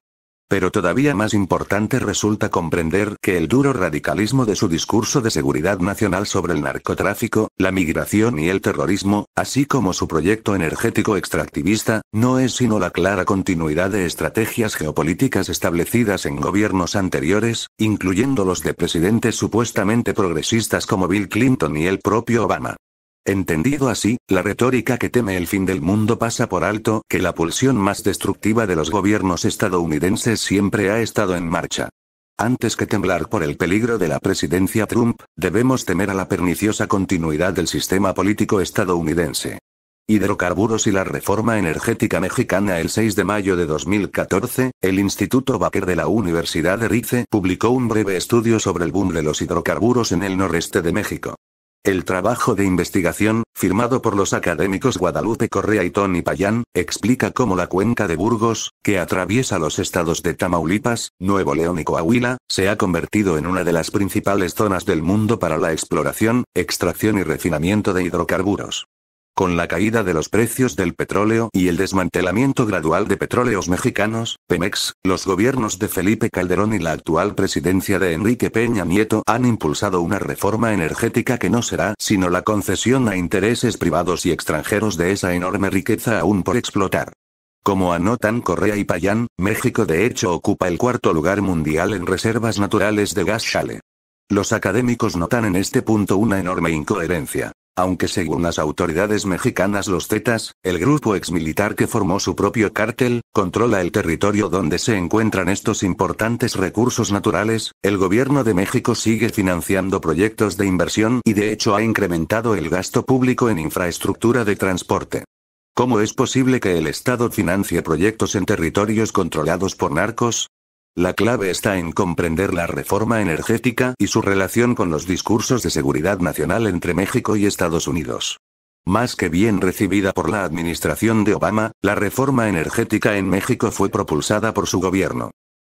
Pero todavía más importante resulta comprender que el duro radicalismo de su discurso de seguridad nacional sobre el narcotráfico, la migración y el terrorismo, así como su proyecto energético extractivista, no es sino la clara continuidad de estrategias geopolíticas establecidas en gobiernos anteriores, incluyendo los de presidentes supuestamente progresistas como Bill Clinton y el propio Obama. Entendido así, la retórica que teme el fin del mundo pasa por alto que la pulsión más destructiva de los gobiernos estadounidenses siempre ha estado en marcha. Antes que temblar por el peligro de la presidencia Trump, debemos temer a la perniciosa continuidad del sistema político estadounidense. Hidrocarburos y la reforma energética mexicana El 6 de mayo de 2014, el Instituto Baker de la Universidad de Rice publicó un breve estudio sobre el boom de los hidrocarburos en el noreste de México. El trabajo de investigación, firmado por los académicos Guadalupe Correa y Tony Payán, explica cómo la cuenca de Burgos, que atraviesa los estados de Tamaulipas, Nuevo León y Coahuila, se ha convertido en una de las principales zonas del mundo para la exploración, extracción y refinamiento de hidrocarburos. Con la caída de los precios del petróleo y el desmantelamiento gradual de petróleos mexicanos, Pemex, los gobiernos de Felipe Calderón y la actual presidencia de Enrique Peña Nieto han impulsado una reforma energética que no será sino la concesión a intereses privados y extranjeros de esa enorme riqueza aún por explotar. Como anotan Correa y Payán, México de hecho ocupa el cuarto lugar mundial en reservas naturales de gas chale. Los académicos notan en este punto una enorme incoherencia. Aunque según las autoridades mexicanas los Zetas, el grupo exmilitar que formó su propio cártel, controla el territorio donde se encuentran estos importantes recursos naturales, el gobierno de México sigue financiando proyectos de inversión y de hecho ha incrementado el gasto público en infraestructura de transporte. ¿Cómo es posible que el Estado financie proyectos en territorios controlados por narcos? La clave está en comprender la reforma energética y su relación con los discursos de seguridad nacional entre México y Estados Unidos. Más que bien recibida por la administración de Obama, la reforma energética en México fue propulsada por su gobierno.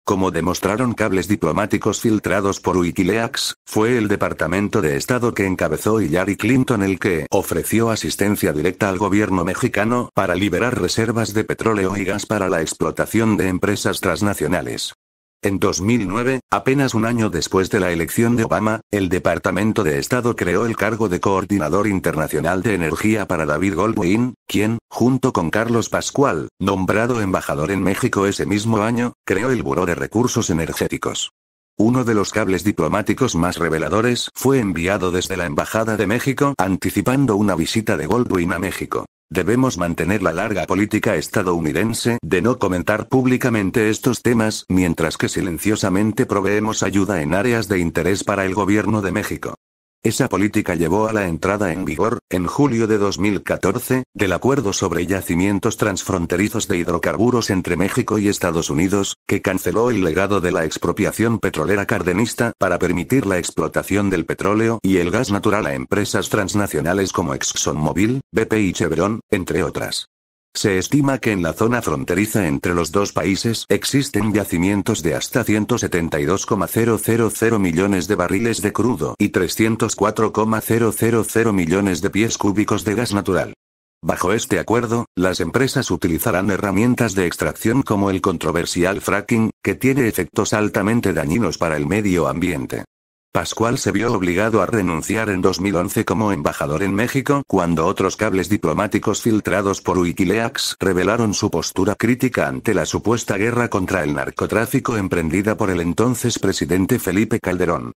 Como demostraron cables diplomáticos filtrados por Wikileaks, fue el Departamento de Estado que encabezó Hillary Clinton el que ofreció asistencia directa al gobierno mexicano para liberar reservas de petróleo y gas para la explotación de empresas transnacionales. En 2009, apenas un año después de la elección de Obama, el Departamento de Estado creó el cargo de Coordinador Internacional de Energía para David Goldwyn, quien, junto con Carlos Pascual, nombrado embajador en México ese mismo año, creó el Buró de Recursos Energéticos. Uno de los cables diplomáticos más reveladores fue enviado desde la Embajada de México anticipando una visita de Goldwyn a México. Debemos mantener la larga política estadounidense de no comentar públicamente estos temas mientras que silenciosamente proveemos ayuda en áreas de interés para el gobierno de México. Esa política llevó a la entrada en vigor, en julio de 2014, del acuerdo sobre yacimientos transfronterizos de hidrocarburos entre México y Estados Unidos, que canceló el legado de la expropiación petrolera cardenista para permitir la explotación del petróleo y el gas natural a empresas transnacionales como ExxonMobil, BP y Chevron, entre otras. Se estima que en la zona fronteriza entre los dos países existen yacimientos de hasta 172,000 millones de barriles de crudo y 304,000 millones de pies cúbicos de gas natural. Bajo este acuerdo, las empresas utilizarán herramientas de extracción como el controversial fracking, que tiene efectos altamente dañinos para el medio ambiente. Pascual se vio obligado a renunciar en 2011 como embajador en México cuando otros cables diplomáticos filtrados por Wikileaks revelaron su postura crítica ante la supuesta guerra contra el narcotráfico emprendida por el entonces presidente Felipe Calderón.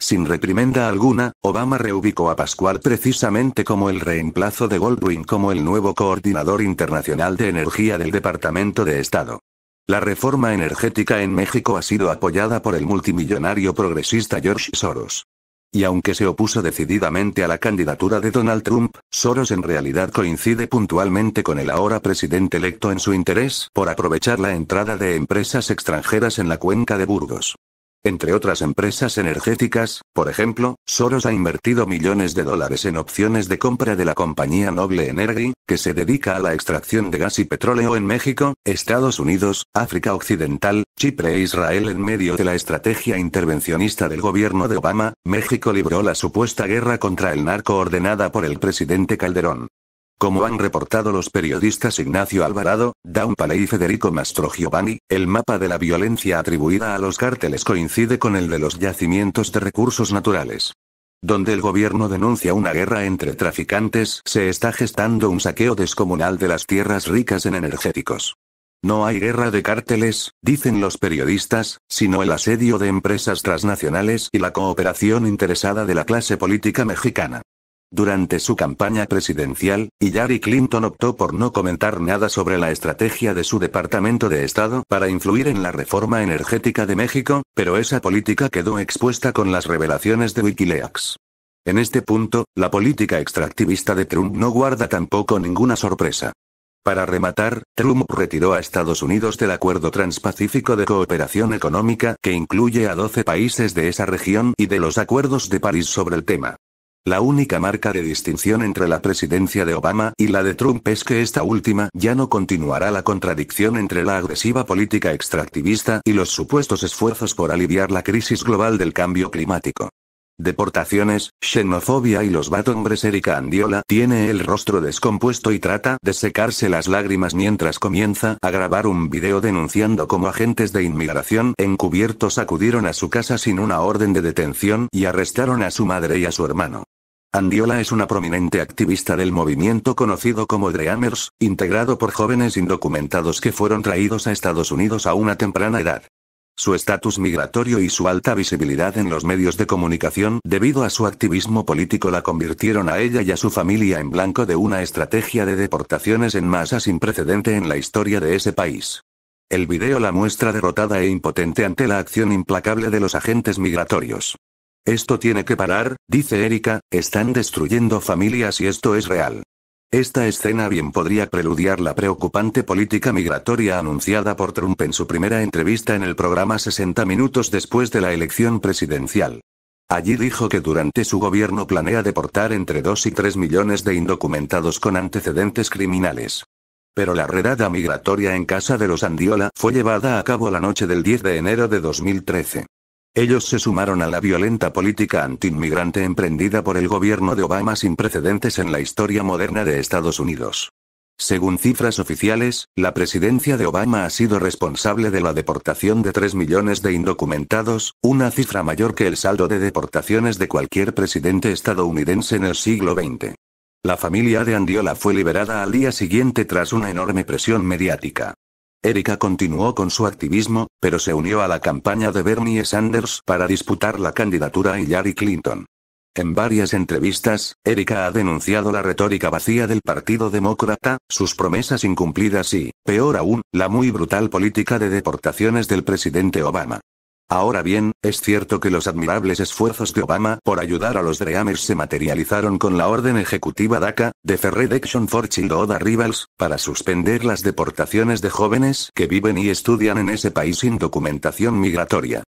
Sin reprimenda alguna, Obama reubicó a Pascual precisamente como el reemplazo de Goldwyn como el nuevo coordinador internacional de energía del Departamento de Estado. La reforma energética en México ha sido apoyada por el multimillonario progresista George Soros. Y aunque se opuso decididamente a la candidatura de Donald Trump, Soros en realidad coincide puntualmente con el ahora presidente electo en su interés por aprovechar la entrada de empresas extranjeras en la cuenca de Burgos. Entre otras empresas energéticas, por ejemplo, Soros ha invertido millones de dólares en opciones de compra de la compañía Noble Energy, que se dedica a la extracción de gas y petróleo en México, Estados Unidos, África Occidental, Chipre e Israel en medio de la estrategia intervencionista del gobierno de Obama, México libró la supuesta guerra contra el narco ordenada por el presidente Calderón. Como han reportado los periodistas Ignacio Alvarado, Paley y Federico Mastro Giovanni, el mapa de la violencia atribuida a los cárteles coincide con el de los yacimientos de recursos naturales. Donde el gobierno denuncia una guerra entre traficantes, se está gestando un saqueo descomunal de las tierras ricas en energéticos. No hay guerra de cárteles, dicen los periodistas, sino el asedio de empresas transnacionales y la cooperación interesada de la clase política mexicana. Durante su campaña presidencial, Hillary Clinton optó por no comentar nada sobre la estrategia de su Departamento de Estado para influir en la reforma energética de México, pero esa política quedó expuesta con las revelaciones de Wikileaks. En este punto, la política extractivista de Trump no guarda tampoco ninguna sorpresa. Para rematar, Trump retiró a Estados Unidos del Acuerdo Transpacífico de Cooperación Económica que incluye a 12 países de esa región y de los acuerdos de París sobre el tema. La única marca de distinción entre la presidencia de Obama y la de Trump es que esta última ya no continuará la contradicción entre la agresiva política extractivista y los supuestos esfuerzos por aliviar la crisis global del cambio climático. Deportaciones, xenofobia y los batombres Erika Andiola tiene el rostro descompuesto y trata de secarse las lágrimas mientras comienza a grabar un video denunciando cómo agentes de inmigración encubiertos acudieron a su casa sin una orden de detención y arrestaron a su madre y a su hermano. Andiola es una prominente activista del movimiento conocido como Dreamers, integrado por jóvenes indocumentados que fueron traídos a Estados Unidos a una temprana edad. Su estatus migratorio y su alta visibilidad en los medios de comunicación debido a su activismo político la convirtieron a ella y a su familia en blanco de una estrategia de deportaciones en masa sin precedente en la historia de ese país. El video la muestra derrotada e impotente ante la acción implacable de los agentes migratorios. Esto tiene que parar, dice Erika, están destruyendo familias y esto es real. Esta escena bien podría preludiar la preocupante política migratoria anunciada por Trump en su primera entrevista en el programa 60 minutos después de la elección presidencial. Allí dijo que durante su gobierno planea deportar entre 2 y 3 millones de indocumentados con antecedentes criminales. Pero la redada migratoria en casa de los Andiola fue llevada a cabo la noche del 10 de enero de 2013. Ellos se sumaron a la violenta política antiinmigrante emprendida por el gobierno de Obama sin precedentes en la historia moderna de Estados Unidos. Según cifras oficiales, la presidencia de Obama ha sido responsable de la deportación de 3 millones de indocumentados, una cifra mayor que el saldo de deportaciones de cualquier presidente estadounidense en el siglo XX. La familia de Andiola fue liberada al día siguiente tras una enorme presión mediática. Erika continuó con su activismo, pero se unió a la campaña de Bernie Sanders para disputar la candidatura a Hillary Clinton. En varias entrevistas, Erika ha denunciado la retórica vacía del Partido Demócrata, sus promesas incumplidas y, peor aún, la muy brutal política de deportaciones del presidente Obama. Ahora bien, es cierto que los admirables esfuerzos de Obama por ayudar a los Dreamers se materializaron con la orden ejecutiva DACA, de Ferred Action for Childhood Rivals, para suspender las deportaciones de jóvenes que viven y estudian en ese país sin documentación migratoria.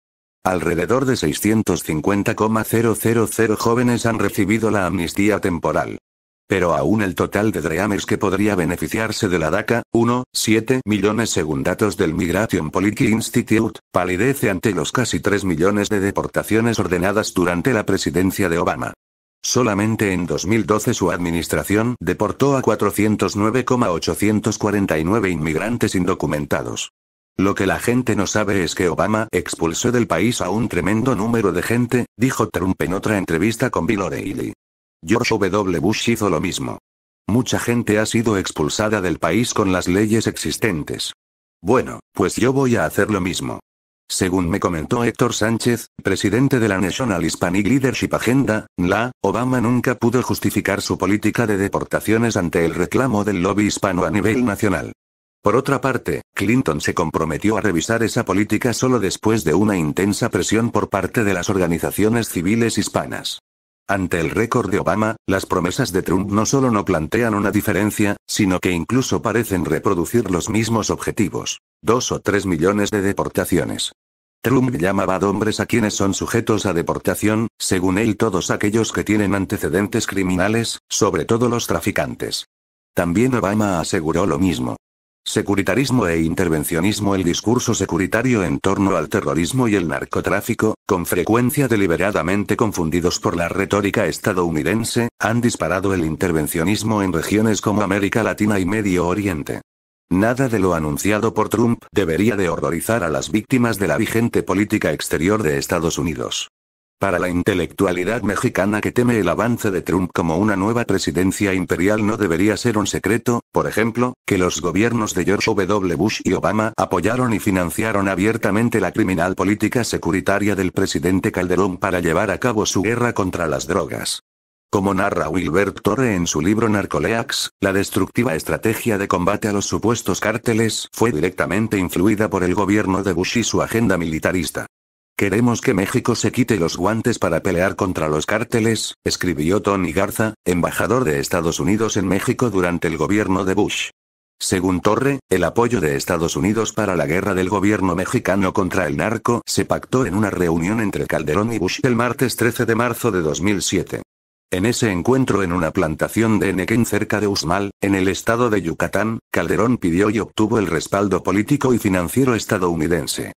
Alrededor de 650,000 jóvenes han recibido la amnistía temporal. Pero aún el total de Dreamers que podría beneficiarse de la DACA, 1,7 millones según datos del Migration Policy Institute, palidece ante los casi 3 millones de deportaciones ordenadas durante la presidencia de Obama. Solamente en 2012 su administración deportó a 409,849 inmigrantes indocumentados. Lo que la gente no sabe es que Obama expulsó del país a un tremendo número de gente, dijo Trump en otra entrevista con Bill O'Reilly. George W. Bush hizo lo mismo. Mucha gente ha sido expulsada del país con las leyes existentes. Bueno, pues yo voy a hacer lo mismo. Según me comentó Héctor Sánchez, presidente de la National Hispanic Leadership Agenda, la, Obama nunca pudo justificar su política de deportaciones ante el reclamo del lobby hispano a nivel nacional. Por otra parte, Clinton se comprometió a revisar esa política solo después de una intensa presión por parte de las organizaciones civiles hispanas. Ante el récord de Obama, las promesas de Trump no solo no plantean una diferencia, sino que incluso parecen reproducir los mismos objetivos. Dos o tres millones de deportaciones. Trump llamaba a hombres a quienes son sujetos a deportación, según él todos aquellos que tienen antecedentes criminales, sobre todo los traficantes. También Obama aseguró lo mismo. Securitarismo e intervencionismo El discurso securitario en torno al terrorismo y el narcotráfico, con frecuencia deliberadamente confundidos por la retórica estadounidense, han disparado el intervencionismo en regiones como América Latina y Medio Oriente. Nada de lo anunciado por Trump debería de horrorizar a las víctimas de la vigente política exterior de Estados Unidos. Para la intelectualidad mexicana que teme el avance de Trump como una nueva presidencia imperial no debería ser un secreto, por ejemplo, que los gobiernos de George W. Bush y Obama apoyaron y financiaron abiertamente la criminal política securitaria del presidente Calderón para llevar a cabo su guerra contra las drogas. Como narra Wilbert Torre en su libro Narcoleax, la destructiva estrategia de combate a los supuestos cárteles fue directamente influida por el gobierno de Bush y su agenda militarista. Queremos que México se quite los guantes para pelear contra los cárteles, escribió Tony Garza, embajador de Estados Unidos en México durante el gobierno de Bush. Según Torre, el apoyo de Estados Unidos para la guerra del gobierno mexicano contra el narco se pactó en una reunión entre Calderón y Bush el martes 13 de marzo de 2007. En ese encuentro en una plantación de Nequén cerca de Usmal, en el estado de Yucatán, Calderón pidió y obtuvo el respaldo político y financiero estadounidense.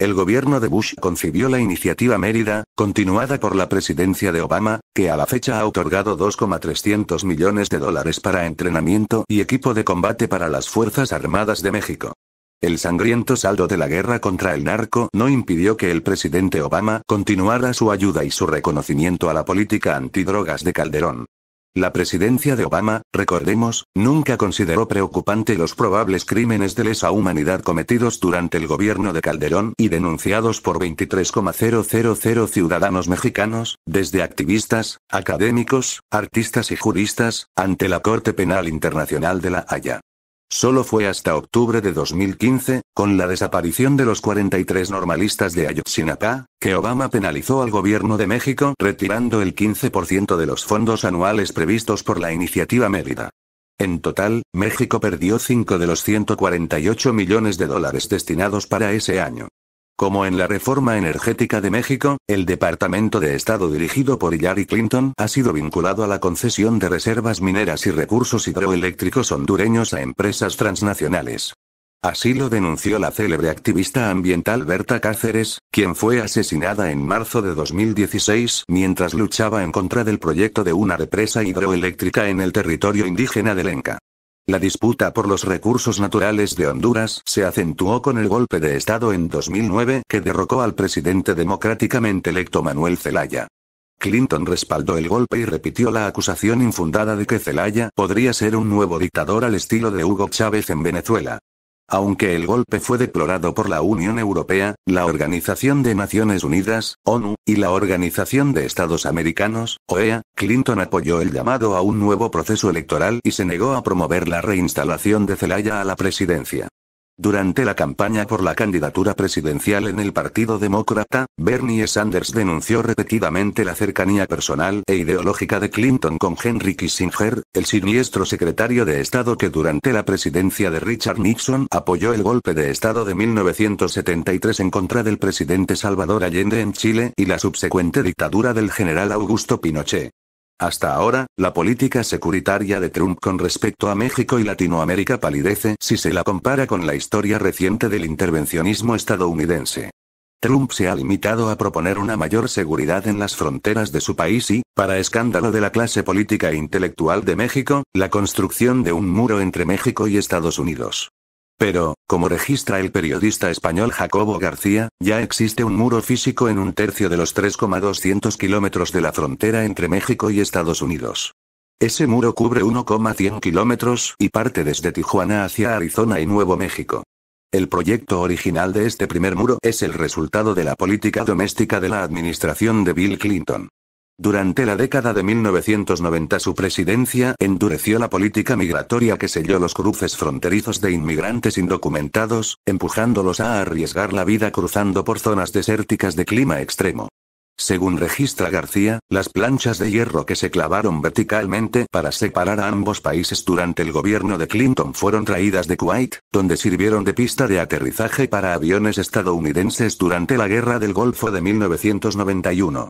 El gobierno de Bush concibió la iniciativa Mérida, continuada por la presidencia de Obama, que a la fecha ha otorgado 2,300 millones de dólares para entrenamiento y equipo de combate para las Fuerzas Armadas de México. El sangriento saldo de la guerra contra el narco no impidió que el presidente Obama continuara su ayuda y su reconocimiento a la política antidrogas de Calderón. La presidencia de Obama, recordemos, nunca consideró preocupante los probables crímenes de lesa humanidad cometidos durante el gobierno de Calderón y denunciados por 23,000 ciudadanos mexicanos, desde activistas, académicos, artistas y juristas, ante la Corte Penal Internacional de La Haya. Solo fue hasta octubre de 2015, con la desaparición de los 43 normalistas de Ayotzinapa, que Obama penalizó al gobierno de México retirando el 15% de los fondos anuales previstos por la iniciativa Mérida. En total, México perdió 5 de los 148 millones de dólares destinados para ese año. Como en la reforma energética de México, el Departamento de Estado dirigido por Hillary Clinton ha sido vinculado a la concesión de reservas mineras y recursos hidroeléctricos hondureños a empresas transnacionales. Así lo denunció la célebre activista ambiental Berta Cáceres, quien fue asesinada en marzo de 2016 mientras luchaba en contra del proyecto de una represa hidroeléctrica en el territorio indígena de Lenca. La disputa por los recursos naturales de Honduras se acentuó con el golpe de Estado en 2009 que derrocó al presidente democráticamente electo Manuel Zelaya. Clinton respaldó el golpe y repitió la acusación infundada de que Zelaya podría ser un nuevo dictador al estilo de Hugo Chávez en Venezuela. Aunque el golpe fue deplorado por la Unión Europea, la Organización de Naciones Unidas, ONU, y la Organización de Estados Americanos, OEA, Clinton apoyó el llamado a un nuevo proceso electoral y se negó a promover la reinstalación de Zelaya a la presidencia. Durante la campaña por la candidatura presidencial en el Partido Demócrata, Bernie Sanders denunció repetidamente la cercanía personal e ideológica de Clinton con Henry Kissinger, el siniestro secretario de Estado que durante la presidencia de Richard Nixon apoyó el golpe de Estado de 1973 en contra del presidente Salvador Allende en Chile y la subsecuente dictadura del general Augusto Pinochet. Hasta ahora, la política securitaria de Trump con respecto a México y Latinoamérica palidece si se la compara con la historia reciente del intervencionismo estadounidense. Trump se ha limitado a proponer una mayor seguridad en las fronteras de su país y, para escándalo de la clase política e intelectual de México, la construcción de un muro entre México y Estados Unidos. Pero, como registra el periodista español Jacobo García, ya existe un muro físico en un tercio de los 3,200 kilómetros de la frontera entre México y Estados Unidos. Ese muro cubre 1,100 kilómetros y parte desde Tijuana hacia Arizona y Nuevo México. El proyecto original de este primer muro es el resultado de la política doméstica de la administración de Bill Clinton. Durante la década de 1990 su presidencia endureció la política migratoria que selló los cruces fronterizos de inmigrantes indocumentados, empujándolos a arriesgar la vida cruzando por zonas desérticas de clima extremo. Según registra García, las planchas de hierro que se clavaron verticalmente para separar a ambos países durante el gobierno de Clinton fueron traídas de Kuwait, donde sirvieron de pista de aterrizaje para aviones estadounidenses durante la Guerra del Golfo de 1991.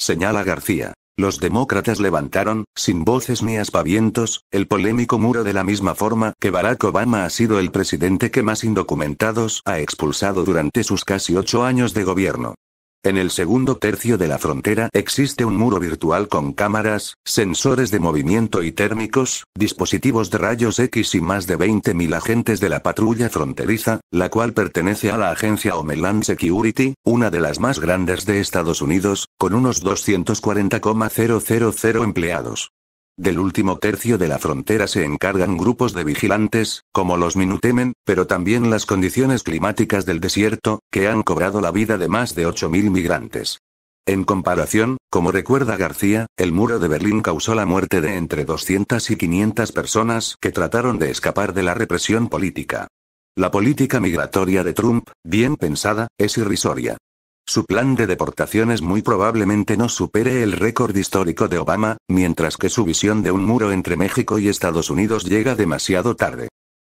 Señala García. Los demócratas levantaron, sin voces ni aspavientos, el polémico muro de la misma forma que Barack Obama ha sido el presidente que más indocumentados ha expulsado durante sus casi ocho años de gobierno. En el segundo tercio de la frontera existe un muro virtual con cámaras, sensores de movimiento y térmicos, dispositivos de rayos X y más de 20.000 agentes de la patrulla fronteriza, la cual pertenece a la agencia Homeland Security, una de las más grandes de Estados Unidos, con unos 240,000 empleados. Del último tercio de la frontera se encargan grupos de vigilantes, como los Minutemen, pero también las condiciones climáticas del desierto, que han cobrado la vida de más de 8.000 migrantes. En comparación, como recuerda García, el muro de Berlín causó la muerte de entre 200 y 500 personas que trataron de escapar de la represión política. La política migratoria de Trump, bien pensada, es irrisoria. Su plan de deportaciones muy probablemente no supere el récord histórico de Obama, mientras que su visión de un muro entre México y Estados Unidos llega demasiado tarde.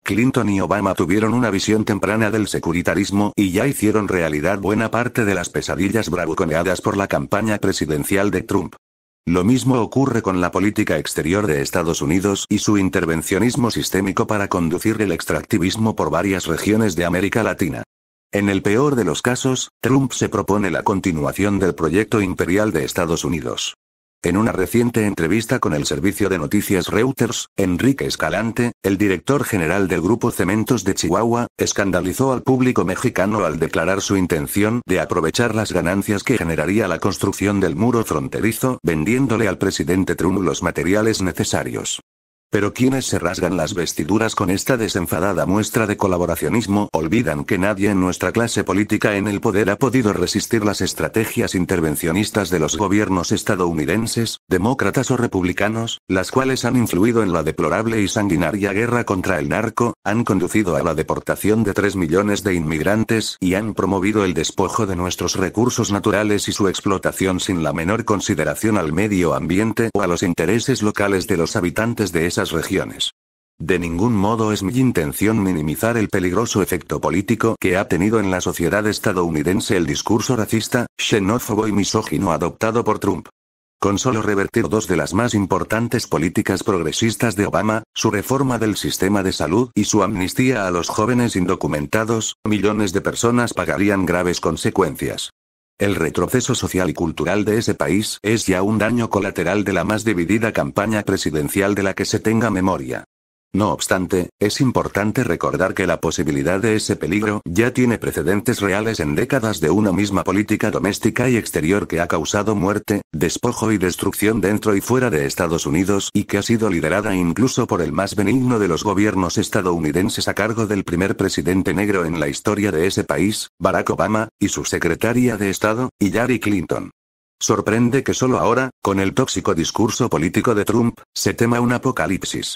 Clinton y Obama tuvieron una visión temprana del securitarismo y ya hicieron realidad buena parte de las pesadillas bravuconeadas por la campaña presidencial de Trump. Lo mismo ocurre con la política exterior de Estados Unidos y su intervencionismo sistémico para conducir el extractivismo por varias regiones de América Latina. En el peor de los casos, Trump se propone la continuación del proyecto imperial de Estados Unidos. En una reciente entrevista con el servicio de noticias Reuters, Enrique Escalante, el director general del grupo Cementos de Chihuahua, escandalizó al público mexicano al declarar su intención de aprovechar las ganancias que generaría la construcción del muro fronterizo vendiéndole al presidente Trump los materiales necesarios. Pero quienes se rasgan las vestiduras con esta desenfadada muestra de colaboracionismo olvidan que nadie en nuestra clase política en el poder ha podido resistir las estrategias intervencionistas de los gobiernos estadounidenses, demócratas o republicanos, las cuales han influido en la deplorable y sanguinaria guerra contra el narco, han conducido a la deportación de 3 millones de inmigrantes y han promovido el despojo de nuestros recursos naturales y su explotación sin la menor consideración al medio ambiente o a los intereses locales de los habitantes de esa regiones. De ningún modo es mi intención minimizar el peligroso efecto político que ha tenido en la sociedad estadounidense el discurso racista, xenófobo y misógino adoptado por Trump. Con solo revertir dos de las más importantes políticas progresistas de Obama, su reforma del sistema de salud y su amnistía a los jóvenes indocumentados, millones de personas pagarían graves consecuencias. El retroceso social y cultural de ese país es ya un daño colateral de la más dividida campaña presidencial de la que se tenga memoria. No obstante, es importante recordar que la posibilidad de ese peligro ya tiene precedentes reales en décadas de una misma política doméstica y exterior que ha causado muerte, despojo y destrucción dentro y fuera de Estados Unidos y que ha sido liderada incluso por el más benigno de los gobiernos estadounidenses a cargo del primer presidente negro en la historia de ese país, Barack Obama, y su secretaria de Estado, Hillary Clinton. Sorprende que solo ahora, con el tóxico discurso político de Trump, se tema un apocalipsis.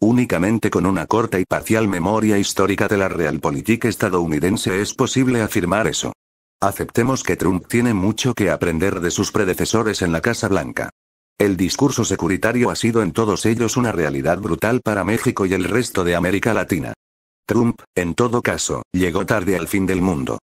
Únicamente con una corta y parcial memoria histórica de la realpolitik estadounidense es posible afirmar eso. Aceptemos que Trump tiene mucho que aprender de sus predecesores en la Casa Blanca. El discurso securitario ha sido en todos ellos una realidad brutal para México y el resto de América Latina. Trump, en todo caso, llegó tarde al fin del mundo.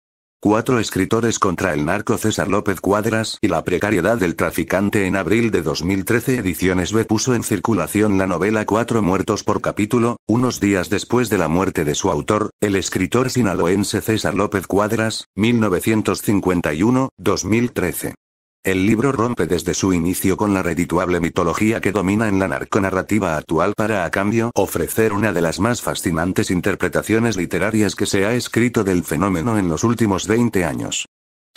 Cuatro escritores contra el narco César López Cuadras y la precariedad del traficante en abril de 2013 Ediciones B puso en circulación la novela Cuatro muertos por capítulo, unos días después de la muerte de su autor, el escritor sinaloense César López Cuadras, 1951-2013. El libro rompe desde su inicio con la redituable mitología que domina en la narconarrativa actual para a cambio ofrecer una de las más fascinantes interpretaciones literarias que se ha escrito del fenómeno en los últimos 20 años.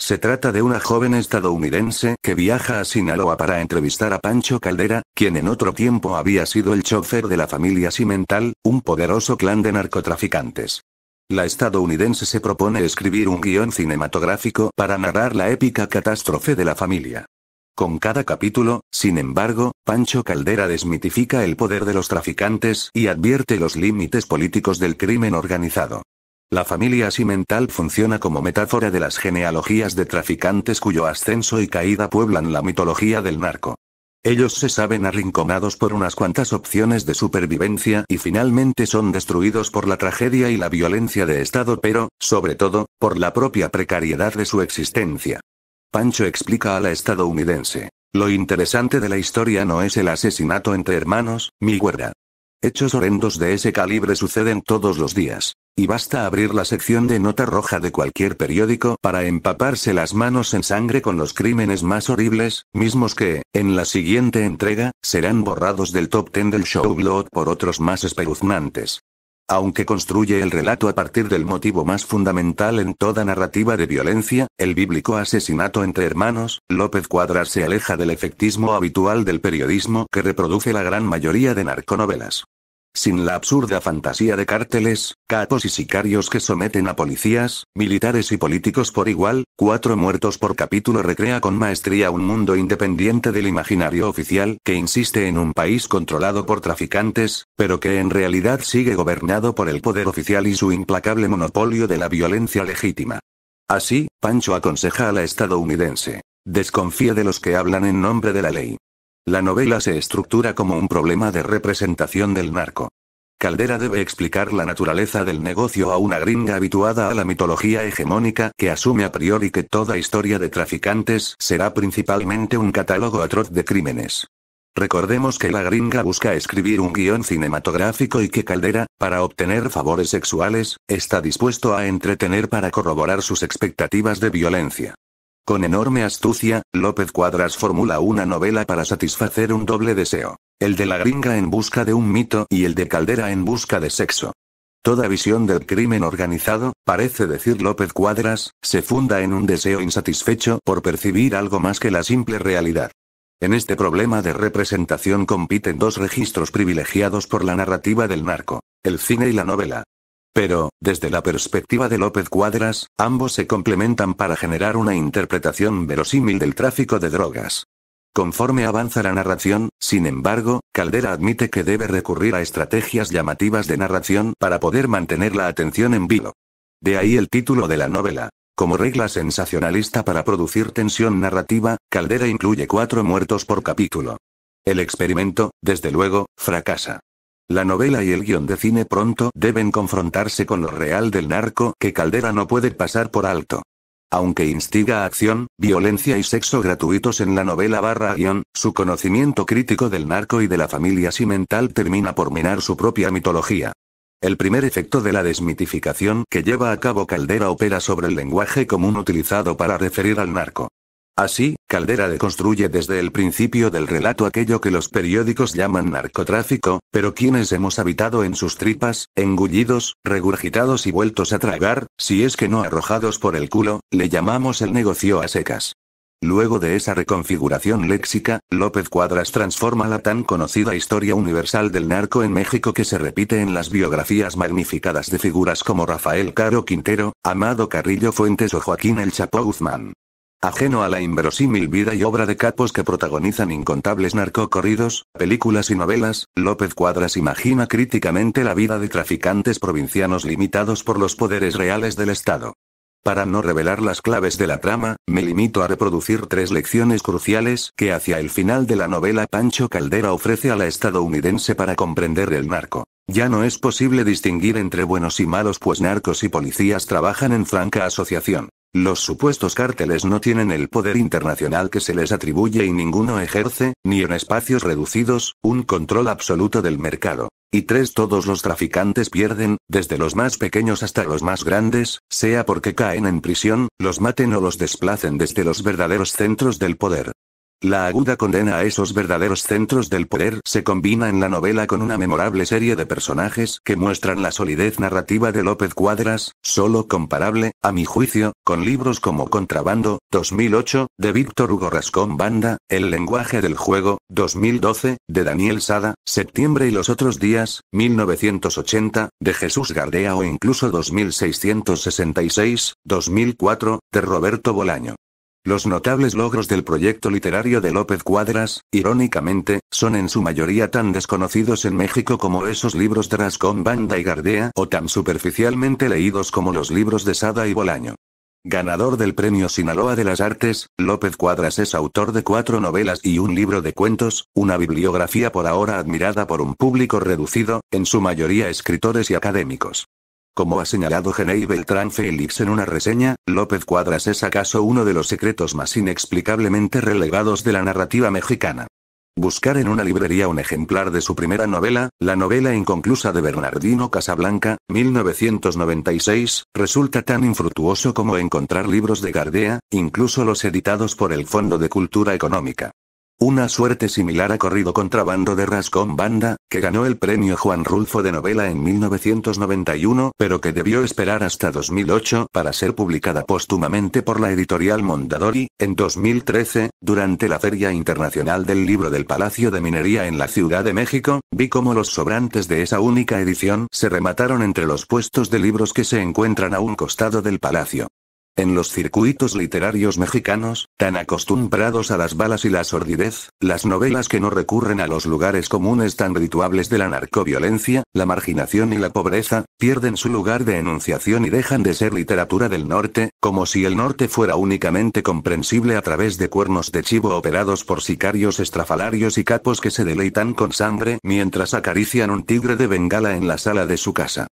Se trata de una joven estadounidense que viaja a Sinaloa para entrevistar a Pancho Caldera, quien en otro tiempo había sido el chofer de la familia Cimental, un poderoso clan de narcotraficantes. La estadounidense se propone escribir un guión cinematográfico para narrar la épica catástrofe de la familia. Con cada capítulo, sin embargo, Pancho Caldera desmitifica el poder de los traficantes y advierte los límites políticos del crimen organizado. La familia mental funciona como metáfora de las genealogías de traficantes cuyo ascenso y caída pueblan la mitología del narco. Ellos se saben arrinconados por unas cuantas opciones de supervivencia y finalmente son destruidos por la tragedia y la violencia de Estado pero, sobre todo, por la propia precariedad de su existencia. Pancho explica a la estadounidense. Lo interesante de la historia no es el asesinato entre hermanos, mi guerra. Hechos horrendos de ese calibre suceden todos los días. Y basta abrir la sección de nota roja de cualquier periódico para empaparse las manos en sangre con los crímenes más horribles, mismos que, en la siguiente entrega, serán borrados del top ten del show Blood por otros más espeluznantes. Aunque construye el relato a partir del motivo más fundamental en toda narrativa de violencia, el bíblico asesinato entre hermanos, López Cuadras se aleja del efectismo habitual del periodismo que reproduce la gran mayoría de narconovelas sin la absurda fantasía de cárteles, capos y sicarios que someten a policías, militares y políticos por igual, cuatro muertos por capítulo recrea con maestría un mundo independiente del imaginario oficial que insiste en un país controlado por traficantes, pero que en realidad sigue gobernado por el poder oficial y su implacable monopolio de la violencia legítima. Así, Pancho aconseja a la estadounidense. Desconfía de los que hablan en nombre de la ley. La novela se estructura como un problema de representación del narco. Caldera debe explicar la naturaleza del negocio a una gringa habituada a la mitología hegemónica que asume a priori que toda historia de traficantes será principalmente un catálogo atroz de crímenes. Recordemos que la gringa busca escribir un guión cinematográfico y que Caldera, para obtener favores sexuales, está dispuesto a entretener para corroborar sus expectativas de violencia. Con enorme astucia, López Cuadras formula una novela para satisfacer un doble deseo. El de la gringa en busca de un mito y el de Caldera en busca de sexo. Toda visión del crimen organizado, parece decir López Cuadras, se funda en un deseo insatisfecho por percibir algo más que la simple realidad. En este problema de representación compiten dos registros privilegiados por la narrativa del narco, el cine y la novela. Pero, desde la perspectiva de López Cuadras, ambos se complementan para generar una interpretación verosímil del tráfico de drogas. Conforme avanza la narración, sin embargo, Caldera admite que debe recurrir a estrategias llamativas de narración para poder mantener la atención en vivo. De ahí el título de la novela. Como regla sensacionalista para producir tensión narrativa, Caldera incluye cuatro muertos por capítulo. El experimento, desde luego, fracasa. La novela y el guión de cine pronto deben confrontarse con lo real del narco que Caldera no puede pasar por alto. Aunque instiga acción, violencia y sexo gratuitos en la novela barra guión, su conocimiento crítico del narco y de la familia Cimental termina por minar su propia mitología. El primer efecto de la desmitificación que lleva a cabo Caldera opera sobre el lenguaje común utilizado para referir al narco. Así, Caldera deconstruye desde el principio del relato aquello que los periódicos llaman narcotráfico, pero quienes hemos habitado en sus tripas, engullidos, regurgitados y vueltos a tragar, si es que no arrojados por el culo, le llamamos el negocio a secas. Luego de esa reconfiguración léxica, López Cuadras transforma la tan conocida historia universal del narco en México que se repite en las biografías magnificadas de figuras como Rafael Caro Quintero, Amado Carrillo Fuentes o Joaquín El Chapo Guzmán. Ajeno a la inverosímil vida y obra de capos que protagonizan incontables narcocorridos, películas y novelas, López Cuadras imagina críticamente la vida de traficantes provincianos limitados por los poderes reales del Estado. Para no revelar las claves de la trama, me limito a reproducir tres lecciones cruciales que hacia el final de la novela Pancho Caldera ofrece a la estadounidense para comprender el narco. Ya no es posible distinguir entre buenos y malos pues narcos y policías trabajan en franca asociación. Los supuestos cárteles no tienen el poder internacional que se les atribuye y ninguno ejerce, ni en espacios reducidos, un control absoluto del mercado. Y tres, todos los traficantes pierden, desde los más pequeños hasta los más grandes, sea porque caen en prisión, los maten o los desplacen desde los verdaderos centros del poder. La aguda condena a esos verdaderos centros del poder se combina en la novela con una memorable serie de personajes que muestran la solidez narrativa de López Cuadras, solo comparable, a mi juicio, con libros como Contrabando, 2008, de Víctor Hugo Rascón Banda, El lenguaje del juego, 2012, de Daniel Sada, Septiembre y los otros días, 1980, de Jesús Gardea o incluso 2666, 2004, de Roberto Bolaño. Los notables logros del proyecto literario de López Cuadras, irónicamente, son en su mayoría tan desconocidos en México como esos libros de Rascón Banda y Gardea o tan superficialmente leídos como los libros de Sada y Bolaño. Ganador del Premio Sinaloa de las Artes, López Cuadras es autor de cuatro novelas y un libro de cuentos, una bibliografía por ahora admirada por un público reducido, en su mayoría escritores y académicos. Como ha señalado Genei Beltrán Félix en una reseña, López Cuadras es acaso uno de los secretos más inexplicablemente relegados de la narrativa mexicana. Buscar en una librería un ejemplar de su primera novela, la novela inconclusa de Bernardino Casablanca, 1996, resulta tan infructuoso como encontrar libros de Gardea, incluso los editados por el Fondo de Cultura Económica. Una suerte similar ha corrido contrabando de Rascón Banda, que ganó el premio Juan Rulfo de novela en 1991, pero que debió esperar hasta 2008 para ser publicada póstumamente por la editorial Mondadori, en 2013, durante la Feria Internacional del Libro del Palacio de Minería en la Ciudad de México, vi cómo los sobrantes de esa única edición se remataron entre los puestos de libros que se encuentran a un costado del palacio. En los circuitos literarios mexicanos, tan acostumbrados a las balas y la sordidez, las novelas que no recurren a los lugares comunes tan rituables de la narcoviolencia, la marginación y la pobreza, pierden su lugar de enunciación y dejan de ser literatura del norte, como si el norte fuera únicamente comprensible a través de cuernos de chivo operados por sicarios estrafalarios y capos que se deleitan con sangre mientras acarician un tigre de bengala en la sala de su casa.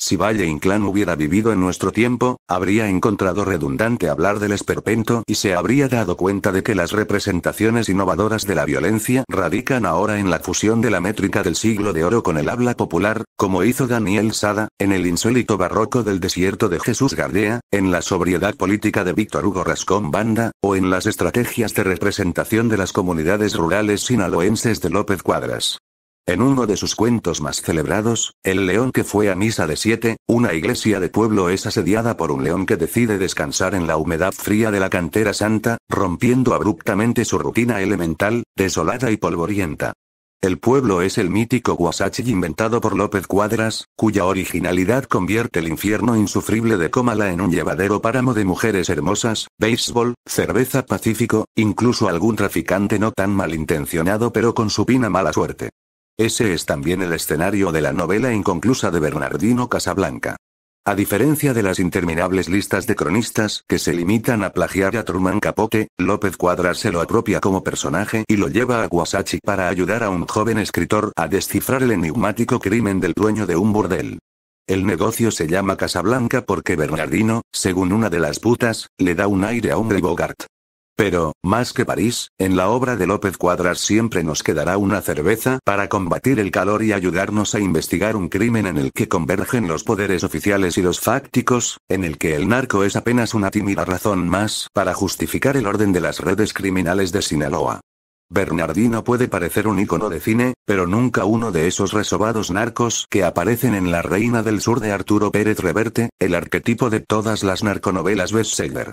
Si Valle Inclán hubiera vivido en nuestro tiempo, habría encontrado redundante hablar del esperpento y se habría dado cuenta de que las representaciones innovadoras de la violencia radican ahora en la fusión de la métrica del siglo de oro con el habla popular, como hizo Daniel Sada, en el insólito barroco del desierto de Jesús Gardea, en la sobriedad política de Víctor Hugo Rascón Banda, o en las estrategias de representación de las comunidades rurales sinaloenses de López Cuadras. En uno de sus cuentos más celebrados, El león que fue a misa de siete, una iglesia de pueblo es asediada por un león que decide descansar en la humedad fría de la cantera santa, rompiendo abruptamente su rutina elemental, desolada y polvorienta. El pueblo es el mítico Guasachi inventado por López Cuadras, cuya originalidad convierte el infierno insufrible de Comala en un llevadero páramo de mujeres hermosas, béisbol, cerveza pacífico, incluso algún traficante no tan malintencionado pero con supina mala suerte. Ese es también el escenario de la novela inconclusa de Bernardino Casablanca. A diferencia de las interminables listas de cronistas que se limitan a plagiar a Truman Capote, López Cuadras se lo apropia como personaje y lo lleva a Guasachi para ayudar a un joven escritor a descifrar el enigmático crimen del dueño de un burdel. El negocio se llama Casablanca porque Bernardino, según una de las putas, le da un aire a hombre Bogart. Pero, más que París, en la obra de López Cuadras siempre nos quedará una cerveza para combatir el calor y ayudarnos a investigar un crimen en el que convergen los poderes oficiales y los fácticos, en el que el narco es apenas una tímida razón más para justificar el orden de las redes criminales de Sinaloa. Bernardino puede parecer un icono de cine, pero nunca uno de esos resobados narcos que aparecen en La Reina del Sur de Arturo Pérez Reverte, el arquetipo de todas las narconovelas bestseller.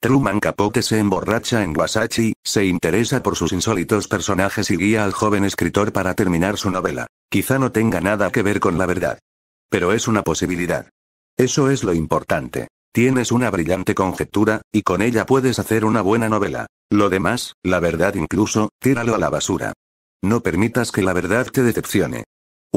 Truman Capote se emborracha en Wasachi, se interesa por sus insólitos personajes y guía al joven escritor para terminar su novela. Quizá no tenga nada que ver con la verdad. Pero es una posibilidad. Eso es lo importante. Tienes una brillante conjetura, y con ella puedes hacer una buena novela. Lo demás, la verdad incluso, tíralo a la basura. No permitas que la verdad te decepcione.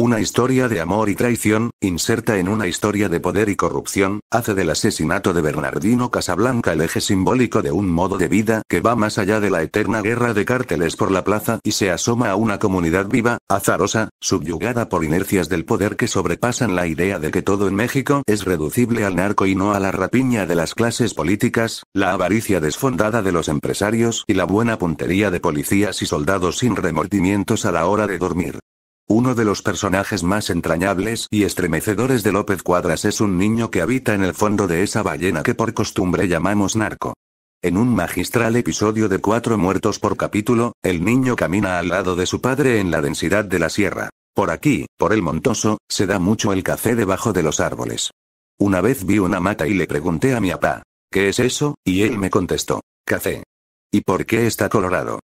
Una historia de amor y traición, inserta en una historia de poder y corrupción, hace del asesinato de Bernardino Casablanca el eje simbólico de un modo de vida que va más allá de la eterna guerra de cárteles por la plaza y se asoma a una comunidad viva, azarosa, subyugada por inercias del poder que sobrepasan la idea de que todo en México es reducible al narco y no a la rapiña de las clases políticas, la avaricia desfondada de los empresarios y la buena puntería de policías y soldados sin remordimientos a la hora de dormir. Uno de los personajes más entrañables y estremecedores de López Cuadras es un niño que habita en el fondo de esa ballena que por costumbre llamamos narco. En un magistral episodio de Cuatro Muertos por capítulo, el niño camina al lado de su padre en la densidad de la sierra. Por aquí, por el montoso, se da mucho el café debajo de los árboles. Una vez vi una mata y le pregunté a mi papá, ¿qué es eso? Y él me contestó, café. ¿Y por qué está colorado?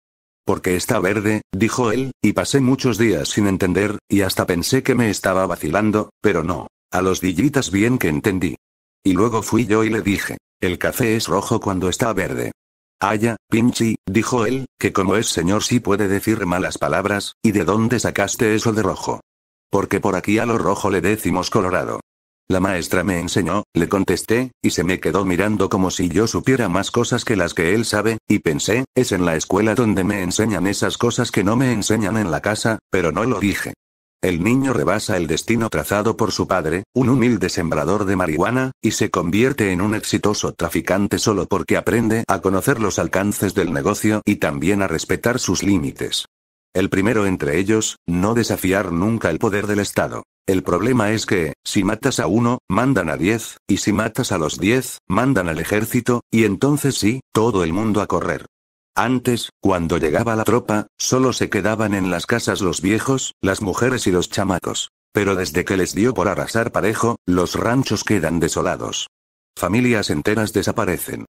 Porque está verde, dijo él, y pasé muchos días sin entender, y hasta pensé que me estaba vacilando, pero no. A los dillitas bien que entendí. Y luego fui yo y le dije, el café es rojo cuando está verde. Haya, Pinchi, dijo él, que como es señor sí puede decir malas palabras, ¿y de dónde sacaste eso de rojo? Porque por aquí a lo rojo le decimos colorado. La maestra me enseñó, le contesté, y se me quedó mirando como si yo supiera más cosas que las que él sabe, y pensé, es en la escuela donde me enseñan esas cosas que no me enseñan en la casa, pero no lo dije. El niño rebasa el destino trazado por su padre, un humilde sembrador de marihuana, y se convierte en un exitoso traficante solo porque aprende a conocer los alcances del negocio y también a respetar sus límites. El primero entre ellos, no desafiar nunca el poder del Estado. El problema es que, si matas a uno, mandan a diez, y si matas a los diez, mandan al ejército, y entonces sí, todo el mundo a correr. Antes, cuando llegaba la tropa, solo se quedaban en las casas los viejos, las mujeres y los chamacos. Pero desde que les dio por arrasar parejo, los ranchos quedan desolados. Familias enteras desaparecen.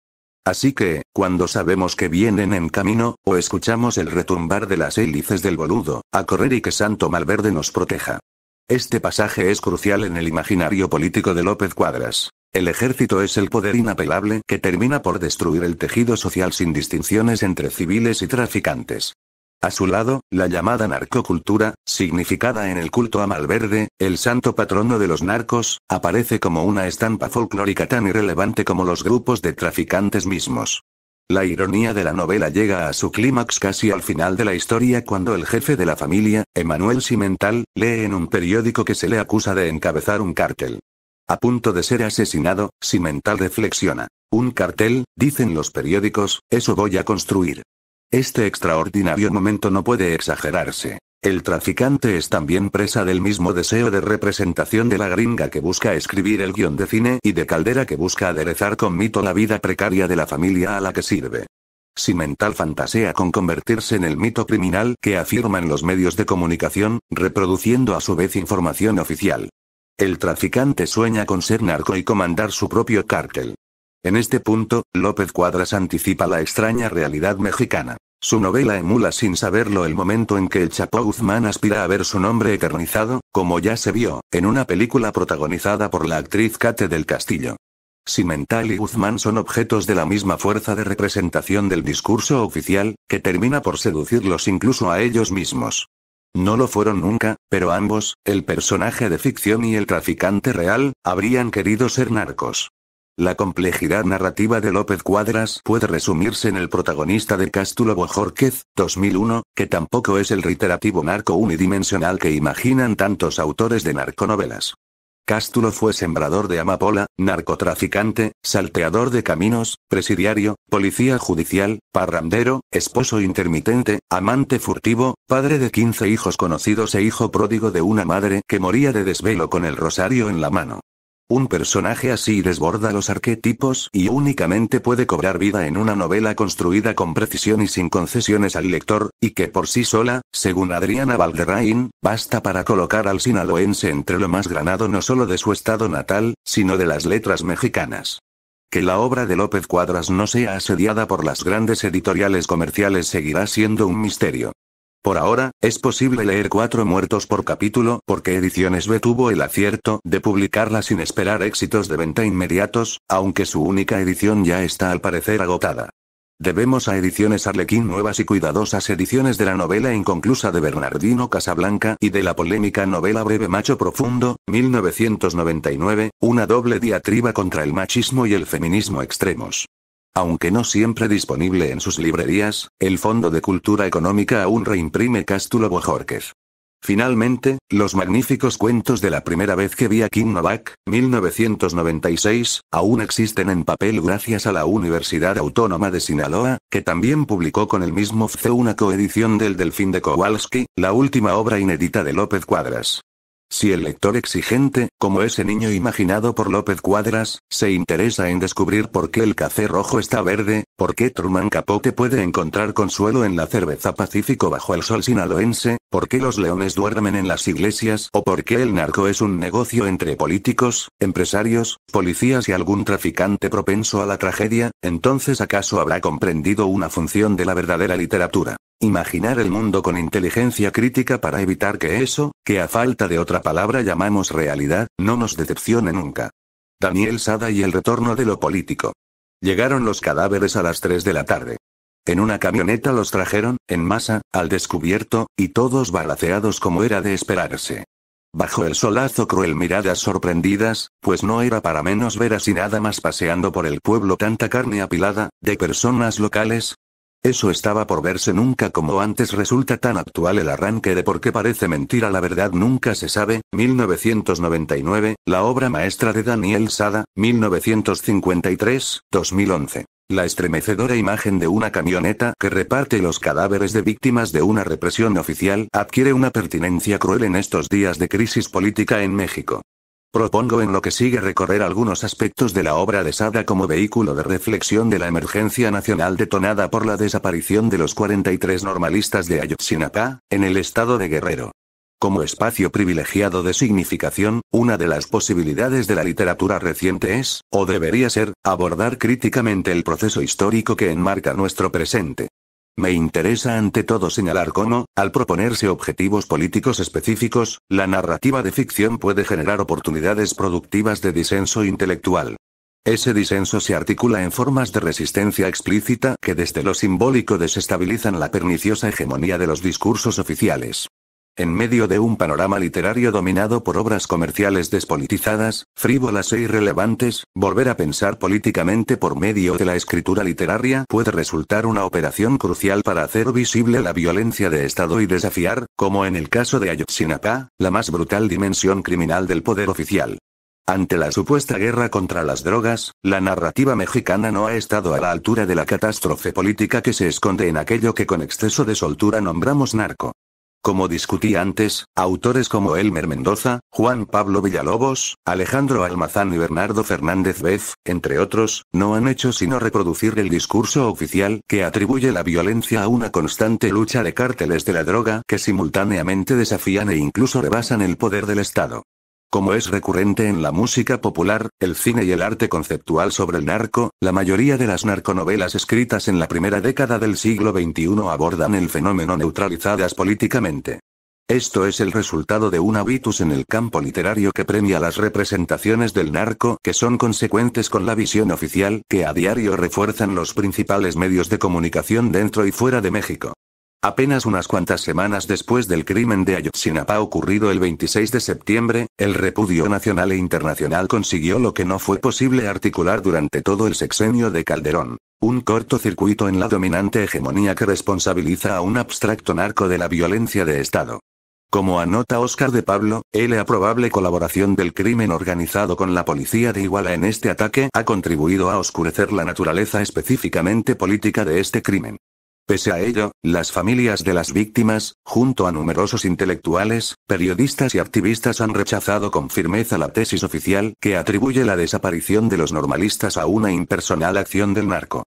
Así que, cuando sabemos que vienen en camino, o escuchamos el retumbar de las hélices del boludo, a correr y que Santo Malverde nos proteja. Este pasaje es crucial en el imaginario político de López Cuadras. El ejército es el poder inapelable que termina por destruir el tejido social sin distinciones entre civiles y traficantes. A su lado, la llamada narcocultura, significada en el culto a Malverde, el santo patrono de los narcos, aparece como una estampa folclórica tan irrelevante como los grupos de traficantes mismos. La ironía de la novela llega a su clímax casi al final de la historia cuando el jefe de la familia, Emmanuel Cimental, lee en un periódico que se le acusa de encabezar un cártel. A punto de ser asesinado, Cimental reflexiona. Un cartel, dicen los periódicos, eso voy a construir. Este extraordinario momento no puede exagerarse. El traficante es también presa del mismo deseo de representación de la gringa que busca escribir el guión de cine y de Caldera que busca aderezar con mito la vida precaria de la familia a la que sirve. Si mental fantasea con convertirse en el mito criminal que afirman los medios de comunicación, reproduciendo a su vez información oficial. El traficante sueña con ser narco y comandar su propio cártel. En este punto, López Cuadras anticipa la extraña realidad mexicana. Su novela emula sin saberlo el momento en que el Chapo Guzmán aspira a ver su nombre eternizado, como ya se vio, en una película protagonizada por la actriz Kate del Castillo. Simental y Guzmán son objetos de la misma fuerza de representación del discurso oficial, que termina por seducirlos incluso a ellos mismos. No lo fueron nunca, pero ambos, el personaje de ficción y el traficante real, habrían querido ser narcos. La complejidad narrativa de López Cuadras puede resumirse en el protagonista de Cástulo Bojórquez, 2001, que tampoco es el reiterativo narco unidimensional que imaginan tantos autores de narconovelas. Cástulo fue sembrador de amapola, narcotraficante, salteador de caminos, presidiario, policía judicial, parrandero, esposo intermitente, amante furtivo, padre de 15 hijos conocidos e hijo pródigo de una madre que moría de desvelo con el rosario en la mano. Un personaje así desborda los arquetipos y únicamente puede cobrar vida en una novela construida con precisión y sin concesiones al lector, y que por sí sola, según Adriana Valderrain, basta para colocar al sinaloense entre lo más granado no solo de su estado natal, sino de las letras mexicanas. Que la obra de López Cuadras no sea asediada por las grandes editoriales comerciales seguirá siendo un misterio. Por ahora, es posible leer cuatro muertos por capítulo porque Ediciones B tuvo el acierto de publicarla sin esperar éxitos de venta inmediatos, aunque su única edición ya está al parecer agotada. Debemos a Ediciones Arlequín nuevas y cuidadosas ediciones de la novela inconclusa de Bernardino Casablanca y de la polémica novela Breve Macho Profundo, 1999, una doble diatriba contra el machismo y el feminismo extremos. Aunque no siempre disponible en sus librerías, el Fondo de Cultura Económica aún reimprime Cástulo Bojorquez. Finalmente, los magníficos cuentos de la primera vez que vi a Kim Novak, 1996, aún existen en papel gracias a la Universidad Autónoma de Sinaloa, que también publicó con el mismo FCE una coedición del Delfín de Kowalski, la última obra inédita de López Cuadras. Si el lector exigente, como ese niño imaginado por López Cuadras, se interesa en descubrir por qué el café rojo está verde, por qué Truman Capote puede encontrar consuelo en la cerveza pacífico bajo el sol sinaloense, por qué los leones duermen en las iglesias o por qué el narco es un negocio entre políticos, empresarios, policías y algún traficante propenso a la tragedia, entonces acaso habrá comprendido una función de la verdadera literatura. Imaginar el mundo con inteligencia crítica para evitar que eso, que a falta de otra palabra llamamos realidad, no nos decepcione nunca. Daniel Sada y el retorno de lo político. Llegaron los cadáveres a las 3 de la tarde. En una camioneta los trajeron, en masa, al descubierto, y todos balaceados como era de esperarse. Bajo el solazo cruel miradas sorprendidas, pues no era para menos ver así nada más paseando por el pueblo tanta carne apilada, de personas locales, eso estaba por verse nunca como antes resulta tan actual el arranque de por qué parece mentira la verdad nunca se sabe, 1999, la obra maestra de Daniel Sada, 1953, 2011. La estremecedora imagen de una camioneta que reparte los cadáveres de víctimas de una represión oficial adquiere una pertinencia cruel en estos días de crisis política en México. Propongo en lo que sigue recorrer algunos aspectos de la obra de Sada como vehículo de reflexión de la emergencia nacional detonada por la desaparición de los 43 normalistas de Ayotzinapa, en el estado de Guerrero. Como espacio privilegiado de significación, una de las posibilidades de la literatura reciente es, o debería ser, abordar críticamente el proceso histórico que enmarca nuestro presente. Me interesa ante todo señalar cómo, al proponerse objetivos políticos específicos, la narrativa de ficción puede generar oportunidades productivas de disenso intelectual. Ese disenso se articula en formas de resistencia explícita que desde lo simbólico desestabilizan la perniciosa hegemonía de los discursos oficiales. En medio de un panorama literario dominado por obras comerciales despolitizadas, frívolas e irrelevantes, volver a pensar políticamente por medio de la escritura literaria puede resultar una operación crucial para hacer visible la violencia de Estado y desafiar, como en el caso de Ayotzinapa, la más brutal dimensión criminal del poder oficial. Ante la supuesta guerra contra las drogas, la narrativa mexicana no ha estado a la altura de la catástrofe política que se esconde en aquello que con exceso de soltura nombramos narco. Como discutí antes, autores como Elmer Mendoza, Juan Pablo Villalobos, Alejandro Almazán y Bernardo Fernández Vez, entre otros, no han hecho sino reproducir el discurso oficial que atribuye la violencia a una constante lucha de cárteles de la droga que simultáneamente desafían e incluso rebasan el poder del Estado. Como es recurrente en la música popular, el cine y el arte conceptual sobre el narco, la mayoría de las narconovelas escritas en la primera década del siglo XXI abordan el fenómeno neutralizadas políticamente. Esto es el resultado de un habitus en el campo literario que premia las representaciones del narco que son consecuentes con la visión oficial que a diario refuerzan los principales medios de comunicación dentro y fuera de México. Apenas unas cuantas semanas después del crimen de Ayotzinapa ocurrido el 26 de septiembre, el repudio nacional e internacional consiguió lo que no fue posible articular durante todo el sexenio de Calderón. Un cortocircuito en la dominante hegemonía que responsabiliza a un abstracto narco de la violencia de Estado. Como anota Oscar de Pablo, la probable colaboración del crimen organizado con la policía de Iguala en este ataque ha contribuido a oscurecer la naturaleza específicamente política de este crimen. Pese a ello, las familias de las víctimas, junto a numerosos intelectuales, periodistas y activistas han rechazado con firmeza la tesis oficial que atribuye la desaparición de los normalistas a una impersonal acción del narco.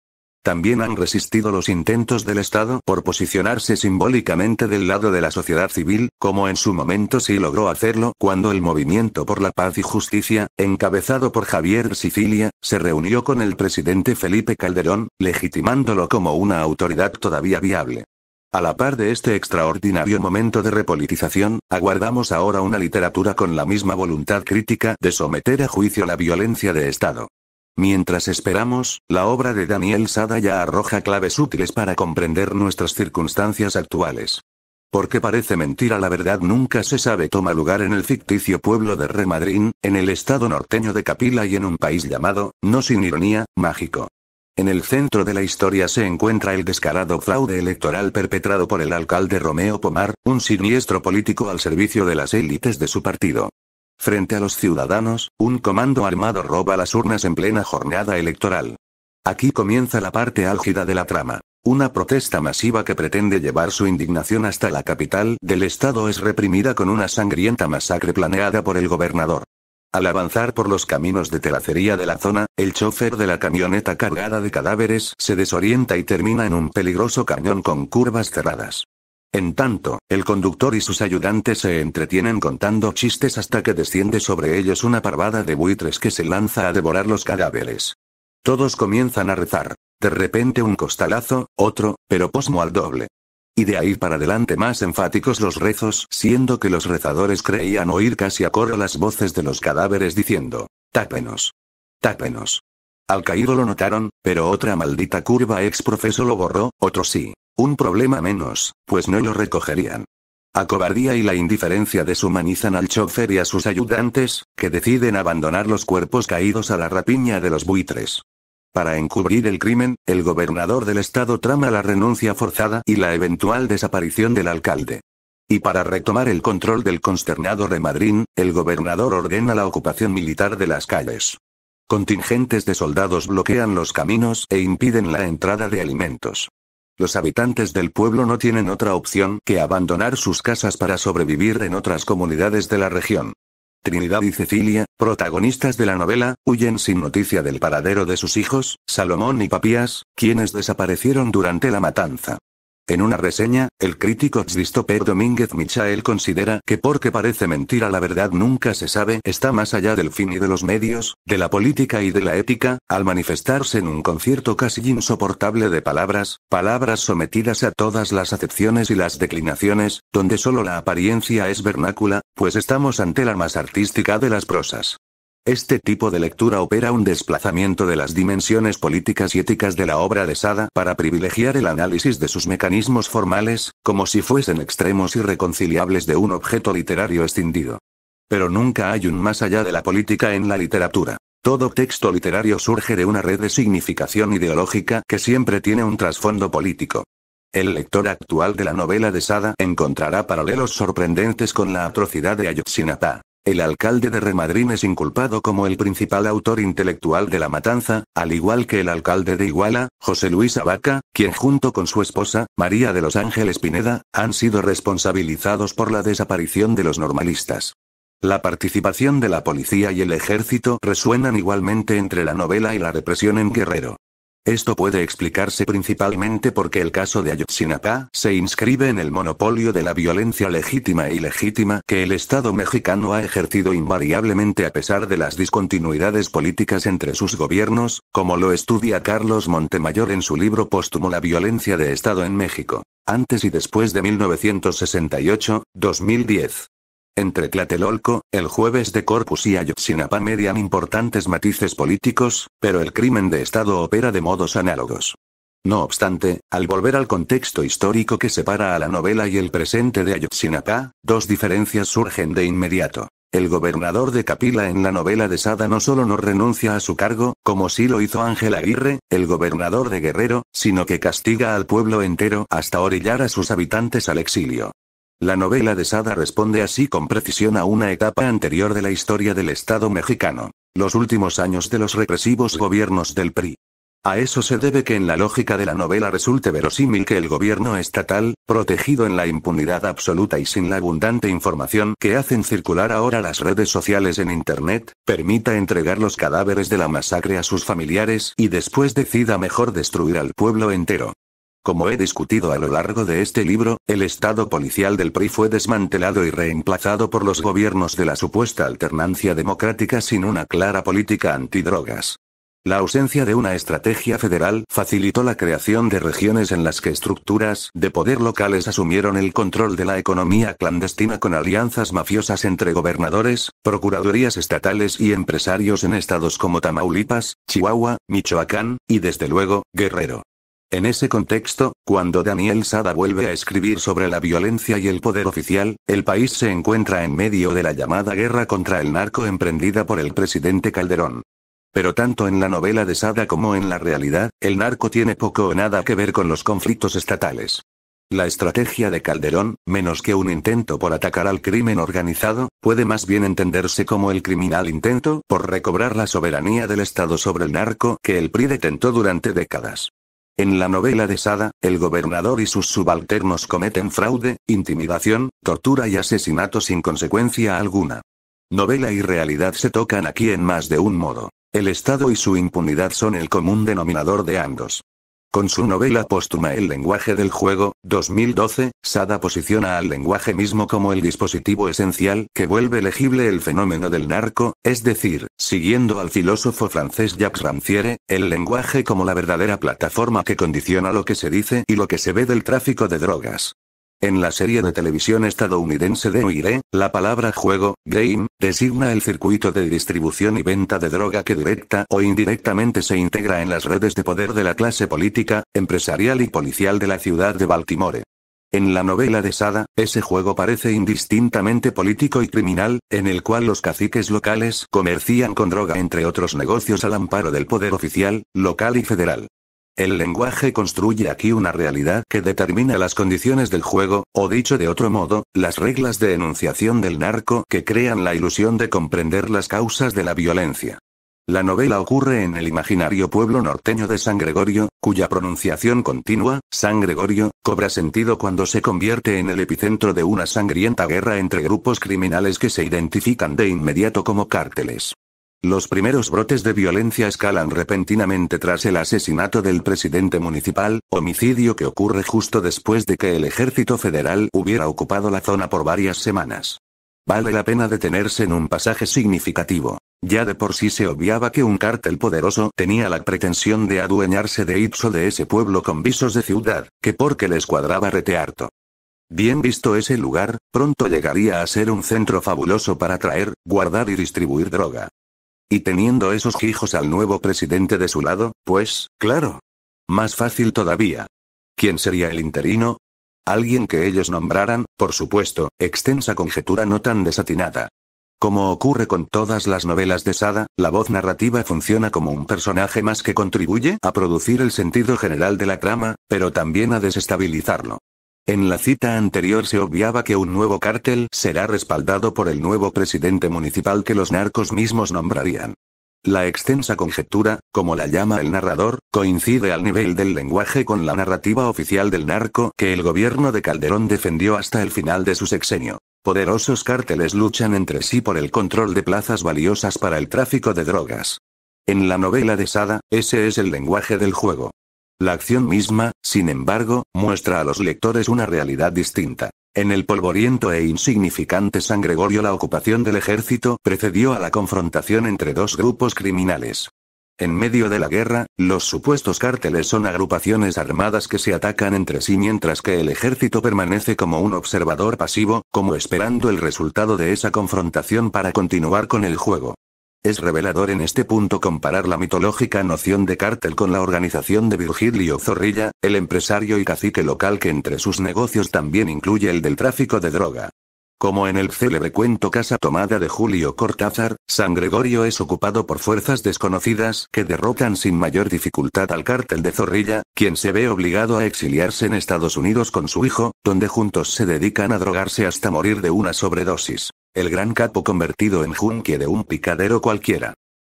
También han resistido los intentos del Estado por posicionarse simbólicamente del lado de la sociedad civil, como en su momento sí logró hacerlo cuando el Movimiento por la Paz y Justicia, encabezado por Javier Sicilia, se reunió con el presidente Felipe Calderón, legitimándolo como una autoridad todavía viable. A la par de este extraordinario momento de repolitización, aguardamos ahora una literatura con la misma voluntad crítica de someter a juicio la violencia de Estado. Mientras esperamos, la obra de Daniel Sada ya arroja claves útiles para comprender nuestras circunstancias actuales. Porque parece mentira la verdad nunca se sabe toma lugar en el ficticio pueblo de Remadrín, en el estado norteño de Capila y en un país llamado, no sin ironía, mágico. En el centro de la historia se encuentra el descarado fraude electoral perpetrado por el alcalde Romeo Pomar, un siniestro político al servicio de las élites de su partido. Frente a los ciudadanos, un comando armado roba las urnas en plena jornada electoral. Aquí comienza la parte álgida de la trama. Una protesta masiva que pretende llevar su indignación hasta la capital del estado es reprimida con una sangrienta masacre planeada por el gobernador. Al avanzar por los caminos de telacería de la zona, el chofer de la camioneta cargada de cadáveres se desorienta y termina en un peligroso cañón con curvas cerradas. En tanto, el conductor y sus ayudantes se entretienen contando chistes hasta que desciende sobre ellos una parvada de buitres que se lanza a devorar los cadáveres. Todos comienzan a rezar. De repente un costalazo, otro, pero posmo al doble. Y de ahí para adelante más enfáticos los rezos, siendo que los rezadores creían oír casi a coro las voces de los cadáveres diciendo, tápenos. Tápenos. Al caído lo notaron, pero otra maldita curva ex lo borró, otro sí, un problema menos, pues no lo recogerían. A cobardía y la indiferencia deshumanizan al chofer y a sus ayudantes, que deciden abandonar los cuerpos caídos a la rapiña de los buitres. Para encubrir el crimen, el gobernador del estado trama la renuncia forzada y la eventual desaparición del alcalde. Y para retomar el control del consternado de Madrid, el gobernador ordena la ocupación militar de las calles. Contingentes de soldados bloquean los caminos e impiden la entrada de alimentos. Los habitantes del pueblo no tienen otra opción que abandonar sus casas para sobrevivir en otras comunidades de la región. Trinidad y Cecilia, protagonistas de la novela, huyen sin noticia del paradero de sus hijos, Salomón y Papías, quienes desaparecieron durante la matanza. En una reseña, el crítico Christopher Domínguez Michael considera que porque parece mentira la verdad nunca se sabe, está más allá del fin y de los medios, de la política y de la ética, al manifestarse en un concierto casi insoportable de palabras, palabras sometidas a todas las acepciones y las declinaciones, donde solo la apariencia es vernácula, pues estamos ante la más artística de las prosas. Este tipo de lectura opera un desplazamiento de las dimensiones políticas y éticas de la obra de Sada para privilegiar el análisis de sus mecanismos formales, como si fuesen extremos irreconciliables de un objeto literario escindido. Pero nunca hay un más allá de la política en la literatura. Todo texto literario surge de una red de significación ideológica que siempre tiene un trasfondo político. El lector actual de la novela de Sada encontrará paralelos sorprendentes con la atrocidad de Ayotzinapa. El alcalde de Remadrín es inculpado como el principal autor intelectual de la matanza, al igual que el alcalde de Iguala, José Luis Abaca, quien junto con su esposa, María de los Ángeles Pineda, han sido responsabilizados por la desaparición de los normalistas. La participación de la policía y el ejército resuenan igualmente entre la novela y la represión en Guerrero. Esto puede explicarse principalmente porque el caso de Ayotzinapa se inscribe en el monopolio de la violencia legítima y legítima que el Estado mexicano ha ejercido invariablemente a pesar de las discontinuidades políticas entre sus gobiernos, como lo estudia Carlos Montemayor en su libro póstumo La violencia de Estado en México. Antes y después de 1968, 2010. Entre Tlatelolco, el jueves de Corpus y Ayotzinapa median importantes matices políticos, pero el crimen de Estado opera de modos análogos. No obstante, al volver al contexto histórico que separa a la novela y el presente de Ayotzinapa, dos diferencias surgen de inmediato. El gobernador de Capila en la novela de Sada no solo no renuncia a su cargo, como sí lo hizo Ángel Aguirre, el gobernador de Guerrero, sino que castiga al pueblo entero hasta orillar a sus habitantes al exilio. La novela de Sada responde así con precisión a una etapa anterior de la historia del Estado mexicano, los últimos años de los represivos gobiernos del PRI. A eso se debe que en la lógica de la novela resulte verosímil que el gobierno estatal, protegido en la impunidad absoluta y sin la abundante información que hacen circular ahora las redes sociales en Internet, permita entregar los cadáveres de la masacre a sus familiares y después decida mejor destruir al pueblo entero. Como he discutido a lo largo de este libro, el Estado policial del PRI fue desmantelado y reemplazado por los gobiernos de la supuesta alternancia democrática sin una clara política antidrogas. La ausencia de una estrategia federal facilitó la creación de regiones en las que estructuras de poder locales asumieron el control de la economía clandestina con alianzas mafiosas entre gobernadores, procuradurías estatales y empresarios en estados como Tamaulipas, Chihuahua, Michoacán, y desde luego, Guerrero. En ese contexto, cuando Daniel Sada vuelve a escribir sobre la violencia y el poder oficial, el país se encuentra en medio de la llamada guerra contra el narco emprendida por el presidente Calderón. Pero tanto en la novela de Sada como en la realidad, el narco tiene poco o nada que ver con los conflictos estatales. La estrategia de Calderón, menos que un intento por atacar al crimen organizado, puede más bien entenderse como el criminal intento por recobrar la soberanía del Estado sobre el narco que el PRI detentó durante décadas. En la novela de Sada, el gobernador y sus subalternos cometen fraude, intimidación, tortura y asesinato sin consecuencia alguna. Novela y realidad se tocan aquí en más de un modo. El Estado y su impunidad son el común denominador de ambos. Con su novela póstuma El lenguaje del juego, 2012, Sada posiciona al lenguaje mismo como el dispositivo esencial que vuelve legible el fenómeno del narco, es decir, siguiendo al filósofo francés Jacques Rancière, el lenguaje como la verdadera plataforma que condiciona lo que se dice y lo que se ve del tráfico de drogas. En la serie de televisión estadounidense de Oire, la palabra juego, game, designa el circuito de distribución y venta de droga que directa o indirectamente se integra en las redes de poder de la clase política, empresarial y policial de la ciudad de Baltimore. En la novela de Sada, ese juego parece indistintamente político y criminal, en el cual los caciques locales comercian con droga entre otros negocios al amparo del poder oficial, local y federal. El lenguaje construye aquí una realidad que determina las condiciones del juego, o dicho de otro modo, las reglas de enunciación del narco que crean la ilusión de comprender las causas de la violencia. La novela ocurre en el imaginario pueblo norteño de San Gregorio, cuya pronunciación continua, San Gregorio, cobra sentido cuando se convierte en el epicentro de una sangrienta guerra entre grupos criminales que se identifican de inmediato como cárteles. Los primeros brotes de violencia escalan repentinamente tras el asesinato del presidente municipal, homicidio que ocurre justo después de que el ejército federal hubiera ocupado la zona por varias semanas. Vale la pena detenerse en un pasaje significativo. Ya de por sí se obviaba que un cártel poderoso tenía la pretensión de adueñarse de Ipso de ese pueblo con visos de ciudad, que porque les cuadraba rete harto. Bien visto ese lugar, pronto llegaría a ser un centro fabuloso para traer, guardar y distribuir droga. Y teniendo esos hijos al nuevo presidente de su lado, pues, claro. Más fácil todavía. ¿Quién sería el interino? Alguien que ellos nombraran, por supuesto, extensa conjetura no tan desatinada. Como ocurre con todas las novelas de Sada, la voz narrativa funciona como un personaje más que contribuye a producir el sentido general de la trama, pero también a desestabilizarlo. En la cita anterior se obviaba que un nuevo cártel será respaldado por el nuevo presidente municipal que los narcos mismos nombrarían. La extensa conjetura, como la llama el narrador, coincide al nivel del lenguaje con la narrativa oficial del narco que el gobierno de Calderón defendió hasta el final de su sexenio. Poderosos cárteles luchan entre sí por el control de plazas valiosas para el tráfico de drogas. En la novela de Sada, ese es el lenguaje del juego. La acción misma, sin embargo, muestra a los lectores una realidad distinta. En el polvoriento e insignificante San Gregorio la ocupación del ejército precedió a la confrontación entre dos grupos criminales. En medio de la guerra, los supuestos cárteles son agrupaciones armadas que se atacan entre sí mientras que el ejército permanece como un observador pasivo, como esperando el resultado de esa confrontación para continuar con el juego. Es revelador en este punto comparar la mitológica noción de cártel con la organización de Virgilio Zorrilla, el empresario y cacique local que entre sus negocios también incluye el del tráfico de droga. Como en el célebre cuento Casa Tomada de Julio Cortázar, San Gregorio es ocupado por fuerzas desconocidas que derrotan sin mayor dificultad al cártel de Zorrilla, quien se ve obligado a exiliarse en Estados Unidos con su hijo, donde juntos se dedican a drogarse hasta morir de una sobredosis. El gran capo convertido en junkie de un picadero cualquiera.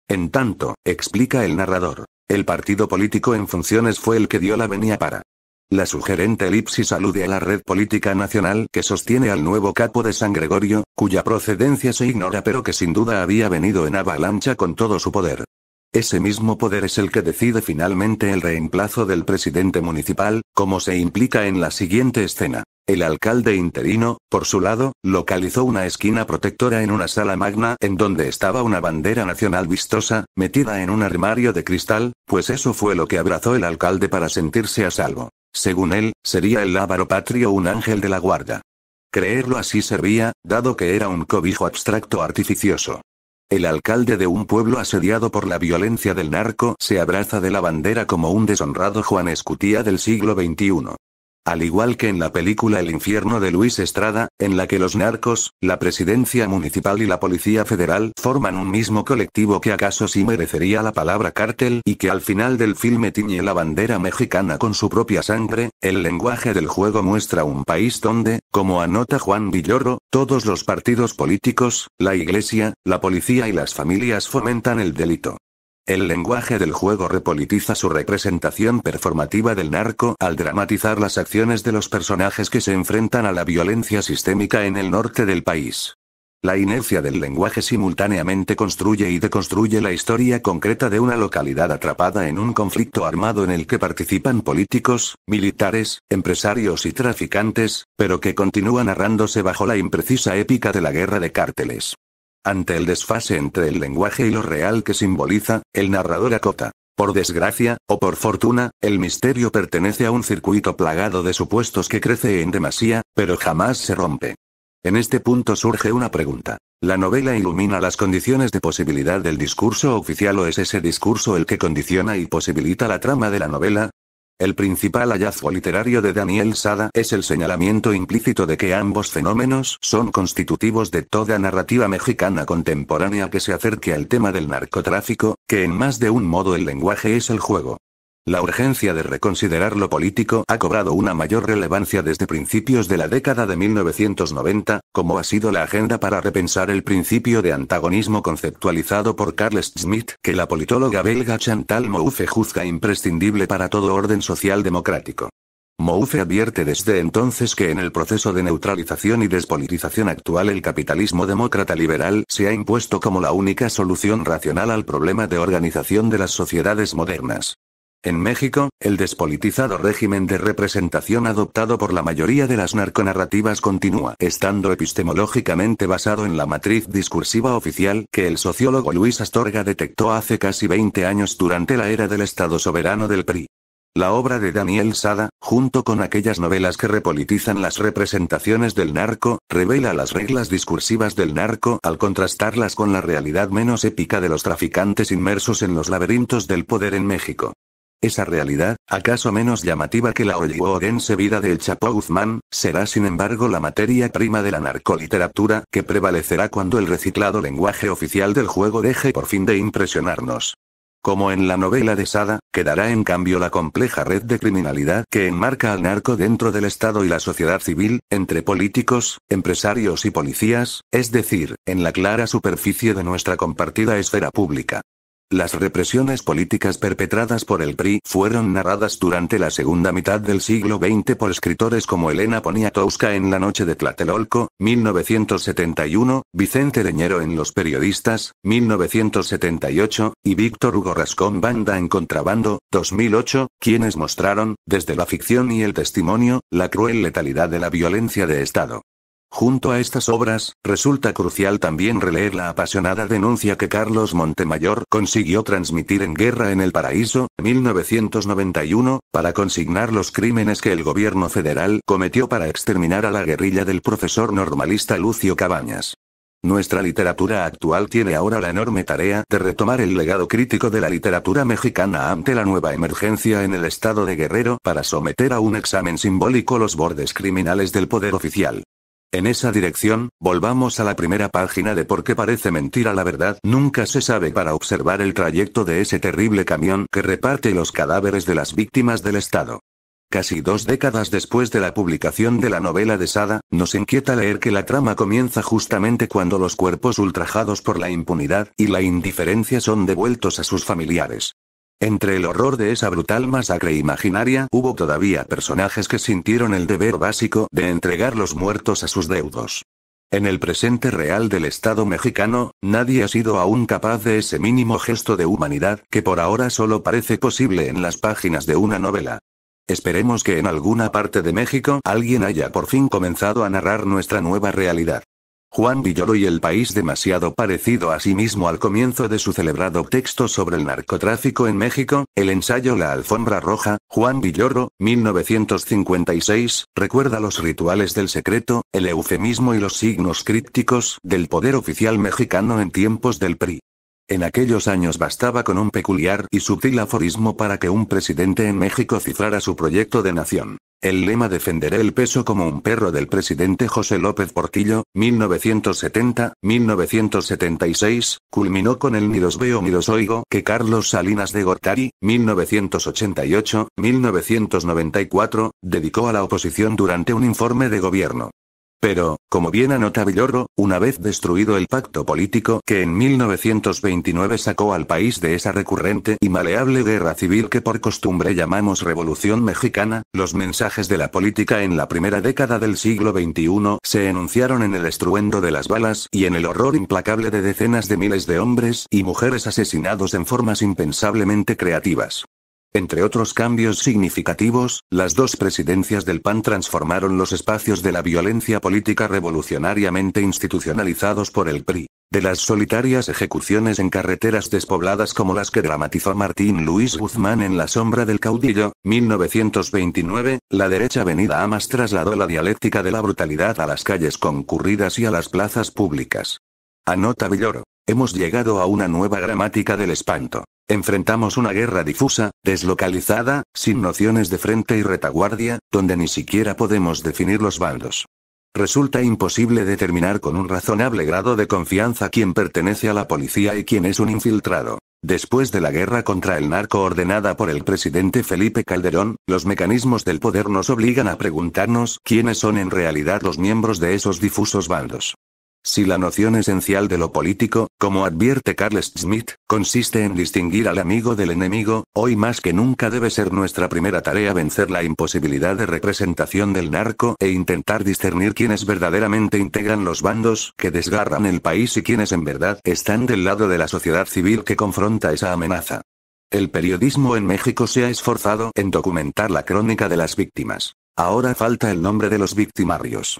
En tanto, explica el narrador, el partido político en funciones fue el que dio la venia para. La sugerente elipsis alude a la red política nacional que sostiene al nuevo capo de San Gregorio, cuya procedencia se ignora pero que sin duda había venido en avalancha con todo su poder. Ese mismo poder es el que decide finalmente el reemplazo del presidente municipal, como se implica en la siguiente escena. El alcalde interino, por su lado, localizó una esquina protectora en una sala magna en donde estaba una bandera nacional vistosa, metida en un armario de cristal, pues eso fue lo que abrazó el alcalde para sentirse a salvo. Según él, sería el lábaro patrio un ángel de la guarda. Creerlo así servía, dado que era un cobijo abstracto artificioso. El alcalde de un pueblo asediado por la violencia del narco se abraza de la bandera como un deshonrado Juan Escutía del siglo XXI. Al igual que en la película El infierno de Luis Estrada, en la que los narcos, la presidencia municipal y la policía federal forman un mismo colectivo que acaso sí merecería la palabra cártel y que al final del filme tiñe la bandera mexicana con su propia sangre, el lenguaje del juego muestra un país donde, como anota Juan Villoro, todos los partidos políticos, la iglesia, la policía y las familias fomentan el delito. El lenguaje del juego repolitiza su representación performativa del narco al dramatizar las acciones de los personajes que se enfrentan a la violencia sistémica en el norte del país. La inercia del lenguaje simultáneamente construye y deconstruye la historia concreta de una localidad atrapada en un conflicto armado en el que participan políticos, militares, empresarios y traficantes, pero que continúa narrándose bajo la imprecisa épica de la guerra de cárteles. Ante el desfase entre el lenguaje y lo real que simboliza, el narrador acota. Por desgracia, o por fortuna, el misterio pertenece a un circuito plagado de supuestos que crece en demasía, pero jamás se rompe. En este punto surge una pregunta. ¿La novela ilumina las condiciones de posibilidad del discurso oficial o es ese discurso el que condiciona y posibilita la trama de la novela? El principal hallazgo literario de Daniel Sada es el señalamiento implícito de que ambos fenómenos son constitutivos de toda narrativa mexicana contemporánea que se acerque al tema del narcotráfico, que en más de un modo el lenguaje es el juego, la urgencia de reconsiderar lo político ha cobrado una mayor relevancia desde principios de la década de 1990, como ha sido la agenda para repensar el principio de antagonismo conceptualizado por Carl Schmitt, que la politóloga belga Chantal Mouffe juzga imprescindible para todo orden social democrático. Mouffe advierte desde entonces que en el proceso de neutralización y despolitización actual el capitalismo demócrata liberal se ha impuesto como la única solución racional al problema de organización de las sociedades modernas. En México, el despolitizado régimen de representación adoptado por la mayoría de las narconarrativas continúa estando epistemológicamente basado en la matriz discursiva oficial que el sociólogo Luis Astorga detectó hace casi 20 años durante la era del Estado soberano del PRI. La obra de Daniel Sada, junto con aquellas novelas que repolitizan las representaciones del narco, revela las reglas discursivas del narco al contrastarlas con la realidad menos épica de los traficantes inmersos en los laberintos del poder en México. Esa realidad, acaso menos llamativa que la hollywoodense vida del Chapo Guzmán, será sin embargo la materia prima de la narcoliteratura que prevalecerá cuando el reciclado lenguaje oficial del juego deje por fin de impresionarnos. Como en la novela de Sada, quedará en cambio la compleja red de criminalidad que enmarca al narco dentro del Estado y la sociedad civil, entre políticos, empresarios y policías, es decir, en la clara superficie de nuestra compartida esfera pública. Las represiones políticas perpetradas por el PRI fueron narradas durante la segunda mitad del siglo XX por escritores como Elena Poniatowska en La Noche de Tlatelolco, 1971, Vicente Leñero en Los Periodistas, 1978, y Víctor Hugo Rascón Banda en Contrabando, 2008, quienes mostraron, desde la ficción y el testimonio, la cruel letalidad de la violencia de Estado. Junto a estas obras, resulta crucial también releer la apasionada denuncia que Carlos Montemayor consiguió transmitir en Guerra en el Paraíso, 1991, para consignar los crímenes que el gobierno federal cometió para exterminar a la guerrilla del profesor normalista Lucio Cabañas. Nuestra literatura actual tiene ahora la enorme tarea de retomar el legado crítico de la literatura mexicana ante la nueva emergencia en el estado de Guerrero para someter a un examen simbólico los bordes criminales del poder oficial. En esa dirección, volvamos a la primera página de Por qué parece mentira la verdad. Nunca se sabe para observar el trayecto de ese terrible camión que reparte los cadáveres de las víctimas del Estado. Casi dos décadas después de la publicación de la novela de Sada, nos inquieta leer que la trama comienza justamente cuando los cuerpos ultrajados por la impunidad y la indiferencia son devueltos a sus familiares. Entre el horror de esa brutal masacre imaginaria hubo todavía personajes que sintieron el deber básico de entregar los muertos a sus deudos. En el presente real del Estado mexicano, nadie ha sido aún capaz de ese mínimo gesto de humanidad que por ahora solo parece posible en las páginas de una novela. Esperemos que en alguna parte de México alguien haya por fin comenzado a narrar nuestra nueva realidad. Juan Villoro y el país demasiado parecido a sí mismo al comienzo de su celebrado texto sobre el narcotráfico en México, el ensayo La Alfombra Roja, Juan Villoro, 1956, recuerda los rituales del secreto, el eufemismo y los signos crípticos del poder oficial mexicano en tiempos del PRI. En aquellos años bastaba con un peculiar y sutil aforismo para que un presidente en México cifrara su proyecto de nación. El lema Defenderé el peso como un perro del presidente José López Portillo, 1970-1976, culminó con el Ni los veo ni los oigo que Carlos Salinas de Gortari, 1988-1994, dedicó a la oposición durante un informe de gobierno. Pero, como bien anota Villorro, una vez destruido el pacto político que en 1929 sacó al país de esa recurrente y maleable guerra civil que por costumbre llamamos Revolución Mexicana, los mensajes de la política en la primera década del siglo XXI se enunciaron en el estruendo de las balas y en el horror implacable de decenas de miles de hombres y mujeres asesinados en formas impensablemente creativas. Entre otros cambios significativos, las dos presidencias del PAN transformaron los espacios de la violencia política revolucionariamente institucionalizados por el PRI. De las solitarias ejecuciones en carreteras despobladas como las que dramatizó Martín Luis Guzmán en La sombra del caudillo, 1929, la derecha venida más trasladó la dialéctica de la brutalidad a las calles concurridas y a las plazas públicas. Anota Villoro. Hemos llegado a una nueva gramática del espanto. Enfrentamos una guerra difusa, deslocalizada, sin nociones de frente y retaguardia, donde ni siquiera podemos definir los bandos. Resulta imposible determinar con un razonable grado de confianza quién pertenece a la policía y quién es un infiltrado. Después de la guerra contra el narco ordenada por el presidente Felipe Calderón, los mecanismos del poder nos obligan a preguntarnos quiénes son en realidad los miembros de esos difusos bandos. Si la noción esencial de lo político, como advierte Carl Schmidt, consiste en distinguir al amigo del enemigo, hoy más que nunca debe ser nuestra primera tarea vencer la imposibilidad de representación del narco e intentar discernir quiénes verdaderamente integran los bandos que desgarran el país y quienes en verdad están del lado de la sociedad civil que confronta esa amenaza. El periodismo en México se ha esforzado en documentar la crónica de las víctimas. Ahora falta el nombre de los victimarios.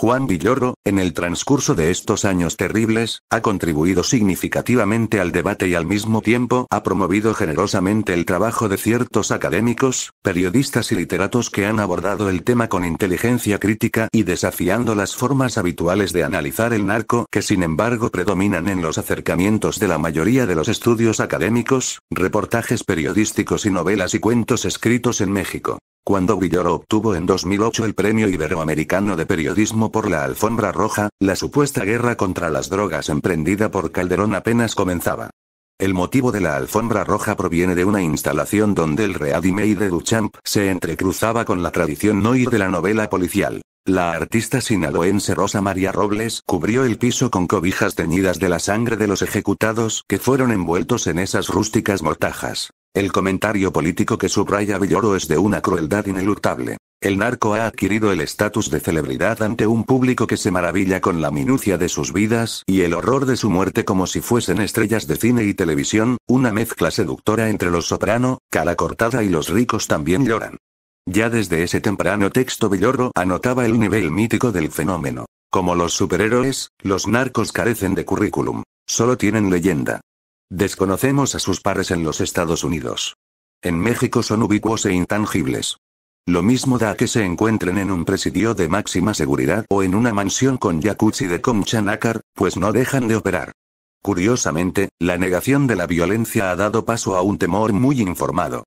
Juan Villoro, en el transcurso de estos años terribles, ha contribuido significativamente al debate y al mismo tiempo ha promovido generosamente el trabajo de ciertos académicos, periodistas y literatos que han abordado el tema con inteligencia crítica y desafiando las formas habituales de analizar el narco que sin embargo predominan en los acercamientos de la mayoría de los estudios académicos, reportajes periodísticos y novelas y cuentos escritos en México. Cuando Villoro obtuvo en 2008 el Premio Iberoamericano de Periodismo por la Alfombra Roja, la supuesta guerra contra las drogas emprendida por Calderón apenas comenzaba. El motivo de la alfombra roja proviene de una instalación donde el y de Duchamp se entrecruzaba con la tradición noir de la novela policial. La artista sinaloense Rosa María Robles cubrió el piso con cobijas teñidas de la sangre de los ejecutados que fueron envueltos en esas rústicas mortajas. El comentario político que subraya Villoro es de una crueldad ineluctable. El narco ha adquirido el estatus de celebridad ante un público que se maravilla con la minucia de sus vidas y el horror de su muerte como si fuesen estrellas de cine y televisión, una mezcla seductora entre los soprano, cara cortada y los ricos también lloran. Ya desde ese temprano texto Villoro anotaba el nivel mítico del fenómeno. Como los superhéroes, los narcos carecen de currículum. Solo tienen leyenda. Desconocemos a sus pares en los Estados Unidos. En México son ubicuos e intangibles. Lo mismo da que se encuentren en un presidio de máxima seguridad o en una mansión con jacuzzi de concha pues no dejan de operar. Curiosamente, la negación de la violencia ha dado paso a un temor muy informado.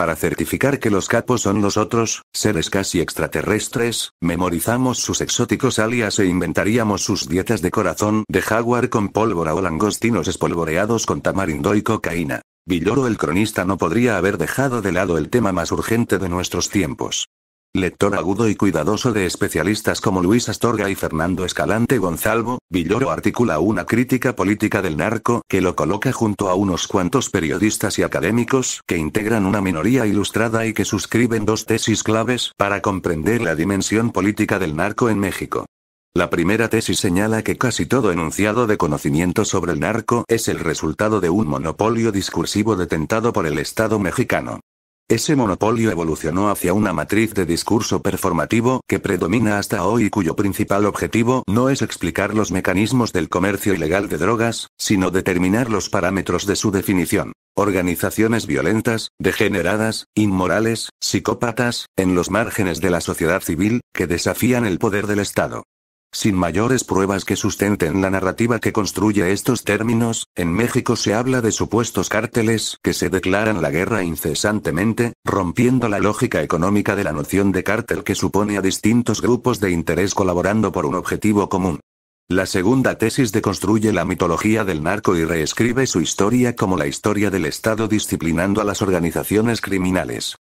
Para certificar que los capos son los otros, seres casi extraterrestres, memorizamos sus exóticos alias e inventaríamos sus dietas de corazón de jaguar con pólvora o langostinos espolvoreados con tamarindo y cocaína. Villoro el cronista no podría haber dejado de lado el tema más urgente de nuestros tiempos. Lector agudo y cuidadoso de especialistas como Luis Astorga y Fernando Escalante Gonzalvo, Villoro articula una crítica política del narco que lo coloca junto a unos cuantos periodistas y académicos que integran una minoría ilustrada y que suscriben dos tesis claves para comprender la dimensión política del narco en México. La primera tesis señala que casi todo enunciado de conocimiento sobre el narco es el resultado de un monopolio discursivo detentado por el Estado mexicano. Ese monopolio evolucionó hacia una matriz de discurso performativo que predomina hasta hoy y cuyo principal objetivo no es explicar los mecanismos del comercio ilegal de drogas, sino determinar los parámetros de su definición. Organizaciones violentas, degeneradas, inmorales, psicópatas, en los márgenes de la sociedad civil, que desafían el poder del Estado. Sin mayores pruebas que sustenten la narrativa que construye estos términos, en México se habla de supuestos cárteles que se declaran la guerra incesantemente, rompiendo la lógica económica de la noción de cártel que supone a distintos grupos de interés colaborando por un objetivo común. La segunda tesis deconstruye la mitología del narco y reescribe su historia como la historia del Estado disciplinando a las organizaciones criminales.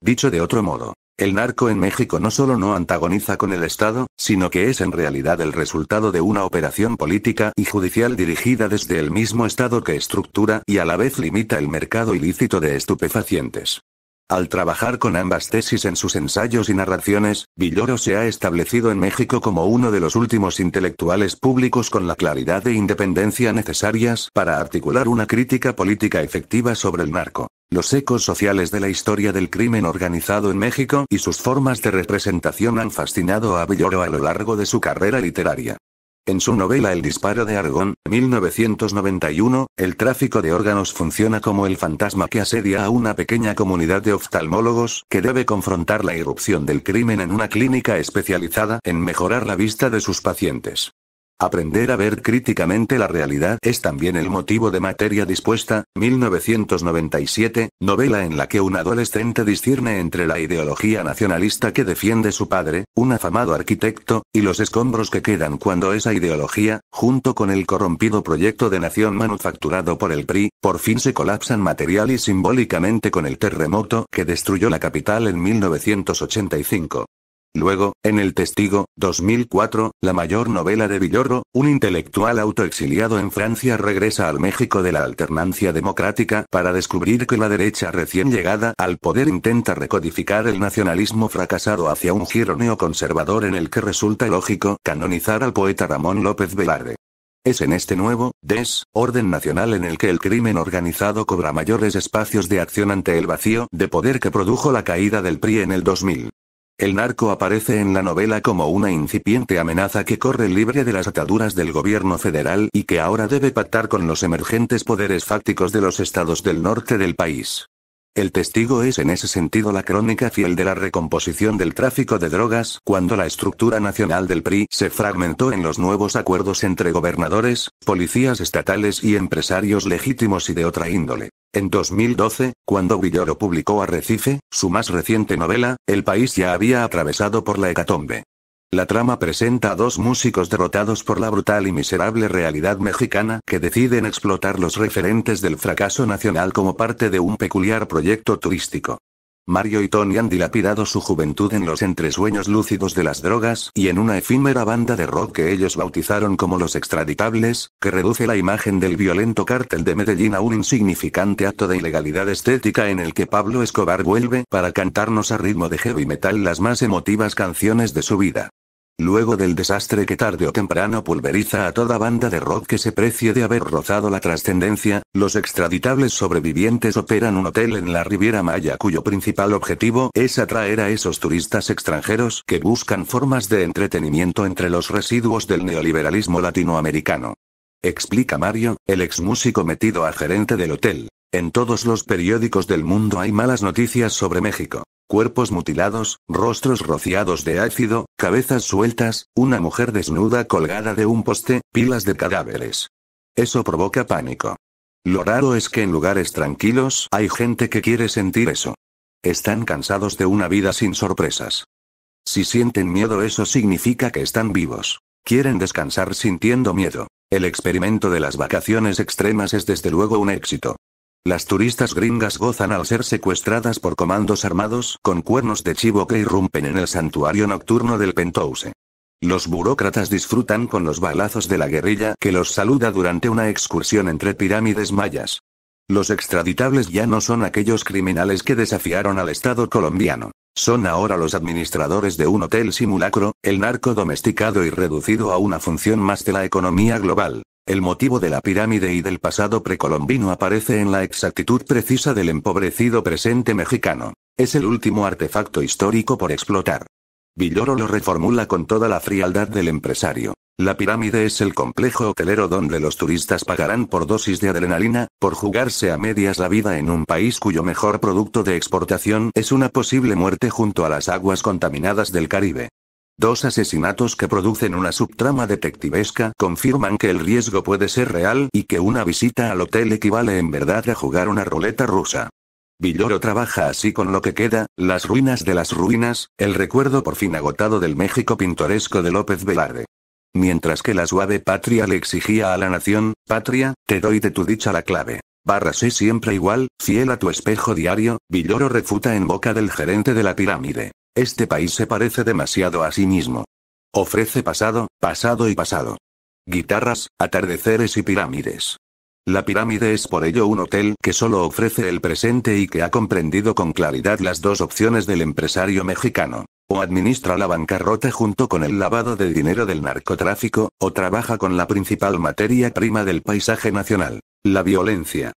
Dicho de otro modo, el narco en México no solo no antagoniza con el Estado, sino que es en realidad el resultado de una operación política y judicial dirigida desde el mismo Estado que estructura y a la vez limita el mercado ilícito de estupefacientes. Al trabajar con ambas tesis en sus ensayos y narraciones, Villoro se ha establecido en México como uno de los últimos intelectuales públicos con la claridad e independencia necesarias para articular una crítica política efectiva sobre el narco. Los ecos sociales de la historia del crimen organizado en México y sus formas de representación han fascinado a Villoro a lo largo de su carrera literaria. En su novela El disparo de Argón 1991, el tráfico de órganos funciona como el fantasma que asedia a una pequeña comunidad de oftalmólogos que debe confrontar la irrupción del crimen en una clínica especializada en mejorar la vista de sus pacientes. Aprender a ver críticamente la realidad es también el motivo de Materia Dispuesta, 1997, novela en la que un adolescente discierne entre la ideología nacionalista que defiende su padre, un afamado arquitecto, y los escombros que quedan cuando esa ideología, junto con el corrompido proyecto de nación manufacturado por el PRI, por fin se colapsan material y simbólicamente con el terremoto que destruyó la capital en 1985. Luego, en El Testigo, 2004, la mayor novela de Villoro, un intelectual autoexiliado en Francia regresa al México de la alternancia democrática para descubrir que la derecha recién llegada al poder intenta recodificar el nacionalismo fracasado hacia un giro neoconservador en el que resulta lógico canonizar al poeta Ramón López Velarde. Es en este nuevo, DES, orden nacional en el que el crimen organizado cobra mayores espacios de acción ante el vacío de poder que produjo la caída del PRI en el 2000. El narco aparece en la novela como una incipiente amenaza que corre libre de las ataduras del gobierno federal y que ahora debe pactar con los emergentes poderes fácticos de los estados del norte del país. El testigo es en ese sentido la crónica fiel de la recomposición del tráfico de drogas, cuando la estructura nacional del PRI se fragmentó en los nuevos acuerdos entre gobernadores, policías estatales y empresarios legítimos y de otra índole. En 2012, cuando Villoro publicó Arrecife, su más reciente novela, el país ya había atravesado por la hecatombe. La trama presenta a dos músicos derrotados por la brutal y miserable realidad mexicana que deciden explotar los referentes del fracaso nacional como parte de un peculiar proyecto turístico. Mario y Tony han dilapidado su juventud en los entresueños lúcidos de las drogas y en una efímera banda de rock que ellos bautizaron como Los Extraditables, que reduce la imagen del violento cártel de Medellín a un insignificante acto de ilegalidad estética en el que Pablo Escobar vuelve para cantarnos a ritmo de heavy metal las más emotivas canciones de su vida. Luego del desastre que tarde o temprano pulveriza a toda banda de rock que se precie de haber rozado la trascendencia, los extraditables sobrevivientes operan un hotel en la Riviera Maya cuyo principal objetivo es atraer a esos turistas extranjeros que buscan formas de entretenimiento entre los residuos del neoliberalismo latinoamericano. Explica Mario, el ex músico metido a gerente del hotel. En todos los periódicos del mundo hay malas noticias sobre México. Cuerpos mutilados, rostros rociados de ácido, cabezas sueltas, una mujer desnuda colgada de un poste, pilas de cadáveres. Eso provoca pánico. Lo raro es que en lugares tranquilos hay gente que quiere sentir eso. Están cansados de una vida sin sorpresas. Si sienten miedo eso significa que están vivos. Quieren descansar sintiendo miedo. El experimento de las vacaciones extremas es desde luego un éxito. Las turistas gringas gozan al ser secuestradas por comandos armados con cuernos de chivo que irrumpen en el santuario nocturno del Pentouse. Los burócratas disfrutan con los balazos de la guerrilla que los saluda durante una excursión entre pirámides mayas. Los extraditables ya no son aquellos criminales que desafiaron al Estado colombiano. Son ahora los administradores de un hotel simulacro, el narco domesticado y reducido a una función más de la economía global. El motivo de la pirámide y del pasado precolombino aparece en la exactitud precisa del empobrecido presente mexicano. Es el último artefacto histórico por explotar. Villoro lo reformula con toda la frialdad del empresario. La pirámide es el complejo hotelero donde los turistas pagarán por dosis de adrenalina, por jugarse a medias la vida en un país cuyo mejor producto de exportación es una posible muerte junto a las aguas contaminadas del Caribe. Dos asesinatos que producen una subtrama detectivesca confirman que el riesgo puede ser real y que una visita al hotel equivale en verdad a jugar una ruleta rusa. Villoro trabaja así con lo que queda, las ruinas de las ruinas, el recuerdo por fin agotado del México pintoresco de López Velarde. Mientras que la suave patria le exigía a la nación, patria, te doy de tu dicha la clave. Barra sé siempre igual, fiel a tu espejo diario, Villoro refuta en boca del gerente de la pirámide. Este país se parece demasiado a sí mismo. Ofrece pasado, pasado y pasado. Guitarras, atardeceres y pirámides. La pirámide es por ello un hotel que solo ofrece el presente y que ha comprendido con claridad las dos opciones del empresario mexicano. O administra la bancarrota junto con el lavado de dinero del narcotráfico, o trabaja con la principal materia prima del paisaje nacional, la violencia.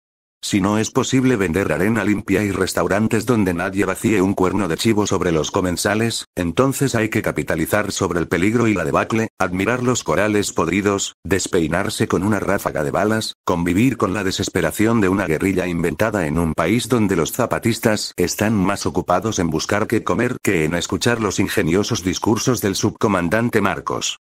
Si no es posible vender arena limpia y restaurantes donde nadie vacíe un cuerno de chivo sobre los comensales, entonces hay que capitalizar sobre el peligro y la debacle, admirar los corales podridos, despeinarse con una ráfaga de balas, convivir con la desesperación de una guerrilla inventada en un país donde los zapatistas están más ocupados en buscar que comer que en escuchar los ingeniosos discursos del subcomandante Marcos.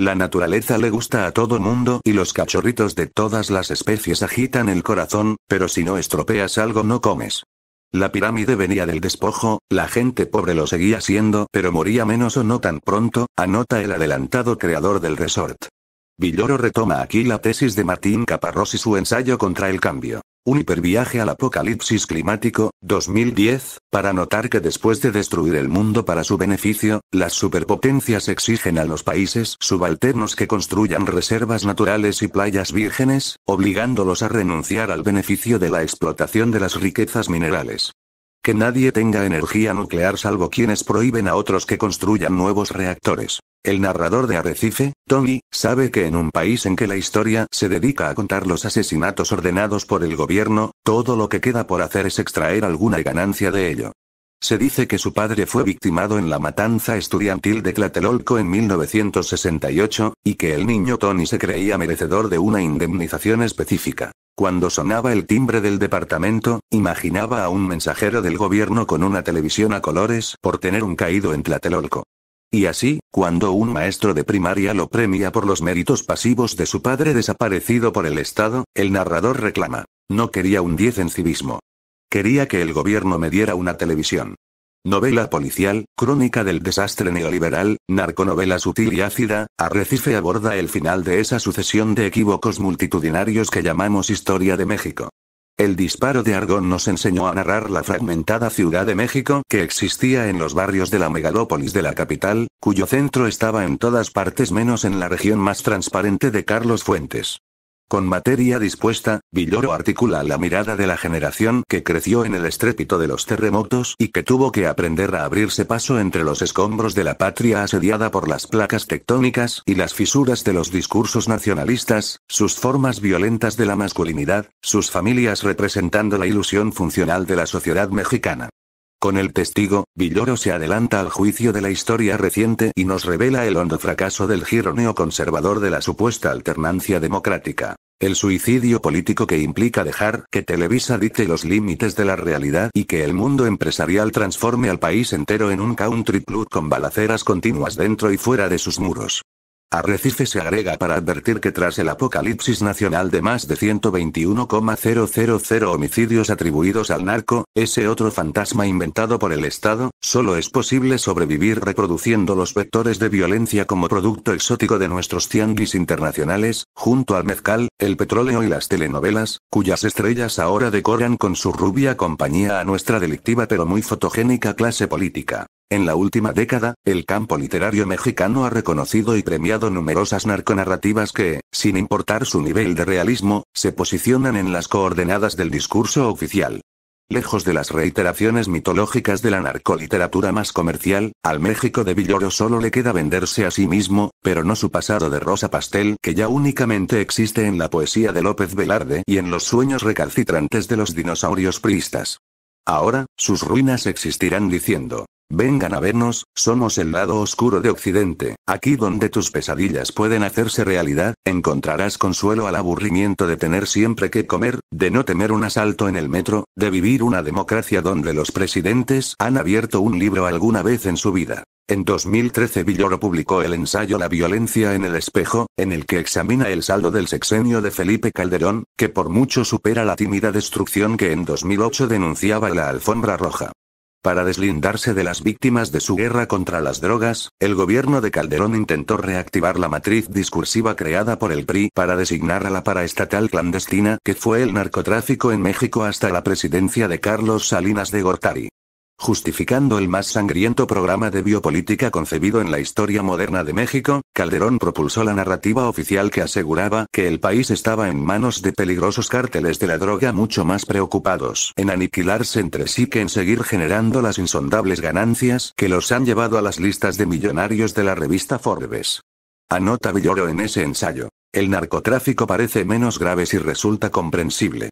La naturaleza le gusta a todo mundo y los cachorritos de todas las especies agitan el corazón, pero si no estropeas algo no comes. La pirámide venía del despojo, la gente pobre lo seguía siendo, pero moría menos o no tan pronto, anota el adelantado creador del resort. Villoro retoma aquí la tesis de Martín Caparrós y su ensayo contra el cambio. Un hiperviaje al apocalipsis climático, 2010, para notar que después de destruir el mundo para su beneficio, las superpotencias exigen a los países subalternos que construyan reservas naturales y playas vírgenes, obligándolos a renunciar al beneficio de la explotación de las riquezas minerales. Que nadie tenga energía nuclear salvo quienes prohíben a otros que construyan nuevos reactores. El narrador de Arrecife, Tony, sabe que en un país en que la historia se dedica a contar los asesinatos ordenados por el gobierno, todo lo que queda por hacer es extraer alguna ganancia de ello. Se dice que su padre fue victimado en la matanza estudiantil de Tlatelolco en 1968, y que el niño Tony se creía merecedor de una indemnización específica. Cuando sonaba el timbre del departamento, imaginaba a un mensajero del gobierno con una televisión a colores por tener un caído en Tlatelolco. Y así, cuando un maestro de primaria lo premia por los méritos pasivos de su padre desaparecido por el Estado, el narrador reclama. No quería un 10 en civismo. Quería que el gobierno me diera una televisión. Novela policial, crónica del desastre neoliberal, narconovela sutil y ácida, Arrecife aborda el final de esa sucesión de equívocos multitudinarios que llamamos historia de México. El disparo de Argón nos enseñó a narrar la fragmentada Ciudad de México que existía en los barrios de la megalópolis de la capital, cuyo centro estaba en todas partes menos en la región más transparente de Carlos Fuentes. Con materia dispuesta, Villoro articula la mirada de la generación que creció en el estrépito de los terremotos y que tuvo que aprender a abrirse paso entre los escombros de la patria asediada por las placas tectónicas y las fisuras de los discursos nacionalistas, sus formas violentas de la masculinidad, sus familias representando la ilusión funcional de la sociedad mexicana. Con el testigo, Villoro se adelanta al juicio de la historia reciente y nos revela el hondo fracaso del giro conservador de la supuesta alternancia democrática. El suicidio político que implica dejar que Televisa dicte los límites de la realidad y que el mundo empresarial transforme al país entero en un country club con balaceras continuas dentro y fuera de sus muros. Arrecife se agrega para advertir que tras el apocalipsis nacional de más de 121,000 homicidios atribuidos al narco, ese otro fantasma inventado por el Estado, solo es posible sobrevivir reproduciendo los vectores de violencia como producto exótico de nuestros tianguis internacionales, junto al mezcal, el petróleo y las telenovelas, cuyas estrellas ahora decoran con su rubia compañía a nuestra delictiva pero muy fotogénica clase política. En la última década, el campo literario mexicano ha reconocido y premiado numerosas narconarrativas que, sin importar su nivel de realismo, se posicionan en las coordenadas del discurso oficial. Lejos de las reiteraciones mitológicas de la narcoliteratura más comercial, al México de Villoro solo le queda venderse a sí mismo, pero no su pasado de rosa pastel que ya únicamente existe en la poesía de López Velarde y en los sueños recalcitrantes de los dinosaurios priistas. Ahora, sus ruinas existirán diciendo, Vengan a vernos, somos el lado oscuro de Occidente, aquí donde tus pesadillas pueden hacerse realidad, encontrarás consuelo al aburrimiento de tener siempre que comer, de no temer un asalto en el metro, de vivir una democracia donde los presidentes han abierto un libro alguna vez en su vida. En 2013 Villoro publicó el ensayo La violencia en el espejo, en el que examina el saldo del sexenio de Felipe Calderón, que por mucho supera la tímida destrucción que en 2008 denunciaba la alfombra roja. Para deslindarse de las víctimas de su guerra contra las drogas, el gobierno de Calderón intentó reactivar la matriz discursiva creada por el PRI para designar a la paraestatal clandestina que fue el narcotráfico en México hasta la presidencia de Carlos Salinas de Gortari. Justificando el más sangriento programa de biopolítica concebido en la historia moderna de México, Calderón propulsó la narrativa oficial que aseguraba que el país estaba en manos de peligrosos cárteles de la droga mucho más preocupados en aniquilarse entre sí que en seguir generando las insondables ganancias que los han llevado a las listas de millonarios de la revista Forbes. Anota Villoro en ese ensayo. El narcotráfico parece menos grave si resulta comprensible.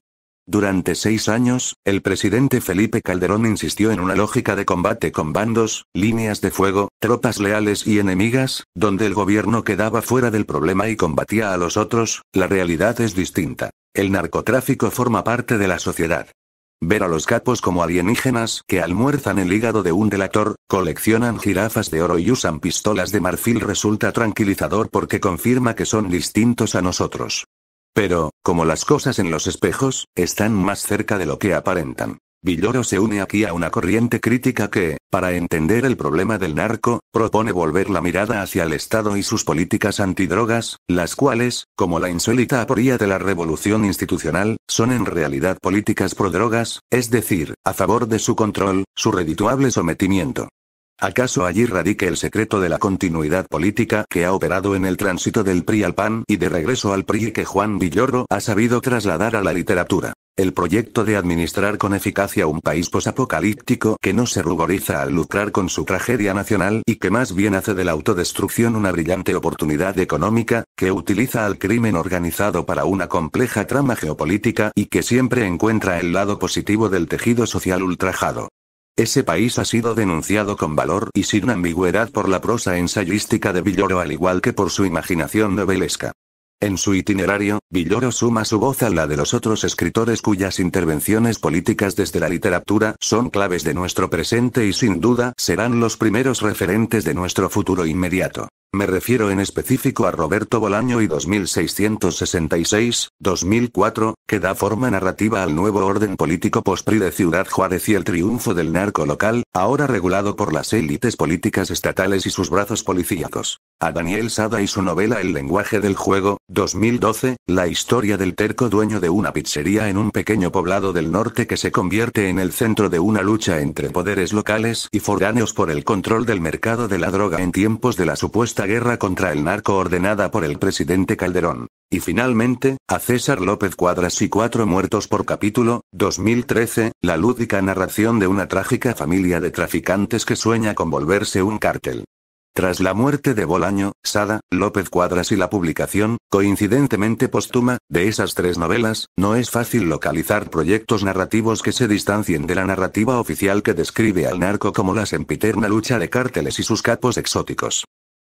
Durante seis años, el presidente Felipe Calderón insistió en una lógica de combate con bandos, líneas de fuego, tropas leales y enemigas, donde el gobierno quedaba fuera del problema y combatía a los otros, la realidad es distinta. El narcotráfico forma parte de la sociedad. Ver a los capos como alienígenas que almuerzan el hígado de un delator, coleccionan jirafas de oro y usan pistolas de marfil resulta tranquilizador porque confirma que son distintos a nosotros. Pero, como las cosas en los espejos, están más cerca de lo que aparentan. Villoro se une aquí a una corriente crítica que, para entender el problema del narco, propone volver la mirada hacia el Estado y sus políticas antidrogas, las cuales, como la insólita aporía de la revolución institucional, son en realidad políticas prodrogas, es decir, a favor de su control, su redituable sometimiento. ¿Acaso allí radique el secreto de la continuidad política que ha operado en el tránsito del PRI al PAN y de regreso al PRI que Juan Villoro ha sabido trasladar a la literatura? El proyecto de administrar con eficacia un país posapocalíptico que no se ruboriza al lucrar con su tragedia nacional y que más bien hace de la autodestrucción una brillante oportunidad económica, que utiliza al crimen organizado para una compleja trama geopolítica y que siempre encuentra el lado positivo del tejido social ultrajado. Ese país ha sido denunciado con valor y sin ambigüedad por la prosa ensayística de Villoro al igual que por su imaginación novelesca. En su itinerario, Villoro suma su voz a la de los otros escritores cuyas intervenciones políticas desde la literatura son claves de nuestro presente y sin duda serán los primeros referentes de nuestro futuro inmediato. Me refiero en específico a Roberto Bolaño y 2666, 2004, que da forma narrativa al nuevo orden político postpri de Ciudad Juárez y el triunfo del narco local, ahora regulado por las élites políticas estatales y sus brazos policíacos. A Daniel Sada y su novela El lenguaje del juego, 2012, la historia del terco dueño de una pizzería en un pequeño poblado del norte que se convierte en el centro de una lucha entre poderes locales y foráneos por el control del mercado de la droga en tiempos de la supuesta guerra contra el narco ordenada por el presidente Calderón. Y finalmente, a César López Cuadras y Cuatro Muertos por Capítulo, 2013, la lúdica narración de una trágica familia de traficantes que sueña con volverse un cártel. Tras la muerte de Bolaño, Sada, López Cuadras y la publicación, coincidentemente póstuma, de esas tres novelas, no es fácil localizar proyectos narrativos que se distancien de la narrativa oficial que describe al narco como la sempiterna lucha de cárteles y sus capos exóticos.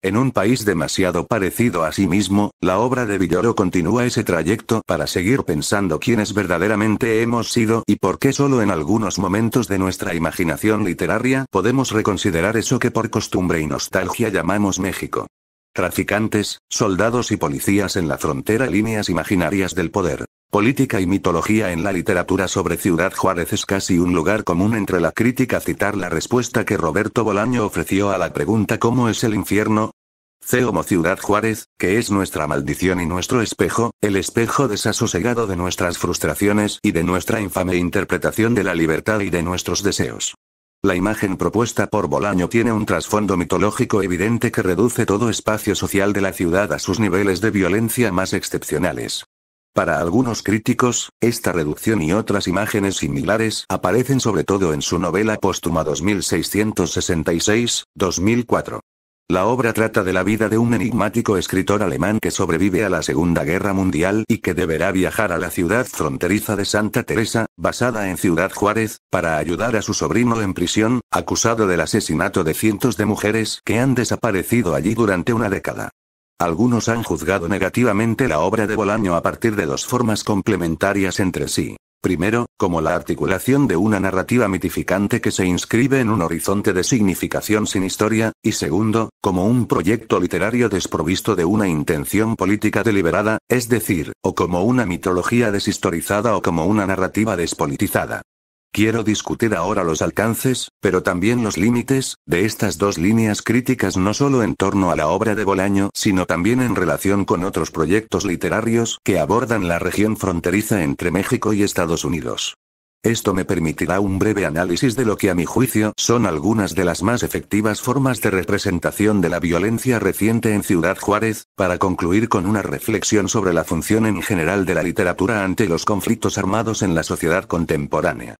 En un país demasiado parecido a sí mismo, la obra de Villoro continúa ese trayecto para seguir pensando quiénes verdaderamente hemos sido y por qué solo en algunos momentos de nuestra imaginación literaria podemos reconsiderar eso que por costumbre y nostalgia llamamos México. Traficantes, soldados y policías en la frontera líneas imaginarias del poder. Política y mitología en la literatura sobre Ciudad Juárez es casi un lugar común entre la crítica citar la respuesta que Roberto Bolaño ofreció a la pregunta ¿Cómo es el infierno? Ceomo Ciudad Juárez, que es nuestra maldición y nuestro espejo, el espejo desasosegado de nuestras frustraciones y de nuestra infame interpretación de la libertad y de nuestros deseos. La imagen propuesta por Bolaño tiene un trasfondo mitológico evidente que reduce todo espacio social de la ciudad a sus niveles de violencia más excepcionales. Para algunos críticos, esta reducción y otras imágenes similares aparecen sobre todo en su novela póstuma 2666-2004. La obra trata de la vida de un enigmático escritor alemán que sobrevive a la Segunda Guerra Mundial y que deberá viajar a la ciudad fronteriza de Santa Teresa, basada en Ciudad Juárez, para ayudar a su sobrino en prisión, acusado del asesinato de cientos de mujeres que han desaparecido allí durante una década. Algunos han juzgado negativamente la obra de Bolaño a partir de dos formas complementarias entre sí. Primero, como la articulación de una narrativa mitificante que se inscribe en un horizonte de significación sin historia, y segundo, como un proyecto literario desprovisto de una intención política deliberada, es decir, o como una mitología deshistorizada o como una narrativa despolitizada. Quiero discutir ahora los alcances, pero también los límites, de estas dos líneas críticas no solo en torno a la obra de Bolaño, sino también en relación con otros proyectos literarios que abordan la región fronteriza entre México y Estados Unidos. Esto me permitirá un breve análisis de lo que a mi juicio son algunas de las más efectivas formas de representación de la violencia reciente en Ciudad Juárez, para concluir con una reflexión sobre la función en general de la literatura ante los conflictos armados en la sociedad contemporánea.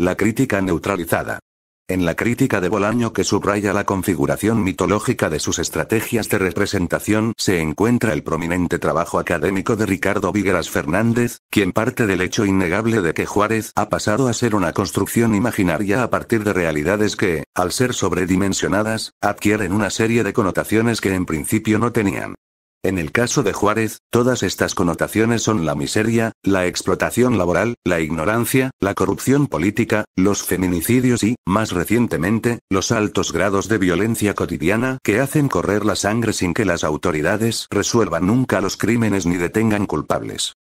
La crítica neutralizada. En la crítica de Bolaño que subraya la configuración mitológica de sus estrategias de representación se encuentra el prominente trabajo académico de Ricardo Vigueras Fernández, quien parte del hecho innegable de que Juárez ha pasado a ser una construcción imaginaria a partir de realidades que, al ser sobredimensionadas, adquieren una serie de connotaciones que en principio no tenían. En el caso de Juárez, todas estas connotaciones son la miseria, la explotación laboral, la ignorancia, la corrupción política, los feminicidios y, más recientemente, los altos grados de violencia cotidiana que hacen correr la sangre sin que las autoridades resuelvan nunca los crímenes ni detengan culpables.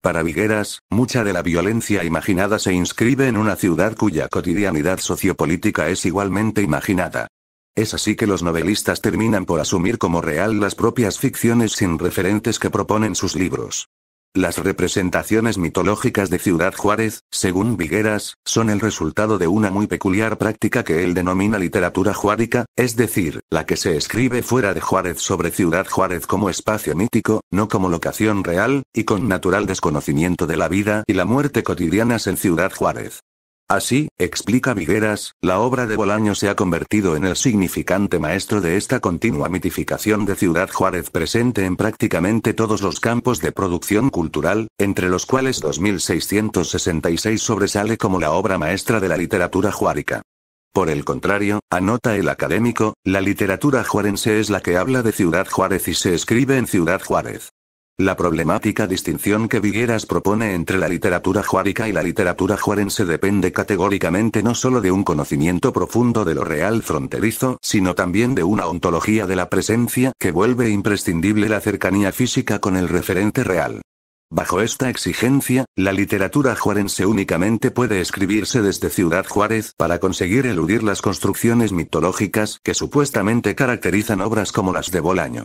Para Vigueras, mucha de la violencia imaginada se inscribe en una ciudad cuya cotidianidad sociopolítica es igualmente imaginada. Es así que los novelistas terminan por asumir como real las propias ficciones sin referentes que proponen sus libros. Las representaciones mitológicas de Ciudad Juárez, según Vigueras, son el resultado de una muy peculiar práctica que él denomina literatura juárica, es decir, la que se escribe fuera de Juárez sobre Ciudad Juárez como espacio mítico, no como locación real, y con natural desconocimiento de la vida y la muerte cotidianas en Ciudad Juárez. Así, explica Vigueras, la obra de Bolaño se ha convertido en el significante maestro de esta continua mitificación de Ciudad Juárez presente en prácticamente todos los campos de producción cultural, entre los cuales 2666 sobresale como la obra maestra de la literatura juárica. Por el contrario, anota el académico, la literatura juarense es la que habla de Ciudad Juárez y se escribe en Ciudad Juárez. La problemática distinción que Vigueras propone entre la literatura juárica y la literatura juarense depende categóricamente no solo de un conocimiento profundo de lo real fronterizo, sino también de una ontología de la presencia que vuelve imprescindible la cercanía física con el referente real. Bajo esta exigencia, la literatura juarense únicamente puede escribirse desde Ciudad Juárez para conseguir eludir las construcciones mitológicas que supuestamente caracterizan obras como las de Bolaño.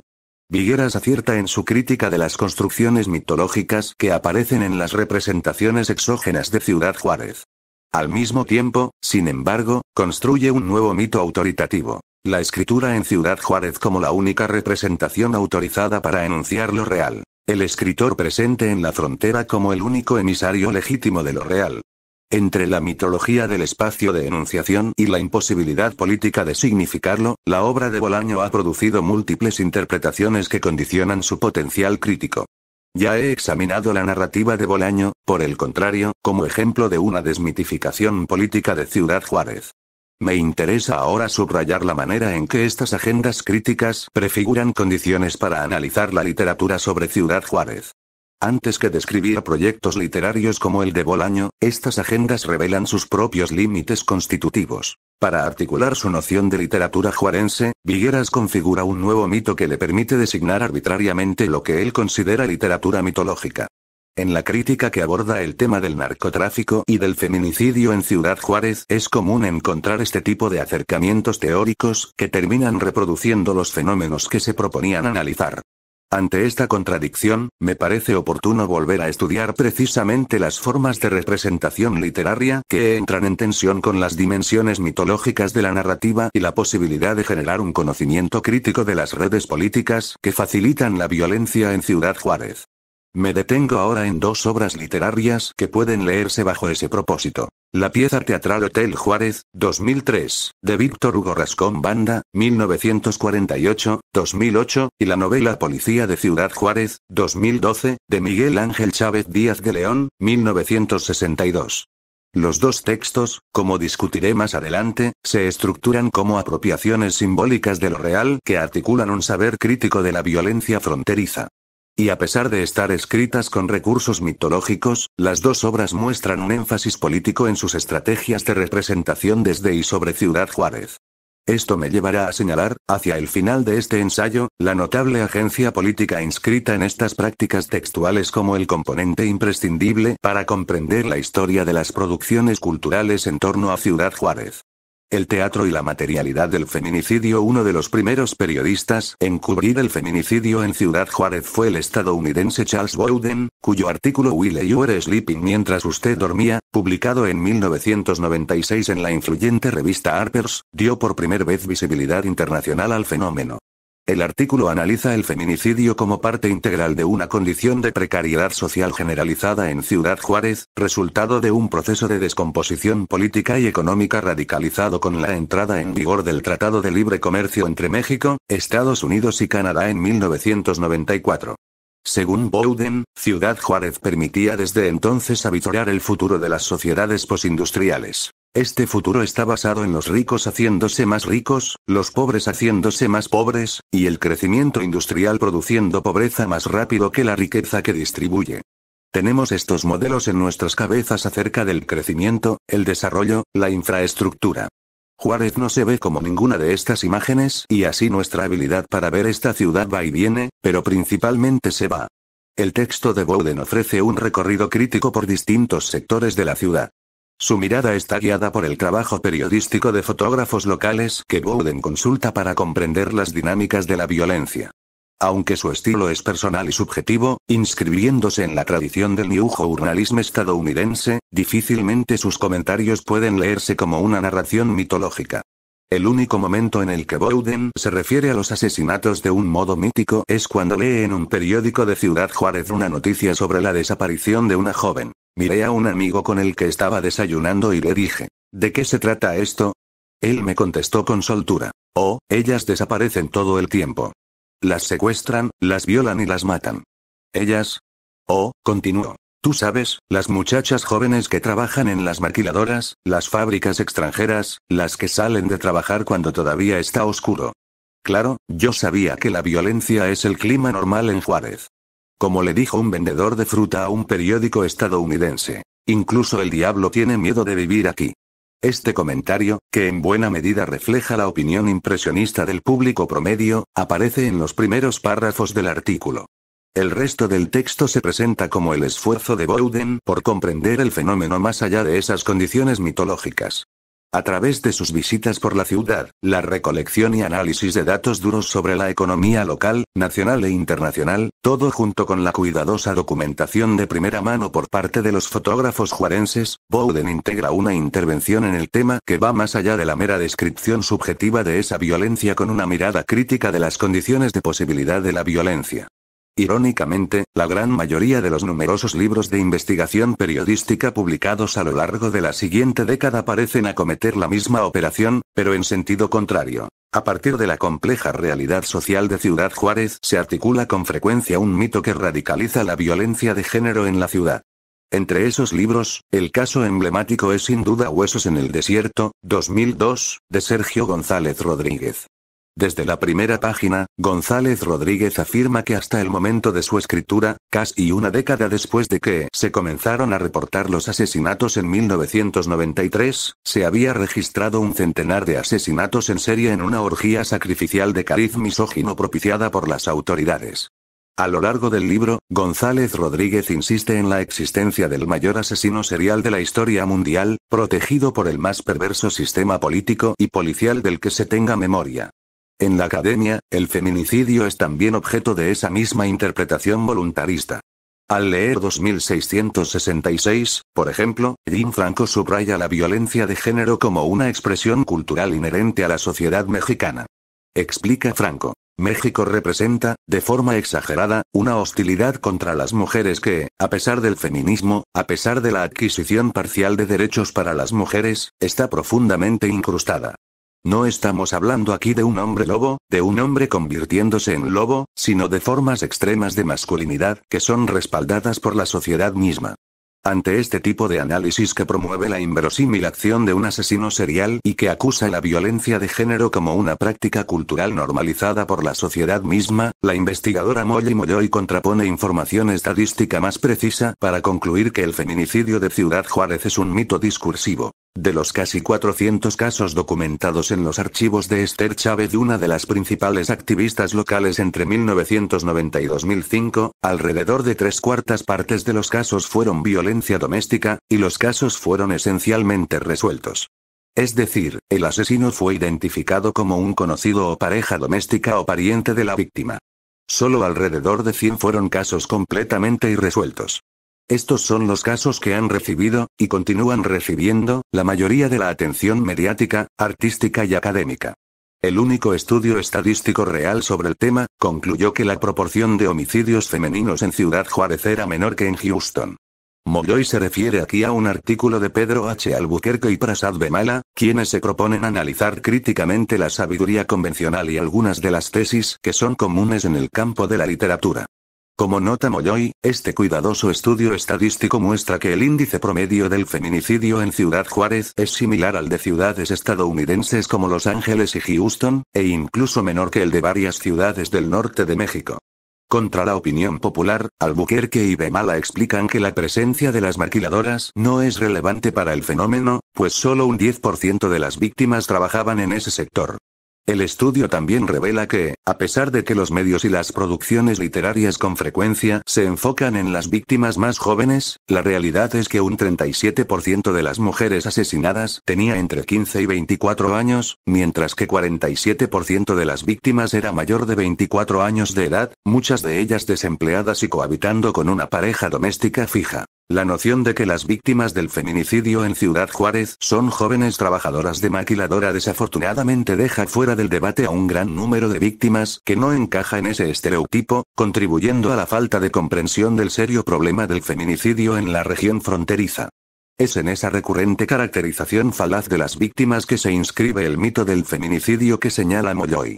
Vigueras acierta en su crítica de las construcciones mitológicas que aparecen en las representaciones exógenas de Ciudad Juárez. Al mismo tiempo, sin embargo, construye un nuevo mito autoritativo. La escritura en Ciudad Juárez como la única representación autorizada para enunciar lo real. El escritor presente en la frontera como el único emisario legítimo de lo real. Entre la mitología del espacio de enunciación y la imposibilidad política de significarlo, la obra de Bolaño ha producido múltiples interpretaciones que condicionan su potencial crítico. Ya he examinado la narrativa de Bolaño, por el contrario, como ejemplo de una desmitificación política de Ciudad Juárez. Me interesa ahora subrayar la manera en que estas agendas críticas prefiguran condiciones para analizar la literatura sobre Ciudad Juárez. Antes que describir proyectos literarios como el de Bolaño, estas agendas revelan sus propios límites constitutivos. Para articular su noción de literatura juarense, Vigueras configura un nuevo mito que le permite designar arbitrariamente lo que él considera literatura mitológica. En la crítica que aborda el tema del narcotráfico y del feminicidio en Ciudad Juárez es común encontrar este tipo de acercamientos teóricos que terminan reproduciendo los fenómenos que se proponían analizar. Ante esta contradicción, me parece oportuno volver a estudiar precisamente las formas de representación literaria que entran en tensión con las dimensiones mitológicas de la narrativa y la posibilidad de generar un conocimiento crítico de las redes políticas que facilitan la violencia en Ciudad Juárez. Me detengo ahora en dos obras literarias que pueden leerse bajo ese propósito. La pieza teatral Hotel Juárez, 2003, de Víctor Hugo Rascón Banda, 1948, 2008, y la novela Policía de Ciudad Juárez, 2012, de Miguel Ángel Chávez Díaz de León, 1962. Los dos textos, como discutiré más adelante, se estructuran como apropiaciones simbólicas de lo real que articulan un saber crítico de la violencia fronteriza. Y a pesar de estar escritas con recursos mitológicos, las dos obras muestran un énfasis político en sus estrategias de representación desde y sobre Ciudad Juárez. Esto me llevará a señalar, hacia el final de este ensayo, la notable agencia política inscrita en estas prácticas textuales como el componente imprescindible para comprender la historia de las producciones culturales en torno a Ciudad Juárez. El teatro y la materialidad del feminicidio Uno de los primeros periodistas en cubrir el feminicidio en Ciudad Juárez fue el estadounidense Charles Bowden, cuyo artículo Will You Were Sleeping Mientras Usted Dormía, publicado en 1996 en la influyente revista Harper's, dio por primera vez visibilidad internacional al fenómeno. El artículo analiza el feminicidio como parte integral de una condición de precariedad social generalizada en Ciudad Juárez, resultado de un proceso de descomposición política y económica radicalizado con la entrada en vigor del Tratado de Libre Comercio entre México, Estados Unidos y Canadá en 1994. Según Bowden, Ciudad Juárez permitía desde entonces avizorar el futuro de las sociedades posindustriales. Este futuro está basado en los ricos haciéndose más ricos, los pobres haciéndose más pobres, y el crecimiento industrial produciendo pobreza más rápido que la riqueza que distribuye. Tenemos estos modelos en nuestras cabezas acerca del crecimiento, el desarrollo, la infraestructura. Juárez no se ve como ninguna de estas imágenes y así nuestra habilidad para ver esta ciudad va y viene, pero principalmente se va. El texto de Bowden ofrece un recorrido crítico por distintos sectores de la ciudad. Su mirada está guiada por el trabajo periodístico de fotógrafos locales que Bowden consulta para comprender las dinámicas de la violencia. Aunque su estilo es personal y subjetivo, inscribiéndose en la tradición del New Journalism estadounidense, difícilmente sus comentarios pueden leerse como una narración mitológica. El único momento en el que Bowden se refiere a los asesinatos de un modo mítico es cuando lee en un periódico de Ciudad Juárez una noticia sobre la desaparición de una joven. Miré a un amigo con el que estaba desayunando y le dije, ¿de qué se trata esto? Él me contestó con soltura, oh, ellas desaparecen todo el tiempo. Las secuestran, las violan y las matan. Ellas. Oh, continuó, Tú sabes, las muchachas jóvenes que trabajan en las maquiladoras, las fábricas extranjeras, las que salen de trabajar cuando todavía está oscuro. Claro, yo sabía que la violencia es el clima normal en Juárez. Como le dijo un vendedor de fruta a un periódico estadounidense, incluso el diablo tiene miedo de vivir aquí. Este comentario, que en buena medida refleja la opinión impresionista del público promedio, aparece en los primeros párrafos del artículo. El resto del texto se presenta como el esfuerzo de Bowden por comprender el fenómeno más allá de esas condiciones mitológicas. A través de sus visitas por la ciudad, la recolección y análisis de datos duros sobre la economía local, nacional e internacional, todo junto con la cuidadosa documentación de primera mano por parte de los fotógrafos juarenses, Bowden integra una intervención en el tema que va más allá de la mera descripción subjetiva de esa violencia con una mirada crítica de las condiciones de posibilidad de la violencia. Irónicamente, la gran mayoría de los numerosos libros de investigación periodística publicados a lo largo de la siguiente década parecen acometer la misma operación, pero en sentido contrario. A partir de la compleja realidad social de Ciudad Juárez se articula con frecuencia un mito que radicaliza la violencia de género en la ciudad. Entre esos libros, el caso emblemático es sin duda Huesos en el Desierto, 2002, de Sergio González Rodríguez. Desde la primera página, González Rodríguez afirma que hasta el momento de su escritura, casi una década después de que se comenzaron a reportar los asesinatos en 1993, se había registrado un centenar de asesinatos en serie en una orgía sacrificial de cariz misógino propiciada por las autoridades. A lo largo del libro, González Rodríguez insiste en la existencia del mayor asesino serial de la historia mundial, protegido por el más perverso sistema político y policial del que se tenga memoria. En la academia, el feminicidio es también objeto de esa misma interpretación voluntarista. Al leer 2666, por ejemplo, Jim Franco subraya la violencia de género como una expresión cultural inherente a la sociedad mexicana. Explica Franco. México representa, de forma exagerada, una hostilidad contra las mujeres que, a pesar del feminismo, a pesar de la adquisición parcial de derechos para las mujeres, está profundamente incrustada. No estamos hablando aquí de un hombre lobo, de un hombre convirtiéndose en lobo, sino de formas extremas de masculinidad que son respaldadas por la sociedad misma. Ante este tipo de análisis que promueve la inverosímil acción de un asesino serial y que acusa la violencia de género como una práctica cultural normalizada por la sociedad misma, la investigadora Molly Molloy contrapone información estadística más precisa para concluir que el feminicidio de Ciudad Juárez es un mito discursivo. De los casi 400 casos documentados en los archivos de Esther Chávez, una de las principales activistas locales entre 1990 y 2005, alrededor de tres cuartas partes de los casos fueron violencia doméstica, y los casos fueron esencialmente resueltos. Es decir, el asesino fue identificado como un conocido o pareja doméstica o pariente de la víctima. Solo alrededor de 100 fueron casos completamente irresueltos. Estos son los casos que han recibido, y continúan recibiendo, la mayoría de la atención mediática, artística y académica. El único estudio estadístico real sobre el tema, concluyó que la proporción de homicidios femeninos en Ciudad Juárez era menor que en Houston. Molloy se refiere aquí a un artículo de Pedro H. Albuquerque y Prasad Bemala, quienes se proponen analizar críticamente la sabiduría convencional y algunas de las tesis que son comunes en el campo de la literatura. Como nota Molloy, este cuidadoso estudio estadístico muestra que el índice promedio del feminicidio en Ciudad Juárez es similar al de ciudades estadounidenses como Los Ángeles y Houston, e incluso menor que el de varias ciudades del norte de México. Contra la opinión popular, Albuquerque y Bemala explican que la presencia de las maquiladoras no es relevante para el fenómeno, pues solo un 10% de las víctimas trabajaban en ese sector. El estudio también revela que, a pesar de que los medios y las producciones literarias con frecuencia se enfocan en las víctimas más jóvenes, la realidad es que un 37% de las mujeres asesinadas tenía entre 15 y 24 años, mientras que 47% de las víctimas era mayor de 24 años de edad, muchas de ellas desempleadas y cohabitando con una pareja doméstica fija. La noción de que las víctimas del feminicidio en Ciudad Juárez son jóvenes trabajadoras de maquiladora desafortunadamente deja fuera del debate a un gran número de víctimas que no encaja en ese estereotipo, contribuyendo a la falta de comprensión del serio problema del feminicidio en la región fronteriza. Es en esa recurrente caracterización falaz de las víctimas que se inscribe el mito del feminicidio que señala Molloy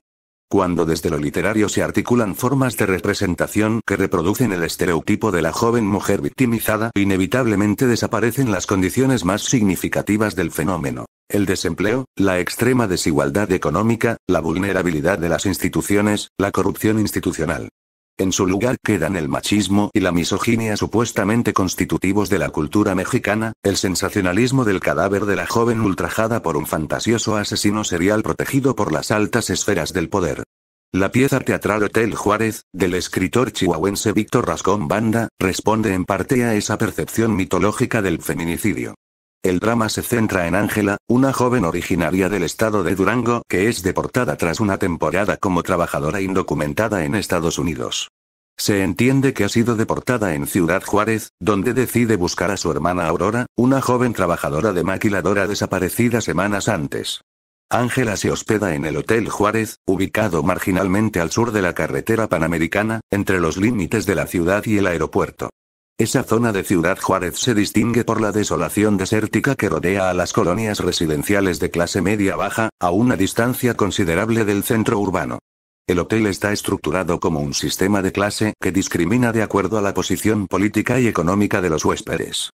cuando desde lo literario se articulan formas de representación que reproducen el estereotipo de la joven mujer victimizada, inevitablemente desaparecen las condiciones más significativas del fenómeno. El desempleo, la extrema desigualdad económica, la vulnerabilidad de las instituciones, la corrupción institucional. En su lugar quedan el machismo y la misoginia supuestamente constitutivos de la cultura mexicana, el sensacionalismo del cadáver de la joven ultrajada por un fantasioso asesino serial protegido por las altas esferas del poder. La pieza teatral Hotel Juárez, del escritor chihuahuense Víctor Rascón Banda, responde en parte a esa percepción mitológica del feminicidio. El drama se centra en Ángela, una joven originaria del estado de Durango que es deportada tras una temporada como trabajadora indocumentada en Estados Unidos. Se entiende que ha sido deportada en Ciudad Juárez, donde decide buscar a su hermana Aurora, una joven trabajadora de maquiladora desaparecida semanas antes. Ángela se hospeda en el Hotel Juárez, ubicado marginalmente al sur de la carretera panamericana, entre los límites de la ciudad y el aeropuerto. Esa zona de Ciudad Juárez se distingue por la desolación desértica que rodea a las colonias residenciales de clase media-baja, a una distancia considerable del centro urbano. El hotel está estructurado como un sistema de clase que discrimina de acuerdo a la posición política y económica de los huéspedes.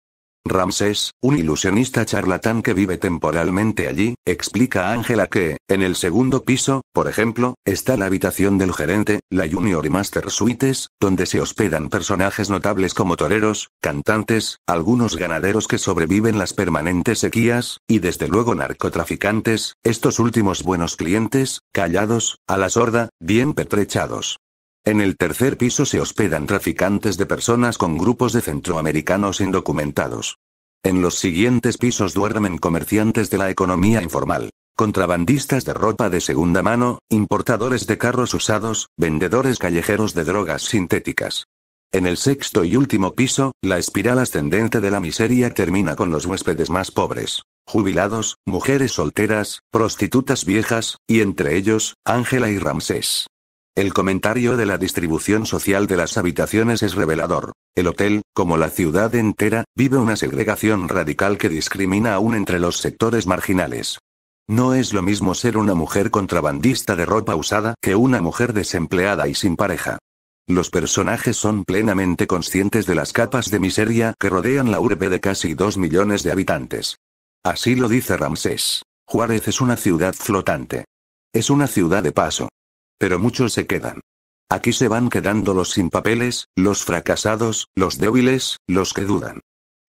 Ramsés, un ilusionista charlatán que vive temporalmente allí, explica a Ángela que, en el segundo piso, por ejemplo, está la habitación del gerente, la Junior y Master Suites, donde se hospedan personajes notables como toreros, cantantes, algunos ganaderos que sobreviven las permanentes sequías, y desde luego narcotraficantes, estos últimos buenos clientes, callados, a la sorda, bien pertrechados. En el tercer piso se hospedan traficantes de personas con grupos de centroamericanos indocumentados. En los siguientes pisos duermen comerciantes de la economía informal, contrabandistas de ropa de segunda mano, importadores de carros usados, vendedores callejeros de drogas sintéticas. En el sexto y último piso, la espiral ascendente de la miseria termina con los huéspedes más pobres, jubilados, mujeres solteras, prostitutas viejas, y entre ellos, Ángela y Ramsés. El comentario de la distribución social de las habitaciones es revelador. El hotel, como la ciudad entera, vive una segregación radical que discrimina aún entre los sectores marginales. No es lo mismo ser una mujer contrabandista de ropa usada que una mujer desempleada y sin pareja. Los personajes son plenamente conscientes de las capas de miseria que rodean la urbe de casi dos millones de habitantes. Así lo dice Ramsés. Juárez es una ciudad flotante. Es una ciudad de paso. Pero muchos se quedan. Aquí se van quedando los sin papeles, los fracasados, los débiles, los que dudan.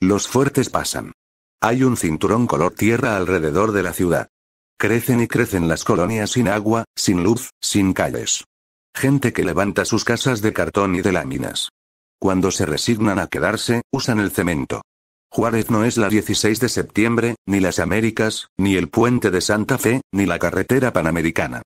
Los fuertes pasan. Hay un cinturón color tierra alrededor de la ciudad. Crecen y crecen las colonias sin agua, sin luz, sin calles. Gente que levanta sus casas de cartón y de láminas. Cuando se resignan a quedarse, usan el cemento. Juárez no es la 16 de septiembre, ni las Américas, ni el puente de Santa Fe, ni la carretera panamericana.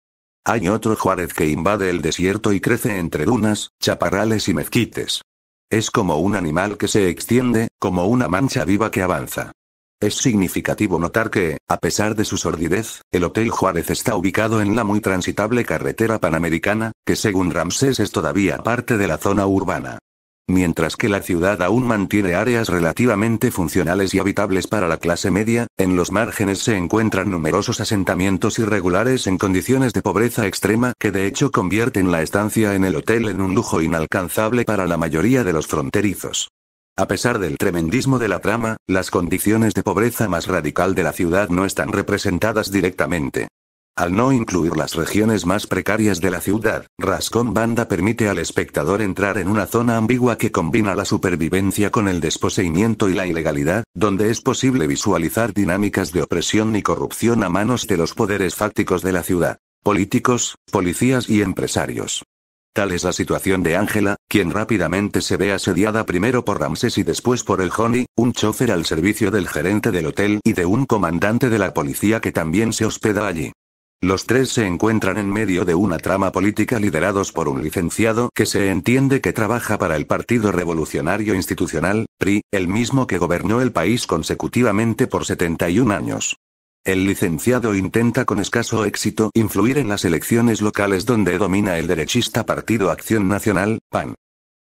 Hay otro Juárez que invade el desierto y crece entre dunas, chaparrales y mezquites. Es como un animal que se extiende, como una mancha viva que avanza. Es significativo notar que, a pesar de su sordidez, el Hotel Juárez está ubicado en la muy transitable carretera panamericana, que según Ramsés es todavía parte de la zona urbana. Mientras que la ciudad aún mantiene áreas relativamente funcionales y habitables para la clase media, en los márgenes se encuentran numerosos asentamientos irregulares en condiciones de pobreza extrema que de hecho convierten la estancia en el hotel en un lujo inalcanzable para la mayoría de los fronterizos. A pesar del tremendismo de la trama, las condiciones de pobreza más radical de la ciudad no están representadas directamente. Al no incluir las regiones más precarias de la ciudad, Rascón Banda permite al espectador entrar en una zona ambigua que combina la supervivencia con el desposeimiento y la ilegalidad, donde es posible visualizar dinámicas de opresión y corrupción a manos de los poderes fácticos de la ciudad, políticos, policías y empresarios. Tal es la situación de Ángela, quien rápidamente se ve asediada primero por Ramses y después por el Honey, un chofer al servicio del gerente del hotel y de un comandante de la policía que también se hospeda allí. Los tres se encuentran en medio de una trama política liderados por un licenciado que se entiende que trabaja para el Partido Revolucionario Institucional, PRI, el mismo que gobernó el país consecutivamente por 71 años. El licenciado intenta con escaso éxito influir en las elecciones locales donde domina el derechista Partido Acción Nacional, PAN.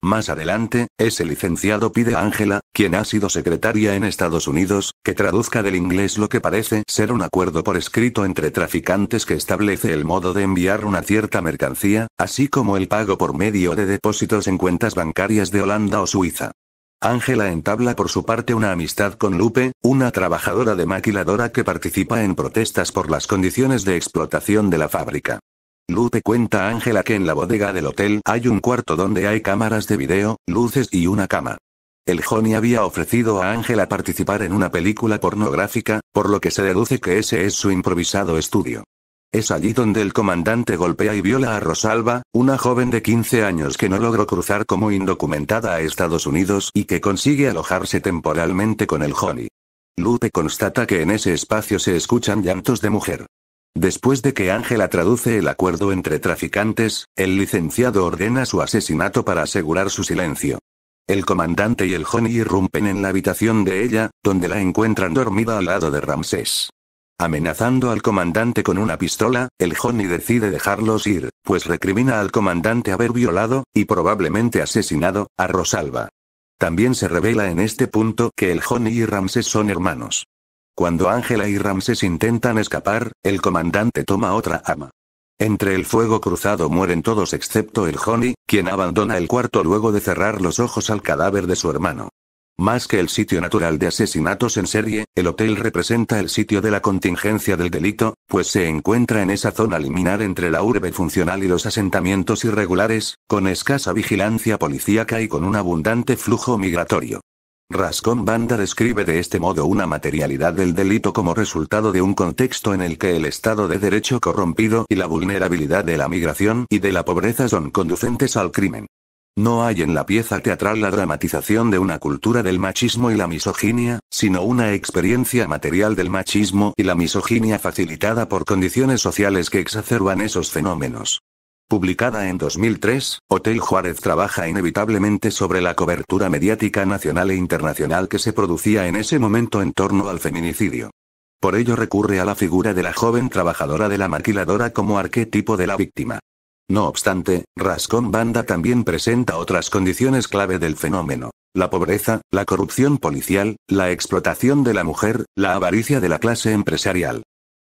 Más adelante, ese licenciado pide a Ángela, quien ha sido secretaria en Estados Unidos, que traduzca del inglés lo que parece ser un acuerdo por escrito entre traficantes que establece el modo de enviar una cierta mercancía, así como el pago por medio de depósitos en cuentas bancarias de Holanda o Suiza. Ángela entabla por su parte una amistad con Lupe, una trabajadora de maquiladora que participa en protestas por las condiciones de explotación de la fábrica. Lupe cuenta a Ángela que en la bodega del hotel hay un cuarto donde hay cámaras de video, luces y una cama. El Johnny había ofrecido a Ángela participar en una película pornográfica, por lo que se deduce que ese es su improvisado estudio. Es allí donde el comandante golpea y viola a Rosalba, una joven de 15 años que no logró cruzar como indocumentada a Estados Unidos y que consigue alojarse temporalmente con el Johnny. Lupe constata que en ese espacio se escuchan llantos de mujer. Después de que Ángela traduce el acuerdo entre traficantes, el licenciado ordena su asesinato para asegurar su silencio. El comandante y el Johnny irrumpen en la habitación de ella, donde la encuentran dormida al lado de Ramsés. Amenazando al comandante con una pistola, el Johnny decide dejarlos ir, pues recrimina al comandante haber violado, y probablemente asesinado, a Rosalba. También se revela en este punto que el Johnny y Ramsés son hermanos. Cuando Ángela y Ramses intentan escapar, el comandante toma otra ama. Entre el fuego cruzado mueren todos excepto el Honey, quien abandona el cuarto luego de cerrar los ojos al cadáver de su hermano. Más que el sitio natural de asesinatos en serie, el hotel representa el sitio de la contingencia del delito, pues se encuentra en esa zona liminar entre la urbe funcional y los asentamientos irregulares, con escasa vigilancia policíaca y con un abundante flujo migratorio. Rascón Banda describe de este modo una materialidad del delito como resultado de un contexto en el que el Estado de Derecho corrompido y la vulnerabilidad de la migración y de la pobreza son conducentes al crimen. No hay en la pieza teatral la dramatización de una cultura del machismo y la misoginia, sino una experiencia material del machismo y la misoginia facilitada por condiciones sociales que exacerban esos fenómenos. Publicada en 2003, Hotel Juárez trabaja inevitablemente sobre la cobertura mediática nacional e internacional que se producía en ese momento en torno al feminicidio. Por ello recurre a la figura de la joven trabajadora de la maquiladora como arquetipo de la víctima. No obstante, Rascón Banda también presenta otras condiciones clave del fenómeno. La pobreza, la corrupción policial, la explotación de la mujer, la avaricia de la clase empresarial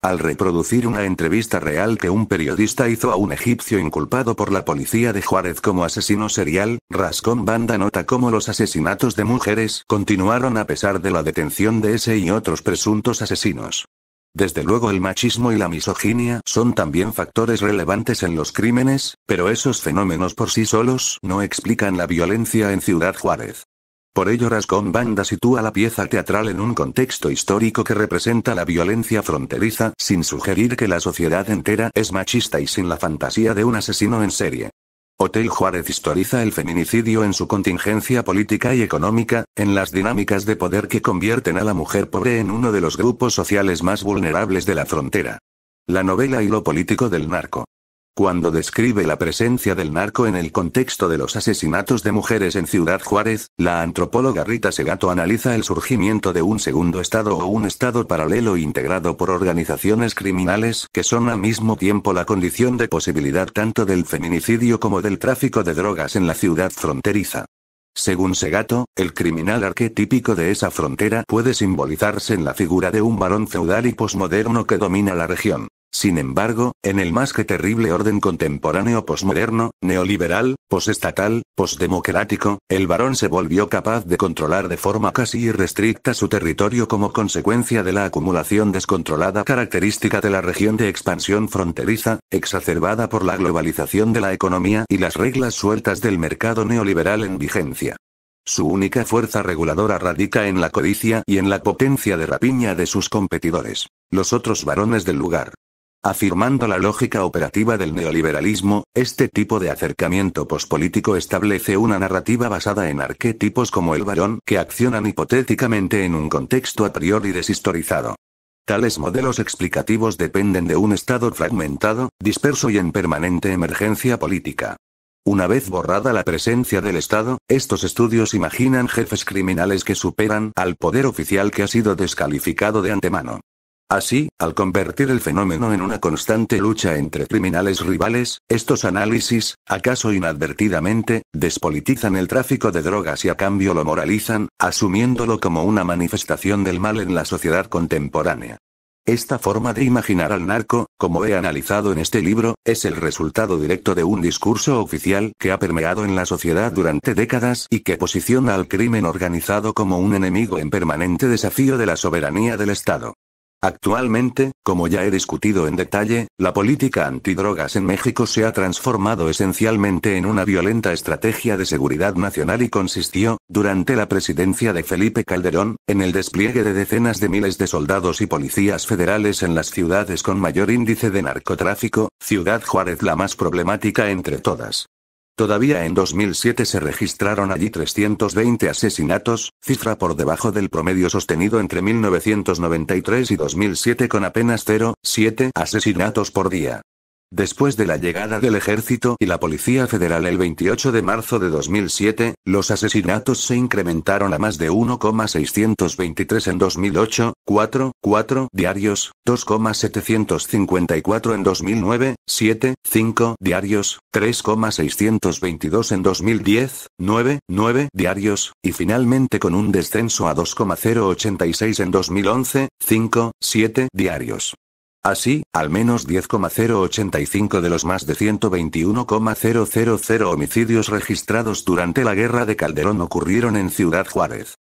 al reproducir una entrevista real que un periodista hizo a un egipcio inculpado por la policía de Juárez como asesino serial, Rascón Banda nota cómo los asesinatos de mujeres continuaron a pesar de la detención de ese y otros presuntos asesinos. Desde luego el machismo y la misoginia son también factores relevantes en los crímenes, pero esos fenómenos por sí solos no explican la violencia en Ciudad Juárez. Por ello Rascón Banda sitúa la pieza teatral en un contexto histórico que representa la violencia fronteriza, sin sugerir que la sociedad entera es machista y sin la fantasía de un asesino en serie. Hotel Juárez historiza el feminicidio en su contingencia política y económica, en las dinámicas de poder que convierten a la mujer pobre en uno de los grupos sociales más vulnerables de la frontera. La novela y lo político del narco. Cuando describe la presencia del narco en el contexto de los asesinatos de mujeres en Ciudad Juárez, la antropóloga Rita Segato analiza el surgimiento de un segundo estado o un estado paralelo integrado por organizaciones criminales que son al mismo tiempo la condición de posibilidad tanto del feminicidio como del tráfico de drogas en la ciudad fronteriza. Según Segato, el criminal arquetípico de esa frontera puede simbolizarse en la figura de un varón feudal y posmoderno que domina la región. Sin embargo, en el más que terrible orden contemporáneo posmoderno, neoliberal, posestatal, posdemocrático, el varón se volvió capaz de controlar de forma casi irrestricta su territorio como consecuencia de la acumulación descontrolada característica de la región de expansión fronteriza, exacerbada por la globalización de la economía y las reglas sueltas del mercado neoliberal en vigencia. Su única fuerza reguladora radica en la codicia y en la potencia de rapiña de sus competidores, los otros varones del lugar. Afirmando la lógica operativa del neoliberalismo, este tipo de acercamiento pospolítico establece una narrativa basada en arquetipos como el varón que accionan hipotéticamente en un contexto a priori deshistorizado. Tales modelos explicativos dependen de un Estado fragmentado, disperso y en permanente emergencia política. Una vez borrada la presencia del Estado, estos estudios imaginan jefes criminales que superan al poder oficial que ha sido descalificado de antemano. Así, al convertir el fenómeno en una constante lucha entre criminales rivales, estos análisis, acaso inadvertidamente, despolitizan el tráfico de drogas y a cambio lo moralizan, asumiéndolo como una manifestación del mal en la sociedad contemporánea. Esta forma de imaginar al narco, como he analizado en este libro, es el resultado directo de un discurso oficial que ha permeado en la sociedad durante décadas y que posiciona al crimen organizado como un enemigo en permanente desafío de la soberanía del Estado. Actualmente, como ya he discutido en detalle, la política antidrogas en México se ha transformado esencialmente en una violenta estrategia de seguridad nacional y consistió, durante la presidencia de Felipe Calderón, en el despliegue de decenas de miles de soldados y policías federales en las ciudades con mayor índice de narcotráfico, Ciudad Juárez la más problemática entre todas. Todavía en 2007 se registraron allí 320 asesinatos, cifra por debajo del promedio sostenido entre 1993 y 2007 con apenas 0,7 asesinatos por día. Después de la llegada del ejército y la Policía Federal el 28 de marzo de 2007, los asesinatos se incrementaron a más de 1,623 en 2008, 4,4 diarios, 2,754 en 2009, 7,5 diarios, 3,622 en 2010, 9,9 diarios, y finalmente con un descenso a 2,086 en 2011, 5,7 diarios. Así, al menos 10,085 de los más de 121,000 homicidios registrados durante la guerra de Calderón ocurrieron en Ciudad Juárez.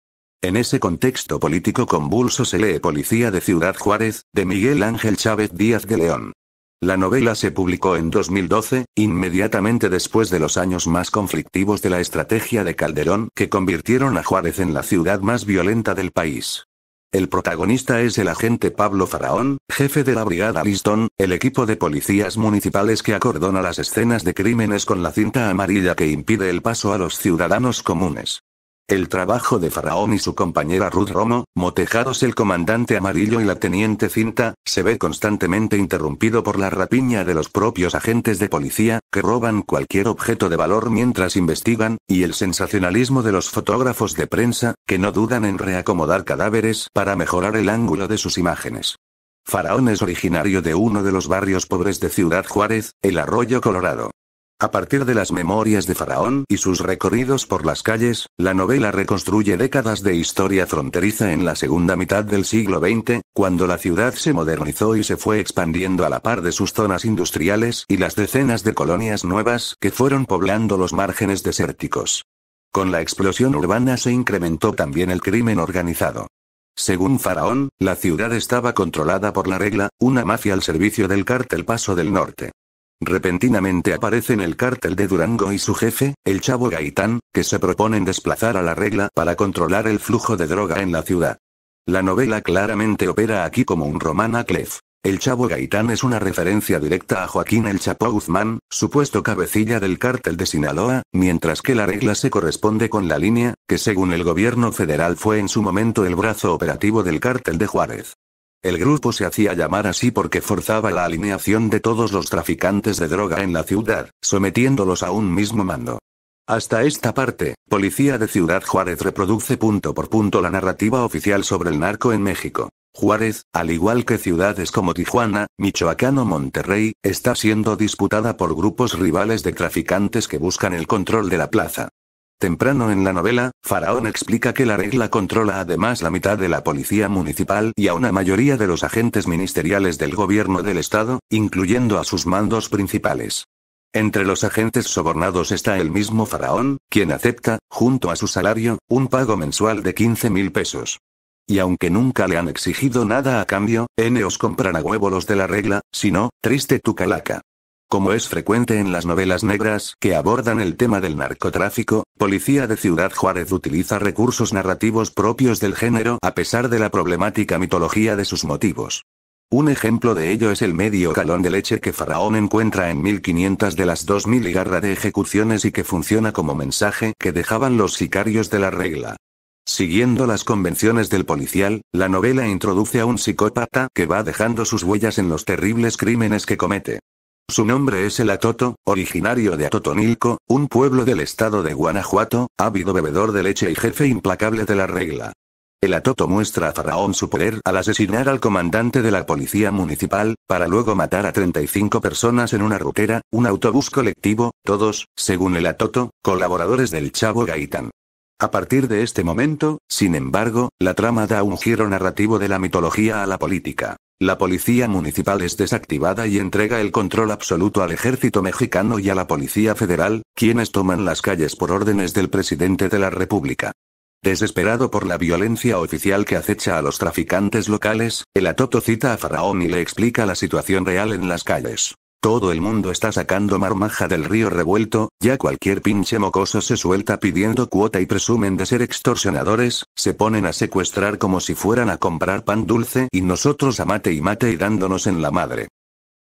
En ese contexto político convulso se lee Policía de Ciudad Juárez, de Miguel Ángel Chávez Díaz de León. La novela se publicó en 2012, inmediatamente después de los años más conflictivos de la estrategia de Calderón que convirtieron a Juárez en la ciudad más violenta del país. El protagonista es el agente Pablo Faraón, jefe de la Brigada Liston, el equipo de policías municipales que acordona las escenas de crímenes con la cinta amarilla que impide el paso a los ciudadanos comunes. El trabajo de Faraón y su compañera Ruth Romo, motejados el comandante amarillo y la teniente cinta, se ve constantemente interrumpido por la rapiña de los propios agentes de policía, que roban cualquier objeto de valor mientras investigan, y el sensacionalismo de los fotógrafos de prensa, que no dudan en reacomodar cadáveres para mejorar el ángulo de sus imágenes. Faraón es originario de uno de los barrios pobres de Ciudad Juárez, el Arroyo Colorado. A partir de las memorias de Faraón y sus recorridos por las calles, la novela reconstruye décadas de historia fronteriza en la segunda mitad del siglo XX, cuando la ciudad se modernizó y se fue expandiendo a la par de sus zonas industriales y las decenas de colonias nuevas que fueron poblando los márgenes desérticos. Con la explosión urbana se incrementó también el crimen organizado. Según Faraón, la ciudad estaba controlada por la regla, una mafia al servicio del cártel Paso del Norte. Repentinamente aparecen el cártel de Durango y su jefe, el Chavo Gaitán, que se proponen desplazar a la regla para controlar el flujo de droga en la ciudad. La novela claramente opera aquí como un román Clef. El Chavo Gaitán es una referencia directa a Joaquín El Chapo Guzmán, supuesto cabecilla del cártel de Sinaloa, mientras que la regla se corresponde con la línea, que según el gobierno federal fue en su momento el brazo operativo del cártel de Juárez. El grupo se hacía llamar así porque forzaba la alineación de todos los traficantes de droga en la ciudad, sometiéndolos a un mismo mando. Hasta esta parte, Policía de Ciudad Juárez reproduce punto por punto la narrativa oficial sobre el narco en México. Juárez, al igual que ciudades como Tijuana, Michoacán o Monterrey, está siendo disputada por grupos rivales de traficantes que buscan el control de la plaza. Temprano en la novela, Faraón explica que la regla controla además la mitad de la policía municipal y a una mayoría de los agentes ministeriales del gobierno del estado, incluyendo a sus mandos principales. Entre los agentes sobornados está el mismo Faraón, quien acepta, junto a su salario, un pago mensual de 15 mil pesos. Y aunque nunca le han exigido nada a cambio, N compran a huevo de la regla, sino, triste tu calaca. Como es frecuente en las novelas negras que abordan el tema del narcotráfico, Policía de Ciudad Juárez utiliza recursos narrativos propios del género a pesar de la problemática mitología de sus motivos. Un ejemplo de ello es el medio galón de leche que Faraón encuentra en 1500 de las 2000 y garra de ejecuciones y que funciona como mensaje que dejaban los sicarios de la regla. Siguiendo las convenciones del policial, la novela introduce a un psicópata que va dejando sus huellas en los terribles crímenes que comete. Su nombre es el Atoto, originario de Atotonilco, un pueblo del estado de Guanajuato, ávido bebedor de leche y jefe implacable de la regla. El Atoto muestra a Faraón su poder al asesinar al comandante de la policía municipal, para luego matar a 35 personas en una rutera, un autobús colectivo, todos, según el Atoto, colaboradores del Chavo Gaitán. A partir de este momento, sin embargo, la trama da un giro narrativo de la mitología a la política. La policía municipal es desactivada y entrega el control absoluto al ejército mexicano y a la policía federal, quienes toman las calles por órdenes del presidente de la República. Desesperado por la violencia oficial que acecha a los traficantes locales, el Atoto cita a Faraón y le explica la situación real en las calles. Todo el mundo está sacando marmaja del río revuelto, ya cualquier pinche mocoso se suelta pidiendo cuota y presumen de ser extorsionadores, se ponen a secuestrar como si fueran a comprar pan dulce y nosotros a mate y mate y dándonos en la madre.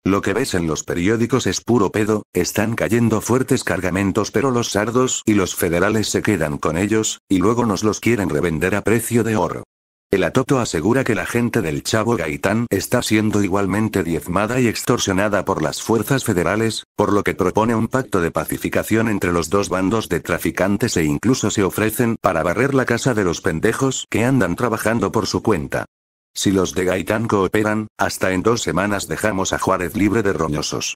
Lo que ves en los periódicos es puro pedo, están cayendo fuertes cargamentos pero los sardos y los federales se quedan con ellos, y luego nos los quieren revender a precio de oro. El Atoto asegura que la gente del Chavo Gaitán está siendo igualmente diezmada y extorsionada por las fuerzas federales, por lo que propone un pacto de pacificación entre los dos bandos de traficantes e incluso se ofrecen para barrer la casa de los pendejos que andan trabajando por su cuenta. Si los de Gaitán cooperan, hasta en dos semanas dejamos a Juárez libre de roñosos.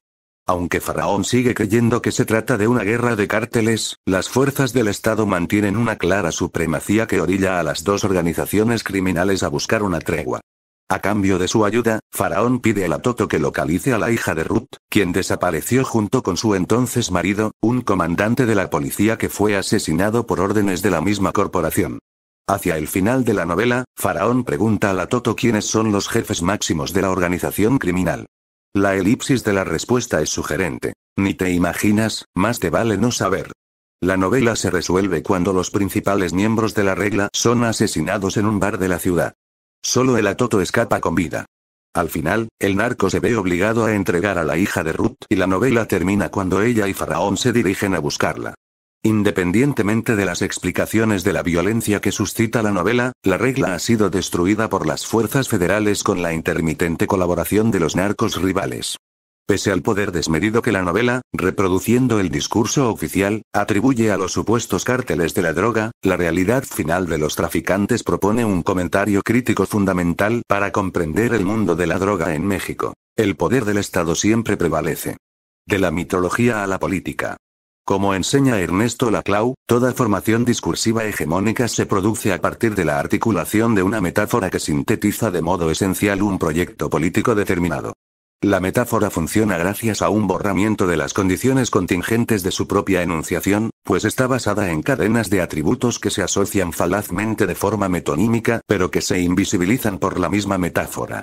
Aunque Faraón sigue creyendo que se trata de una guerra de cárteles, las fuerzas del Estado mantienen una clara supremacía que orilla a las dos organizaciones criminales a buscar una tregua. A cambio de su ayuda, Faraón pide a la Toto que localice a la hija de Ruth, quien desapareció junto con su entonces marido, un comandante de la policía que fue asesinado por órdenes de la misma corporación. Hacia el final de la novela, Faraón pregunta a la Toto quiénes son los jefes máximos de la organización criminal. La elipsis de la respuesta es sugerente. Ni te imaginas, más te vale no saber. La novela se resuelve cuando los principales miembros de la regla son asesinados en un bar de la ciudad. Solo el Atoto escapa con vida. Al final, el narco se ve obligado a entregar a la hija de Ruth y la novela termina cuando ella y Faraón se dirigen a buscarla. Independientemente de las explicaciones de la violencia que suscita la novela, la regla ha sido destruida por las fuerzas federales con la intermitente colaboración de los narcos rivales. Pese al poder desmedido que la novela, reproduciendo el discurso oficial, atribuye a los supuestos cárteles de la droga, la realidad final de los traficantes propone un comentario crítico fundamental para comprender el mundo de la droga en México. El poder del Estado siempre prevalece. De la mitología a la política. Como enseña Ernesto Laclau, toda formación discursiva hegemónica se produce a partir de la articulación de una metáfora que sintetiza de modo esencial un proyecto político determinado. La metáfora funciona gracias a un borramiento de las condiciones contingentes de su propia enunciación, pues está basada en cadenas de atributos que se asocian falazmente de forma metonímica pero que se invisibilizan por la misma metáfora.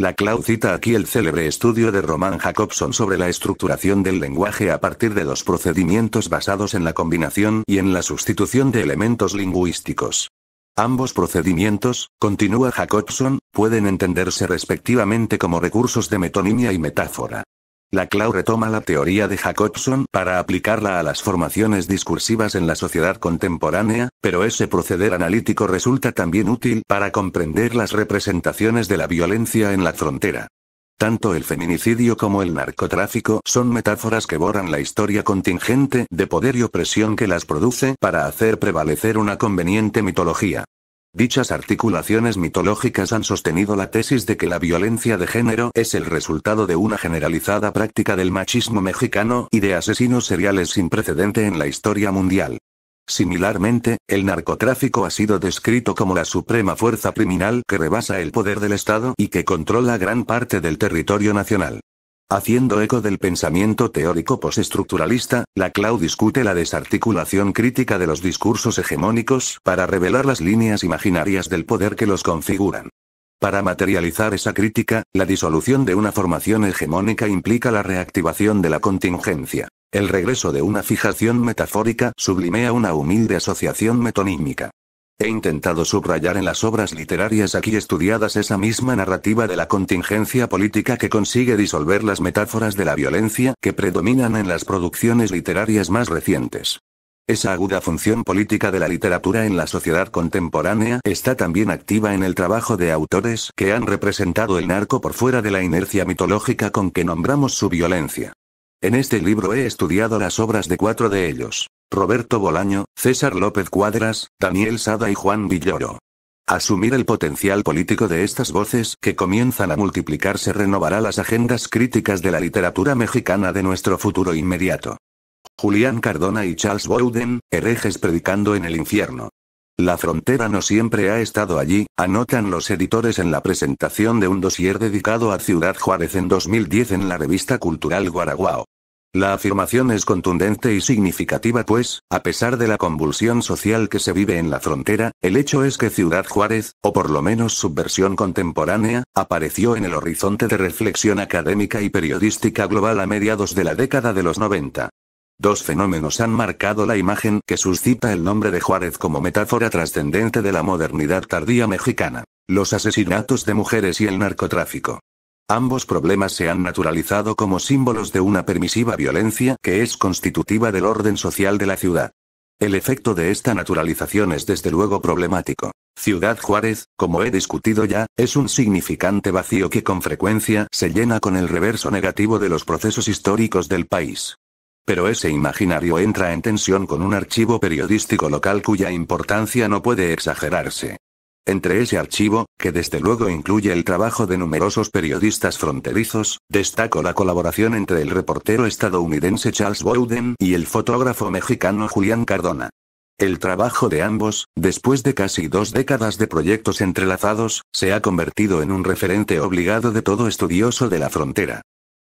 La Clau cita aquí el célebre estudio de Roman Jacobson sobre la estructuración del lenguaje a partir de los procedimientos basados en la combinación y en la sustitución de elementos lingüísticos. Ambos procedimientos, continúa Jacobson, pueden entenderse respectivamente como recursos de metonimia y metáfora. La clau retoma la teoría de Jacobson para aplicarla a las formaciones discursivas en la sociedad contemporánea, pero ese proceder analítico resulta también útil para comprender las representaciones de la violencia en la frontera. Tanto el feminicidio como el narcotráfico son metáforas que borran la historia contingente de poder y opresión que las produce para hacer prevalecer una conveniente mitología. Dichas articulaciones mitológicas han sostenido la tesis de que la violencia de género es el resultado de una generalizada práctica del machismo mexicano y de asesinos seriales sin precedente en la historia mundial. Similarmente, el narcotráfico ha sido descrito como la suprema fuerza criminal que rebasa el poder del Estado y que controla gran parte del territorio nacional. Haciendo eco del pensamiento teórico postestructuralista, Laclau discute la desarticulación crítica de los discursos hegemónicos para revelar las líneas imaginarias del poder que los configuran. Para materializar esa crítica, la disolución de una formación hegemónica implica la reactivación de la contingencia. El regreso de una fijación metafórica sublimea una humilde asociación metonímica. He intentado subrayar en las obras literarias aquí estudiadas esa misma narrativa de la contingencia política que consigue disolver las metáforas de la violencia que predominan en las producciones literarias más recientes. Esa aguda función política de la literatura en la sociedad contemporánea está también activa en el trabajo de autores que han representado el narco por fuera de la inercia mitológica con que nombramos su violencia. En este libro he estudiado las obras de cuatro de ellos. Roberto Bolaño, César López Cuadras, Daniel Sada y Juan Villoro. Asumir el potencial político de estas voces que comienzan a multiplicarse renovará las agendas críticas de la literatura mexicana de nuestro futuro inmediato. Julián Cardona y Charles Bowden, herejes predicando en el infierno. La frontera no siempre ha estado allí, anotan los editores en la presentación de un dossier dedicado a Ciudad Juárez en 2010 en la revista cultural Guaraguao. La afirmación es contundente y significativa pues, a pesar de la convulsión social que se vive en la frontera, el hecho es que Ciudad Juárez, o por lo menos su versión contemporánea, apareció en el horizonte de reflexión académica y periodística global a mediados de la década de los 90. Dos fenómenos han marcado la imagen que suscita el nombre de Juárez como metáfora trascendente de la modernidad tardía mexicana. Los asesinatos de mujeres y el narcotráfico. Ambos problemas se han naturalizado como símbolos de una permisiva violencia que es constitutiva del orden social de la ciudad. El efecto de esta naturalización es desde luego problemático. Ciudad Juárez, como he discutido ya, es un significante vacío que con frecuencia se llena con el reverso negativo de los procesos históricos del país. Pero ese imaginario entra en tensión con un archivo periodístico local cuya importancia no puede exagerarse. Entre ese archivo, que desde luego incluye el trabajo de numerosos periodistas fronterizos, destaco la colaboración entre el reportero estadounidense Charles Bowden y el fotógrafo mexicano Julián Cardona. El trabajo de ambos, después de casi dos décadas de proyectos entrelazados, se ha convertido en un referente obligado de todo estudioso de la frontera.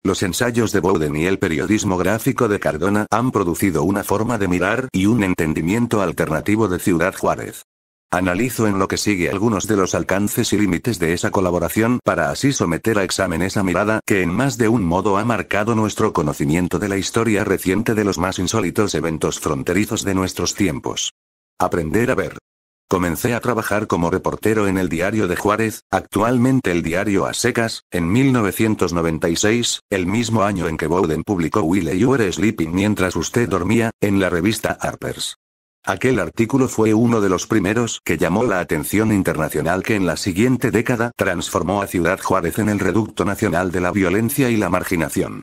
Los ensayos de Bowden y el periodismo gráfico de Cardona han producido una forma de mirar y un entendimiento alternativo de Ciudad Juárez. Analizo en lo que sigue algunos de los alcances y límites de esa colaboración para así someter a examen esa mirada que en más de un modo ha marcado nuestro conocimiento de la historia reciente de los más insólitos eventos fronterizos de nuestros tiempos. Aprender a ver. Comencé a trabajar como reportero en el diario de Juárez, actualmente el diario A Secas, en 1996, el mismo año en que Bowden publicó Will You Were Sleeping mientras usted dormía, en la revista Harper's. Aquel artículo fue uno de los primeros que llamó la atención internacional que en la siguiente década transformó a Ciudad Juárez en el reducto nacional de la violencia y la marginación.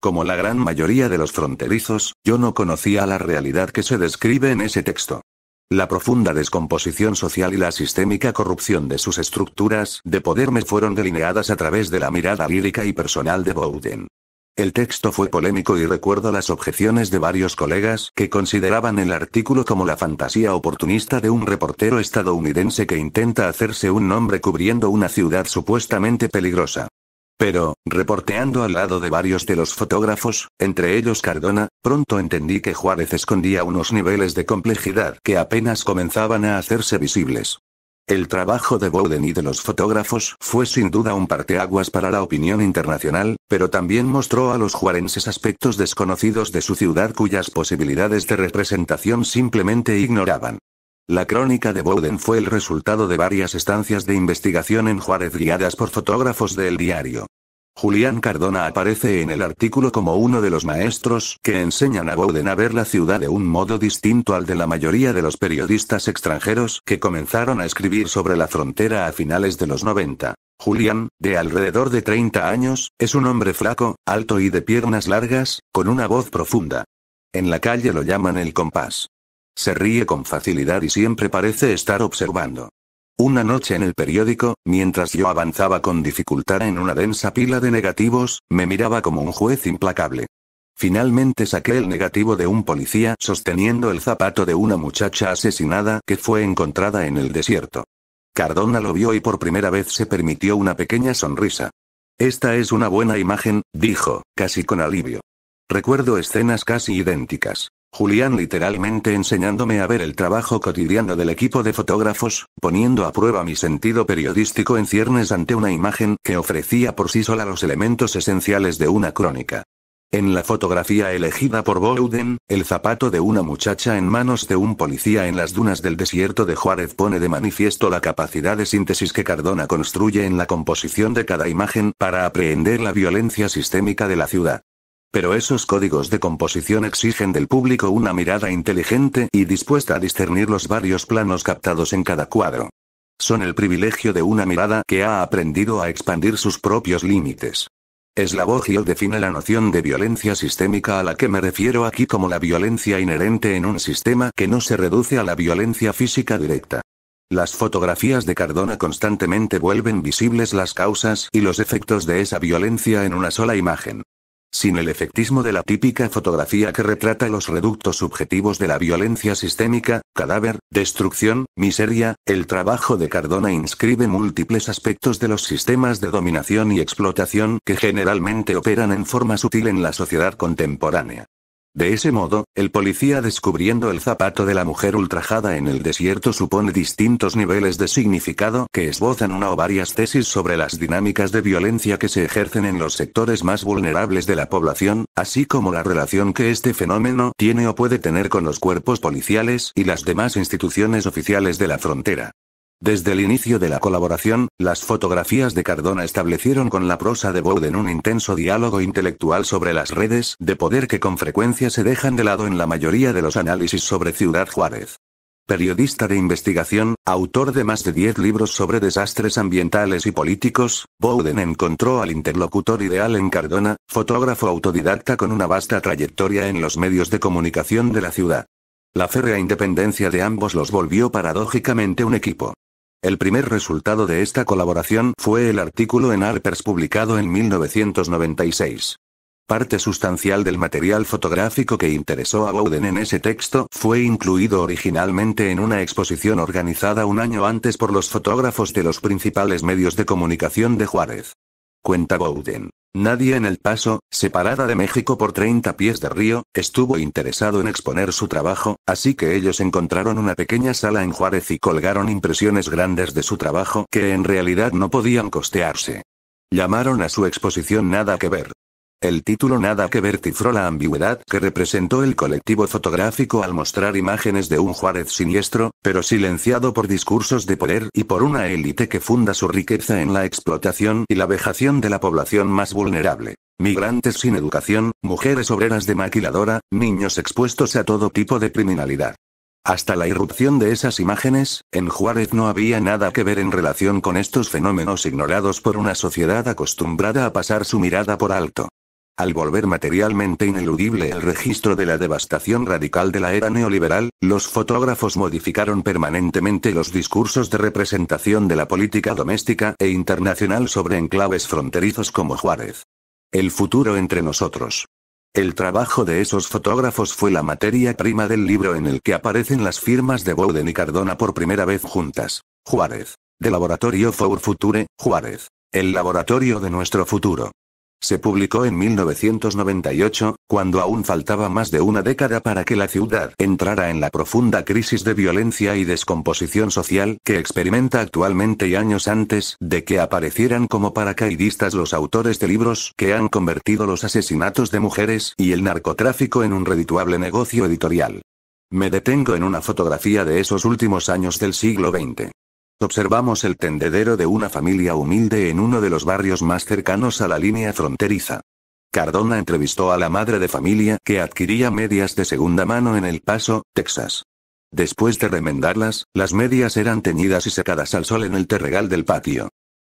Como la gran mayoría de los fronterizos, yo no conocía la realidad que se describe en ese texto. La profunda descomposición social y la sistémica corrupción de sus estructuras de poder me fueron delineadas a través de la mirada lírica y personal de Bowden. El texto fue polémico y recuerdo las objeciones de varios colegas que consideraban el artículo como la fantasía oportunista de un reportero estadounidense que intenta hacerse un nombre cubriendo una ciudad supuestamente peligrosa. Pero, reporteando al lado de varios de los fotógrafos, entre ellos Cardona, pronto entendí que Juárez escondía unos niveles de complejidad que apenas comenzaban a hacerse visibles. El trabajo de Bowden y de los fotógrafos fue sin duda un parteaguas para la opinión internacional, pero también mostró a los juarenses aspectos desconocidos de su ciudad cuyas posibilidades de representación simplemente ignoraban. La crónica de Bowden fue el resultado de varias estancias de investigación en Juárez guiadas por fotógrafos del diario. Julián Cardona aparece en el artículo como uno de los maestros que enseñan a Bowden a ver la ciudad de un modo distinto al de la mayoría de los periodistas extranjeros que comenzaron a escribir sobre la frontera a finales de los 90. Julián, de alrededor de 30 años, es un hombre flaco, alto y de piernas largas, con una voz profunda. En la calle lo llaman el compás. Se ríe con facilidad y siempre parece estar observando. Una noche en el periódico, mientras yo avanzaba con dificultad en una densa pila de negativos, me miraba como un juez implacable. Finalmente saqué el negativo de un policía sosteniendo el zapato de una muchacha asesinada que fue encontrada en el desierto. Cardona lo vio y por primera vez se permitió una pequeña sonrisa. Esta es una buena imagen, dijo, casi con alivio. Recuerdo escenas casi idénticas. Julián literalmente enseñándome a ver el trabajo cotidiano del equipo de fotógrafos, poniendo a prueba mi sentido periodístico en ciernes ante una imagen que ofrecía por sí sola los elementos esenciales de una crónica. En la fotografía elegida por Bowden, el zapato de una muchacha en manos de un policía en las dunas del desierto de Juárez pone de manifiesto la capacidad de síntesis que Cardona construye en la composición de cada imagen para aprehender la violencia sistémica de la ciudad. Pero esos códigos de composición exigen del público una mirada inteligente y dispuesta a discernir los varios planos captados en cada cuadro. Son el privilegio de una mirada que ha aprendido a expandir sus propios límites. Eslabogio define la noción de violencia sistémica a la que me refiero aquí como la violencia inherente en un sistema que no se reduce a la violencia física directa. Las fotografías de Cardona constantemente vuelven visibles las causas y los efectos de esa violencia en una sola imagen sin el efectismo de la típica fotografía que retrata los reductos subjetivos de la violencia sistémica, cadáver, destrucción, miseria, el trabajo de Cardona inscribe múltiples aspectos de los sistemas de dominación y explotación que generalmente operan en forma sutil en la sociedad contemporánea. De ese modo, el policía descubriendo el zapato de la mujer ultrajada en el desierto supone distintos niveles de significado que esbozan una o varias tesis sobre las dinámicas de violencia que se ejercen en los sectores más vulnerables de la población, así como la relación que este fenómeno tiene o puede tener con los cuerpos policiales y las demás instituciones oficiales de la frontera. Desde el inicio de la colaboración, las fotografías de Cardona establecieron con la prosa de Bowden un intenso diálogo intelectual sobre las redes de poder que con frecuencia se dejan de lado en la mayoría de los análisis sobre Ciudad Juárez. Periodista de investigación, autor de más de 10 libros sobre desastres ambientales y políticos, Bowden encontró al interlocutor ideal en Cardona, fotógrafo autodidacta con una vasta trayectoria en los medios de comunicación de la ciudad. La férrea independencia de ambos los volvió paradójicamente un equipo. El primer resultado de esta colaboración fue el artículo en Harper's publicado en 1996. Parte sustancial del material fotográfico que interesó a Bowden en ese texto fue incluido originalmente en una exposición organizada un año antes por los fotógrafos de los principales medios de comunicación de Juárez. Cuenta Bowden. Nadie en El Paso, separada de México por 30 pies de río, estuvo interesado en exponer su trabajo, así que ellos encontraron una pequeña sala en Juárez y colgaron impresiones grandes de su trabajo que en realidad no podían costearse. Llamaron a su exposición Nada que ver. El título nada que ver la ambigüedad que representó el colectivo fotográfico al mostrar imágenes de un Juárez siniestro, pero silenciado por discursos de poder y por una élite que funda su riqueza en la explotación y la vejación de la población más vulnerable. Migrantes sin educación, mujeres obreras de maquiladora, niños expuestos a todo tipo de criminalidad. Hasta la irrupción de esas imágenes, en Juárez no había nada que ver en relación con estos fenómenos ignorados por una sociedad acostumbrada a pasar su mirada por alto. Al volver materialmente ineludible el registro de la devastación radical de la era neoliberal, los fotógrafos modificaron permanentemente los discursos de representación de la política doméstica e internacional sobre enclaves fronterizos como Juárez. El futuro entre nosotros. El trabajo de esos fotógrafos fue la materia prima del libro en el que aparecen las firmas de Bowden y Cardona por primera vez juntas. Juárez. De Laboratorio for Future, Juárez. El laboratorio de nuestro futuro. Se publicó en 1998, cuando aún faltaba más de una década para que la ciudad entrara en la profunda crisis de violencia y descomposición social que experimenta actualmente y años antes de que aparecieran como paracaidistas los autores de libros que han convertido los asesinatos de mujeres y el narcotráfico en un redituable negocio editorial. Me detengo en una fotografía de esos últimos años del siglo XX. Observamos el tendedero de una familia humilde en uno de los barrios más cercanos a la línea fronteriza. Cardona entrevistó a la madre de familia que adquiría medias de segunda mano en El Paso, Texas. Después de remendarlas, las medias eran teñidas y secadas al sol en el terregal del patio.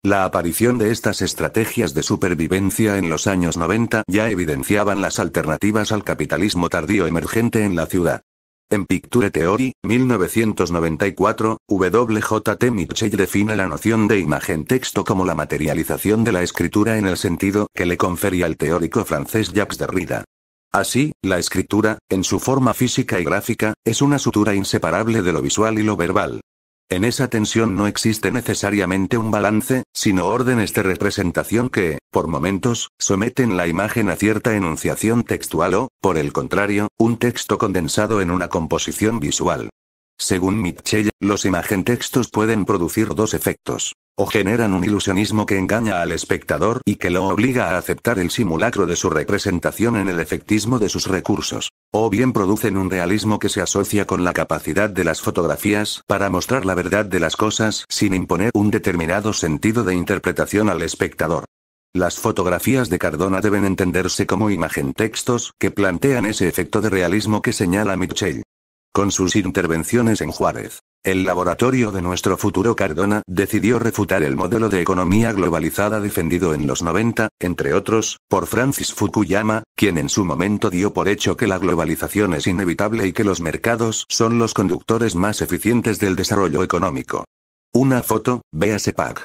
La aparición de estas estrategias de supervivencia en los años 90 ya evidenciaban las alternativas al capitalismo tardío emergente en la ciudad. En Picture Theory, 1994, W.J.T. Mitchell define la noción de imagen-texto como la materialización de la escritura en el sentido que le confería el teórico francés Jacques Derrida. Así, la escritura, en su forma física y gráfica, es una sutura inseparable de lo visual y lo verbal. En esa tensión no existe necesariamente un balance, sino órdenes de representación que, por momentos, someten la imagen a cierta enunciación textual o, por el contrario, un texto condensado en una composición visual. Según Mitchell, los imagen textos pueden producir dos efectos o generan un ilusionismo que engaña al espectador y que lo obliga a aceptar el simulacro de su representación en el efectismo de sus recursos, o bien producen un realismo que se asocia con la capacidad de las fotografías para mostrar la verdad de las cosas sin imponer un determinado sentido de interpretación al espectador. Las fotografías de Cardona deben entenderse como imagen-textos que plantean ese efecto de realismo que señala Mitchell. Con sus intervenciones en Juárez, el laboratorio de nuestro futuro Cardona decidió refutar el modelo de economía globalizada defendido en los 90, entre otros, por Francis Fukuyama, quien en su momento dio por hecho que la globalización es inevitable y que los mercados son los conductores más eficientes del desarrollo económico. Una foto, véase PAC.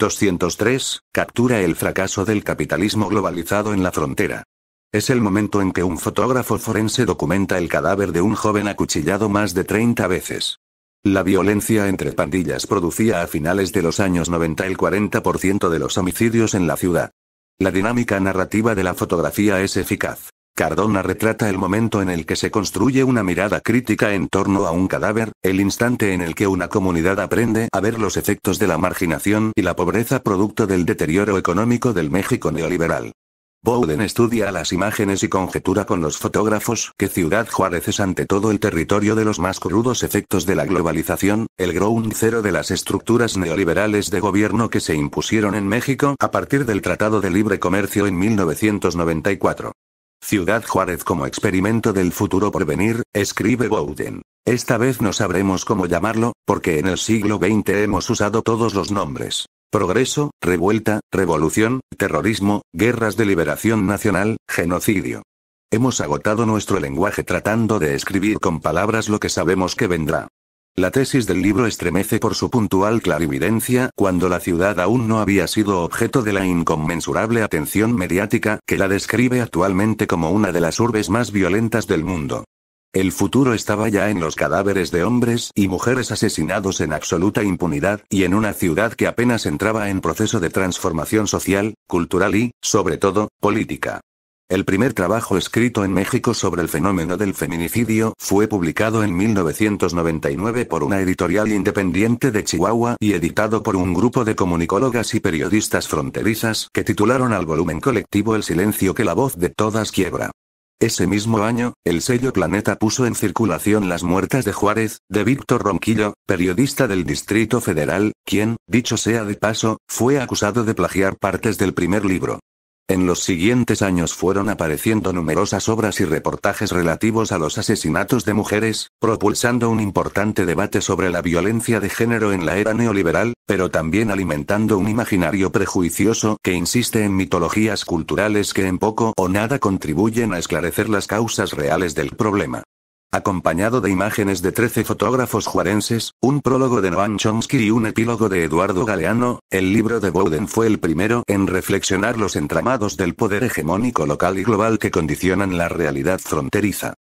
203, captura el fracaso del capitalismo globalizado en la frontera. Es el momento en que un fotógrafo forense documenta el cadáver de un joven acuchillado más de 30 veces. La violencia entre pandillas producía a finales de los años 90 el 40% de los homicidios en la ciudad. La dinámica narrativa de la fotografía es eficaz. Cardona retrata el momento en el que se construye una mirada crítica en torno a un cadáver, el instante en el que una comunidad aprende a ver los efectos de la marginación y la pobreza producto del deterioro económico del México neoliberal. Bowden estudia las imágenes y conjetura con los fotógrafos que Ciudad Juárez es ante todo el territorio de los más crudos efectos de la globalización, el ground cero de las estructuras neoliberales de gobierno que se impusieron en México a partir del Tratado de Libre Comercio en 1994. Ciudad Juárez como experimento del futuro por venir, escribe Bowden. Esta vez no sabremos cómo llamarlo, porque en el siglo XX hemos usado todos los nombres. Progreso, revuelta, revolución, terrorismo, guerras de liberación nacional, genocidio. Hemos agotado nuestro lenguaje tratando de escribir con palabras lo que sabemos que vendrá. La tesis del libro estremece por su puntual clarividencia cuando la ciudad aún no había sido objeto de la inconmensurable atención mediática que la describe actualmente como una de las urbes más violentas del mundo. El futuro estaba ya en los cadáveres de hombres y mujeres asesinados en absoluta impunidad, y en una ciudad que apenas entraba en proceso de transformación social, cultural y, sobre todo, política. El primer trabajo escrito en México sobre el fenómeno del feminicidio fue publicado en 1999 por una editorial independiente de Chihuahua y editado por un grupo de comunicólogas y periodistas fronterizas que titularon al volumen colectivo El silencio que la voz de todas quiebra. Ese mismo año, el sello Planeta puso en circulación Las Muertas de Juárez, de Víctor Ronquillo, periodista del Distrito Federal, quien, dicho sea de paso, fue acusado de plagiar partes del primer libro. En los siguientes años fueron apareciendo numerosas obras y reportajes relativos a los asesinatos de mujeres, propulsando un importante debate sobre la violencia de género en la era neoliberal, pero también alimentando un imaginario prejuicioso que insiste en mitologías culturales que en poco o nada contribuyen a esclarecer las causas reales del problema acompañado de imágenes de 13 fotógrafos juarenses, un prólogo de Noam Chomsky y un epílogo de Eduardo Galeano, el libro de Bowden fue el primero en reflexionar los entramados del poder hegemónico local y global que condicionan la realidad fronteriza.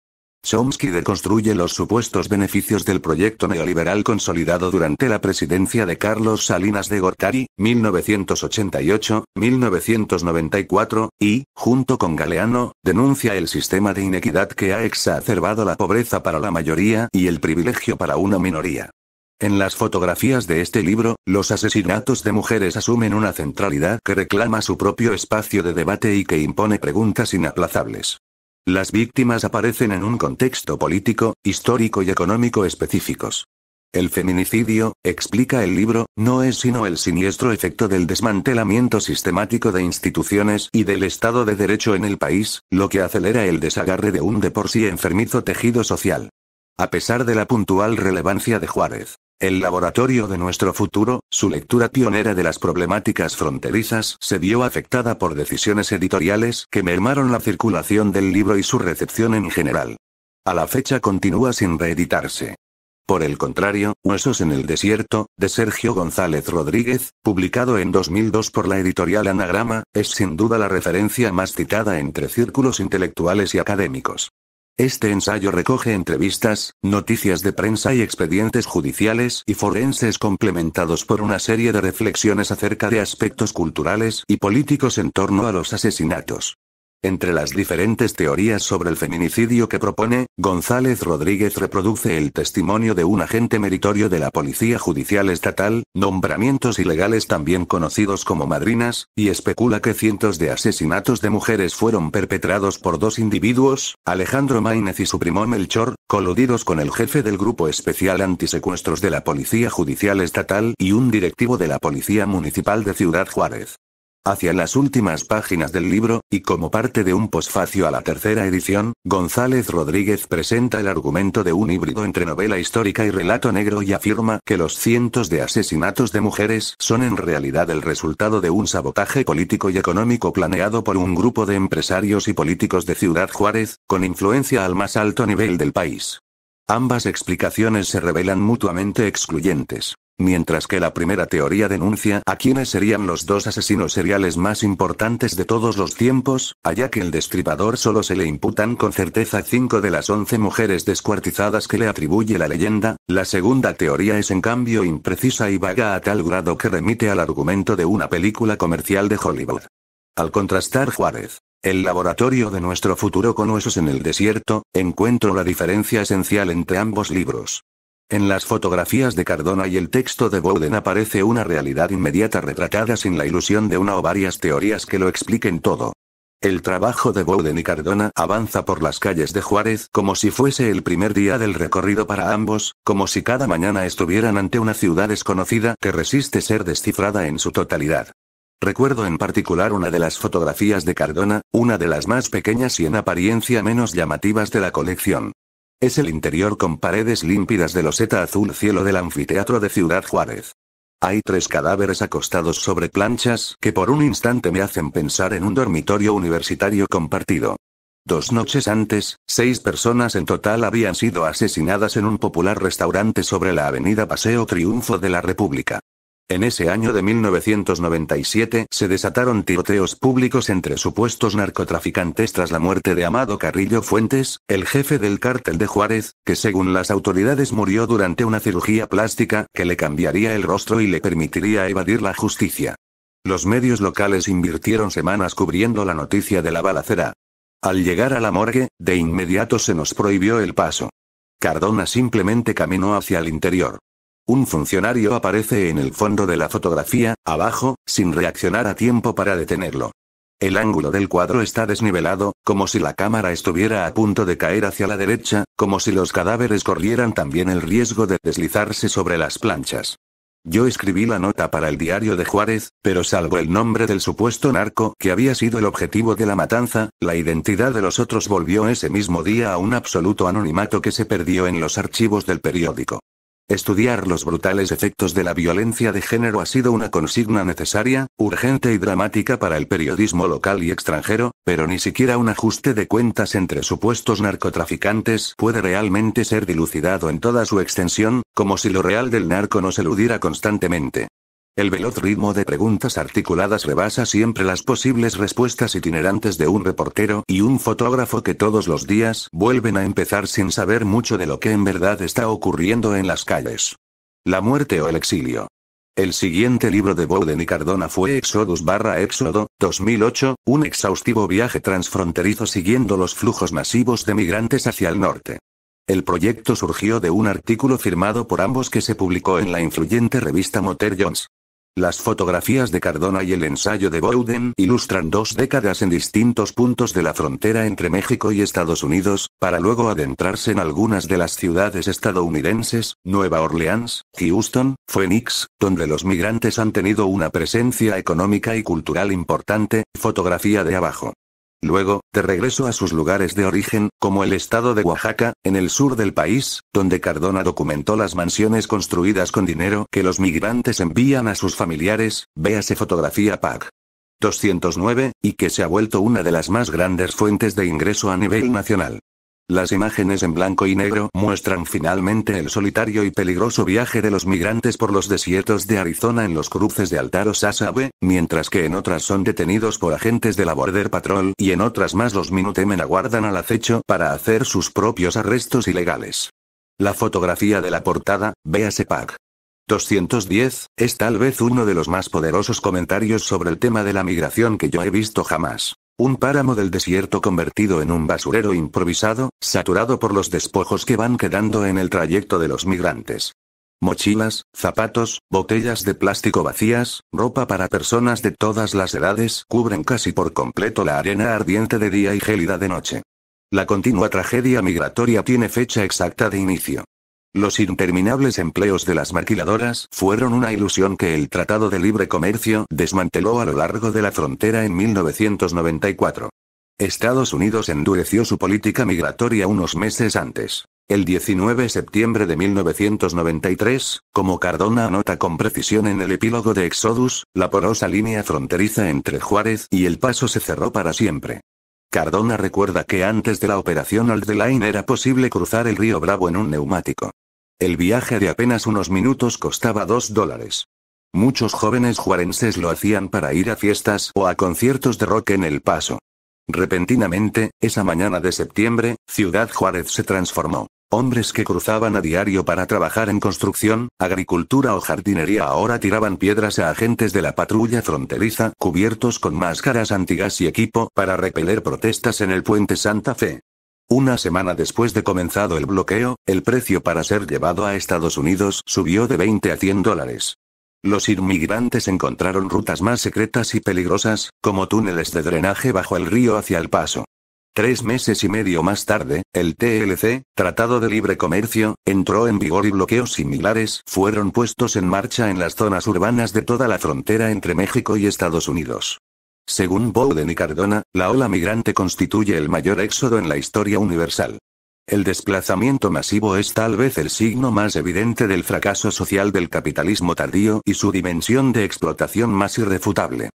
Chomsky deconstruye los supuestos beneficios del proyecto neoliberal consolidado durante la presidencia de Carlos Salinas de Gortari, 1988-1994, y, junto con Galeano, denuncia el sistema de inequidad que ha exacerbado la pobreza para la mayoría y el privilegio para una minoría. En las fotografías de este libro, los asesinatos de mujeres asumen una centralidad que reclama su propio espacio de debate y que impone preguntas inaplazables. Las víctimas aparecen en un contexto político, histórico y económico específicos. El feminicidio, explica el libro, no es sino el siniestro efecto del desmantelamiento sistemático de instituciones y del Estado de Derecho en el país, lo que acelera el desagarre de un de por sí enfermizo tejido social. A pesar de la puntual relevancia de Juárez, el laboratorio de nuestro futuro, su lectura pionera de las problemáticas fronterizas, se vio afectada por decisiones editoriales que mermaron la circulación del libro y su recepción en general. A la fecha continúa sin reeditarse. Por el contrario, Huesos en el Desierto, de Sergio González Rodríguez, publicado en 2002 por la editorial Anagrama, es sin duda la referencia más citada entre círculos intelectuales y académicos. Este ensayo recoge entrevistas, noticias de prensa y expedientes judiciales y forenses complementados por una serie de reflexiones acerca de aspectos culturales y políticos en torno a los asesinatos. Entre las diferentes teorías sobre el feminicidio que propone, González Rodríguez reproduce el testimonio de un agente meritorio de la Policía Judicial Estatal, nombramientos ilegales también conocidos como madrinas, y especula que cientos de asesinatos de mujeres fueron perpetrados por dos individuos, Alejandro Maínez y su primo Melchor, coludidos con el jefe del Grupo Especial Antisecuestros de la Policía Judicial Estatal y un directivo de la Policía Municipal de Ciudad Juárez hacia las últimas páginas del libro, y como parte de un posfacio a la tercera edición, González Rodríguez presenta el argumento de un híbrido entre novela histórica y relato negro y afirma que los cientos de asesinatos de mujeres son en realidad el resultado de un sabotaje político y económico planeado por un grupo de empresarios y políticos de Ciudad Juárez, con influencia al más alto nivel del país. Ambas explicaciones se revelan mutuamente excluyentes. Mientras que la primera teoría denuncia a quienes serían los dos asesinos seriales más importantes de todos los tiempos, allá que el destripador solo se le imputan con certeza cinco de las once mujeres descuartizadas que le atribuye la leyenda, la segunda teoría es en cambio imprecisa y vaga a tal grado que remite al argumento de una película comercial de Hollywood. Al contrastar Juárez, el laboratorio de nuestro futuro con huesos en el desierto, encuentro la diferencia esencial entre ambos libros. En las fotografías de Cardona y el texto de Bowden aparece una realidad inmediata retratada sin la ilusión de una o varias teorías que lo expliquen todo. El trabajo de Bowden y Cardona avanza por las calles de Juárez como si fuese el primer día del recorrido para ambos, como si cada mañana estuvieran ante una ciudad desconocida que resiste ser descifrada en su totalidad. Recuerdo en particular una de las fotografías de Cardona, una de las más pequeñas y en apariencia menos llamativas de la colección. Es el interior con paredes límpidas de loseta azul cielo del anfiteatro de Ciudad Juárez. Hay tres cadáveres acostados sobre planchas que por un instante me hacen pensar en un dormitorio universitario compartido. Dos noches antes, seis personas en total habían sido asesinadas en un popular restaurante sobre la avenida Paseo Triunfo de la República. En ese año de 1997 se desataron tiroteos públicos entre supuestos narcotraficantes tras la muerte de Amado Carrillo Fuentes, el jefe del cártel de Juárez, que según las autoridades murió durante una cirugía plástica que le cambiaría el rostro y le permitiría evadir la justicia. Los medios locales invirtieron semanas cubriendo la noticia de la balacera. Al llegar a la morgue, de inmediato se nos prohibió el paso. Cardona simplemente caminó hacia el interior. Un funcionario aparece en el fondo de la fotografía, abajo, sin reaccionar a tiempo para detenerlo. El ángulo del cuadro está desnivelado, como si la cámara estuviera a punto de caer hacia la derecha, como si los cadáveres corrieran también el riesgo de deslizarse sobre las planchas. Yo escribí la nota para el diario de Juárez, pero salvo el nombre del supuesto narco que había sido el objetivo de la matanza, la identidad de los otros volvió ese mismo día a un absoluto anonimato que se perdió en los archivos del periódico. Estudiar los brutales efectos de la violencia de género ha sido una consigna necesaria, urgente y dramática para el periodismo local y extranjero, pero ni siquiera un ajuste de cuentas entre supuestos narcotraficantes puede realmente ser dilucidado en toda su extensión, como si lo real del narco nos eludiera constantemente. El veloz ritmo de preguntas articuladas rebasa siempre las posibles respuestas itinerantes de un reportero y un fotógrafo que todos los días vuelven a empezar sin saber mucho de lo que en verdad está ocurriendo en las calles. La muerte o el exilio. El siguiente libro de Bowden y Cardona fue Exodus barra Éxodo, 2008, un exhaustivo viaje transfronterizo siguiendo los flujos masivos de migrantes hacia el norte. El proyecto surgió de un artículo firmado por ambos que se publicó en la influyente revista Motor Jones. Las fotografías de Cardona y el ensayo de Bowden ilustran dos décadas en distintos puntos de la frontera entre México y Estados Unidos, para luego adentrarse en algunas de las ciudades estadounidenses, Nueva Orleans, Houston, Phoenix, donde los migrantes han tenido una presencia económica y cultural importante, fotografía de abajo. Luego, de regreso a sus lugares de origen, como el estado de Oaxaca, en el sur del país, donde Cardona documentó las mansiones construidas con dinero que los migrantes envían a sus familiares, véase fotografía PAC. 209, y que se ha vuelto una de las más grandes fuentes de ingreso a nivel nacional. Las imágenes en blanco y negro muestran finalmente el solitario y peligroso viaje de los migrantes por los desiertos de Arizona en los cruces de Altaro Sasabe, mientras que en otras son detenidos por agentes de la Border Patrol y en otras más los Minutemen aguardan al acecho para hacer sus propios arrestos ilegales. La fotografía de la portada, véase 210, es tal vez uno de los más poderosos comentarios sobre el tema de la migración que yo he visto jamás. Un páramo del desierto convertido en un basurero improvisado, saturado por los despojos que van quedando en el trayecto de los migrantes. Mochilas, zapatos, botellas de plástico vacías, ropa para personas de todas las edades cubren casi por completo la arena ardiente de día y gélida de noche. La continua tragedia migratoria tiene fecha exacta de inicio. Los interminables empleos de las maquiladoras fueron una ilusión que el Tratado de Libre Comercio desmanteló a lo largo de la frontera en 1994. Estados Unidos endureció su política migratoria unos meses antes. El 19 de septiembre de 1993, como Cardona anota con precisión en el epílogo de Exodus, la porosa línea fronteriza entre Juárez y El Paso se cerró para siempre. Cardona recuerda que antes de la operación Old Line era posible cruzar el río Bravo en un neumático. El viaje de apenas unos minutos costaba 2 dólares. Muchos jóvenes juarenses lo hacían para ir a fiestas o a conciertos de rock en El Paso. Repentinamente, esa mañana de septiembre, Ciudad Juárez se transformó. Hombres que cruzaban a diario para trabajar en construcción, agricultura o jardinería ahora tiraban piedras a agentes de la patrulla fronteriza cubiertos con máscaras antigas y equipo para repeler protestas en el puente Santa Fe. Una semana después de comenzado el bloqueo, el precio para ser llevado a Estados Unidos subió de 20 a 100 dólares. Los inmigrantes encontraron rutas más secretas y peligrosas, como túneles de drenaje bajo el río hacia el paso. Tres meses y medio más tarde, el TLC, Tratado de Libre Comercio, entró en vigor y bloqueos similares fueron puestos en marcha en las zonas urbanas de toda la frontera entre México y Estados Unidos. Según Bowden y Cardona, la ola migrante constituye el mayor éxodo en la historia universal. El desplazamiento masivo es tal vez el signo más evidente del fracaso social del capitalismo tardío y su dimensión de explotación más irrefutable.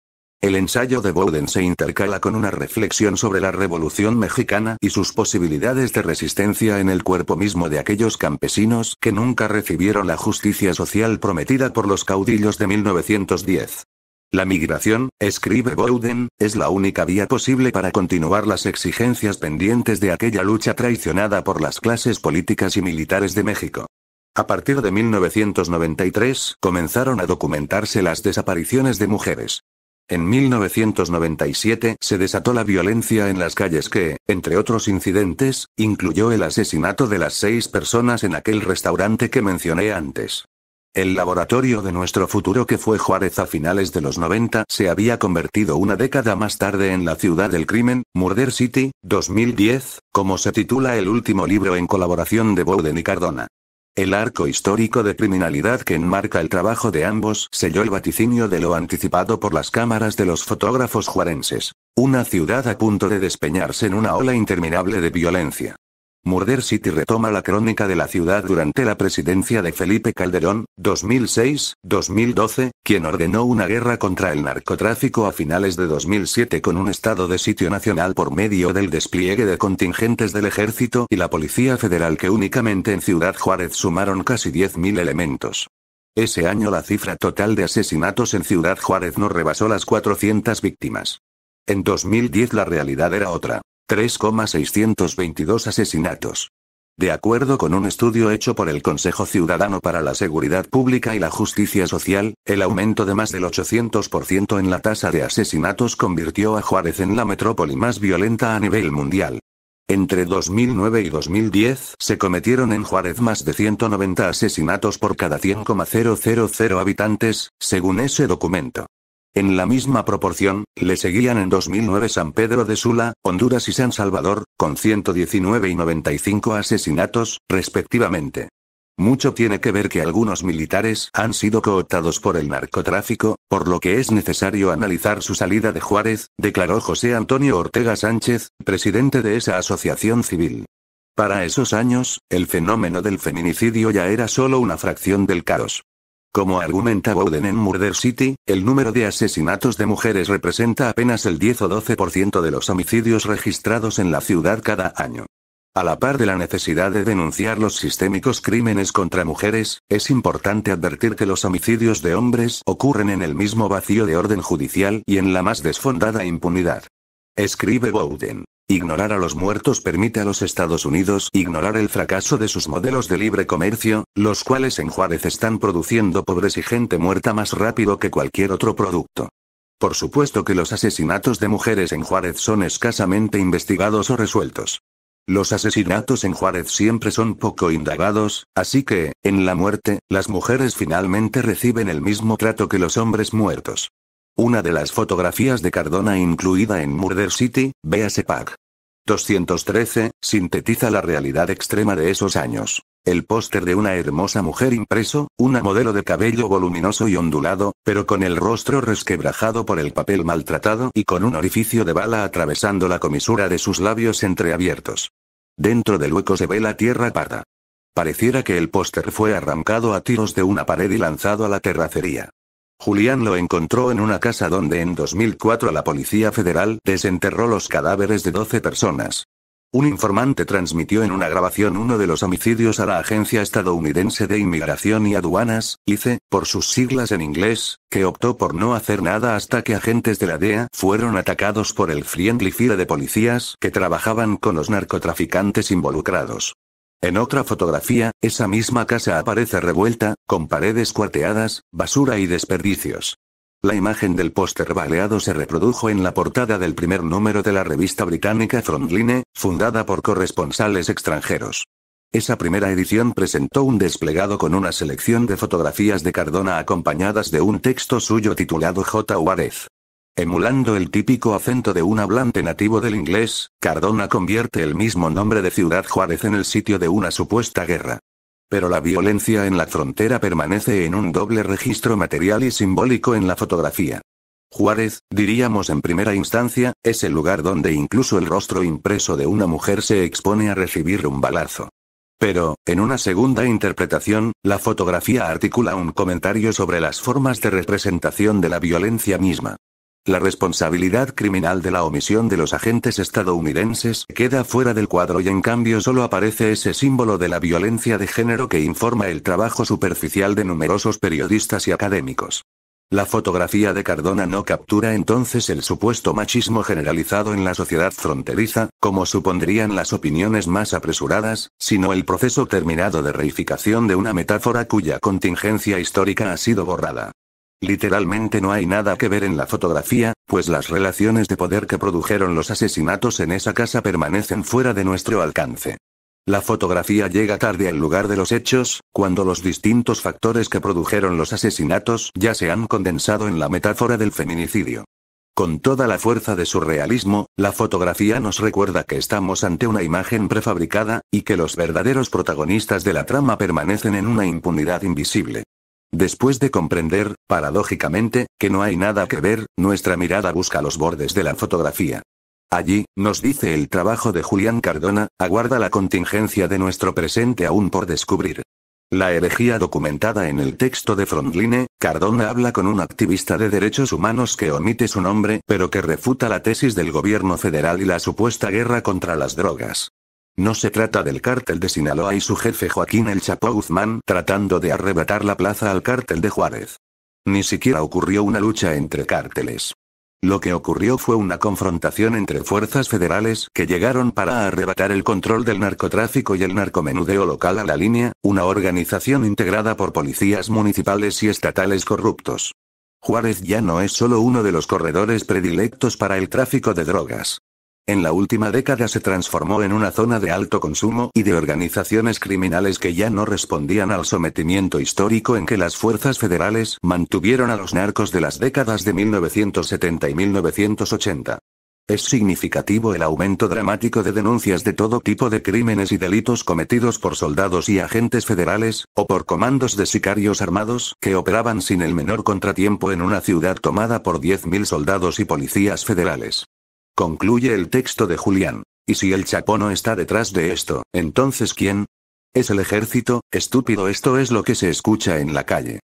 El ensayo de Bowden se intercala con una reflexión sobre la Revolución Mexicana y sus posibilidades de resistencia en el cuerpo mismo de aquellos campesinos que nunca recibieron la justicia social prometida por los caudillos de 1910. La migración, escribe Bowden, es la única vía posible para continuar las exigencias pendientes de aquella lucha traicionada por las clases políticas y militares de México. A partir de 1993, comenzaron a documentarse las desapariciones de mujeres. En 1997 se desató la violencia en las calles que, entre otros incidentes, incluyó el asesinato de las seis personas en aquel restaurante que mencioné antes. El laboratorio de nuestro futuro que fue Juárez a finales de los 90 se había convertido una década más tarde en la ciudad del crimen, Murder City, 2010, como se titula el último libro en colaboración de Bowden y Cardona. El arco histórico de criminalidad que enmarca el trabajo de ambos selló el vaticinio de lo anticipado por las cámaras de los fotógrafos juarenses. Una ciudad a punto de despeñarse en una ola interminable de violencia. Murder City retoma la crónica de la ciudad durante la presidencia de Felipe Calderón, 2006-2012, quien ordenó una guerra contra el narcotráfico a finales de 2007 con un estado de sitio nacional por medio del despliegue de contingentes del ejército y la Policía Federal que únicamente en Ciudad Juárez sumaron casi 10.000 elementos. Ese año la cifra total de asesinatos en Ciudad Juárez no rebasó las 400 víctimas. En 2010 la realidad era otra. 3,622 asesinatos. De acuerdo con un estudio hecho por el Consejo Ciudadano para la Seguridad Pública y la Justicia Social, el aumento de más del 800% en la tasa de asesinatos convirtió a Juárez en la metrópoli más violenta a nivel mundial. Entre 2009 y 2010 se cometieron en Juárez más de 190 asesinatos por cada 100,000 habitantes, según ese documento. En la misma proporción, le seguían en 2009 San Pedro de Sula, Honduras y San Salvador, con 119 y 95 asesinatos, respectivamente. Mucho tiene que ver que algunos militares han sido cooptados por el narcotráfico, por lo que es necesario analizar su salida de Juárez, declaró José Antonio Ortega Sánchez, presidente de esa asociación civil. Para esos años, el fenómeno del feminicidio ya era solo una fracción del caos. Como argumenta Bowden en Murder City, el número de asesinatos de mujeres representa apenas el 10 o 12% de los homicidios registrados en la ciudad cada año. A la par de la necesidad de denunciar los sistémicos crímenes contra mujeres, es importante advertir que los homicidios de hombres ocurren en el mismo vacío de orden judicial y en la más desfondada impunidad. Escribe Bowden. Ignorar a los muertos permite a los Estados Unidos ignorar el fracaso de sus modelos de libre comercio, los cuales en Juárez están produciendo pobres y gente muerta más rápido que cualquier otro producto. Por supuesto que los asesinatos de mujeres en Juárez son escasamente investigados o resueltos. Los asesinatos en Juárez siempre son poco indagados, así que, en la muerte, las mujeres finalmente reciben el mismo trato que los hombres muertos. Una de las fotografías de Cardona incluida en Murder City, véase pack. 213, sintetiza la realidad extrema de esos años. El póster de una hermosa mujer impreso, una modelo de cabello voluminoso y ondulado, pero con el rostro resquebrajado por el papel maltratado y con un orificio de bala atravesando la comisura de sus labios entreabiertos. Dentro del hueco se ve la tierra parda. Pareciera que el póster fue arrancado a tiros de una pared y lanzado a la terracería. Julián lo encontró en una casa donde en 2004 la Policía Federal desenterró los cadáveres de 12 personas. Un informante transmitió en una grabación uno de los homicidios a la Agencia Estadounidense de Inmigración y Aduanas, ICE, por sus siglas en inglés, que optó por no hacer nada hasta que agentes de la DEA fueron atacados por el Friendly Fire de policías que trabajaban con los narcotraficantes involucrados. En otra fotografía, esa misma casa aparece revuelta, con paredes cuarteadas, basura y desperdicios. La imagen del póster baleado se reprodujo en la portada del primer número de la revista británica Frontline, fundada por corresponsales extranjeros. Esa primera edición presentó un desplegado con una selección de fotografías de Cardona acompañadas de un texto suyo titulado J. Juárez. Emulando el típico acento de un hablante nativo del inglés, Cardona convierte el mismo nombre de Ciudad Juárez en el sitio de una supuesta guerra. Pero la violencia en la frontera permanece en un doble registro material y simbólico en la fotografía. Juárez, diríamos en primera instancia, es el lugar donde incluso el rostro impreso de una mujer se expone a recibir un balazo. Pero, en una segunda interpretación, la fotografía articula un comentario sobre las formas de representación de la violencia misma. La responsabilidad criminal de la omisión de los agentes estadounidenses queda fuera del cuadro y en cambio solo aparece ese símbolo de la violencia de género que informa el trabajo superficial de numerosos periodistas y académicos. La fotografía de Cardona no captura entonces el supuesto machismo generalizado en la sociedad fronteriza, como supondrían las opiniones más apresuradas, sino el proceso terminado de reificación de una metáfora cuya contingencia histórica ha sido borrada. Literalmente no hay nada que ver en la fotografía, pues las relaciones de poder que produjeron los asesinatos en esa casa permanecen fuera de nuestro alcance. La fotografía llega tarde al lugar de los hechos, cuando los distintos factores que produjeron los asesinatos ya se han condensado en la metáfora del feminicidio. Con toda la fuerza de su realismo, la fotografía nos recuerda que estamos ante una imagen prefabricada, y que los verdaderos protagonistas de la trama permanecen en una impunidad invisible. Después de comprender, paradójicamente, que no hay nada que ver, nuestra mirada busca los bordes de la fotografía. Allí, nos dice el trabajo de Julián Cardona, aguarda la contingencia de nuestro presente aún por descubrir. La herejía documentada en el texto de Frontline, Cardona habla con un activista de derechos humanos que omite su nombre, pero que refuta la tesis del gobierno federal y la supuesta guerra contra las drogas. No se trata del cártel de Sinaloa y su jefe Joaquín El Chapo Guzmán tratando de arrebatar la plaza al cártel de Juárez. Ni siquiera ocurrió una lucha entre cárteles. Lo que ocurrió fue una confrontación entre fuerzas federales que llegaron para arrebatar el control del narcotráfico y el narcomenudeo local a la línea, una organización integrada por policías municipales y estatales corruptos. Juárez ya no es solo uno de los corredores predilectos para el tráfico de drogas. En la última década se transformó en una zona de alto consumo y de organizaciones criminales que ya no respondían al sometimiento histórico en que las fuerzas federales mantuvieron a los narcos de las décadas de 1970 y 1980. Es significativo el aumento dramático de denuncias de todo tipo de crímenes y delitos cometidos por soldados y agentes federales, o por comandos de sicarios armados, que operaban sin el menor contratiempo en una ciudad tomada por 10.000 soldados y policías federales concluye el texto de Julián. Y si el Chapón no está detrás de esto, entonces ¿quién? Es el ejército, estúpido, esto es lo que se escucha en la calle.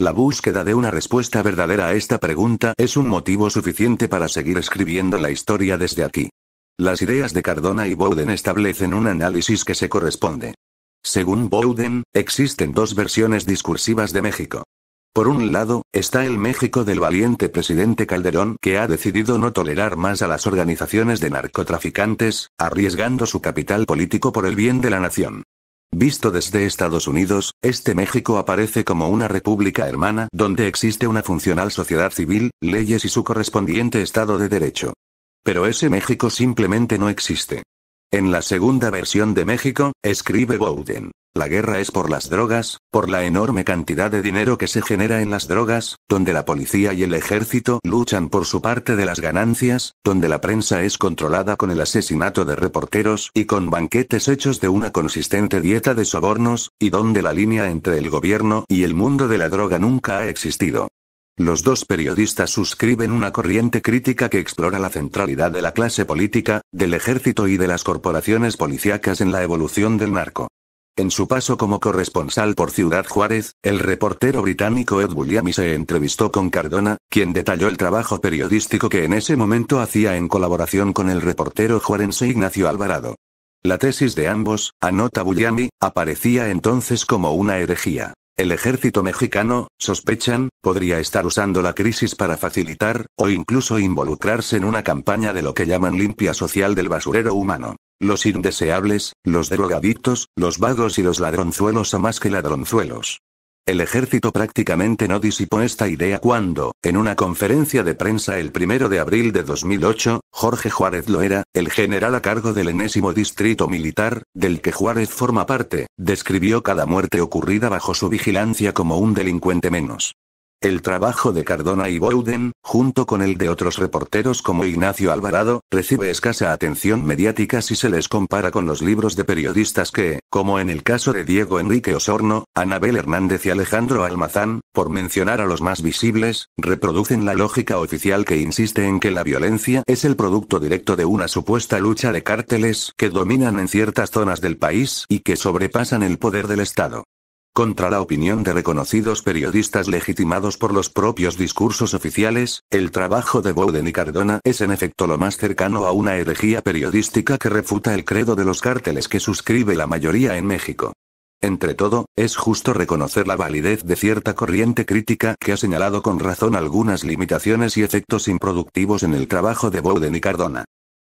La búsqueda de una respuesta verdadera a esta pregunta es un motivo suficiente para seguir escribiendo la historia desde aquí. Las ideas de Cardona y Bowden establecen un análisis que se corresponde. Según Bowden, existen dos versiones discursivas de México. Por un lado, está el México del valiente presidente Calderón que ha decidido no tolerar más a las organizaciones de narcotraficantes, arriesgando su capital político por el bien de la nación. Visto desde Estados Unidos, este México aparece como una república hermana donde existe una funcional sociedad civil, leyes y su correspondiente Estado de Derecho. Pero ese México simplemente no existe. En la segunda versión de México, escribe Bowden, la guerra es por las drogas, por la enorme cantidad de dinero que se genera en las drogas, donde la policía y el ejército luchan por su parte de las ganancias, donde la prensa es controlada con el asesinato de reporteros y con banquetes hechos de una consistente dieta de sobornos, y donde la línea entre el gobierno y el mundo de la droga nunca ha existido. Los dos periodistas suscriben una corriente crítica que explora la centralidad de la clase política, del ejército y de las corporaciones policíacas en la evolución del narco. En su paso como corresponsal por Ciudad Juárez, el reportero británico Ed Bullamy se entrevistó con Cardona, quien detalló el trabajo periodístico que en ese momento hacía en colaboración con el reportero juarense Ignacio Alvarado. La tesis de ambos, anota Bullamy, aparecía entonces como una herejía. El ejército mexicano, sospechan, podría estar usando la crisis para facilitar, o incluso involucrarse en una campaña de lo que llaman limpia social del basurero humano los indeseables, los drogadictos, los vagos y los ladronzuelos a más que ladronzuelos. El ejército prácticamente no disipó esta idea cuando, en una conferencia de prensa el 1 de abril de 2008, Jorge Juárez Loera, el general a cargo del enésimo distrito militar, del que Juárez forma parte, describió cada muerte ocurrida bajo su vigilancia como un delincuente menos. El trabajo de Cardona y Bowden, junto con el de otros reporteros como Ignacio Alvarado, recibe escasa atención mediática si se les compara con los libros de periodistas que, como en el caso de Diego Enrique Osorno, Anabel Hernández y Alejandro Almazán, por mencionar a los más visibles, reproducen la lógica oficial que insiste en que la violencia es el producto directo de una supuesta lucha de cárteles que dominan en ciertas zonas del país y que sobrepasan el poder del Estado. Contra la opinión de reconocidos periodistas legitimados por los propios discursos oficiales, el trabajo de Bowden y Cardona es en efecto lo más cercano a una herejía periodística que refuta el credo de los cárteles que suscribe la mayoría en México. Entre todo, es justo reconocer la validez de cierta corriente crítica que ha señalado con razón algunas limitaciones y efectos improductivos en el trabajo de Bowden y Cardona.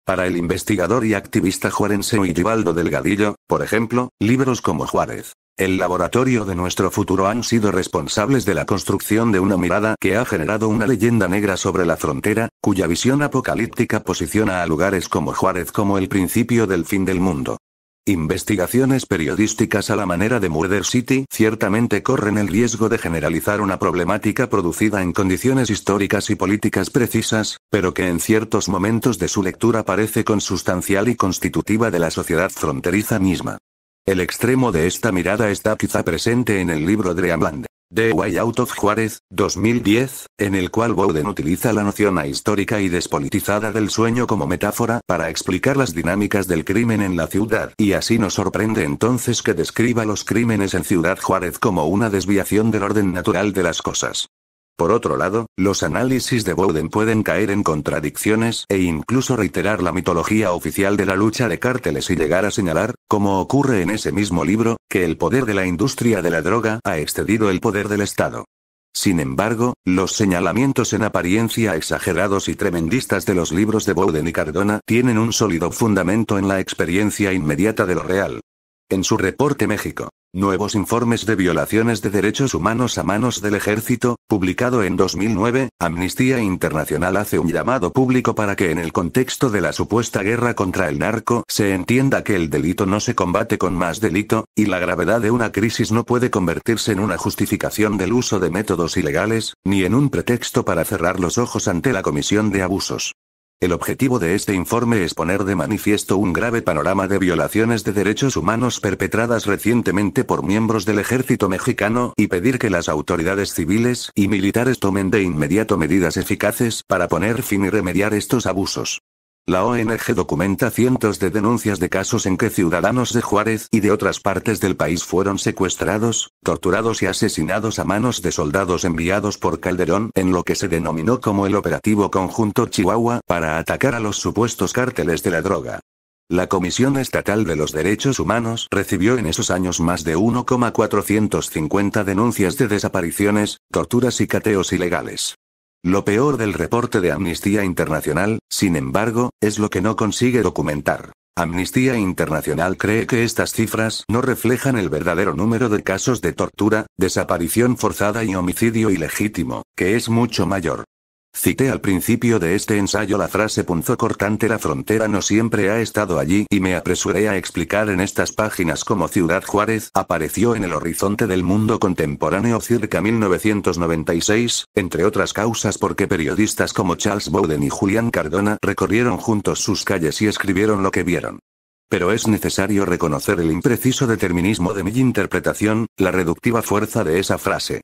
Para el investigador y activista juarense Uyibaldo Delgadillo, por ejemplo, libros como Juárez, el laboratorio de nuestro futuro han sido responsables de la construcción de una mirada que ha generado una leyenda negra sobre la frontera, cuya visión apocalíptica posiciona a lugares como Juárez como el principio del fin del mundo. Investigaciones periodísticas a la manera de Murder City ciertamente corren el riesgo de generalizar una problemática producida en condiciones históricas y políticas precisas, pero que en ciertos momentos de su lectura parece consustancial y constitutiva de la sociedad fronteriza misma. El extremo de esta mirada está quizá presente en el libro de The Way Out of Juárez, 2010, en el cual Bowden utiliza la noción ahistórica y despolitizada del sueño como metáfora para explicar las dinámicas del crimen en la ciudad, y así nos sorprende entonces que describa los crímenes en Ciudad Juárez como una desviación del orden natural de las cosas. Por otro lado, los análisis de Bowden pueden caer en contradicciones e incluso reiterar la mitología oficial de la lucha de cárteles y llegar a señalar, como ocurre en ese mismo libro, que el poder de la industria de la droga ha excedido el poder del Estado. Sin embargo, los señalamientos en apariencia exagerados y tremendistas de los libros de Bowden y Cardona tienen un sólido fundamento en la experiencia inmediata de lo real. En su reporte México, Nuevos informes de violaciones de derechos humanos a manos del ejército, publicado en 2009, Amnistía Internacional hace un llamado público para que en el contexto de la supuesta guerra contra el narco se entienda que el delito no se combate con más delito, y la gravedad de una crisis no puede convertirse en una justificación del uso de métodos ilegales, ni en un pretexto para cerrar los ojos ante la comisión de abusos. El objetivo de este informe es poner de manifiesto un grave panorama de violaciones de derechos humanos perpetradas recientemente por miembros del ejército mexicano y pedir que las autoridades civiles y militares tomen de inmediato medidas eficaces para poner fin y remediar estos abusos. La ONG documenta cientos de denuncias de casos en que ciudadanos de Juárez y de otras partes del país fueron secuestrados, torturados y asesinados a manos de soldados enviados por Calderón en lo que se denominó como el Operativo Conjunto Chihuahua para atacar a los supuestos cárteles de la droga. La Comisión Estatal de los Derechos Humanos recibió en esos años más de 1,450 denuncias de desapariciones, torturas y cateos ilegales. Lo peor del reporte de Amnistía Internacional, sin embargo, es lo que no consigue documentar. Amnistía Internacional cree que estas cifras no reflejan el verdadero número de casos de tortura, desaparición forzada y homicidio ilegítimo, que es mucho mayor. Cité al principio de este ensayo la frase punzo cortante la frontera no siempre ha estado allí y me apresuré a explicar en estas páginas cómo Ciudad Juárez apareció en el horizonte del mundo contemporáneo circa 1996, entre otras causas porque periodistas como Charles Bowden y Julián Cardona recorrieron juntos sus calles y escribieron lo que vieron. Pero es necesario reconocer el impreciso determinismo de mi interpretación, la reductiva fuerza de esa frase.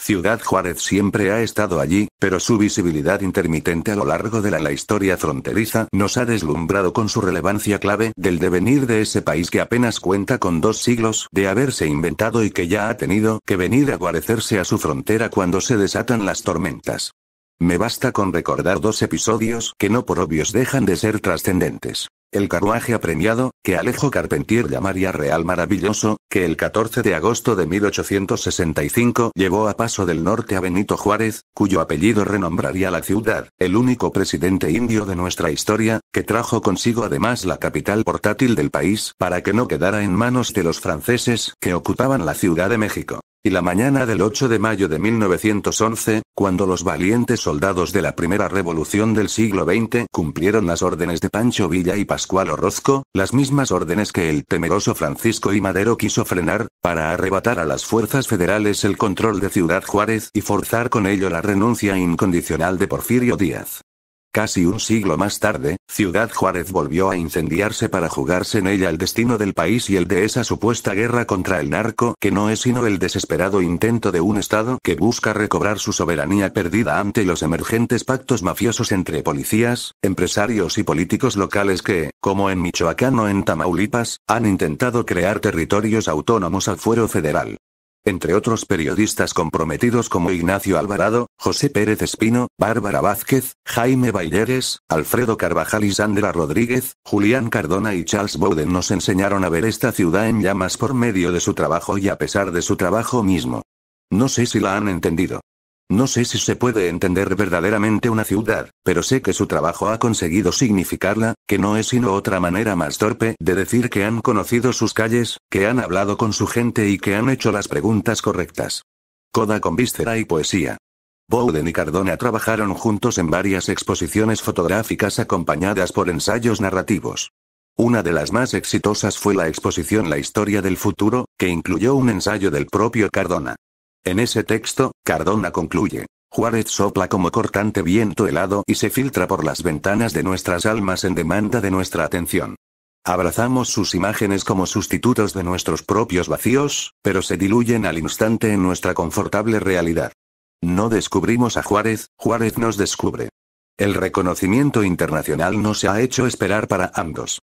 Ciudad Juárez siempre ha estado allí, pero su visibilidad intermitente a lo largo de la, historia fronteriza nos ha deslumbrado con su relevancia clave del devenir de ese país que apenas cuenta con dos siglos de haberse inventado y que ya ha tenido que venir a guarecerse a su frontera cuando se desatan las tormentas. Me basta con recordar dos episodios que no por obvios dejan de ser trascendentes. El carruaje apremiado, que Alejo Carpentier llamaría Real Maravilloso, que el 14 de agosto de 1865 llevó a paso del norte a Benito Juárez, cuyo apellido renombraría la ciudad, el único presidente indio de nuestra historia, que trajo consigo además la capital portátil del país para que no quedara en manos de los franceses que ocupaban la Ciudad de México. Y la mañana del 8 de mayo de 1911, cuando los valientes soldados de la primera revolución del siglo XX cumplieron las órdenes de Pancho Villa y Pascual Orozco, las mismas órdenes que el temeroso Francisco y Madero quiso frenar, para arrebatar a las fuerzas federales el control de Ciudad Juárez y forzar con ello la renuncia incondicional de Porfirio Díaz. Casi un siglo más tarde, Ciudad Juárez volvió a incendiarse para jugarse en ella el destino del país y el de esa supuesta guerra contra el narco que no es sino el desesperado intento de un Estado que busca recobrar su soberanía perdida ante los emergentes pactos mafiosos entre policías, empresarios y políticos locales que, como en Michoacán o en Tamaulipas, han intentado crear territorios autónomos al fuero federal entre otros periodistas comprometidos como Ignacio Alvarado, José Pérez Espino, Bárbara Vázquez, Jaime Baileres, Alfredo Carvajal y Sandra Rodríguez, Julián Cardona y Charles Bowden nos enseñaron a ver esta ciudad en llamas por medio de su trabajo y a pesar de su trabajo mismo. No sé si la han entendido. No sé si se puede entender verdaderamente una ciudad, pero sé que su trabajo ha conseguido significarla, que no es sino otra manera más torpe de decir que han conocido sus calles, que han hablado con su gente y que han hecho las preguntas correctas. Coda con víscera y poesía. Bowden y Cardona trabajaron juntos en varias exposiciones fotográficas acompañadas por ensayos narrativos. Una de las más exitosas fue la exposición La historia del futuro, que incluyó un ensayo del propio Cardona. En ese texto, Cardona concluye. Juárez sopla como cortante viento helado y se filtra por las ventanas de nuestras almas en demanda de nuestra atención. Abrazamos sus imágenes como sustitutos de nuestros propios vacíos, pero se diluyen al instante en nuestra confortable realidad. No descubrimos a Juárez, Juárez nos descubre. El reconocimiento internacional no se ha hecho esperar para ambos.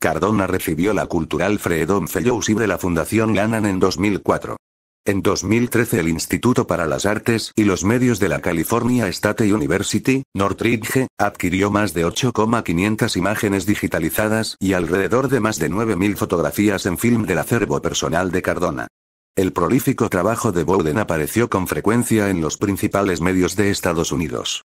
Cardona recibió la Cultural Freedom Fellowship de la Fundación Lanan en 2004. En 2013 el Instituto para las Artes y los Medios de la California State University, Northridge, adquirió más de 8,500 imágenes digitalizadas y alrededor de más de 9.000 fotografías en film del acervo personal de Cardona. El prolífico trabajo de Bowden apareció con frecuencia en los principales medios de Estados Unidos.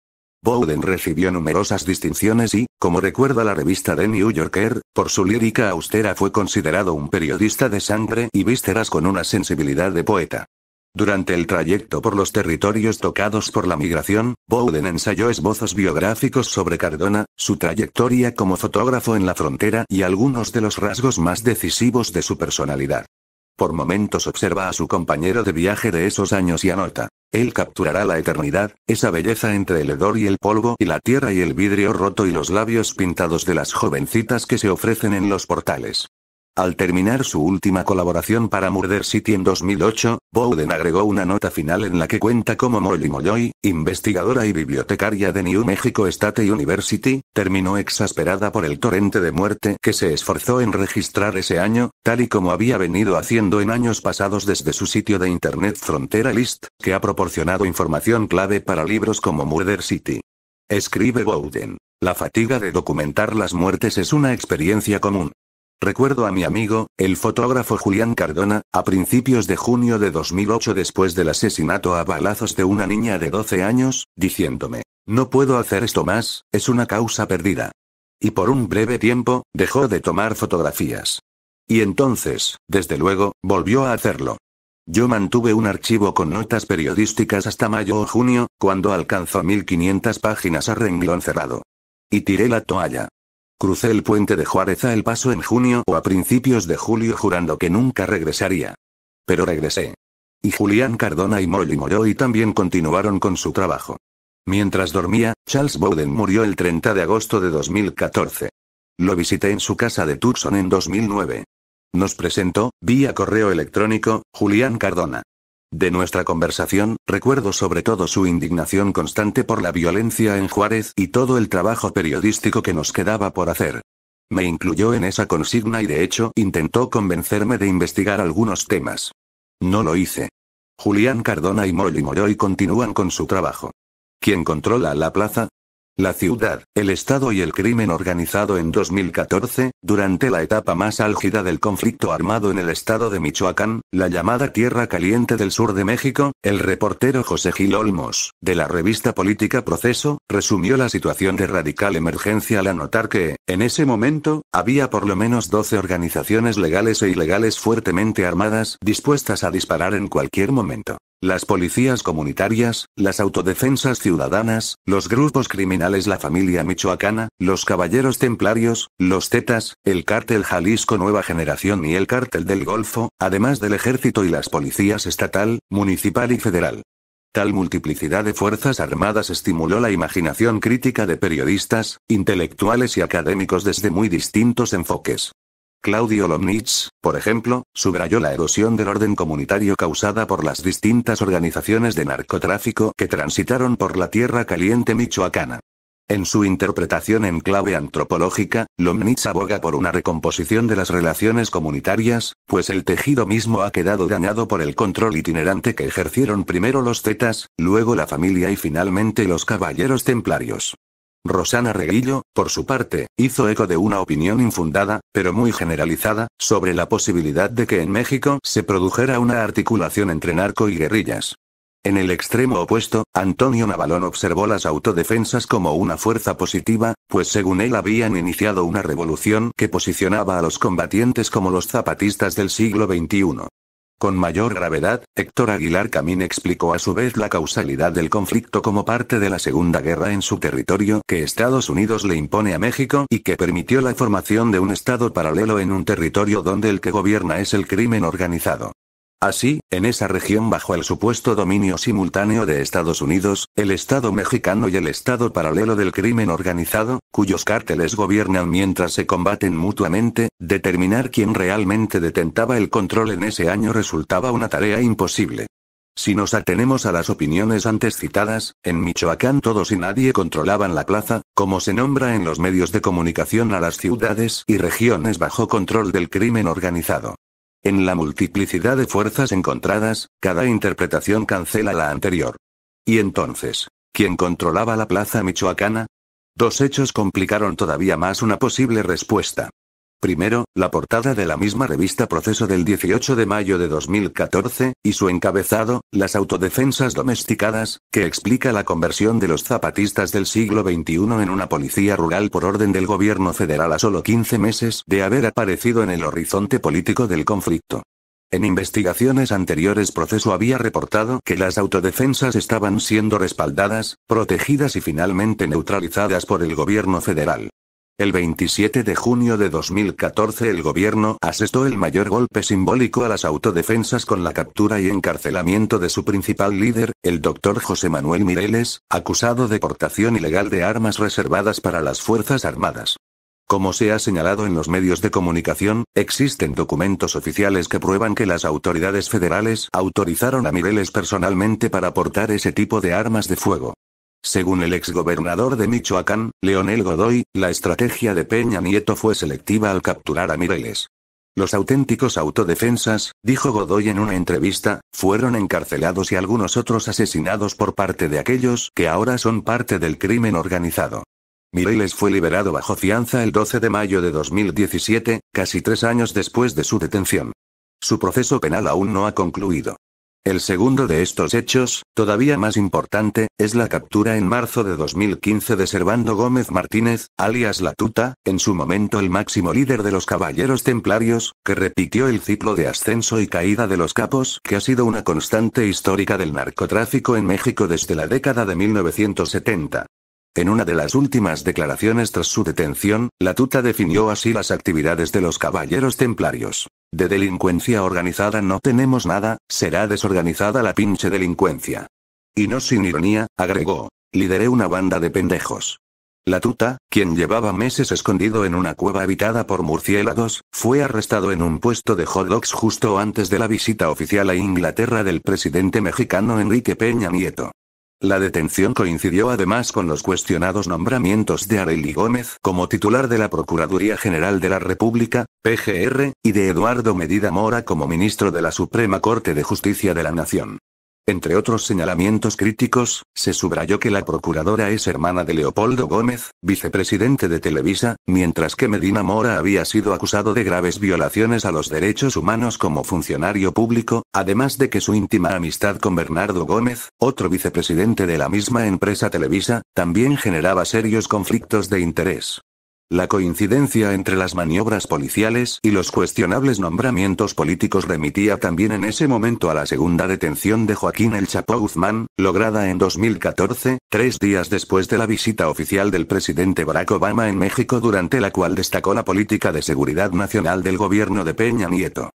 Bowden recibió numerosas distinciones y, como recuerda la revista The New Yorker, por su lírica austera fue considerado un periodista de sangre y vísceras con una sensibilidad de poeta. Durante el trayecto por los territorios tocados por la migración, Bowden ensayó esbozos biográficos sobre Cardona, su trayectoria como fotógrafo en la frontera y algunos de los rasgos más decisivos de su personalidad. Por momentos observa a su compañero de viaje de esos años y anota. Él capturará la eternidad, esa belleza entre el hedor y el polvo y la tierra y el vidrio roto y los labios pintados de las jovencitas que se ofrecen en los portales. Al terminar su última colaboración para Murder City en 2008, Bowden agregó una nota final en la que cuenta cómo Molly Molloy, investigadora y bibliotecaria de New Mexico State University, terminó exasperada por el torrente de muerte que se esforzó en registrar ese año, tal y como había venido haciendo en años pasados desde su sitio de internet Frontera List, que ha proporcionado información clave para libros como Murder City. Escribe Bowden. La fatiga de documentar las muertes es una experiencia común. Recuerdo a mi amigo, el fotógrafo Julián Cardona, a principios de junio de 2008 después del asesinato a balazos de una niña de 12 años, diciéndome, no puedo hacer esto más, es una causa perdida. Y por un breve tiempo, dejó de tomar fotografías. Y entonces, desde luego, volvió a hacerlo. Yo mantuve un archivo con notas periodísticas hasta mayo o junio, cuando alcanzó 1500 páginas a renglón cerrado. Y tiré la toalla. Crucé el puente de Juárez a El Paso en junio o a principios de julio jurando que nunca regresaría. Pero regresé. Y Julián Cardona y Molly y también continuaron con su trabajo. Mientras dormía, Charles Bowden murió el 30 de agosto de 2014. Lo visité en su casa de Tucson en 2009. Nos presentó, vía correo electrónico, Julián Cardona. De nuestra conversación, recuerdo sobre todo su indignación constante por la violencia en Juárez y todo el trabajo periodístico que nos quedaba por hacer. Me incluyó en esa consigna y de hecho intentó convencerme de investigar algunos temas. No lo hice. Julián Cardona y Molly Moroy continúan con su trabajo. Quien controla la plaza, la ciudad, el Estado y el crimen organizado en 2014, durante la etapa más álgida del conflicto armado en el estado de Michoacán, la llamada Tierra Caliente del Sur de México, el reportero José Gil Olmos, de la revista política Proceso, resumió la situación de radical emergencia al anotar que, en ese momento, había por lo menos 12 organizaciones legales e ilegales fuertemente armadas dispuestas a disparar en cualquier momento. Las policías comunitarias, las autodefensas ciudadanas, los grupos criminales la familia michoacana, los caballeros templarios, los tetas, el cártel Jalisco Nueva Generación y el cártel del Golfo, además del ejército y las policías estatal, municipal y federal. Tal multiplicidad de fuerzas armadas estimuló la imaginación crítica de periodistas, intelectuales y académicos desde muy distintos enfoques. Claudio Lomnitz, por ejemplo, subrayó la erosión del orden comunitario causada por las distintas organizaciones de narcotráfico que transitaron por la tierra caliente michoacana. En su interpretación en clave antropológica, Lomnitz aboga por una recomposición de las relaciones comunitarias, pues el tejido mismo ha quedado dañado por el control itinerante que ejercieron primero los zetas, luego la familia y finalmente los caballeros templarios. Rosana Reguillo, por su parte, hizo eco de una opinión infundada, pero muy generalizada, sobre la posibilidad de que en México se produjera una articulación entre narco y guerrillas. En el extremo opuesto, Antonio Navalón observó las autodefensas como una fuerza positiva, pues según él habían iniciado una revolución que posicionaba a los combatientes como los zapatistas del siglo XXI. Con mayor gravedad, Héctor Aguilar Camín explicó a su vez la causalidad del conflicto como parte de la Segunda Guerra en su territorio que Estados Unidos le impone a México y que permitió la formación de un Estado paralelo en un territorio donde el que gobierna es el crimen organizado. Así, en esa región bajo el supuesto dominio simultáneo de Estados Unidos, el Estado mexicano y el Estado paralelo del crimen organizado, cuyos cárteles gobiernan mientras se combaten mutuamente, determinar quién realmente detentaba el control en ese año resultaba una tarea imposible. Si nos atenemos a las opiniones antes citadas, en Michoacán todos y nadie controlaban la plaza, como se nombra en los medios de comunicación a las ciudades y regiones bajo control del crimen organizado. En la multiplicidad de fuerzas encontradas, cada interpretación cancela la anterior. Y entonces, ¿quién controlaba la plaza michoacana? Dos hechos complicaron todavía más una posible respuesta. Primero, la portada de la misma revista Proceso del 18 de mayo de 2014, y su encabezado, Las autodefensas domesticadas, que explica la conversión de los zapatistas del siglo XXI en una policía rural por orden del gobierno federal a solo 15 meses de haber aparecido en el horizonte político del conflicto. En investigaciones anteriores Proceso había reportado que las autodefensas estaban siendo respaldadas, protegidas y finalmente neutralizadas por el gobierno federal. El 27 de junio de 2014 el gobierno asestó el mayor golpe simbólico a las autodefensas con la captura y encarcelamiento de su principal líder, el doctor José Manuel Mireles, acusado de portación ilegal de armas reservadas para las Fuerzas Armadas. Como se ha señalado en los medios de comunicación, existen documentos oficiales que prueban que las autoridades federales autorizaron a Mireles personalmente para portar ese tipo de armas de fuego. Según el exgobernador de Michoacán, Leonel Godoy, la estrategia de Peña Nieto fue selectiva al capturar a Mireles. Los auténticos autodefensas, dijo Godoy en una entrevista, fueron encarcelados y algunos otros asesinados por parte de aquellos que ahora son parte del crimen organizado. Mireles fue liberado bajo fianza el 12 de mayo de 2017, casi tres años después de su detención. Su proceso penal aún no ha concluido. El segundo de estos hechos, todavía más importante, es la captura en marzo de 2015 de Servando Gómez Martínez, alias La Tuta, en su momento el máximo líder de los Caballeros Templarios, que repitió el ciclo de ascenso y caída de los capos que ha sido una constante histórica del narcotráfico en México desde la década de 1970. En una de las últimas declaraciones tras su detención, la tuta definió así las actividades de los caballeros templarios. De delincuencia organizada no tenemos nada, será desorganizada la pinche delincuencia. Y no sin ironía, agregó. Lideré una banda de pendejos. La tuta, quien llevaba meses escondido en una cueva habitada por murciélagos, fue arrestado en un puesto de hot dogs justo antes de la visita oficial a Inglaterra del presidente mexicano Enrique Peña Nieto. La detención coincidió además con los cuestionados nombramientos de Arely Gómez como titular de la Procuraduría General de la República, PGR, y de Eduardo Medida Mora como ministro de la Suprema Corte de Justicia de la Nación. Entre otros señalamientos críticos, se subrayó que la procuradora es hermana de Leopoldo Gómez, vicepresidente de Televisa, mientras que Medina Mora había sido acusado de graves violaciones a los derechos humanos como funcionario público, además de que su íntima amistad con Bernardo Gómez, otro vicepresidente de la misma empresa Televisa, también generaba serios conflictos de interés. La coincidencia entre las maniobras policiales y los cuestionables nombramientos políticos remitía también en ese momento a la segunda detención de Joaquín El Chapo Guzmán, lograda en 2014, tres días después de la visita oficial del presidente Barack Obama en México durante la cual destacó la política de seguridad nacional del gobierno de Peña Nieto.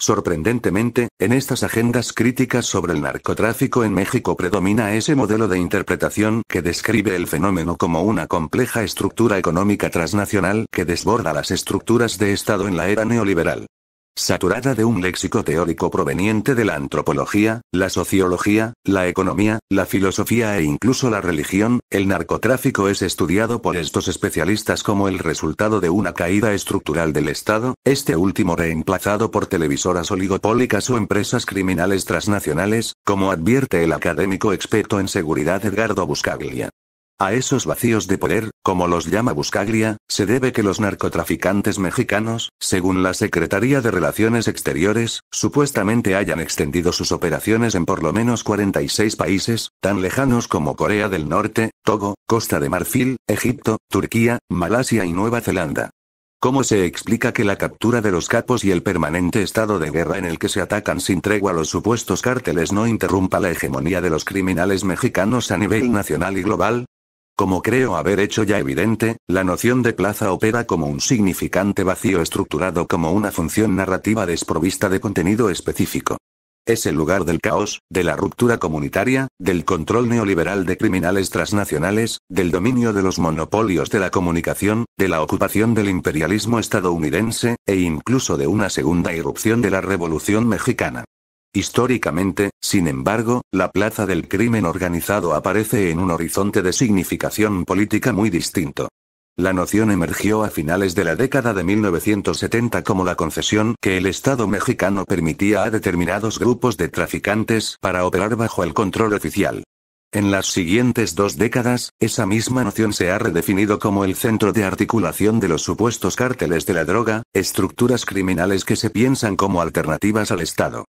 Sorprendentemente, en estas agendas críticas sobre el narcotráfico en México predomina ese modelo de interpretación que describe el fenómeno como una compleja estructura económica transnacional que desborda las estructuras de Estado en la era neoliberal saturada de un léxico teórico proveniente de la antropología, la sociología, la economía, la filosofía e incluso la religión, el narcotráfico es estudiado por estos especialistas como el resultado de una caída estructural del Estado, este último reemplazado por televisoras oligopólicas o empresas criminales transnacionales, como advierte el académico experto en seguridad Edgardo Buscaglia. A esos vacíos de poder, como los llama Buscaglia, se debe que los narcotraficantes mexicanos, según la Secretaría de Relaciones Exteriores, supuestamente hayan extendido sus operaciones en por lo menos 46 países, tan lejanos como Corea del Norte, Togo, Costa de Marfil, Egipto, Turquía, Malasia y Nueva Zelanda. ¿Cómo se explica que la captura de los capos y el permanente estado de guerra en el que se atacan sin tregua los supuestos cárteles no interrumpa la hegemonía de los criminales mexicanos a nivel nacional y global? Como creo haber hecho ya evidente, la noción de plaza opera como un significante vacío estructurado como una función narrativa desprovista de contenido específico. Es el lugar del caos, de la ruptura comunitaria, del control neoliberal de criminales transnacionales, del dominio de los monopolios de la comunicación, de la ocupación del imperialismo estadounidense, e incluso de una segunda irrupción de la Revolución Mexicana. Históricamente, sin embargo, la plaza del crimen organizado aparece en un horizonte de significación política muy distinto. La noción emergió a finales de la década de 1970 como la concesión que el Estado mexicano permitía a determinados grupos de traficantes para operar bajo el control oficial. En las siguientes dos décadas, esa misma noción se ha redefinido como el centro de articulación de los supuestos cárteles de la droga, estructuras criminales que se piensan como alternativas al Estado.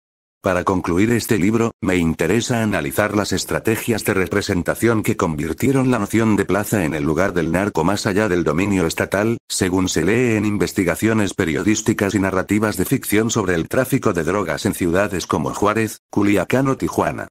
Para concluir este libro, me interesa analizar las estrategias de representación que convirtieron la noción de plaza en el lugar del narco más allá del dominio estatal, según se lee en investigaciones periodísticas y narrativas de ficción sobre el tráfico de drogas en ciudades como Juárez, Culiacán o Tijuana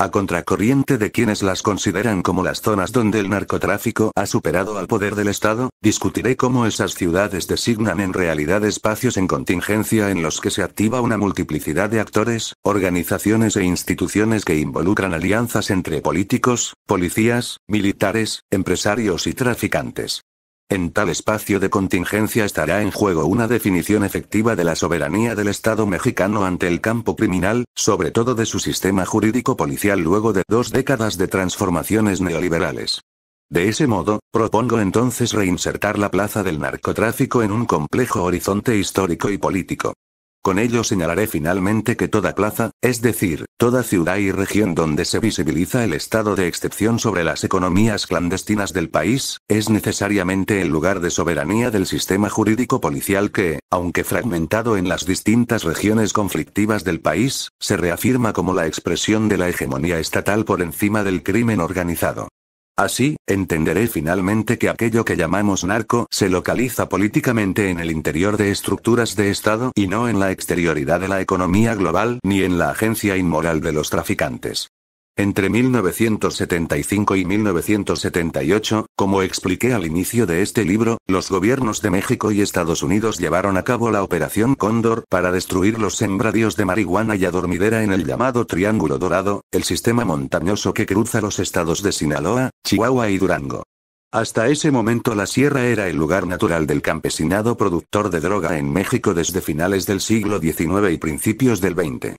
a contracorriente de quienes las consideran como las zonas donde el narcotráfico ha superado al poder del Estado, discutiré cómo esas ciudades designan en realidad espacios en contingencia en los que se activa una multiplicidad de actores, organizaciones e instituciones que involucran alianzas entre políticos, policías, militares, empresarios y traficantes. En tal espacio de contingencia estará en juego una definición efectiva de la soberanía del Estado mexicano ante el campo criminal, sobre todo de su sistema jurídico policial luego de dos décadas de transformaciones neoliberales. De ese modo, propongo entonces reinsertar la plaza del narcotráfico en un complejo horizonte histórico y político. Con ello señalaré finalmente que toda plaza, es decir, toda ciudad y región donde se visibiliza el estado de excepción sobre las economías clandestinas del país, es necesariamente el lugar de soberanía del sistema jurídico policial que, aunque fragmentado en las distintas regiones conflictivas del país, se reafirma como la expresión de la hegemonía estatal por encima del crimen organizado. Así, entenderé finalmente que aquello que llamamos narco se localiza políticamente en el interior de estructuras de Estado y no en la exterioridad de la economía global ni en la agencia inmoral de los traficantes. Entre 1975 y 1978, como expliqué al inicio de este libro, los gobiernos de México y Estados Unidos llevaron a cabo la Operación Cóndor para destruir los sembradíos de marihuana y adormidera en el llamado Triángulo Dorado, el sistema montañoso que cruza los estados de Sinaloa, Chihuahua y Durango. Hasta ese momento la sierra era el lugar natural del campesinado productor de droga en México desde finales del siglo XIX y principios del XX.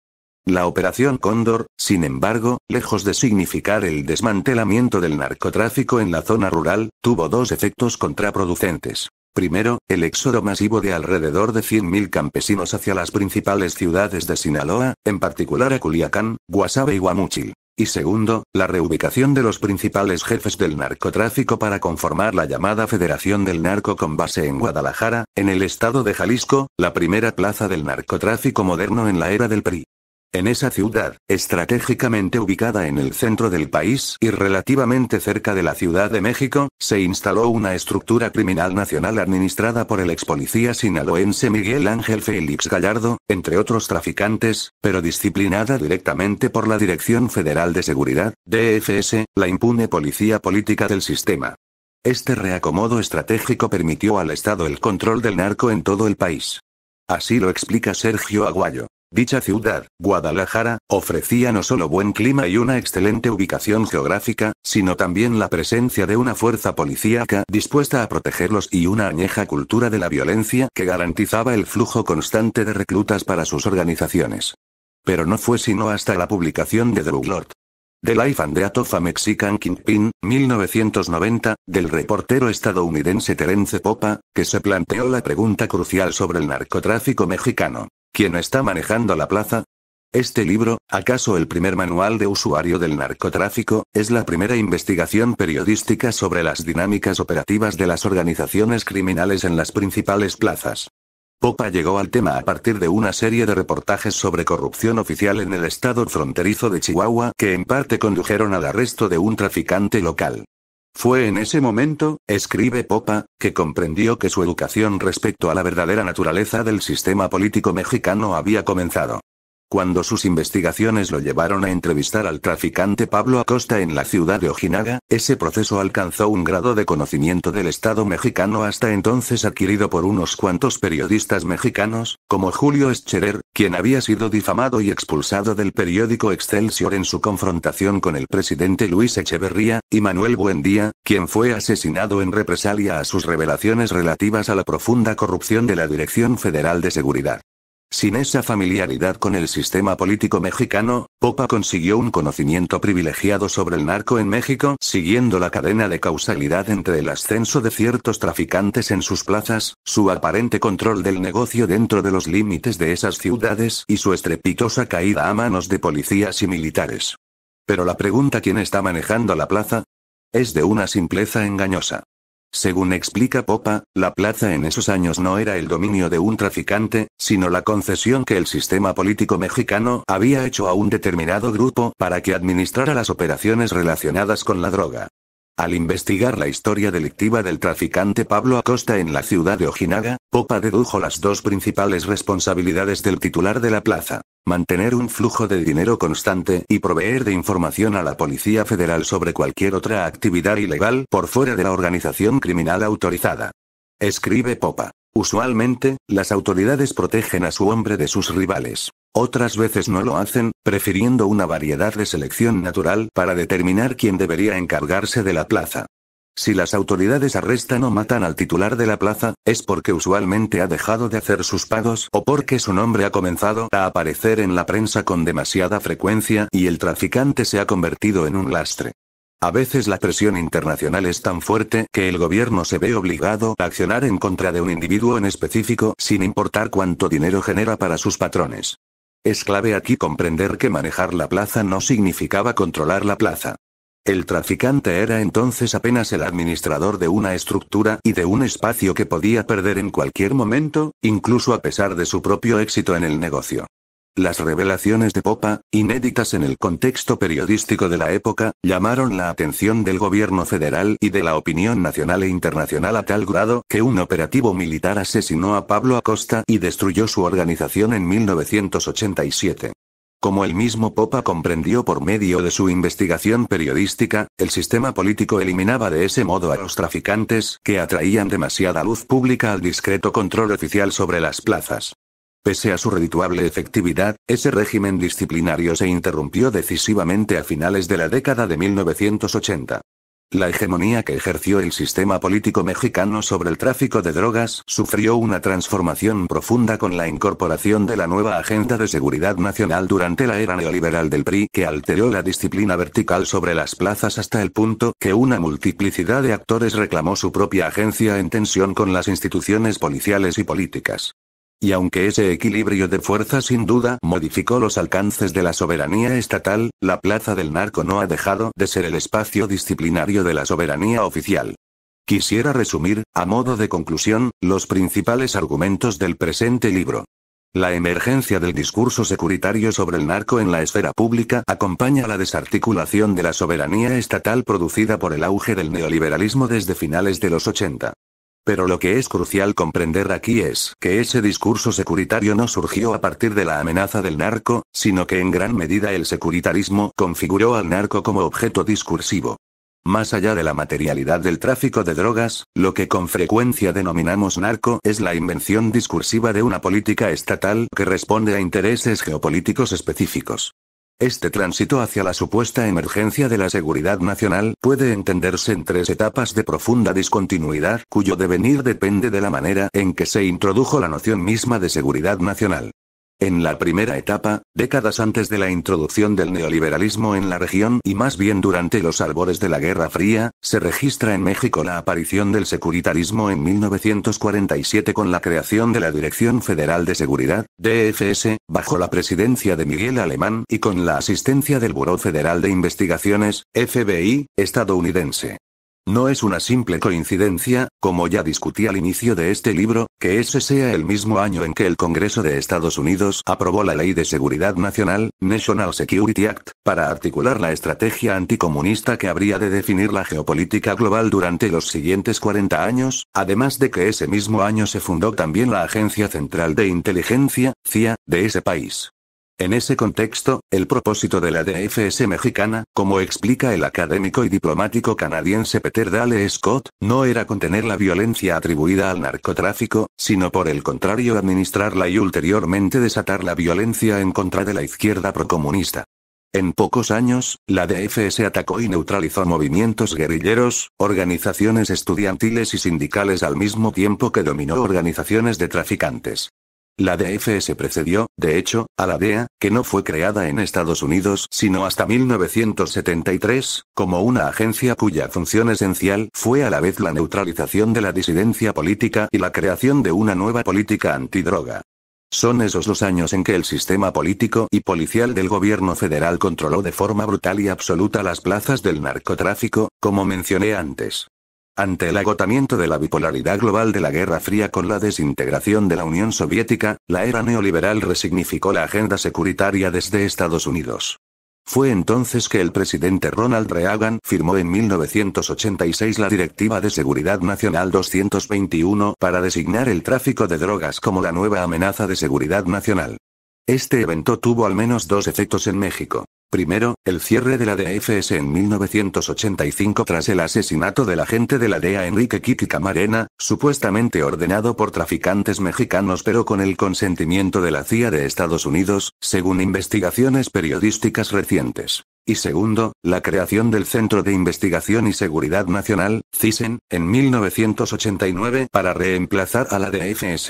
La Operación Cóndor, sin embargo, lejos de significar el desmantelamiento del narcotráfico en la zona rural, tuvo dos efectos contraproducentes. Primero, el éxodo masivo de alrededor de 100.000 campesinos hacia las principales ciudades de Sinaloa, en particular a Culiacán, Guasave y Guamúchil. Y segundo, la reubicación de los principales jefes del narcotráfico para conformar la llamada Federación del Narco con base en Guadalajara, en el estado de Jalisco, la primera plaza del narcotráfico moderno en la era del PRI. En esa ciudad, estratégicamente ubicada en el centro del país y relativamente cerca de la Ciudad de México, se instaló una estructura criminal nacional administrada por el ex policía sinaloense Miguel Ángel Félix Gallardo, entre otros traficantes, pero disciplinada directamente por la Dirección Federal de Seguridad, DFS, la impune policía política del sistema. Este reacomodo estratégico permitió al Estado el control del narco en todo el país. Así lo explica Sergio Aguayo. Dicha ciudad, Guadalajara, ofrecía no solo buen clima y una excelente ubicación geográfica, sino también la presencia de una fuerza policíaca dispuesta a protegerlos y una añeja cultura de la violencia que garantizaba el flujo constante de reclutas para sus organizaciones. Pero no fue sino hasta la publicación de The Lord. The Life and Death Mexican Kingpin, 1990, del reportero estadounidense Terence Popa, que se planteó la pregunta crucial sobre el narcotráfico mexicano. ¿Quién está manejando la plaza? Este libro, acaso el primer manual de usuario del narcotráfico, es la primera investigación periodística sobre las dinámicas operativas de las organizaciones criminales en las principales plazas. Popa llegó al tema a partir de una serie de reportajes sobre corrupción oficial en el estado fronterizo de Chihuahua que en parte condujeron al arresto de un traficante local. Fue en ese momento, escribe Popa, que comprendió que su educación respecto a la verdadera naturaleza del sistema político mexicano había comenzado. Cuando sus investigaciones lo llevaron a entrevistar al traficante Pablo Acosta en la ciudad de Ojinaga, ese proceso alcanzó un grado de conocimiento del Estado mexicano hasta entonces adquirido por unos cuantos periodistas mexicanos, como Julio Escherer, quien había sido difamado y expulsado del periódico Excelsior en su confrontación con el presidente Luis Echeverría, y Manuel Buendía, quien fue asesinado en represalia a sus revelaciones relativas a la profunda corrupción de la Dirección Federal de Seguridad. Sin esa familiaridad con el sistema político mexicano, Popa consiguió un conocimiento privilegiado sobre el narco en México, siguiendo la cadena de causalidad entre el ascenso de ciertos traficantes en sus plazas, su aparente control del negocio dentro de los límites de esas ciudades y su estrepitosa caída a manos de policías y militares. Pero la pregunta ¿quién está manejando la plaza? Es de una simpleza engañosa. Según explica Popa, la plaza en esos años no era el dominio de un traficante, sino la concesión que el sistema político mexicano había hecho a un determinado grupo para que administrara las operaciones relacionadas con la droga. Al investigar la historia delictiva del traficante Pablo Acosta en la ciudad de Ojinaga, Popa dedujo las dos principales responsabilidades del titular de la plaza mantener un flujo de dinero constante y proveer de información a la Policía Federal sobre cualquier otra actividad ilegal por fuera de la organización criminal autorizada. Escribe Popa. Usualmente, las autoridades protegen a su hombre de sus rivales. Otras veces no lo hacen, prefiriendo una variedad de selección natural para determinar quién debería encargarse de la plaza. Si las autoridades arrestan o matan al titular de la plaza, es porque usualmente ha dejado de hacer sus pagos o porque su nombre ha comenzado a aparecer en la prensa con demasiada frecuencia y el traficante se ha convertido en un lastre. A veces la presión internacional es tan fuerte que el gobierno se ve obligado a accionar en contra de un individuo en específico sin importar cuánto dinero genera para sus patrones. Es clave aquí comprender que manejar la plaza no significaba controlar la plaza. El traficante era entonces apenas el administrador de una estructura y de un espacio que podía perder en cualquier momento, incluso a pesar de su propio éxito en el negocio. Las revelaciones de Popa, inéditas en el contexto periodístico de la época, llamaron la atención del gobierno federal y de la opinión nacional e internacional a tal grado que un operativo militar asesinó a Pablo Acosta y destruyó su organización en 1987. Como el mismo Popa comprendió por medio de su investigación periodística, el sistema político eliminaba de ese modo a los traficantes que atraían demasiada luz pública al discreto control oficial sobre las plazas. Pese a su redituable efectividad, ese régimen disciplinario se interrumpió decisivamente a finales de la década de 1980. La hegemonía que ejerció el sistema político mexicano sobre el tráfico de drogas sufrió una transformación profunda con la incorporación de la nueva Agenda de Seguridad Nacional durante la era neoliberal del PRI que alteró la disciplina vertical sobre las plazas hasta el punto que una multiplicidad de actores reclamó su propia agencia en tensión con las instituciones policiales y políticas. Y aunque ese equilibrio de fuerzas sin duda modificó los alcances de la soberanía estatal, la plaza del narco no ha dejado de ser el espacio disciplinario de la soberanía oficial. Quisiera resumir, a modo de conclusión, los principales argumentos del presente libro. La emergencia del discurso securitario sobre el narco en la esfera pública acompaña la desarticulación de la soberanía estatal producida por el auge del neoliberalismo desde finales de los 80. Pero lo que es crucial comprender aquí es que ese discurso securitario no surgió a partir de la amenaza del narco, sino que en gran medida el securitarismo configuró al narco como objeto discursivo. Más allá de la materialidad del tráfico de drogas, lo que con frecuencia denominamos narco es la invención discursiva de una política estatal que responde a intereses geopolíticos específicos. Este tránsito hacia la supuesta emergencia de la seguridad nacional puede entenderse en tres etapas de profunda discontinuidad cuyo devenir depende de la manera en que se introdujo la noción misma de seguridad nacional. En la primera etapa, décadas antes de la introducción del neoliberalismo en la región y más bien durante los albores de la Guerra Fría, se registra en México la aparición del securitarismo en 1947 con la creación de la Dirección Federal de Seguridad, DFS, bajo la presidencia de Miguel Alemán y con la asistencia del Buró Federal de Investigaciones, FBI, estadounidense. No es una simple coincidencia, como ya discutí al inicio de este libro, que ese sea el mismo año en que el Congreso de Estados Unidos aprobó la Ley de Seguridad Nacional, National Security Act, para articular la estrategia anticomunista que habría de definir la geopolítica global durante los siguientes 40 años, además de que ese mismo año se fundó también la Agencia Central de Inteligencia, CIA, de ese país. En ese contexto, el propósito de la DFS mexicana, como explica el académico y diplomático canadiense Peter Dale Scott, no era contener la violencia atribuida al narcotráfico, sino por el contrario administrarla y ulteriormente desatar la violencia en contra de la izquierda procomunista. En pocos años, la DFS atacó y neutralizó movimientos guerrilleros, organizaciones estudiantiles y sindicales al mismo tiempo que dominó organizaciones de traficantes. La DFS precedió, de hecho, a la DEA, que no fue creada en Estados Unidos sino hasta 1973, como una agencia cuya función esencial fue a la vez la neutralización de la disidencia política y la creación de una nueva política antidroga. Son esos los años en que el sistema político y policial del gobierno federal controló de forma brutal y absoluta las plazas del narcotráfico, como mencioné antes. Ante el agotamiento de la bipolaridad global de la Guerra Fría con la desintegración de la Unión Soviética, la era neoliberal resignificó la agenda securitaria desde Estados Unidos. Fue entonces que el presidente Ronald Reagan firmó en 1986 la Directiva de Seguridad Nacional 221 para designar el tráfico de drogas como la nueva amenaza de seguridad nacional. Este evento tuvo al menos dos efectos en México. Primero, el cierre de la DFS en 1985 tras el asesinato del agente de la DEA Enrique Kiki Camarena, supuestamente ordenado por traficantes mexicanos pero con el consentimiento de la CIA de Estados Unidos, según investigaciones periodísticas recientes. Y segundo, la creación del Centro de Investigación y Seguridad Nacional, CISEN, en 1989 para reemplazar a la DFS.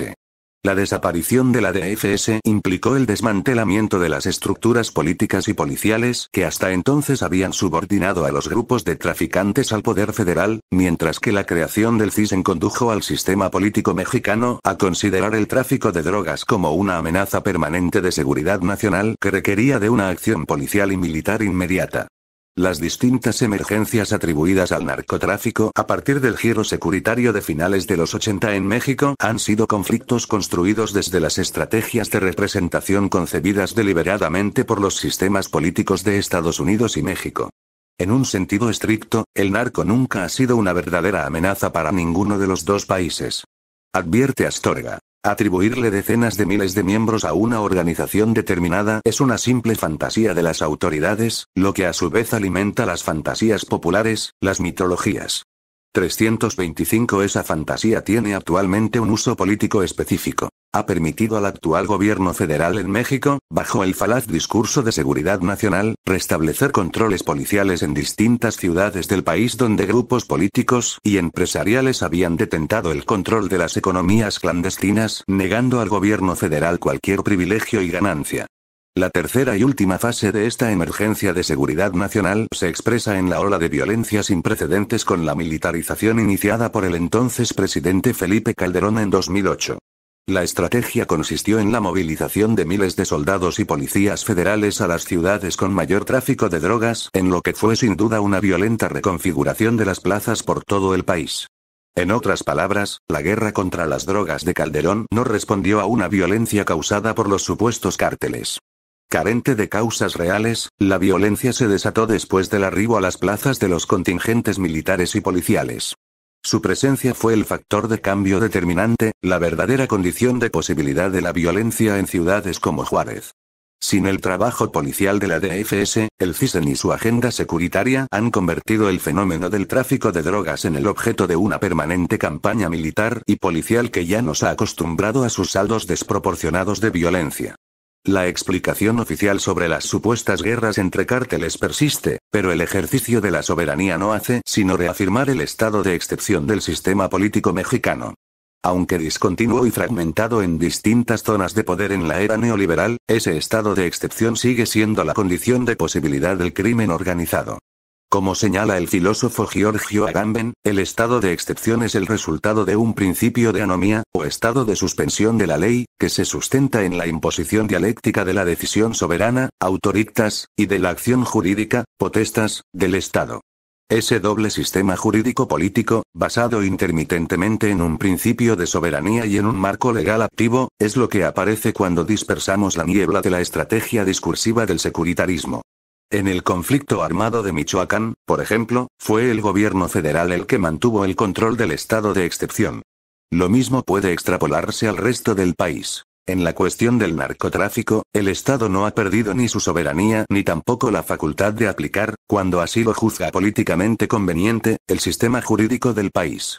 La desaparición de la DFS implicó el desmantelamiento de las estructuras políticas y policiales que hasta entonces habían subordinado a los grupos de traficantes al poder federal, mientras que la creación del CISEN condujo al sistema político mexicano a considerar el tráfico de drogas como una amenaza permanente de seguridad nacional que requería de una acción policial y militar inmediata. Las distintas emergencias atribuidas al narcotráfico a partir del giro securitario de finales de los 80 en México han sido conflictos construidos desde las estrategias de representación concebidas deliberadamente por los sistemas políticos de Estados Unidos y México. En un sentido estricto, el narco nunca ha sido una verdadera amenaza para ninguno de los dos países. Advierte Astorga. Atribuirle decenas de miles de miembros a una organización determinada es una simple fantasía de las autoridades, lo que a su vez alimenta las fantasías populares, las mitologías. 325 Esa fantasía tiene actualmente un uso político específico ha permitido al actual gobierno federal en México, bajo el falaz discurso de seguridad nacional, restablecer controles policiales en distintas ciudades del país donde grupos políticos y empresariales habían detentado el control de las economías clandestinas, negando al gobierno federal cualquier privilegio y ganancia. La tercera y última fase de esta emergencia de seguridad nacional se expresa en la ola de violencia sin precedentes con la militarización iniciada por el entonces presidente Felipe Calderón en 2008. La estrategia consistió en la movilización de miles de soldados y policías federales a las ciudades con mayor tráfico de drogas, en lo que fue sin duda una violenta reconfiguración de las plazas por todo el país. En otras palabras, la guerra contra las drogas de Calderón no respondió a una violencia causada por los supuestos cárteles. Carente de causas reales, la violencia se desató después del arribo a las plazas de los contingentes militares y policiales. Su presencia fue el factor de cambio determinante, la verdadera condición de posibilidad de la violencia en ciudades como Juárez. Sin el trabajo policial de la DFS, el CISEN y su agenda securitaria han convertido el fenómeno del tráfico de drogas en el objeto de una permanente campaña militar y policial que ya nos ha acostumbrado a sus saldos desproporcionados de violencia. La explicación oficial sobre las supuestas guerras entre cárteles persiste, pero el ejercicio de la soberanía no hace sino reafirmar el estado de excepción del sistema político mexicano. Aunque discontinuo y fragmentado en distintas zonas de poder en la era neoliberal, ese estado de excepción sigue siendo la condición de posibilidad del crimen organizado. Como señala el filósofo Giorgio Agamben, el estado de excepción es el resultado de un principio de anomía, o estado de suspensión de la ley, que se sustenta en la imposición dialéctica de la decisión soberana, autorictas, y de la acción jurídica, potestas, del Estado. Ese doble sistema jurídico-político, basado intermitentemente en un principio de soberanía y en un marco legal activo, es lo que aparece cuando dispersamos la niebla de la estrategia discursiva del securitarismo. En el conflicto armado de Michoacán, por ejemplo, fue el gobierno federal el que mantuvo el control del estado de excepción. Lo mismo puede extrapolarse al resto del país. En la cuestión del narcotráfico, el Estado no ha perdido ni su soberanía ni tampoco la facultad de aplicar, cuando así lo juzga políticamente conveniente, el sistema jurídico del país.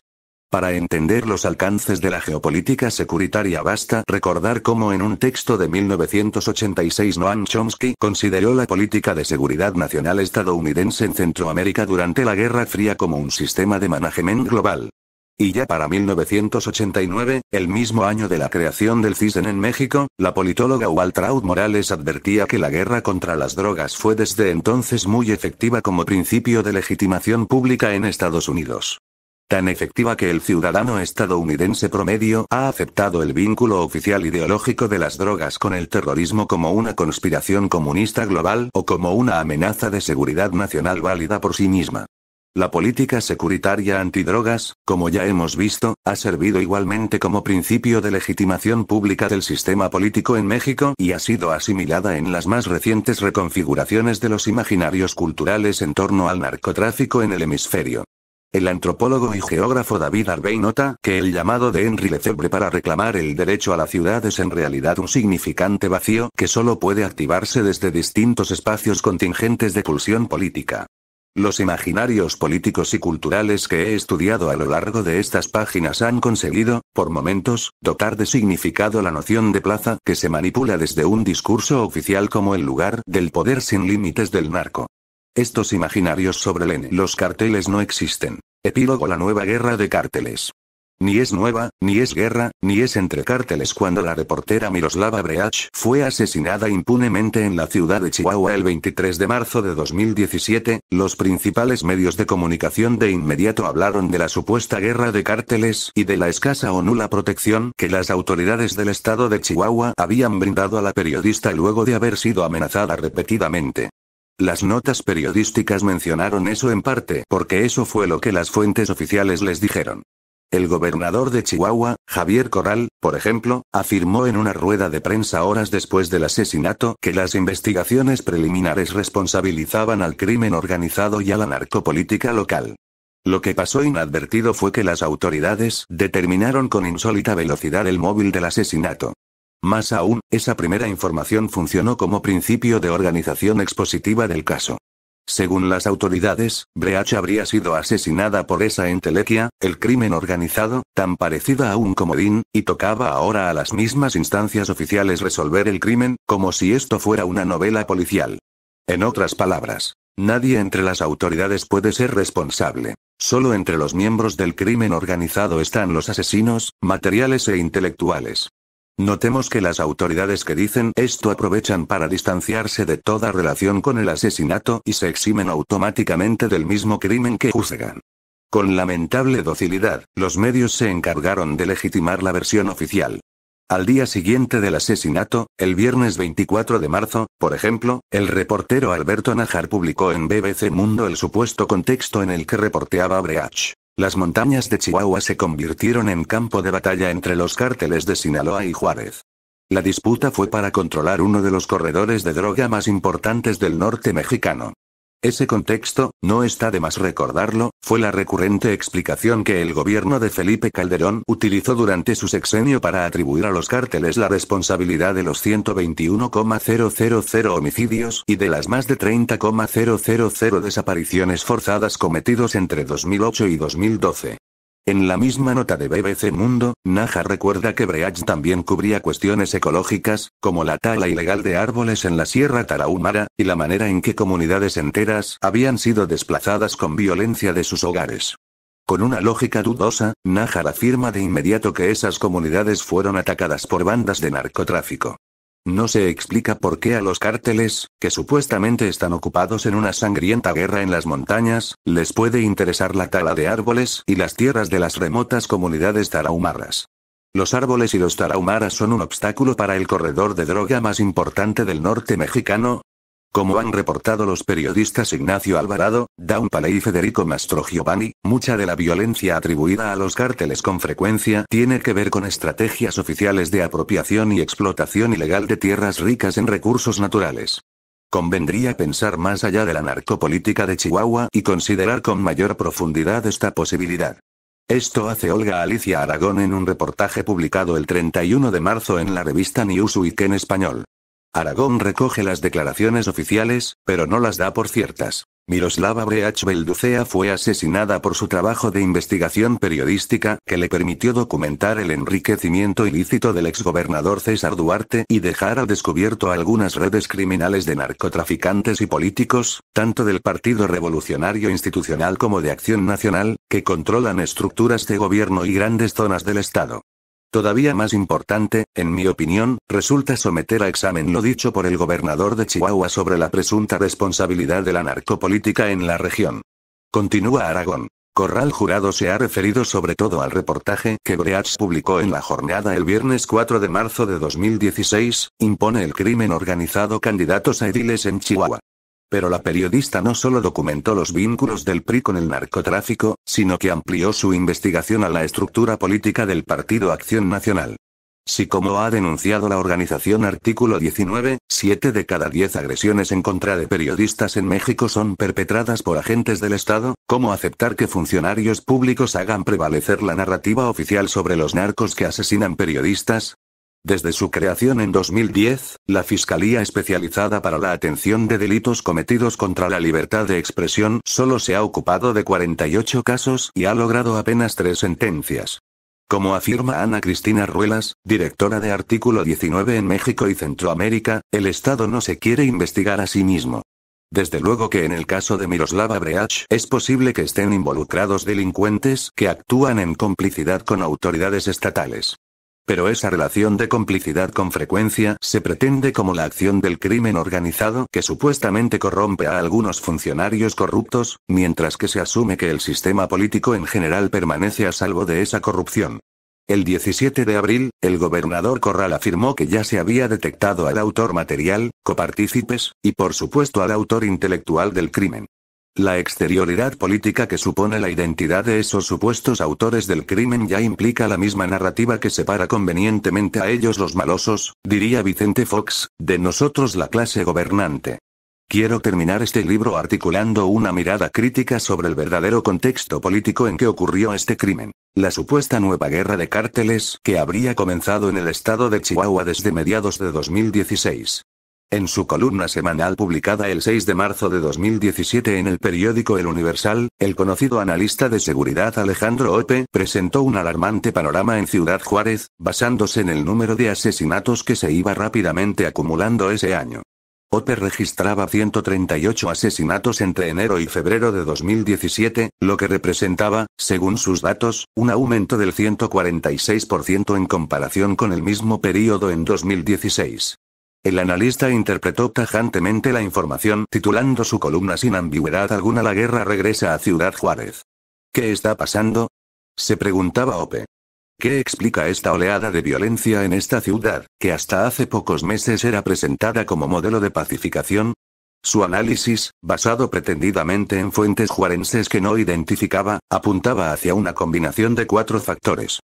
Para entender los alcances de la geopolítica securitaria basta recordar cómo en un texto de 1986 Noam Chomsky consideró la política de seguridad nacional estadounidense en Centroamérica durante la Guerra Fría como un sistema de management global. Y ya para 1989, el mismo año de la creación del CISEN en México, la politóloga Waltraud Morales advertía que la guerra contra las drogas fue desde entonces muy efectiva como principio de legitimación pública en Estados Unidos tan efectiva que el ciudadano estadounidense promedio ha aceptado el vínculo oficial ideológico de las drogas con el terrorismo como una conspiración comunista global o como una amenaza de seguridad nacional válida por sí misma. La política securitaria antidrogas, como ya hemos visto, ha servido igualmente como principio de legitimación pública del sistema político en México y ha sido asimilada en las más recientes reconfiguraciones de los imaginarios culturales en torno al narcotráfico en el hemisferio. El antropólogo y geógrafo David Harvey nota que el llamado de Henry Lefebvre para reclamar el derecho a la ciudad es en realidad un significante vacío que solo puede activarse desde distintos espacios contingentes de pulsión política. Los imaginarios políticos y culturales que he estudiado a lo largo de estas páginas han conseguido, por momentos, dotar de significado la noción de plaza que se manipula desde un discurso oficial como el lugar del poder sin límites del narco. Estos imaginarios sobre Lene. Los carteles no existen. Epílogo La nueva guerra de cárteles. Ni es nueva, ni es guerra, ni es entre cárteles cuando la reportera Miroslava Breach fue asesinada impunemente en la ciudad de Chihuahua el 23 de marzo de 2017, los principales medios de comunicación de inmediato hablaron de la supuesta guerra de cárteles y de la escasa o nula protección que las autoridades del estado de Chihuahua habían brindado a la periodista luego de haber sido amenazada repetidamente. Las notas periodísticas mencionaron eso en parte porque eso fue lo que las fuentes oficiales les dijeron. El gobernador de Chihuahua, Javier Corral, por ejemplo, afirmó en una rueda de prensa horas después del asesinato que las investigaciones preliminares responsabilizaban al crimen organizado y a la narcopolítica local. Lo que pasó inadvertido fue que las autoridades determinaron con insólita velocidad el móvil del asesinato. Más aún, esa primera información funcionó como principio de organización expositiva del caso. Según las autoridades, Breach habría sido asesinada por esa entelequia, el crimen organizado, tan parecida a un comodín, y tocaba ahora a las mismas instancias oficiales resolver el crimen, como si esto fuera una novela policial. En otras palabras, nadie entre las autoridades puede ser responsable. Solo entre los miembros del crimen organizado están los asesinos, materiales e intelectuales. Notemos que las autoridades que dicen esto aprovechan para distanciarse de toda relación con el asesinato y se eximen automáticamente del mismo crimen que juzgan. Con lamentable docilidad, los medios se encargaron de legitimar la versión oficial. Al día siguiente del asesinato, el viernes 24 de marzo, por ejemplo, el reportero Alberto Najar publicó en BBC Mundo el supuesto contexto en el que reporteaba Breach. Las montañas de Chihuahua se convirtieron en campo de batalla entre los cárteles de Sinaloa y Juárez. La disputa fue para controlar uno de los corredores de droga más importantes del norte mexicano. Ese contexto, no está de más recordarlo, fue la recurrente explicación que el gobierno de Felipe Calderón utilizó durante su sexenio para atribuir a los cárteles la responsabilidad de los 121,000 homicidios y de las más de 30,000 desapariciones forzadas cometidos entre 2008 y 2012. En la misma nota de BBC Mundo, Naja recuerda que Breach también cubría cuestiones ecológicas, como la tala ilegal de árboles en la Sierra Tarahumara, y la manera en que comunidades enteras habían sido desplazadas con violencia de sus hogares. Con una lógica dudosa, Najar afirma de inmediato que esas comunidades fueron atacadas por bandas de narcotráfico. No se explica por qué a los cárteles, que supuestamente están ocupados en una sangrienta guerra en las montañas, les puede interesar la tala de árboles y las tierras de las remotas comunidades tarahumaras. Los árboles y los tarahumaras son un obstáculo para el corredor de droga más importante del norte mexicano, como han reportado los periodistas Ignacio Alvarado, Daunpale y Federico Mastro Giovanni, mucha de la violencia atribuida a los cárteles con frecuencia tiene que ver con estrategias oficiales de apropiación y explotación ilegal de tierras ricas en recursos naturales. Convendría pensar más allá de la narcopolítica de Chihuahua y considerar con mayor profundidad esta posibilidad. Esto hace Olga Alicia Aragón en un reportaje publicado el 31 de marzo en la revista Newsweek en español. Aragón recoge las declaraciones oficiales, pero no las da por ciertas. Miroslava Breach Belducea fue asesinada por su trabajo de investigación periodística que le permitió documentar el enriquecimiento ilícito del exgobernador César Duarte y dejar al descubierto algunas redes criminales de narcotraficantes y políticos, tanto del Partido Revolucionario Institucional como de Acción Nacional, que controlan estructuras de gobierno y grandes zonas del Estado. Todavía más importante, en mi opinión, resulta someter a examen lo dicho por el gobernador de Chihuahua sobre la presunta responsabilidad de la narcopolítica en la región. Continúa Aragón. Corral Jurado se ha referido sobre todo al reportaje que Breach publicó en la jornada el viernes 4 de marzo de 2016, impone el crimen organizado candidatos a ediles en Chihuahua. Pero la periodista no solo documentó los vínculos del PRI con el narcotráfico, sino que amplió su investigación a la estructura política del Partido Acción Nacional. Si como ha denunciado la organización artículo 19, 7 de cada 10 agresiones en contra de periodistas en México son perpetradas por agentes del Estado, ¿cómo aceptar que funcionarios públicos hagan prevalecer la narrativa oficial sobre los narcos que asesinan periodistas? Desde su creación en 2010, la Fiscalía Especializada para la Atención de Delitos Cometidos contra la Libertad de Expresión solo se ha ocupado de 48 casos y ha logrado apenas tres sentencias. Como afirma Ana Cristina Ruelas, directora de Artículo 19 en México y Centroamérica, el Estado no se quiere investigar a sí mismo. Desde luego que en el caso de Miroslava Breach es posible que estén involucrados delincuentes que actúan en complicidad con autoridades estatales. Pero esa relación de complicidad con frecuencia se pretende como la acción del crimen organizado que supuestamente corrompe a algunos funcionarios corruptos, mientras que se asume que el sistema político en general permanece a salvo de esa corrupción. El 17 de abril, el gobernador Corral afirmó que ya se había detectado al autor material, copartícipes, y por supuesto al autor intelectual del crimen. La exterioridad política que supone la identidad de esos supuestos autores del crimen ya implica la misma narrativa que separa convenientemente a ellos los malosos, diría Vicente Fox, de nosotros la clase gobernante. Quiero terminar este libro articulando una mirada crítica sobre el verdadero contexto político en que ocurrió este crimen. La supuesta nueva guerra de cárteles que habría comenzado en el estado de Chihuahua desde mediados de 2016. En su columna semanal publicada el 6 de marzo de 2017 en el periódico El Universal, el conocido analista de seguridad Alejandro Ope presentó un alarmante panorama en Ciudad Juárez, basándose en el número de asesinatos que se iba rápidamente acumulando ese año. Ope registraba 138 asesinatos entre enero y febrero de 2017, lo que representaba, según sus datos, un aumento del 146% en comparación con el mismo período en 2016. El analista interpretó tajantemente la información, titulando su columna sin ambigüedad alguna La guerra regresa a Ciudad Juárez. ¿Qué está pasando? se preguntaba Ope. ¿Qué explica esta oleada de violencia en esta ciudad, que hasta hace pocos meses era presentada como modelo de pacificación? Su análisis, basado pretendidamente en fuentes juarenses que no identificaba, apuntaba hacia una combinación de cuatro factores.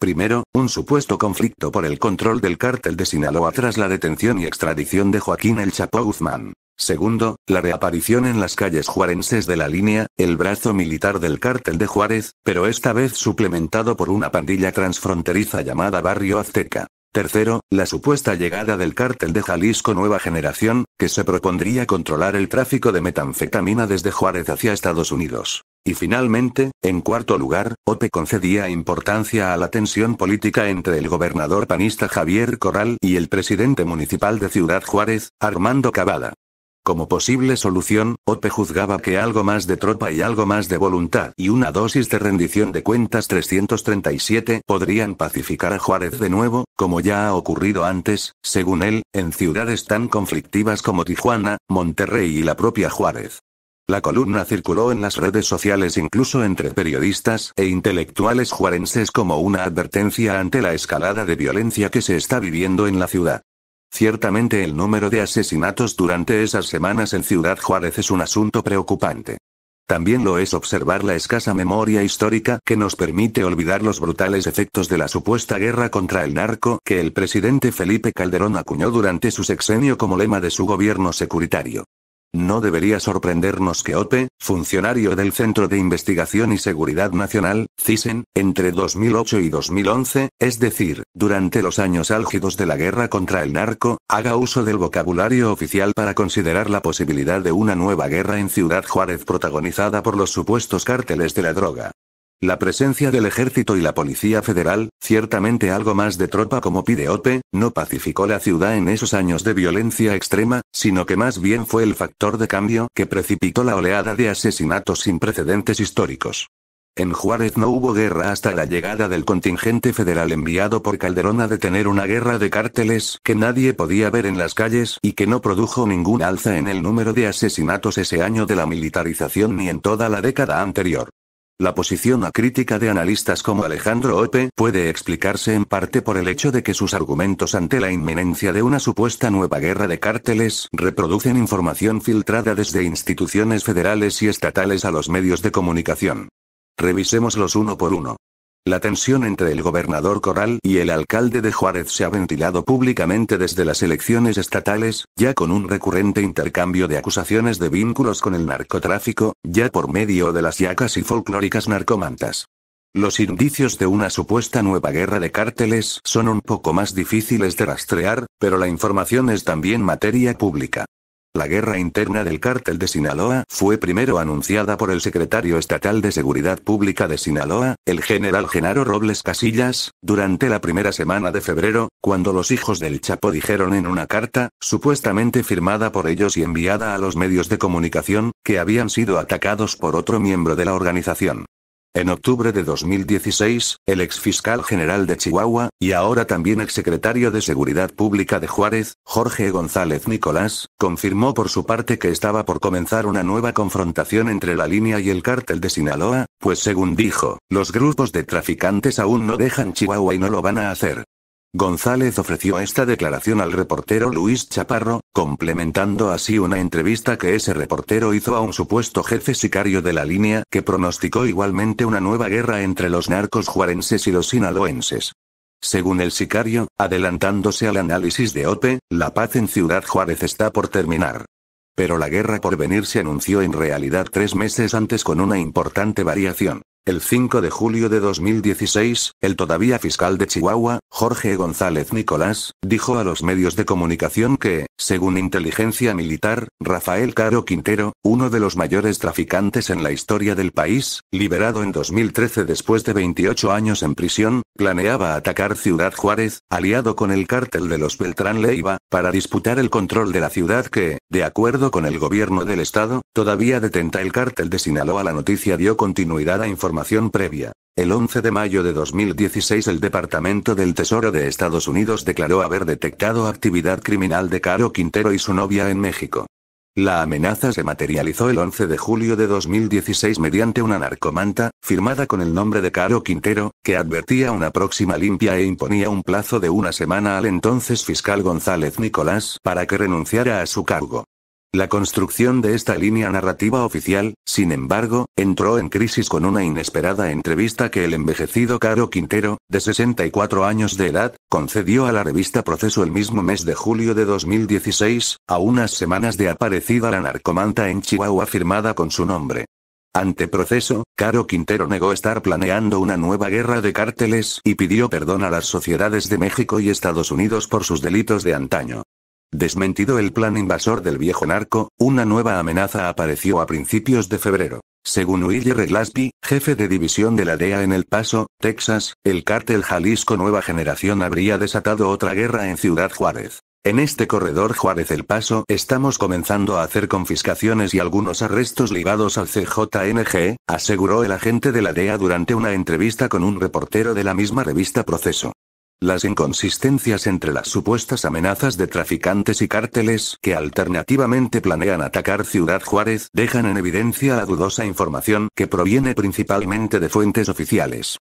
Primero, un supuesto conflicto por el control del cártel de Sinaloa tras la detención y extradición de Joaquín El Chapo Guzmán. Segundo, la reaparición en las calles juarenses de la línea, el brazo militar del cártel de Juárez, pero esta vez suplementado por una pandilla transfronteriza llamada Barrio Azteca. Tercero, la supuesta llegada del cártel de Jalisco Nueva Generación, que se propondría controlar el tráfico de metanfetamina desde Juárez hacia Estados Unidos. Y finalmente, en cuarto lugar, OPE concedía importancia a la tensión política entre el gobernador panista Javier Corral y el presidente municipal de Ciudad Juárez, Armando Cavada. Como posible solución, Ope juzgaba que algo más de tropa y algo más de voluntad y una dosis de rendición de cuentas 337 podrían pacificar a Juárez de nuevo, como ya ha ocurrido antes, según él, en ciudades tan conflictivas como Tijuana, Monterrey y la propia Juárez. La columna circuló en las redes sociales incluso entre periodistas e intelectuales juarenses como una advertencia ante la escalada de violencia que se está viviendo en la ciudad. Ciertamente el número de asesinatos durante esas semanas en Ciudad Juárez es un asunto preocupante. También lo es observar la escasa memoria histórica que nos permite olvidar los brutales efectos de la supuesta guerra contra el narco que el presidente Felipe Calderón acuñó durante su sexenio como lema de su gobierno securitario. No debería sorprendernos que OPE, funcionario del Centro de Investigación y Seguridad Nacional, CISEN, entre 2008 y 2011, es decir, durante los años álgidos de la guerra contra el narco, haga uso del vocabulario oficial para considerar la posibilidad de una nueva guerra en Ciudad Juárez protagonizada por los supuestos cárteles de la droga. La presencia del ejército y la policía federal, ciertamente algo más de tropa como pide no pacificó la ciudad en esos años de violencia extrema, sino que más bien fue el factor de cambio que precipitó la oleada de asesinatos sin precedentes históricos. En Juárez no hubo guerra hasta la llegada del contingente federal enviado por Calderón a detener una guerra de cárteles que nadie podía ver en las calles y que no produjo ningún alza en el número de asesinatos ese año de la militarización ni en toda la década anterior. La posición acrítica de analistas como Alejandro Ope puede explicarse en parte por el hecho de que sus argumentos ante la inminencia de una supuesta nueva guerra de cárteles reproducen información filtrada desde instituciones federales y estatales a los medios de comunicación. Revisemos los uno por uno. La tensión entre el gobernador Corral y el alcalde de Juárez se ha ventilado públicamente desde las elecciones estatales, ya con un recurrente intercambio de acusaciones de vínculos con el narcotráfico, ya por medio de las yacas y folclóricas narcomantas. Los indicios de una supuesta nueva guerra de cárteles son un poco más difíciles de rastrear, pero la información es también materia pública. La guerra interna del cártel de Sinaloa fue primero anunciada por el secretario estatal de Seguridad Pública de Sinaloa, el general Genaro Robles Casillas, durante la primera semana de febrero, cuando los hijos del Chapo dijeron en una carta, supuestamente firmada por ellos y enviada a los medios de comunicación, que habían sido atacados por otro miembro de la organización. En octubre de 2016, el exfiscal general de Chihuahua, y ahora también exsecretario de Seguridad Pública de Juárez, Jorge González Nicolás, confirmó por su parte que estaba por comenzar una nueva confrontación entre la línea y el cártel de Sinaloa, pues según dijo, los grupos de traficantes aún no dejan Chihuahua y no lo van a hacer. González ofreció esta declaración al reportero Luis Chaparro, complementando así una entrevista que ese reportero hizo a un supuesto jefe sicario de la línea que pronosticó igualmente una nueva guerra entre los narcos juarenses y los sinaloenses. Según el sicario, adelantándose al análisis de OPE, la paz en Ciudad Juárez está por terminar. Pero la guerra por venir se anunció en realidad tres meses antes con una importante variación. El 5 de julio de 2016, el todavía fiscal de Chihuahua, Jorge González Nicolás, dijo a los medios de comunicación que, según inteligencia militar, Rafael Caro Quintero, uno de los mayores traficantes en la historia del país, liberado en 2013 después de 28 años en prisión, planeaba atacar Ciudad Juárez, aliado con el cártel de los Beltrán Leiva, para disputar el control de la ciudad que, de acuerdo con el gobierno del estado, todavía detenta el cártel de Sinaloa. La noticia dio continuidad a Información previa. El 11 de mayo de 2016 el Departamento del Tesoro de Estados Unidos declaró haber detectado actividad criminal de Caro Quintero y su novia en México. La amenaza se materializó el 11 de julio de 2016 mediante una narcomanta, firmada con el nombre de Caro Quintero, que advertía una próxima limpia e imponía un plazo de una semana al entonces fiscal González Nicolás para que renunciara a su cargo. La construcción de esta línea narrativa oficial, sin embargo, entró en crisis con una inesperada entrevista que el envejecido Caro Quintero, de 64 años de edad, concedió a la revista Proceso el mismo mes de julio de 2016, a unas semanas de aparecida la narcomanta en Chihuahua firmada con su nombre. Ante proceso, Caro Quintero negó estar planeando una nueva guerra de cárteles y pidió perdón a las sociedades de México y Estados Unidos por sus delitos de antaño. Desmentido el plan invasor del viejo narco, una nueva amenaza apareció a principios de febrero. Según Willie Reglaspi, jefe de división de la DEA en El Paso, Texas, el cártel Jalisco Nueva Generación habría desatado otra guerra en Ciudad Juárez. En este corredor Juárez El Paso estamos comenzando a hacer confiscaciones y algunos arrestos ligados al CJNG, aseguró el agente de la DEA durante una entrevista con un reportero de la misma revista Proceso. Las inconsistencias entre las supuestas amenazas de traficantes y cárteles que alternativamente planean atacar Ciudad Juárez dejan en evidencia la dudosa información que proviene principalmente de fuentes oficiales.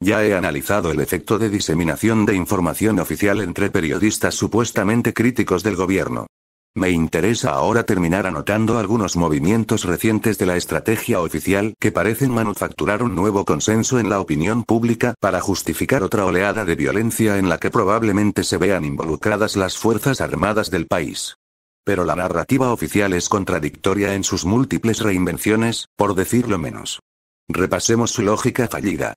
Ya he analizado el efecto de diseminación de información oficial entre periodistas supuestamente críticos del gobierno. Me interesa ahora terminar anotando algunos movimientos recientes de la estrategia oficial que parecen manufacturar un nuevo consenso en la opinión pública para justificar otra oleada de violencia en la que probablemente se vean involucradas las Fuerzas Armadas del país. Pero la narrativa oficial es contradictoria en sus múltiples reinvenciones, por decirlo menos. Repasemos su lógica fallida.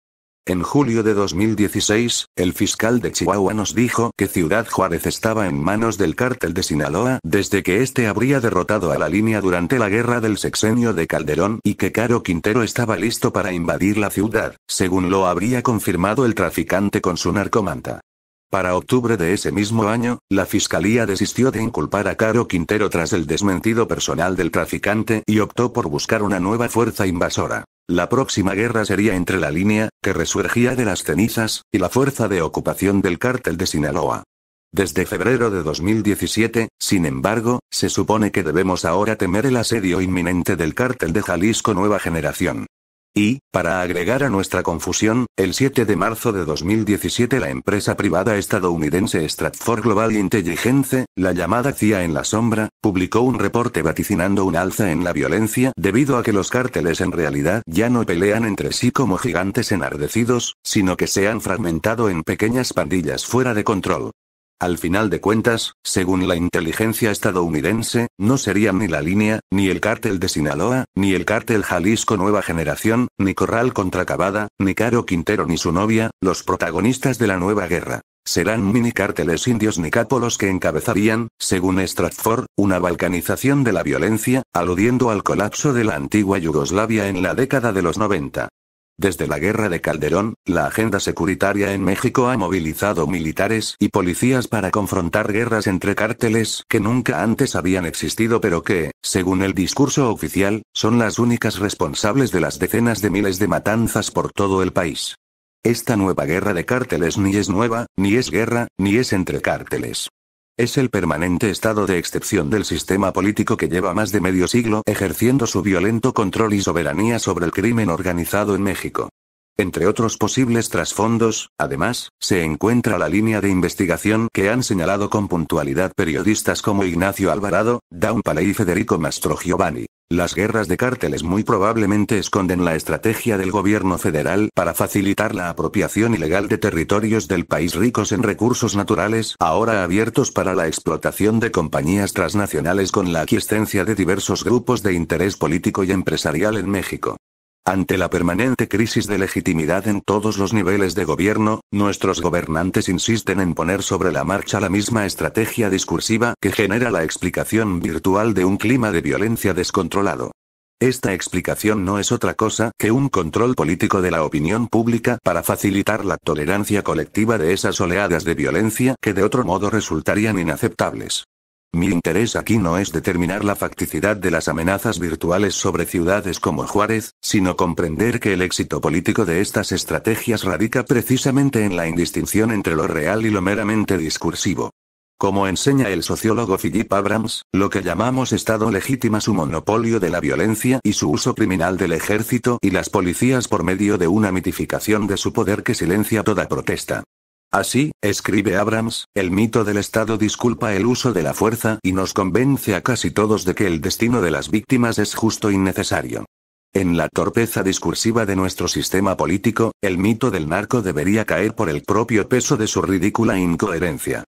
En julio de 2016, el fiscal de Chihuahua nos dijo que Ciudad Juárez estaba en manos del cártel de Sinaloa desde que este habría derrotado a la línea durante la guerra del sexenio de Calderón y que Caro Quintero estaba listo para invadir la ciudad, según lo habría confirmado el traficante con su narcomanta. Para octubre de ese mismo año, la fiscalía desistió de inculpar a Caro Quintero tras el desmentido personal del traficante y optó por buscar una nueva fuerza invasora. La próxima guerra sería entre la línea, que resurgía de las cenizas, y la fuerza de ocupación del cártel de Sinaloa. Desde febrero de 2017, sin embargo, se supone que debemos ahora temer el asedio inminente del cártel de Jalisco Nueva Generación. Y, para agregar a nuestra confusión, el 7 de marzo de 2017 la empresa privada estadounidense Stratford Global Intelligence, la llamada CIA en la sombra, publicó un reporte vaticinando un alza en la violencia debido a que los cárteles en realidad ya no pelean entre sí como gigantes enardecidos, sino que se han fragmentado en pequeñas pandillas fuera de control. Al final de cuentas, según la inteligencia estadounidense, no serían ni la línea, ni el cártel de Sinaloa, ni el cártel Jalisco Nueva Generación, ni Corral Contracabada, ni Caro Quintero ni su novia, los protagonistas de la nueva guerra. Serán mini cárteles indios ni los que encabezarían, según Stratford, una balcanización de la violencia, aludiendo al colapso de la antigua Yugoslavia en la década de los 90. Desde la guerra de Calderón, la agenda securitaria en México ha movilizado militares y policías para confrontar guerras entre cárteles que nunca antes habían existido pero que, según el discurso oficial, son las únicas responsables de las decenas de miles de matanzas por todo el país. Esta nueva guerra de cárteles ni es nueva, ni es guerra, ni es entre cárteles. Es el permanente estado de excepción del sistema político que lleva más de medio siglo ejerciendo su violento control y soberanía sobre el crimen organizado en México. Entre otros posibles trasfondos, además, se encuentra la línea de investigación que han señalado con puntualidad periodistas como Ignacio Alvarado, Daun y Federico Mastro Giovanni. Las guerras de cárteles muy probablemente esconden la estrategia del gobierno federal para facilitar la apropiación ilegal de territorios del país ricos en recursos naturales, ahora abiertos para la explotación de compañías transnacionales con la aquiescencia de diversos grupos de interés político y empresarial en México. Ante la permanente crisis de legitimidad en todos los niveles de gobierno, nuestros gobernantes insisten en poner sobre la marcha la misma estrategia discursiva que genera la explicación virtual de un clima de violencia descontrolado. Esta explicación no es otra cosa que un control político de la opinión pública para facilitar la tolerancia colectiva de esas oleadas de violencia que de otro modo resultarían inaceptables. Mi interés aquí no es determinar la facticidad de las amenazas virtuales sobre ciudades como Juárez, sino comprender que el éxito político de estas estrategias radica precisamente en la indistinción entre lo real y lo meramente discursivo. Como enseña el sociólogo Philip Abrams, lo que llamamos Estado legitima su monopolio de la violencia y su uso criminal del ejército y las policías por medio de una mitificación de su poder que silencia toda protesta. Así, escribe Abrams, el mito del Estado disculpa el uso de la fuerza y nos convence a casi todos de que el destino de las víctimas es justo y necesario. En la torpeza discursiva de nuestro sistema político, el mito del narco debería caer por el propio peso de su ridícula incoherencia.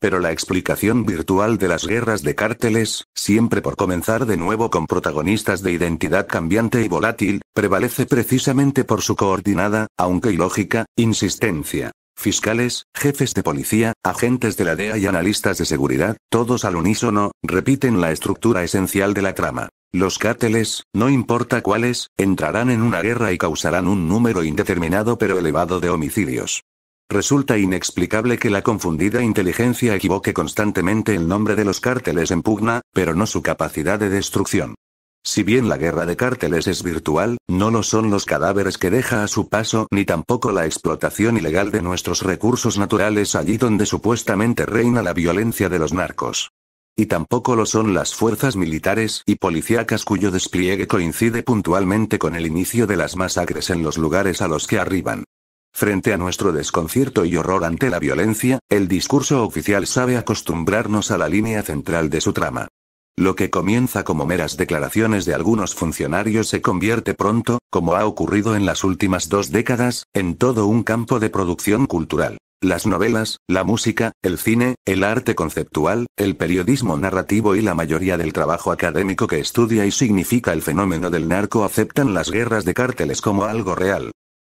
Pero la explicación virtual de las guerras de cárteles, siempre por comenzar de nuevo con protagonistas de identidad cambiante y volátil, prevalece precisamente por su coordinada, aunque ilógica, insistencia fiscales, jefes de policía, agentes de la DEA y analistas de seguridad, todos al unísono, repiten la estructura esencial de la trama. Los cárteles, no importa cuáles, entrarán en una guerra y causarán un número indeterminado pero elevado de homicidios. Resulta inexplicable que la confundida inteligencia equivoque constantemente el nombre de los cárteles en pugna, pero no su capacidad de destrucción. Si bien la guerra de cárteles es virtual, no lo son los cadáveres que deja a su paso, ni tampoco la explotación ilegal de nuestros recursos naturales allí donde supuestamente reina la violencia de los narcos. Y tampoco lo son las fuerzas militares y policíacas cuyo despliegue coincide puntualmente con el inicio de las masacres en los lugares a los que arriban. Frente a nuestro desconcierto y horror ante la violencia, el discurso oficial sabe acostumbrarnos a la línea central de su trama. Lo que comienza como meras declaraciones de algunos funcionarios se convierte pronto, como ha ocurrido en las últimas dos décadas, en todo un campo de producción cultural. Las novelas, la música, el cine, el arte conceptual, el periodismo narrativo y la mayoría del trabajo académico que estudia y significa el fenómeno del narco aceptan las guerras de cárteles como algo real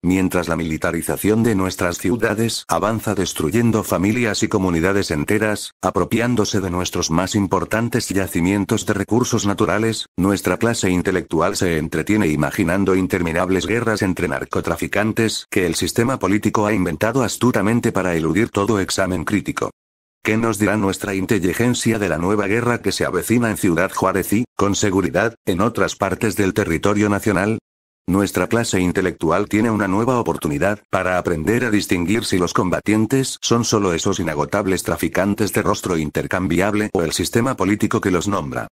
mientras la militarización de nuestras ciudades avanza destruyendo familias y comunidades enteras, apropiándose de nuestros más importantes yacimientos de recursos naturales, nuestra clase intelectual se entretiene imaginando interminables guerras entre narcotraficantes que el sistema político ha inventado astutamente para eludir todo examen crítico. ¿Qué nos dirá nuestra inteligencia de la nueva guerra que se avecina en Ciudad Juárez y, con seguridad, en otras partes del territorio nacional? Nuestra clase intelectual tiene una nueva oportunidad para aprender a distinguir si los combatientes son solo esos inagotables traficantes de rostro intercambiable o el sistema político que los nombra.